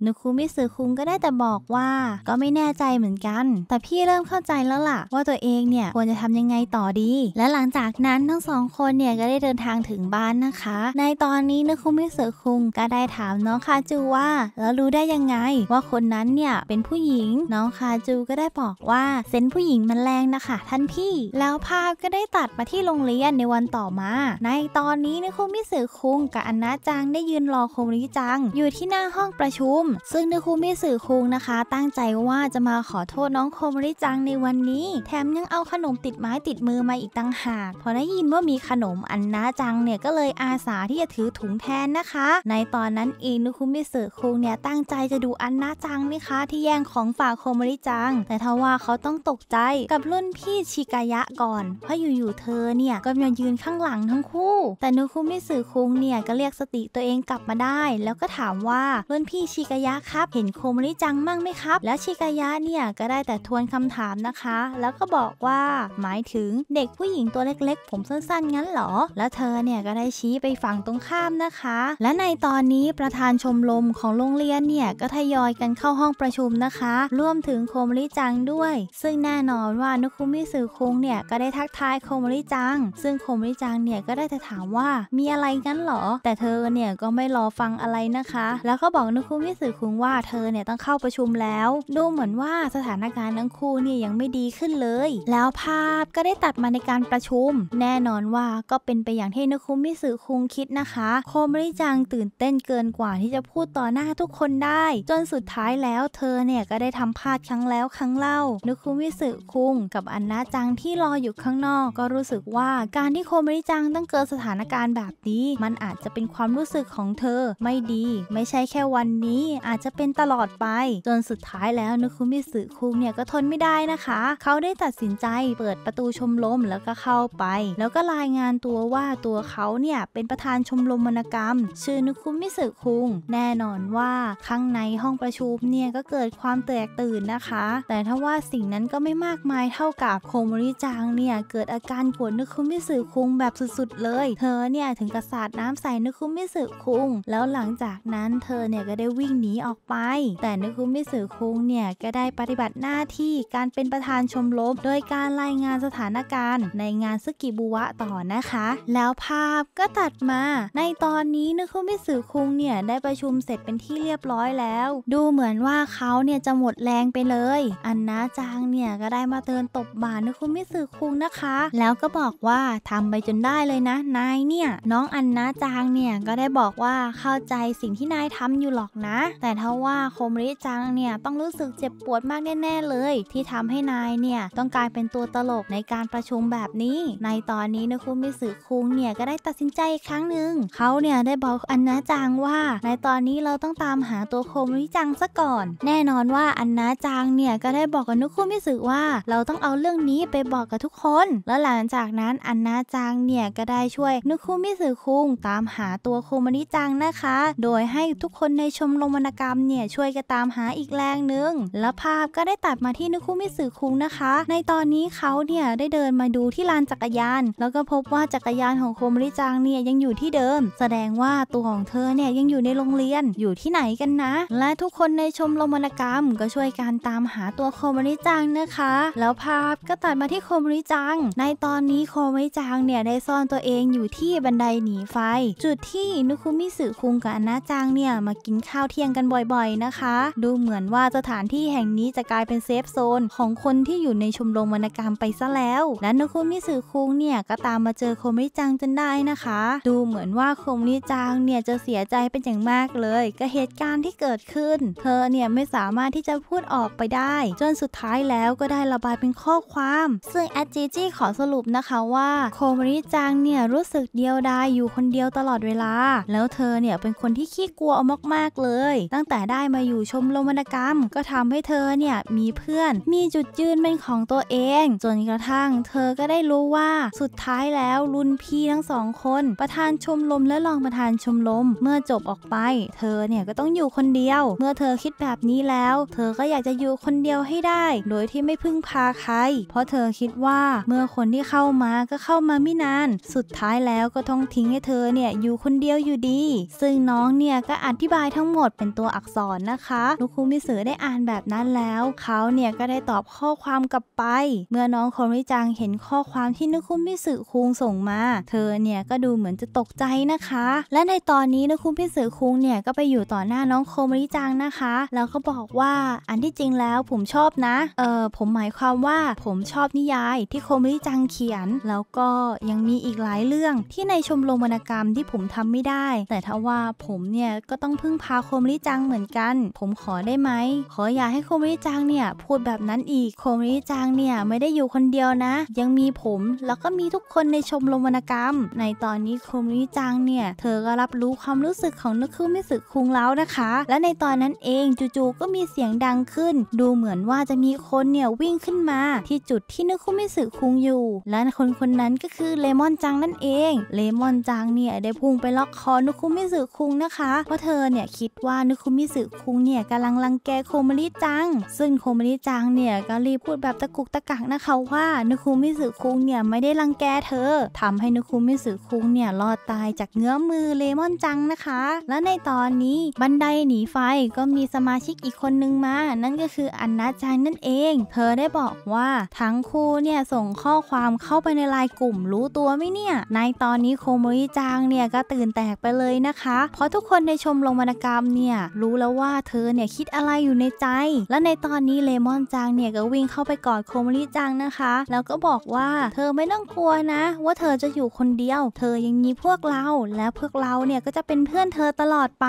[SPEAKER 1] นุคุมิสึคุงก็ได้แต่บอกว่า ก็ไม่แน่ใจเหมือนกัน แต่พี่เริ่มเข้าใจแล้วล่ะ ว่าตัวเองเนี่ยควรจะทำยังไงต่อดี และหลังจากนั้นทั้งสองคนเนี่ยก็ได้เดินทางถึงบ้านนะคะ ในตอนนี้นุคุมิสึคุงก็ได้ถามน้องคาจูว่า แล้วรู้ได้ยังไง ว่าคนนั้นเนี่ยเป็นผู้หญิง น้องคาจูก็ได้บอกว่าเซนผู้หญิงมันแรงนะคะท่านพี่ แล้วภาพก็ได้ตัดมาที่โรงเรียนในวันต่อมา ในตอนนี้นุคุมิสึคุงกับอนนาจังได้ยืนรอโคมริจังอยู่อยู่ที่หน้าห้องประชุม ซึ่งนกคุมิสือคุงนะคะ ตั้งใจว่าจะมาขอโทษน้องโคมริจังในวันนี้ แถมยังเอาขนมติดไม้ติดมือมาอีกตั้งหาก พอได้ยินว่ามีขนมอันนาจังเนี่ยก็เลยอาสาที่จะถือถุงแทนนะคะ ในตอนนั้นเองนกคุมิสือคุงเนี่ยตั้งใจจะดูอันนาจังนะคะที่แย่งของฝากโคมริจัง แต่ทว่าเขาต้องตกใจกับรุ่นพี่ชิกายะก่อน เพราะอยู่ๆเธอเนี่ยก็มายืนข้างหลังทั้งคู่ แต่นกคุมิสือคุงเนี่ยก็เรียกสติตัวเองกลับมาได้ แล้วก็ถามว่าพื่นพี่ชิกายะครับ เห็นโคมริจังมั่งไหมครับ แล้วชิกายะเนี่ยก็ได้แต่ทวนคำถามนะคะ แล้วก็บอกว่า หมายถึงเด็กผู้หญิงตัวเล็กๆ ผมสั้น ๆงั้นหรอ แล้วเธอเนี่ยก็ได้ชี้ไปฝั่งตรงข้ามนะคะ และในตอนนี้ประธานชมรมของโรงเรียนเนี่ยก็ทยอยกันเข้าห้องประชุมนะคะรวมถึงโคมริจังด้วย ซึ่งแน่นอนว่านุคุมิสึคุงเนี่ยก็ได้ทักทายโคมริจัง ซึ่งโคมริจังเนี่ยก็ได้แต่ถามว่ามีอะไรงั้นหรอแต่เธอเนี่ยก็ไม่รอฟังอะไรนะคะแล้วก็บอกนุคุมิสึคุงว่าเธอเนี่ยต้องเข้าประชุมแล้ว ดูเหมือนว่าสถานการณ์ทั้งคู่เนี่ยยังไม่ดีขึ้นเลย แล้วภาพก็ได้ตัดมาในการประชุม แน่นอนว่าก็เป็นไปอย่างที่นุคุมิสึคุงคิดนะคะ โคมริจังตื่นเต้นเกินกว่าที่จะพูดต่อหน้าทุกคนได้ จนสุดท้ายแล้วเธอเนี่ยก็ได้ทำพลาดครั้งแล้วครั้งเล่านุคุมิสึคุงกับอันนาจังที่รออยู่ข้างนอก ก็รู้สึกว่าการที่โคมริจังต้องเกิดสถานการณ์แบบนี้ มันอาจจะเป็นความรู้สึกของเธอไม่ดีไม่ใช่แค่วันนี้อาจจะเป็นตลอดไป จนสุดท้ายแล้วนุคุมิสึคุงเนี่ยก็ทนไม่ได้นะคะ เขาได้ตัดสินใจเปิดประตูชมรมแล้วก็เข้าไป แล้วก็รายงานตัวว่าตัวเขาเนี่ยเป็นประธานชมรมวรรณกรรม ชื่อนุคุมิสึคุง แน่นอนว่าข้างในห้องประชุมเนี่ยก็เกิดความแตกตื่นนะคะ แต่ถ้าว่าสิ่งนั้นก็ไม่มากมายเท่ากับโคมริจังเนี่ยเกิดอาการกดนุคุมิสึคุงแบบสุดๆเลยเธอเนี่ยถึงกระสาดน้ำใส่นุคุมิสึคุง แล้วหลังจากนั้นั้นเธอเนี่ยก็ได้วิ่งหนีออกไป แต่นุคุมิสึคุงเนี่ยก็ได้ปฏิบัติหน้าที่การเป็นประธานชมรมโดยการรายงานสถานการณ์ ในงานซึกิบุวะต่อนะคะ แล้วภาพก็ตัดมา ในตอนนี้นุคุมิสึคุงเนี่ยได้ประชุมเสร็จเป็นที่เรียบร้อยแล้ว ดูเหมือนว่าเขาเนี่ยจะหมดแรงไปเลย อันนาจางเนี่ยก็ได้มาเตือนตบบานุคุมิสึคุงนะคะ แล้วก็บอกว่าทำไปจนได้เลยนะนายเนี่ย น้องอันนาจางเนี่ยก็ได้บอกว่าเข้าใจสิ่งที่่นายทำอยู่หรอกนะ แต่ถ้าว่าโคมริจังเนี่ยต้องรู้สึกเจ็บปวดมากแน่ๆเลย ที่ทำให้นายเนี่ย ต้องกลายเป็นตัวตลกในการประชุมแบบนี้ ในตอนนี้นะคุณมิสึคุงเนี่ยก็ได้ตัดสินใจอีกครั้งหนึ่ง เขาเนี่ย ได้บอกอันนาจังว่า ในตอนนี้เราต้องตามหาตัวโคมริจังซะก่อน แน่นอนว่าอันนาจังเนี่ยก็ได้บอกกับนุคุมิสึว่าเราต้องเอาเรื่องนี้ไปบอกกับทุกคน แล้วหลังจากนั้นอันนาจังเนี่ยก็ได้ช่วยนุคุมิสึคุงตามหาตัวโคมริจังนะคะ โดยให้ให้ทุกคนในชมรมวรรณกรรมเนี่ยช่วยกันตามหาอีกแรงหนึ่งและภาพก็ได้ตัดมาที่นุคุมิสึคุงนะคะ ในตอนนี้เขาเนี่ยได้เดินมาดูที่ลานจักรยาน แล้วก็พบว่าจักรยานของโคมริจังเนี่ยยังอยู่ที่เดิม แสดงว่าตัวของเธอเนี่ยยังอยู่ในโรงเรียน อยู่ที่ไหนกันนะ และทุกคนในชมรมวรรณกรรมก็ช่วยการตามหาตัวโคมริจังนะคะ แล้วภาพก็ตัดมาที่โคมริจัง ในตอนนี้โคมริจังเนี่ยได้ซ่อนตัวเองอยู่ที่บันไดหนีไฟ จุดที่นุคุมิสึคุงกับอนาจังเนี่ยมากินข้าวเที่ยงกันบ่อยๆนะคะ ดูเหมือนว่าสถานที่แห่งนี้จะกลายเป็นเซฟโซนของคนที่อยู่ในชมรมวรรณกรรมไปซะแล้วและนคุมิสอคุงเนี่ย ก็ตามมาเจอโคมิจังจนได้นะคะ ดูเหมือนว่าโคมิจังเนี่ย จะเสียใจเป็นอย่างมากเลยกับเหตุการณ์ที่เกิดขึ้น เธอเนี่ย ไม่สามารถที่จะพูดออกไปได้ จนสุดท้ายแล้วก็ได้ระบายเป็นข้อความซึ่งแอดจีจี้ขอสรุปนะคะว่าโคมิจังเนี่ยรู้สึกเดียวดายอยู่คนเดียวตลอดเวลา แล้วเธอเนี่ยเป็นคนที่ขี้กลัวอามากๆเลย ตั้งแต่ได้มาอยู่ชมรมวรรณกรรม ก็ทำให้เธอเนี่ยมีเพื่อน มีจุดยืนเป็นของตัวเอง จนกระทั่ง เธอก็ได้รู้ว่าสุดท้ายแล้วรุ่นพี่ทั้งสองคน ประธานชมรมและรองประธานชมรมเมื่อจบออกไป เธอเนี่ยก็ต้องอยู่คนเดียว เมื่อเธอคิดแบบนี้แล้ว เธอก็อยากจะอยู่คนเดียวให้ได้ โดยที่ไม่พึ่งพาใคร เพราะเธอคิดว่าเมื่อคนที่เข้ามาก็เข้ามาไม่นาน สุดท้ายแล้วก็ต้องทิ้งให้เธอเนี่ยอยู่คนเดียวอยู่ดี ซึ่งน้องเนี่ยก็อธิบายทั้งหมดเป็นตัวอักษรนะคะนุคุมิสือได้อ่านแบบนั้นแล้ว เขาเนี่ยก็ได้ตอบข้อความกลับไป เมื่อน้องคนริจังเห็นข้อความที่นุคุมิสือคุงส่งมา เธอเนี่ยก็ดูเหมือนจะตกใจนะคะ และในตอนนี้นุคุมิสือคุงเนี่ยก็ไปอยู่ต่อหน้าน้องโคมริจังนะคะ แล้วก็บอกว่าอันที่จริงแล้วผมชอบนะเออผมหมายความว่าผมชอบนิยาย ที่โคมริจังเขียน แล้วก็ยังมีอีกหลายเรื่องที่ในชมรมวรรณกรรมที่ผมทำไม่ได้ แต่ถ้าว่าผมเนี่ยี่ยก็ต้องพึ่งพาโคมริจังเหมือนกัน ผมขอได้ไหม ขออย่าให้โคมริจังเนี่ยพูดแบบนั้นอีก โคมริจังเนี่ยไม่ได้อยู่คนเดียวนะ ยังมีผมแล้วก็มีทุกคนในชมรมวรรณกรรม ในตอนนี้โคมริจังเนี่ยเธอก็รับรู้ความรู้สึกของนักคุมิสึกคุงแล้วนะคะ และในตอนนั้นเองจู่ๆก็มีเสียงดังขึ้น ดูเหมือนว่าจะมีคนเนี่ยวิ่งขึ้นมา ที่จุดที่นักคุมิสึกคุงอยู่ และคนคนนั้นก็คือเลมอนจังนั่นเอง เลมอนจังเนี่ยได้พุ่งไปล็อกคอนุคุมิสึคุงนะคะเพราะเธอเนี่ยคิดว่านุคุมิสึคุงเนี่ยกำลังรังแกโคมาริจัง ซึ่งโคมาริจังเนี่ยก็รีบพูดแบบตะกุกตะกักนะคะว่านุคุมิสึคุงเนี่ยไม่ได้รังแกเธอ ทำให้นุคุมิสึคุงเนี่ยรอดตายจากเงื้อมือเลมอนจังนะคะ และในตอนนี้บันไดหนีไฟก็มีสมาชิกอีกคนนึงมา นั่นก็คืออันนาจังนั่นเอง เธอได้บอกว่าทั้งคู่เนี่ยส่งข้อความเข้าไปในไลน์กลุ่มรู้ตัวไหมเนี่ยในตอนนี้โคโมริจังเนี่ยก็ตื่นแตกไปเลยนะคะ เพราะทุกคนนในชมลงวรรณกรรมเนี่ยรู้แล้วว่าเธอเนี่ยคิดอะไรอยู่ในใจ และในตอนนี้เลมอนจังเนี่ยก็วิ่งเข้าไปกอดโคมริจังนะคะ แล้วก็บอกว่าเธอไม่ต้องกลัวนะ ว่าเธอจะอยู่คนเดียว เธอยังมีพวกเราและพวกเราเนี่ยก็จะเป็นเพื่อนเธอตลอดไป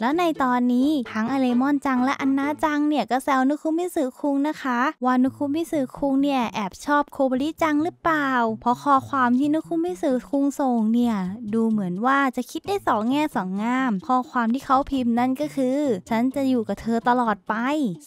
[SPEAKER 1] แล้วในตอนนี้ทั้งอเลมอนจังและอันนาจังเนี่ยก็แซวนุคุมิสึคุงนะคะว่านุคุมิสึคุงเนี่ยแอบชอบโคบริจังหรือเปล่าเพราะข้อความที่นุคุมิสึคุงส่งเนี่ยดูเหมือนว่าจะคิดได้สองแง่สองงามข้ออความที่เขาพิมพ์นั่นก็คือฉันจะอยู่กับเธอตลอดไป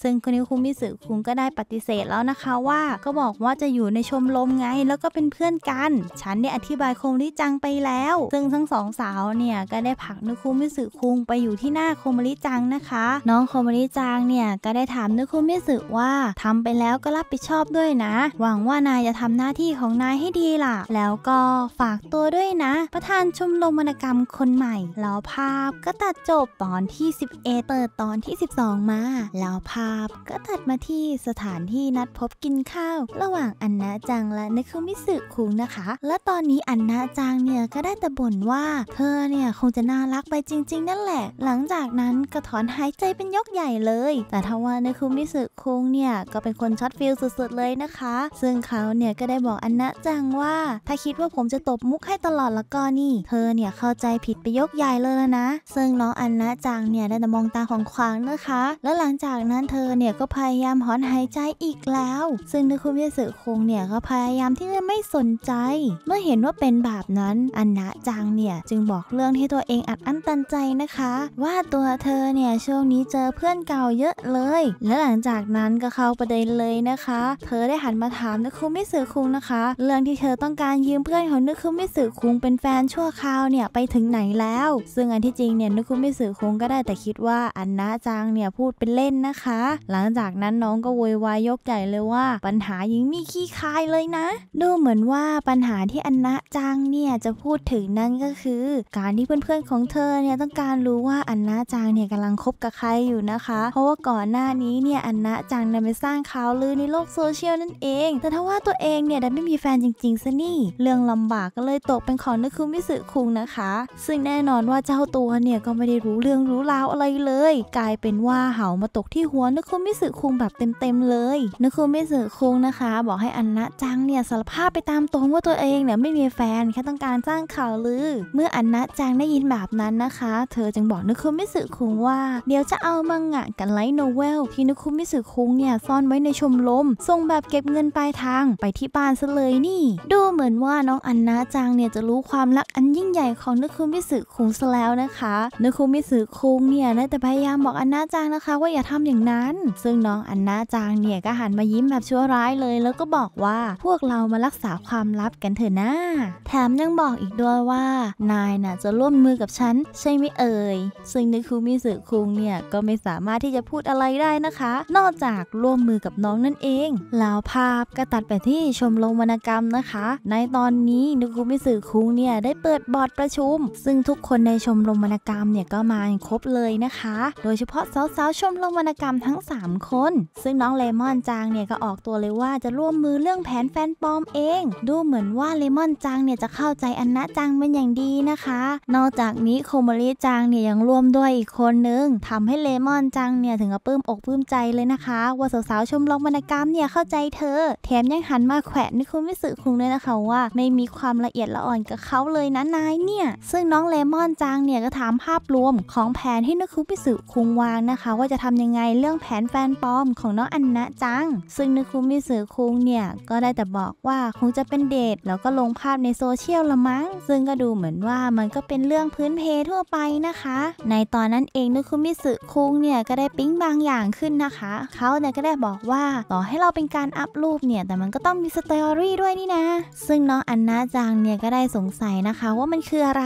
[SPEAKER 1] ซึ่งคุณนิคุมิสึคุงก็ได้ปฏิเสธแล้วนะคะว่าก็บอกว่าจะอยู่ในชมรมไงแล้วก็เป็นเพื่อนกัน ฉันได้อธิบายโคมริจังไปแล้ว ซึ่งทั้งสองสาวเนี่ยก็ได้ผลักนุคุมิสึคุงไปอยู่ที่หน้าโคมริจังนะคะ น้องโคมริจังเนี่ยก็ได้ถามนุคุมิสึว่าทำไปแล้วก็รับผิดชอบด้วยนะ หวังว่านายจะทำหน้าที่ของนายให้ดีล่ะ แล้วก็ฝากตัวด้วยนะ ประธานชมรมวรรณกรรมคนใหม่แล้วภาพก็ตัดจบตอนที่11เปิดตอนที่ 12 มา แล้วภาพก็ตัดมาที่สถานที่นัดพบกินข้าว ระหว่างอันนาจังและนคุมิสึคุงนะคะ และตอนนี้อันนาจังเนี่ยก็ได้แต่บ่นว่า เธอเนี่ยคงจะน่ารักไปจริงๆ นั่นแหละ หลังจากนั้นก็ถอนหายใจเป็นยกใหญ่เลย แต่ทว่านคุมิสึคุงเนี่ยก็เป็นคนช็อตฟิลสุดๆเลยนะคะ ซึ่งเขาเนี่ยก็ได้บอกอันนาจังว่าถ้าคิดว่าผมจะตบมุกให้ตลอดละก็นี่ เธอเนี่ยเข้าใจผิดไปยกใหญ่เลยนะซึ่งงน้องอันนะจางเนี่ยได้แต่มองตาของขวางนะคะ แล้วหลังจากนั้นเธอเนี่ยก็พยายามหอนหายใจอีกแล้ว ซึ่งนคุมิสึคงเนี่ยก็พยายามที่จะไม่สนใจ เมื่อเห็นว่าเป็นแบบนั้นอันนะจางเนี่ยจึงบอกเรื่องที่ตัวเองอัดอั้นตันใจนะคะ ว่าตัวเธอเนี่ยช่วงนี้เจอเพื่อนเก่าเยอะเลย และหลังจากนั้นก็เข้าประเด็นเลยนะคะ เธอได้หันมาถามนคุมิสุคุงนะคะเรื่องที่เธอต้องการยืมเพื่อนของนคุมิสุคุงเป็นแฟนชั่วคราวเนี่ยไปถึงไหนแล้ว ซึ่งอันที่จริงเนี่ยนนุคุม่สื่อคงก็ได้แต่คิดว่าอันนะจังเนี่ยพูดเป็นเล่นนะคะ หลังจากนั้นน้องก็โวยวายยกใหญ่เลยว่า ปัญหายิงมีขี้คายเลยนะ ดูเหมือนว่าปัญหาที่อันนะจังเนี่ยจะพูดถึงนั่นก็คือ การที่เพื่อน ๆของเธอเนี่ยต้องการรู้ว่าอันนะจังเนี่ยกำลังคบกับใครอยู่นะคะ เพราะว่าก่อนหน้านี้เนี่ยอันนะจังได้ไปสร้างข่าวลือในโลกโซเชียลนั่นเองแต่ถ้าว่าตัวเองเนี่ยได้ไม่มีแฟนจริงๆซะนี่ เรื่องลำบากก็เลยตกเป็นของนึกคุณม่สื่อคุงนะคะ ซึ่งแน่นอนว่าเจ้าตัวเนี่ยกก็ไม่ได้รู้เรื่องรู้ราวอะไรเลย กลายเป็นว่าเหามาตกที่หัวนึกคุมิสึคุงแบบเต็มๆเลยนึกคุมิสึคุงนะคะ บอกให้อันนะจังเนี่ยสารภาพไปตามตรงว่าตัวเองเนี่ยไม่มีแฟนแค่ต้องการสร้างข่าวลือ เมื่ออันนะจังได้ยินแบบนั้นนะคะ เธอจึงบอกนึกคุมิสึคุงว่าเดี๋ยวจะเอามังงะกันไลท์โนเวลที่นึกคุมิสึคุงเนี่ยซ่อนไว้ในชมรมส่งแบบเก็บเงินปลายทางไปที่บ้านซะเลยนี่ ดูเหมือนว่าน้องอันนะจังเนี่ยจะรู้ความรักอันยิ่งใหญ่ของนึกคุมิสึคุงซะแล้วนะคะนุคุมิสึคุงเนี่ยได้แต่พยายามบอกอันนาจังนะคะว่าอย่าทำอย่างนั้น ซึ่งน้องอันนาจังเนี่ยก็หันมายิ้มแบบชั่วร้ายเลย แล้วก็บอกว่าพวกเรามารักษาความลับกันเถอะนะแถมยังบอกอีกด้วยว่านายน่ะจะร่วมมือกับฉัน ใช่ไหมเอ่ยซึ่งนุคุมิสึคุงเนี่ยก็ไม่สามารถที่จะพูดอะไรได้นะคะ นอกจากร่วมมือกับน้องนั่นเองแล้วภาพก็ตัดไปที่ชมรมวรรณกรรมนะคะ ในตอนนี้นุคุมิสึคุงเนี่ยได้เปิดบอร์ดประชุม ซึ่งทุกคนในชมรมวรรณกรรมรมเนี่ยก็มาครบเลยนะคะ โดยเฉพาะสาวๆชมรมวรรณกรรมทั้ง 3 คน ซึ่งน้องเลมอนจางเนี่ยก็ออกตัวเลยว่าจะร่วมมือเรื่องแผนแฟนปลอมเอง ดูเหมือนว่าเลมอนจางเนี่ยจะเข้าใจอันนะจางเป็นอย่างดีนะคะ นอกจากนี้โคมริจางเนี่ยยังร่วมด้วยอีกคนนึงทำให้เลมอนจางเนี่ยถึงกับปลื้มอกปลื้มใจเลยนะคะ ว่าสาวๆชมรมวรรณกรรมเนี่ยเข้าใจเธอ แถมยังหันมาแขวนน่คุณมิสึคุงด้วยนะคะว่า ไม่มีความละเอียดละอ่อนกับเขาเลยนะนายเนี่ย ซึ่งน้องเลมอนจางเนี่ยก็ถามพภาพรวมของแผนที่นักคุมิสึคุงวางนะคะว่าจะทำยังไงเรื่องแผนแฟนปลอมของน้องอันนะจัง ซึ่งนักคุมิสึคุงเนี่ยก็ได้แต่บอกว่าคงจะเป็นเดทแล้วก็ลงภาพในโซเชียลละมั้ง ซึ่งก็ดูเหมือนว่ามันก็เป็นเรื่องพื้นเพทั่วไปนะคะในตอนนั้นเองนักคุมิสึคุงเนี่ยก็ได้ปิ๊งบางอย่างขึ้นนะคะเขาเนี่ยก็ได้บอกว่าต่อให้เราเป็นการอัพรูปเนี่ยแต่มันก็ต้องมีสตอรี่ด้วยนี่นะ ซึ่งน้องอันนะจังเนี่ยก็ได้สงสัยนะคะว่ามันคืออะไร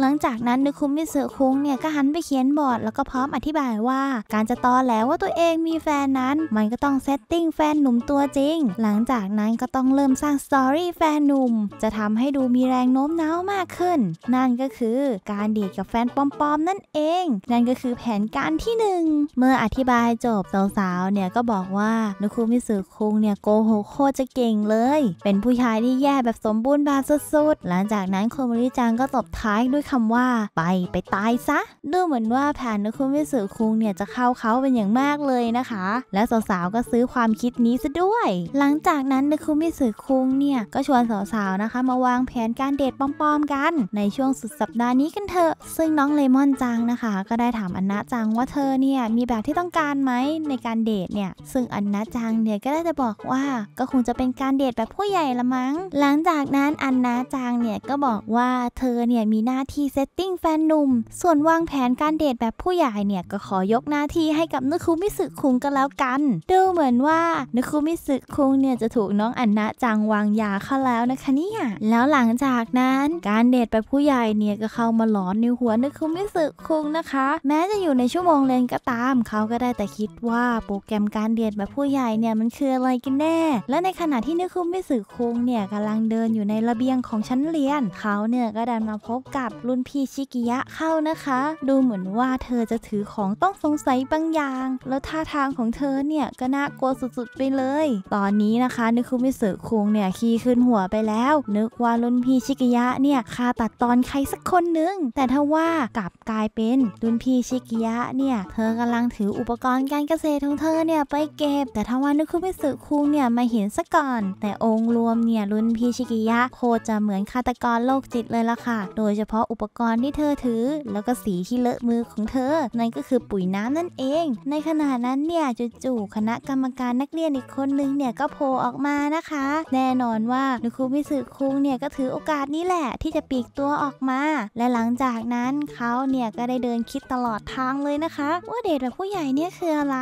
[SPEAKER 1] หลังจากนั้นนักคุมิสึคคุงเนี่ยก็หันไปเขียนบอร์ด แล้วก็พร้อมอธิบายว่า การจะตอแล้วว่าตัวเองมีแฟนนั้น มันก็ต้องเซตติ้งแฟนหนุ่มตัวจริง หลังจากนั้นก็ต้องเริ่มสร้างสตอรี่แฟนหนุ่มจะทำให้ดูมีแรงโน้มน้าวมากขึ้น นั่นก็คือการดีดกับแฟนปลอมๆ นั่นเอง นั่นก็คือแผนการที่1เมื่ออธิบายจบ สาวๆเนี่ยก็บอกว่านุคุมิสึคุงเนี่ยโกหกโคจะเก่งเลย เป็นผู้ชายที่แย่แบบสมบูรณ์แบบสุดๆหลังจากนั้นโคมริจังก็ตบท้ายด้วยคำว่าไปไปตายายซะดูเหมือนว่าแผนนคุณวิสุคุงเนี่ยจะเข้าเขาเป็นอย่างมากเลยนะคะ และสาวๆก็ซื้อความคิดนี้ซะด้วย หลังจากนั้นนคุณวิสุคุงเนี่ยก็ชวนสาวๆนะคะมาวางแผนการเดทปอมๆ กันในช่วงสุดสัปดาห์นี้กันเถอะ ซึ่งน้องเลมอนจังนะคะ ก็ได้ถามอันนาจังว่าเธอเนี่ยมีแบบที่ต้องการไหมในการเดทเนี่ย ซึ่งอันนาจังเนี่ยก็ได้จะบอกว่าก็คงจะเป็นการเดทแบบผู้ใหญ่ละมั้ง หลังจากนั้นอันนาจังเนี่ยก็บอกว่าเธอเนี่ยมีหน้าที่เซตติ้งแฟนหนุ่มส่วนวางแผนการเดทแบบผู้ใหญ่เนี่ยก็ขอยกหน้าที่ให้กับนุคุมิสึคุงกันแล้วกัน ดูเหมือนว่านุคุมิสึคุงเนี่ยจะถูกน้องอันนะจังวางยาเข้าแล้วนะคะเนี่ยแล้วหลังจากนั้นการเดทแบบผู้ใหญ่เนี่ยก็เข้ามาหลอนในหัวนุคุมิสึคุงนะคะ แม้จะอยู่ในชั่วโมงเรียนก็ตาม เขาก็ได้แต่คิดว่าโปรแกรมการเดทแบบผู้ใหญ่เนี่ยมันคืออะไรกันแน่และในขณะที่นุคุมิสึคุงเนี่ยกำลังเดินอยู่ในระเบียงของชั้นเรียนเขาเนี่ยก็ดันมาพบกับรุ่นพี่ชิกิยะเข้านะนะคะดูเหมือนว่าเธอจะถือของต้องสงสัยบางอย่าง แล้วท่าทางของเธอเนี่ยก็น่ากลัวสุดๆไปเลย ตอนนี้นะคะนึกคุมิสือคงเนี่ยขี่ขึ้นหัวไปแล้ว นึกว่ารุ่นพี่ชิกิยะเนี่ยคาตัดตอนใครสักคนนึงแต่ถ้าว่ากลับกลายเป็นรุ่นพี่ชิกิยะเนี่ยเธอกำลังถืออุปกรณ์การเกษตรของเธอเนี่ยไปเก็บ แต่ถ้าว่านึกคุมิสือคงเนี่ยมาเห็นซะก่อน แต่องค์รวมเนี่ยรุ่นพี่ชิกิยะโคจะเหมือนฆาตกรโรคจิตเลยล่ะค่ะ โดยเฉพาะอุปกรณ์ที่เธอถือแล้วแล้วก็สีที่เลอะมือของเธอ นั่นก็คือปุ๋ยน้ำนั่นเอง ในขณะนั้นเนี่ยจู่ๆคณะกรรมการนักเรียนอีกคนนึงเนี่ยก็โผล่ออกมานะคะ แน่นอนว่านุคุมิสึคุงเนี่ยก็ถือโอกาสนี้แหละ ที่จะปีกตัวออกมา และหลังจากนั้นเขาเนี่ยก็ได้เดินคิดตลอดทางเลยนะคะ ว่าเดทกบบผู้ใหญ่เนี่ยคืออะไร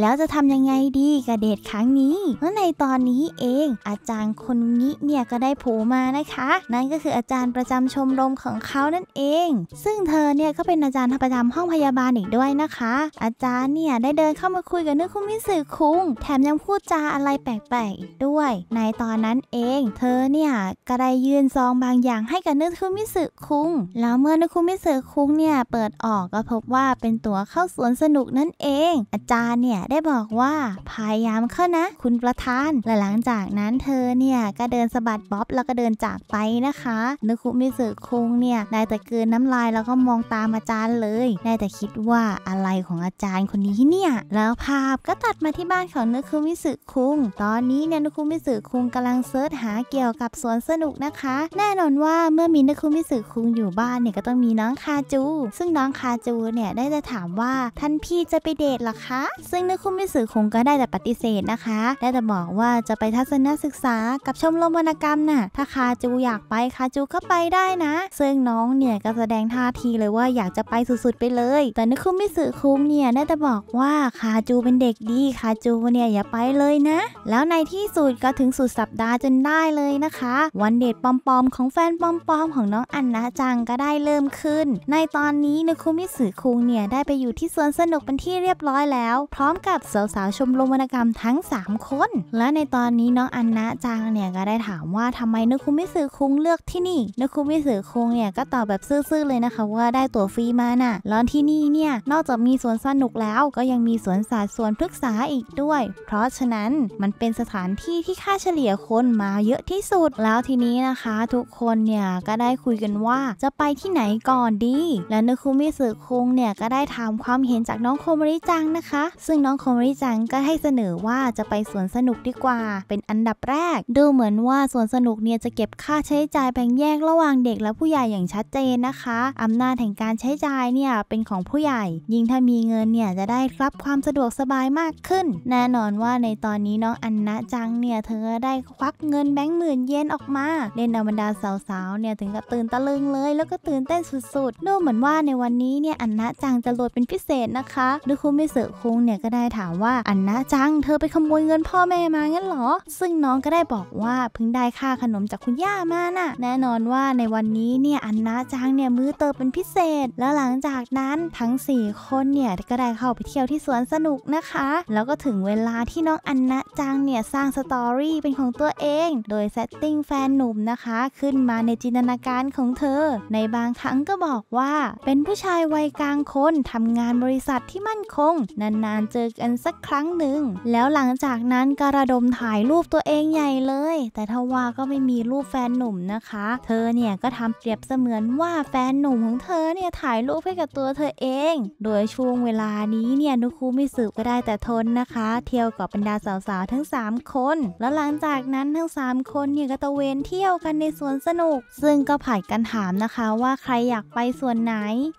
[SPEAKER 1] แล้วจะทำยังไงดีกับเดทครั้งนี้เมื่อในตอนนี้เองอาจารย์คนนี้เนี่ยก็ได้โผล่มานะคะ นั่นก็คืออาจารย์ประจำชมรมของเขานั่นเอง ซึ่งเธอเนี่ยเนี่ยก็เป็นอาจารย์ประจำห้องพยาบาลอีกด้วยนะคะ อาจารย์เนี่ยได้เดินเข้ามาคุยกับนึกคุมิสึคุงแถมยังพูดจาอะไรแปลกๆอีกด้วย ในตอนนั้นเอง เธอเนี่ยก็ได้ยืนซองบางอย่างให้กับนึกคุมิสึคุงแล้วเมื่อนึกคุมิสึคุงเนี่ยเปิดออกก็พบว่าเป็นตั๋วเข้าสวนสนุกนั่นเอง อาจารย์เนี่ยได้บอกว่าพยายามเข้านะคุณประธานและหลังจากนั้นเธอเนี่ยก็เดินสะบัดบ๊อบแล้วก็เดินจากไปนะคะนึกคุมิสึคุงเนี่ยได้แต่เกืนน้ำลายแล้วก็มองตามอาจารย์เลยได้แต่คิดว่าอะไรของอาจารย์คนนี้เนี่ย แล้วภาพก็ตัดมาที่บ้านของนุคุมิสึคุง ตอนนี้เนี่ยนุคุมิสึคุงกำลังเซิร์ชหาเกี่ยวกับสวนสนุกนะคะ แน่นอนว่าเมื่อมีนุคุมิสึคุงอยู่บ้านเนี่ยก็ต้องมีน้องคาจู ซึ่งน้องคาจูเนี่ยได้จะถามว่าท่านพี่จะไปเดทหรอคะ ซึ่งนุคุมิสึคุงก็ได้แต่ปฏิเสธนะคะ ได้แต่บอกว่าจะไปทัศนศึกษากับชมรมวรรณกรรมน่ะ ถ้าคาจูอยากไปคาจูก็ไปได้นะซึ่งน้องเนี่ยก็แสดงท่าทีเลยว่า อยากจะไปสุดๆไปเลย แต่นึกคุมิสึคุมเนี่ยน่าจะบอกว่าคาจูเป็นเด็กดีคาจูเนี่ยอย่าไปเลยนะ แล้วในที่สุด ก็ถึงสุดสัปดาห์จนได้เลยนะคะ วันเดทปอมๆ ของแฟนปอมๆ ของน้องอันนะจังก็ได้เริ่มขึ้น ในตอนนี้นึกคุมิสึคุงเนี่ยได้ไปอยู่ที่สวน สนุกเป็นที่เรียบร้อยแล้ว พร้อมกับ สาวๆชมรมวรรณกรรมทั้ง 3 คน และในตอนนี้น้องอันนะจังเนี่ยก็ได้ถามว่าทำไมนึกคุมิสึคุงเลือกที่นี่นึกคุมิสึคุงเนี่ยก็ตอบแบบซื่อๆเลยนะคะว่าได้ได้ตั๋วฟรีมานะ่ะแล้วที่นี่เนี่ย นอกจากมีสวนสนุกแล้วก็ยังมีสวนสัตว์สวนพฤกษาอีกด้วย เพราะฉะนั้น มันเป็นสถานที่ที่ค่าเฉลี่ยคนมาเยอะที่สุด แล้วทีนี้นะคะ ทุกคนเนี่ยก็ได้คุยกันว่าจะไปที่ไหนก่อนดี และนึคุมิสึคุงเนี่ยก็ได้ถามความเห็นจากน้องโคมริจังนะคะ ซึ่งน้องโคมริจังก็ให้เสนอว่าจะไปสวนสนุกดีกว่า เป็นอันดับแรก ดูเหมือนว่าสวนสนุกเนี่ยจะเก็บค่าใช้จ่ายแบ่งแยกระหว่างเด็กและผู้ใหญ่อย่างชัดเจนนะคะ อำนาจแห่งการใช้จ่ายเนี่ยเป็นของผู้ใหญ่ ยิ่งถ้ามีเงินเนี่ยจะได้รับความสะดวกสบายมากขึ้น แน่นอนว่าในตอนนี้น้องอันนะจังเนี่ยเธอได้ควักเงินแบงค์หมื่นเยนออกมาเล่นอาบรรดาสาวๆเนี่ยถึงกับตื่นตะลึงเลย แล้วก็ตื่นเต้นสุดๆดูเหมือนว่าในวันนี้เนี่ยอันนะจังจะรวยเป็นพิเศษนะคะดูคุณไม่เสือคุงเนี่ยก็ได้ถามว่าอันนะจัง เธอไปขโมยเงินพ่อแม่มางั้นหรอซึ่งน้องก็ได้บอกว่าเพิ่งได้ค่าขนมจากคุณย่ามาน่ะแน่นอนว่าในวันนี้เนี่ยอันนะจังเนี่ยมือเติบเป็นพิเศษแล้วหลังจากนั้นทั้ง 4 คนเนี่ยก็ได้เข้าไปเที่ยวที่สวนสนุกนะคะ แล้วก็ถึงเวลาที่น้องอันนะจังเนี่ยสร้างสตอรี่เป็นของตัวเองโดยเซตติ้งแฟนหนุ่มนะคะขึ้นมาในจินตนาการของเธอ ในบางครั้งก็บอกว่า เป็นผู้ชายวัยกลางคนทำงานบริษัทที่มั่นคง นานๆ เจอกันสักครั้งหนึ่งแล้วหลังจากนั้นกระดมถ่ายรูปตัวเองใหญ่เลย แต่ทว่าก็ไม่มีรูปแฟนหนุ่มนะคะ เธอเนี่ยก็ทำเปรียบเสมือนว่าแฟนหนุ่มของเธอเนี่ยถ่ายรูปให้กับตัวเธอเอง โดยช่วงเวลานี้เนี่ยนุคุไม่สืบก็ได้แต่ทนนะคะ เที่ยวกับบรรดาสาวๆ ทั้ง 3 คน แล้วหลังจากนั้นทั้ง 3 คนเนี่ยก็ตะเวนเที่ยวกันในสวนสนุก ซึ่งก็ผ่านกันถามนะคะว่าใครอยากไปส่วนไหน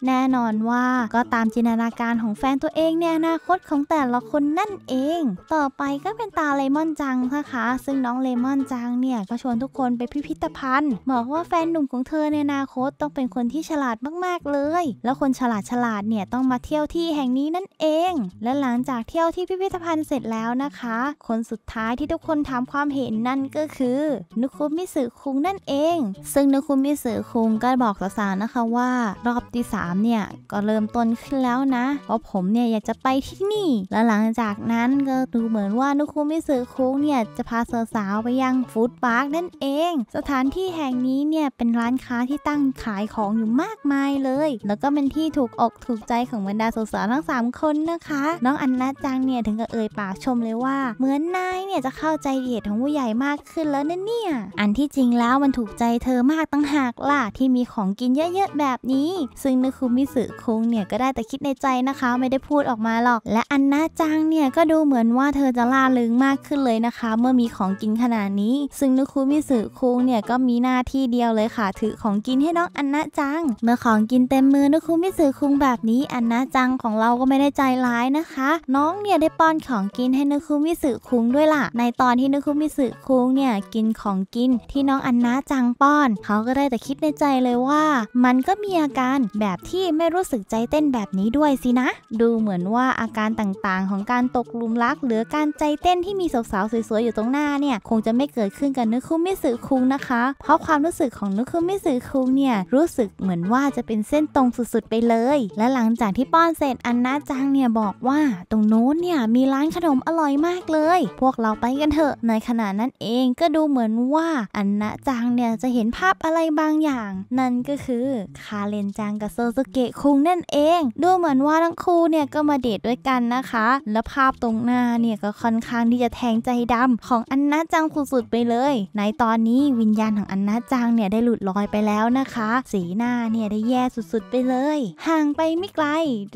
[SPEAKER 1] แน่นอนว่าก็ตามจินตนาการของแฟนตัวเองในอนาคตของแต่ละคนนั่นเอง ต่อไปก็เป็นตาเลมอนจังนะคะซึ่งน้องเลมอนจังเนี่ยก็ชวนทุกคนไปพิพิธภัณฑ์บอกว่าแฟนหนุ่มของเธอในอนาคตต้องเป็นคนที่ฉลาดมากเลยแล้วคนฉลาดฉลาดเนี่ยต้องมาเที่ยวที่แห่งนี้นั่นเอง และหลังจากเที่ยวที่พิพิธภัณฑ์เสร็จแล้วนะคะ คนสุดท้ายที่ทุกคนถามความเห็นนั่นก็คือ นุคุมิสึคุงนั่นเอง ซึ่งนุคุมิสึคุงก็บอกสาวๆนะคะว่า รอบที่3เนี่ยก็เริ่มต้นขึ้นแล้วนะ เพราะผมเนี่ยอยากจะไปที่นี่ และหลังจากนั้นก็ดูเหมือนว่านุคุมิสึคุงเนี่ยจะพาสาวๆไปยังฟู้ดพาร์คนั่นเอง สถานที่แห่งนี้เนี่ยเป็นร้านค้าที่ตั้งขายของอยู่มากมายเลยแล้วก็เป็นที่ถูกอก ถูกใจของบรรดาสาวๆทั้ง 3 คนนะคะ น้องอันนาจังเนี่ยถึงกับเอ่ยปากชมเลยว่าเหมือนนายเนี่ยจะเข้าใจเหตุของผู้ใหญ่มากขึ้นแล้วนะเนี่ย อันที่จริงแล้วมันถูกใจเธอมากตั้งหากล่ะที่มีของกินเยอะๆแบบนี้ ซึ่งนึคุมิสึคุงเนี่ยก็ได้แต่คิดในใจนะคะ ไม่ได้พูดออกมาหรอก และอันนาจังเนี่ยก็ดูเหมือนว่าเธอจะล่าลึงมากขึ้นเลยนะคะ เมื่อมีของกินขนาดนี้ ซึ่งนึคุมิสึคุงเนี่ยก็มีหน้าที่เดียวเลยค่ะ ถือของกินให้น้องอันนาจัง เมื่อของกกินเต็มมือนุคุมิสึคุงแบบนี้อันนะจังของเราก็ไม่ได้ใจร้ายนะคะ น้องเนี่ยได้ป้อนของกินให้นุคุมิสึคุงด้วยล่ะ ในตอนที่นุคุมิสึคุงเนี่ยกินของกินที่น้องอันนะจังป้อน เขาก็ได้แต่คิดในใจเลยว่ามันก็มีอาการแบบที่ไม่รู้สึกใจเต้นแบบนี้ด้วยสินะ ดูเหมือนว่าอาการต่างๆ ของการตกลุมรักหรือการใจเต้นที่มีสาวๆสวยๆอยู่ตรงหน้าเนี่ย คงจะไม่เกิดขึ้นกับนุคุมิสึคุงนะคะ เพราะความรู้สึกของนุคุมิสึคุงเนี่ยรู้สึกเหมือนว่าจะเป็นเส้นตรงสุดๆไปเลย และหลังจากที่ป้อนเสร็จอันนาจังเนี่ย บอกว่าตรงโน้นเนี่ยมีร้านขนมอร่อยมากเลย พวกเราไปกันเถอะ ในขณะนั้นเองก็ดูเหมือนว่าอันนาจังเนี่ย จะเห็นภาพอะไรบางอย่างนั่นก็คือคาเรนจังกับโซซุเกะคุงนั่นเอง ดูเหมือนว่าทั้งคู่เนี่ย ก็มาเดทด้วยกันนะคะ และภาพตรงหน้าเนี่ยก็ค่อนข้างที่จะแทงใจดำ ของอันนาจังสุดๆไปเลย ในตอนนี้วิญญาณของอันนาจังเนี่ยได้หลุดลอยไปแล้วนะคะ สีหน้าเนี่ยได้แย่สุดๆไปเลย ห่างไปไม่ไกล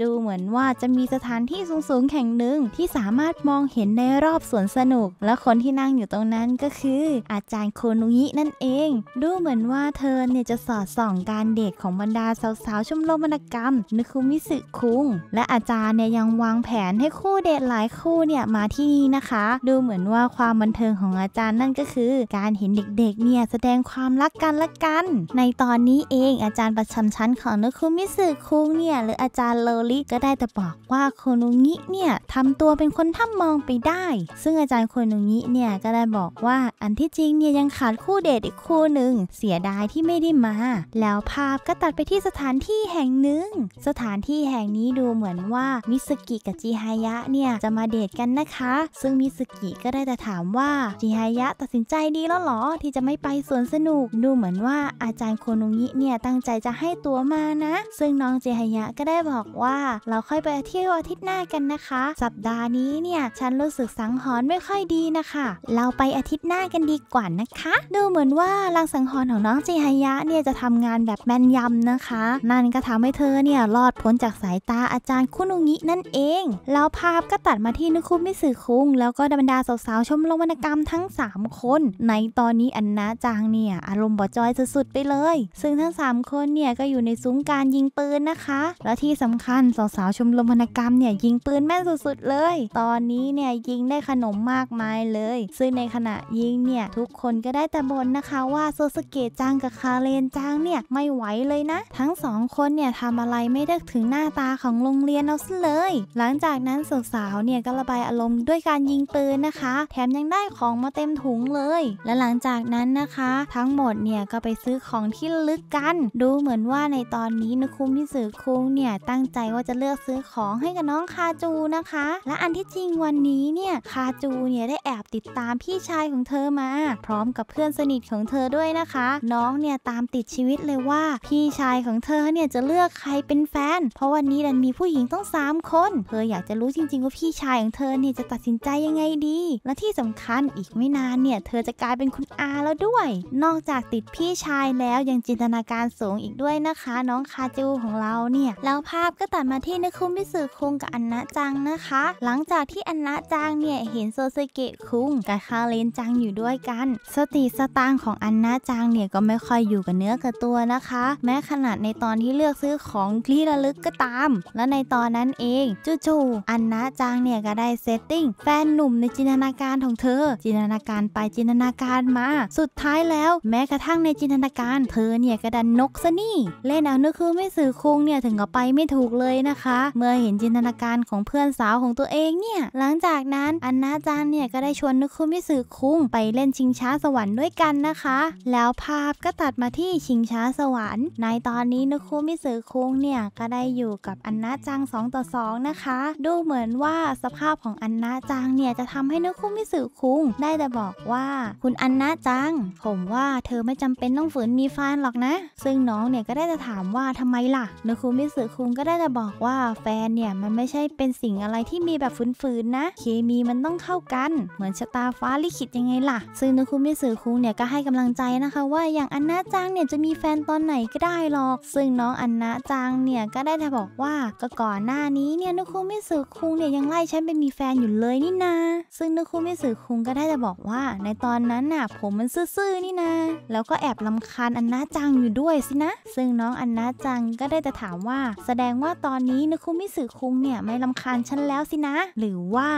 [SPEAKER 1] ดูเหมือนว่าจะมีสถานที่สูงๆแห่งหนึ่งที่สามารถมองเห็นในรอบสวนสนุก และคนที่นั่งอยู่ตรงนั้นก็คือ อาจารย์โคนุยินั่นเอง ดูเหมือนว่าเธอเนี่ยจะสอดส่องการเด็กของบรรดาสาวๆชมรมวรรณกรรมนึคุมิสึคุงและอาจารย์เนี่ยยังวางแผนให้คู่เดทหลายคู่เนี่ยมาที่นี่นะคะ ดูเหมือนว่าความบันเทิงของอาจารย์นั่นก็คือ การเห็นเด็กๆเนี่ยแสดงความรักกันละกัน ในตอนนี้เองอาจารย์ประันชั้นเขาของนุคุมิสึคุงเนี่ยหรืออาจารย์โลลิก็ได้แต่บอกว่าโคโนงิเนี่ยทำตัวเป็นคนท่ามองไปได้ ซึ่งอาจารย์โคโนงิเนี่ยก็ได้บอกว่าอันที่จริงเนี่ยยังขาดคู่เดทอีกคู่หนึ่งเสียดายที่ไม่ได้มา แล้วภาพก็ตัดไปที่สถานที่แห่งหนึ่ง สถานที่แห่งนี้ดูเหมือนว่ามิสกิกับจิฮายะเนี่ยจะมาเดทกันนะคะ ซึ่งมิสกิก็ได้แต่ถามว่าจิฮายะตัดสินใจดีแล้วหรอที่จะไม่ไปสวนสนุก ดูเหมือนว่าอาจารย์โคโนงิเนี่ยตั้งใจจะให้ตัวมาานะซึ่งน้องเจฮยะก็ได้บอกว่าเราค่อยไปเที่ยวอาทิตย์หน้ากันนะคะ สัปดาห์นี้เนี่ย ฉันรู้สึกสังหรณ์ไม่ค่อยดีนะคะ เราไปอาทิตย์หน้ากันดีกว่านะคะ ดูเหมือนว่าลังสังหรณ์ของน้องเจฮยะเนี่ยจะทำงานแบบแม่นยำนะคะ นั่นก็ทำให้เธอเนี่ยรอดพ้นจากสายตาอาจารย์คุนุงินั่นเองแล้วภาพก็ตัดมาที่นุคุมิสึคุง แล้วก็บรรดาสาวๆชมรมวรรณกรรมทั้ง 3คนในตอนนี้อันนะจางเนี่ยอารมณ์บ่จอยสุดๆไปเลย ซึ่งทั้ง 3 คนเนี่ยก็อยู่ในสนุ้มการยิงปืนนะคะ และที่สำคัญ สาว ๆ ชมรมวรรณกรรมเนี่ยยิงปืนแม่นสุด ๆ เลย ตอนนี้เนี่ยยิงได้ขนมมากมายเลยซึ่งในขณะยิงเนี่ยทุกคนก็ได้แต่บ่นนะคะ ว่าโซสเกจังกับคาเรนจังเนี่ยไม่ไหวเลยนะ ทั้งสองคนเนี่ยทำอะไรไม่ได้ถึงหน้าตาของโรงเรียนเอาซะเลย หลังจากนั้นสาวๆเนี่ยก็ระบายอารมณ์ด้วยการยิงปืนนะคะ แถมยังได้ของ มาเต็มถุงเลย และหลังจากนั้นนะคะทั้งหมดเนี่ยก็ไปซื้อของที่ลึกกันดูเหมือนว่าในตตอนนี้นุคุมที่สือคุ้งเนี่ยตั้งใจว่าจะเลือกซื้อของให้กับน้องคาจูนะคะ และอันที่จริงวันนี้เนี่ยคาจูเนี่ยได้แอบติดตามพี่ชายของเธอมา พร้อมกับเพื่อนสนิทของเธอด้วยนะคะ น้องเนี่ยตามติดชีวิตเลยว่าพี่ชายของเธอเนี่ยจะเลือกใครเป็นแฟน เพราะวันนี้ดันมีผู้หญิงต้อง3 คน เธออยากจะรู้จริง ๆว่าพี่ชายของเธอเนี่ยจะตัดสินใจยังไงดี และที่สำคัญอีกไม่นานเนี่ยเธอจะกลายเป็นคุณอาแล้วด้วย นอกจากติดพี่ชายแล้วยังจินตนาการสูงอีกด้วยนะคะน้องคาจูของเราเนี่ยแล้วภาพก็ตัดมาที่นึคุมิสึคุงกับอันนะจังนะคะ หลังจากที่อันนะจังเนี่ย เห็นโซเซเกะคุงกับคาเลนจังอยู่ด้วยกัน สติสตางของอันนะจังเนี่ย ก็ไม่ค่อยอยู่กับเนื้อกับตัวนะคะ แม้ขนาดในตอนที่เลือกซื้อของคลีระลึกก็ตาม และในตอนนั้นเองจู่ๆอันนะจังเนี่ยก็ได้เซตติ้งแฟนหนุ่มในจินตนาการของเธอ จินตนาการไปจินตนาการมา สุดท้ายแล้วแม้กระทั่งในจินตนาการ เธอเนี่ยก็ดันนกซะนี่ เล่นเอานุคือไม่สื่อคุงเนี่ยถึงกับไปไม่ถูกเลยนะคะ เมื่อเห็นจินตนาการของเพื่อนสาวของตัวเองเนี่ยหลังจากนั้นอันนาจังเนี่ยก็ได้ชวนนุคือไม่สื่อคุงไปเล่นชิงช้าสวรรค์ด้วยกันนะคะ แล้วภาพก็ตัดมาที่ชิงช้าสวรรค์ ในตอนนี้นุคือไม่สื่อคุงเนี่ยก็ได้อยู่กับอันนาจัง2ต่อ2นะคะดูเหมือนว่าสภาพของอันนาจังเนี่ยจะทำให้นุคือไม่สื่อคุงได้แต่บอกว่าคุณอันนาจังผมว่าเธอไม่จำเป็นต้องฝืนมีแฟนหรอกนะ ซึ่งน้องเนี่ยก็ได้จะถามามว่าทำไมล่ะโนคุมิสึคุงก็ได้แต่บอกว่าแฟนเนี่ยมันไม่ใช่เป็นสิ่งอะไรที่มีแบบฟืนๆนะ เคมีมันต้องเข้ากันเหมือนชะตาฟ้าลิขิตยังไงล่ะซึ่งโนคุมิสึคุงเนี่ยก็ให้กำลังใจนะคะ ว่าอย่างอันนาจังเนี่ยจะมีแฟนตอนไหนก็ได้หรอก ซึ่งน้องอันนาจังเนี่ยก็ได้แต่บอกว่าก็ก่อนหน้านี้เนี่ยโนคุมิสึคุงเนี่ยยังไล่ฉันไปมีแฟนอยู่เลยนี่นาซึ่งโนคุมิสึคุงก็ได้แต่บอกว่า ในตอนนั้นน่ะ ผมมันซื่อๆนี่นาแล้วก็แอบลำคาญอันนาจังอยู่ด้วยสินะ ซึ่งน้องอัันนะจังก็ได้แต่ถามว่า แสดงว่าตอนนี้นุคุมิสึคุงเนี่ยไม่ลำคาญฉันแล้วสินะหรือว่า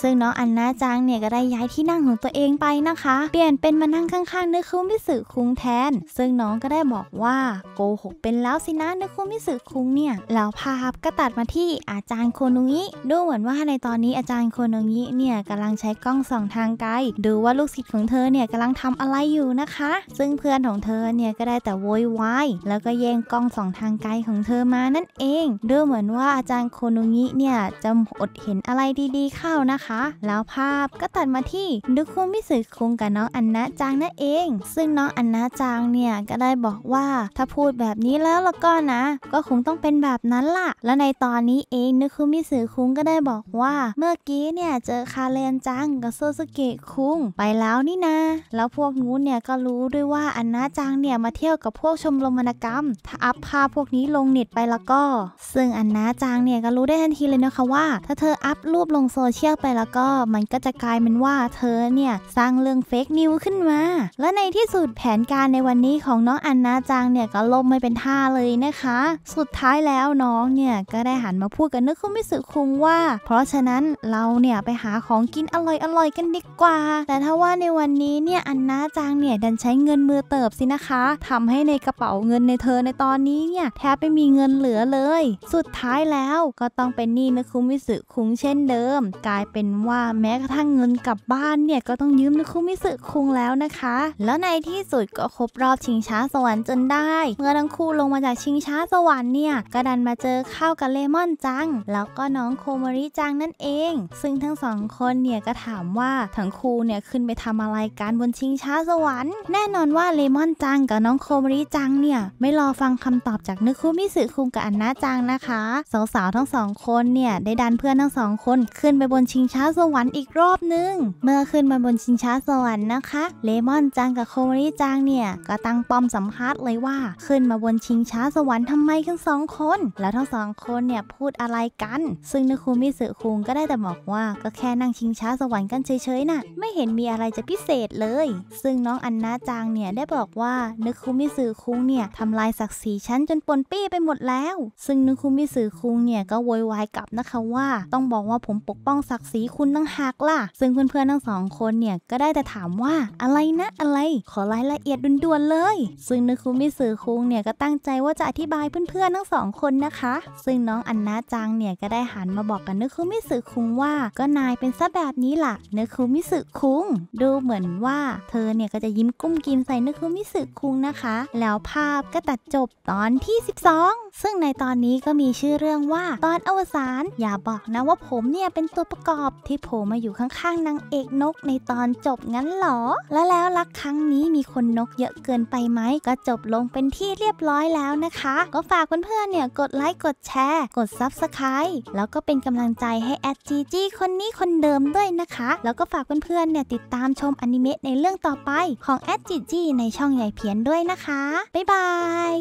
[SPEAKER 1] ซึ่งน้องอันนาจังเนี่ยก็ได้ย้ายที่นั่งของตัวเองไปนะคะ เปลี่ยนเป็นมานั่งข้างๆนุคุมิสึคุงแทน ซึ่งน้องก็ได้บอกว่าโกหกเป็นแล้วสินะนุคุมิสึคุงเนี่ยแล้วภาพก็ตัดมาที่อาจารย์โคนงิดูเหมือนว่าในตอนนี้อาจารย์โคนงิเนี่ยกำลังใช้กล้องส่องทางไกลดูว่าลูกศิษย์ของเธอเนี่ยกำลังทำอะไรอยู่นะคะ ซึ่งเพื่อนของเธอเนี่ยก็ได้แต่โวยวายแล้วก็แยงกองสองทางไกลของเธอมานั่นเองดูเหมือนว่าอาจารย์โคโนงิเนี่ย จะอดเห็นอะไรดีๆเข้านะคะ แล้วภาพก็ตัดมาที่ดูคุมิสึคุงกับน้องอันนาจังนั่นเอง ซึ่งน้อง อันนาจังเนี่ย ก็ได้บอกว่า ถ้าพูดแบบนี้แล้วละก็นะ ก็คงต้องเป็นแบบนั้นล่ะ และในตอนนี้เองนุคุมิสึคุงก็ได้บอกว่า เมื่อกี้เนี่ยเจอคาเรนจังกับโซสเกะคุงไปแล้วนี่นะ แล้วพวกนู้นเนี่ยก็รู้ด้วยว่าอันนาจังเนี่ยมาเที่ยวกับพวกชมรมวรรณกรรมถ้าอัพภาพพวกนี้ลงเน็ตไปแล้วก็ ซึ่งอันนาจางเนี่ยก็รู้ได้ทันทีเลยนะคะว่าถ้าเธออัพรูปลงโซเชียลไปแล้วก็มันก็จะกลายเป็นว่าเธอเนี่ยสร้างเรื่องเฟกนิวขึ้นมาและในที่สุดแผนการในวันนี้ของน้องอันนาจางเนี่ยก็ล่มไม่เป็นท่าเลยนะคะ สุดท้ายแล้วน้องเนี่ยก็ได้หันมาพูดกับนึกคุมิสุคุงว่า เพราะฉะนั้นเราเนี่ยไปหาของกินอร่อยๆ กันดีกว่า แต่ถ้าว่าในวันนี้เนี่ยอันนาจางเนี่ยดันใช้เงินมือเติบสินะคะ ทำให้ในกระเป๋าเงินในเธอในตอนนี้เนี่ย แทบไม่มีเงินเหลือเลย สุดท้ายแล้วก็ต้องเป็นหนี้นะคุมิสึคุงเช่นเดิม กลายเป็นว่าแม้กระทั่งเงินกลับบ้านเนี่ย ก็ต้องยืมนะคุมิสึคุงแล้วนะคะ แล้วในที่สุดก็ครบรอบชิงช้าสวรรค์จนได้ เมื่อทั้งคู่ลงมาจากชิงช้าสวรรค์เนี่ยก็ดันมาเจอเข้ากับเลมอนจัง แล้วก็น้องโคมริจังนั่นเอง ซึ่งทั้งสองคนเนี่ยก็ถามว่าทั้งคู่เนี่ยขึ้นไปทำอะไรกันบนชิงช้าสวรรค์ แน่นอนว่าเลมอนจังกับน้องโคมริจังเนี่ยไม่รอฟัฟังคำตอบจากนึกคุมิสึคุงกับอันนาจังนะคะสาวๆทั้งสองคนเนี่ยได้ดันเพื่อนทั้งสองคนขึ้นไปบนชิงช้าสวรรค์อีกรอบนึง เมื่อขึ้นมาบนชิงช้าสวรรค์นะคะ เลมอนจังกับโคมารีจังเนี่ยก็ตั้งป้อมสัมภาษณ์เลยว่า ขึ้นมาบนชิงช้าสวรรค์ทำไมกันสองคน แล้วทั้งสองคนเนี่ยพูดอะไรกัน ซึ่งนึกคุมิสึคุงก็ได้แต่บอกว่าก็แค่นั่งชิงช้าสวรรค์กันเฉยๆนะ่ะไม่เห็นมีอะไรจะพิเศษเลย ซึ่งน้องอันนาจังเนี่ยได้บอกว่านึกคุมิสึคุงเนี่ยทำลายศักสีฉันจนปนปี้ไปหมดแล้ว ซึ่งนึคุมิสึคุงเนี่ยก็โวยวายกลับนะคะว่า ต้องบอกว่าผมปกป้องศักดิ์ศรีคุณตั้งหากล่ะ ซึ่งเพื่อนๆทั้งสองคนเนี่ยก็ได้แต่ถามว่าอะไรนะอะไรขอรายละเอียดด่วนๆเลย ซึ่งนึคุมิสึคุงเนี่ยก็ตั้งใจว่าจะอธิบายเพื่อนๆทั้งสองคนนะคะ ซึ่งน้องอันนาจังเนี่ยก็ได้หันมาบอกกับนึคุมิสึคุงว่า ก็นายเป็นซะแบบนี้ล่ะนึคุมิสึคุงดูเหมือนว่าเธอเนี่ยก็จะยิ้มกุ้มกิมใส่นึคุมิสึคุงนะคะ แล้วภาพก็ตัดจบบตอนที่ 12 ซึ่งในตอนนี้ก็มีชื่อเรื่องว่าตอนอวสาน อย่าบอกนะว่าผมเนี่ยเป็นตัวประกอบ ที่โผล่มาอยู่ข้าง ๆ นางเอกนกในตอนจบงั้นหรอ และแล้วรักครั้งนี้มีคนนกเยอะเกินไปไหม ก็จบลงเป็นที่เรียบร้อยแล้วนะคะ ก็ฝากเพื่อนๆเนี่ยกดไลค์กดแชร์กดซับสไคร b แล้วก็เป็นกำลังใจให้แอดจีจีคนนี้คนเดิมด้วยนะคะ แล้วก็ฝากเพื่อนๆเนี่ยติดตามชมอนิเมะในเรื่องต่อไปของแอดจีจีในช่องใหญ่เพียนด้วยนะคะ บ๊ายบาย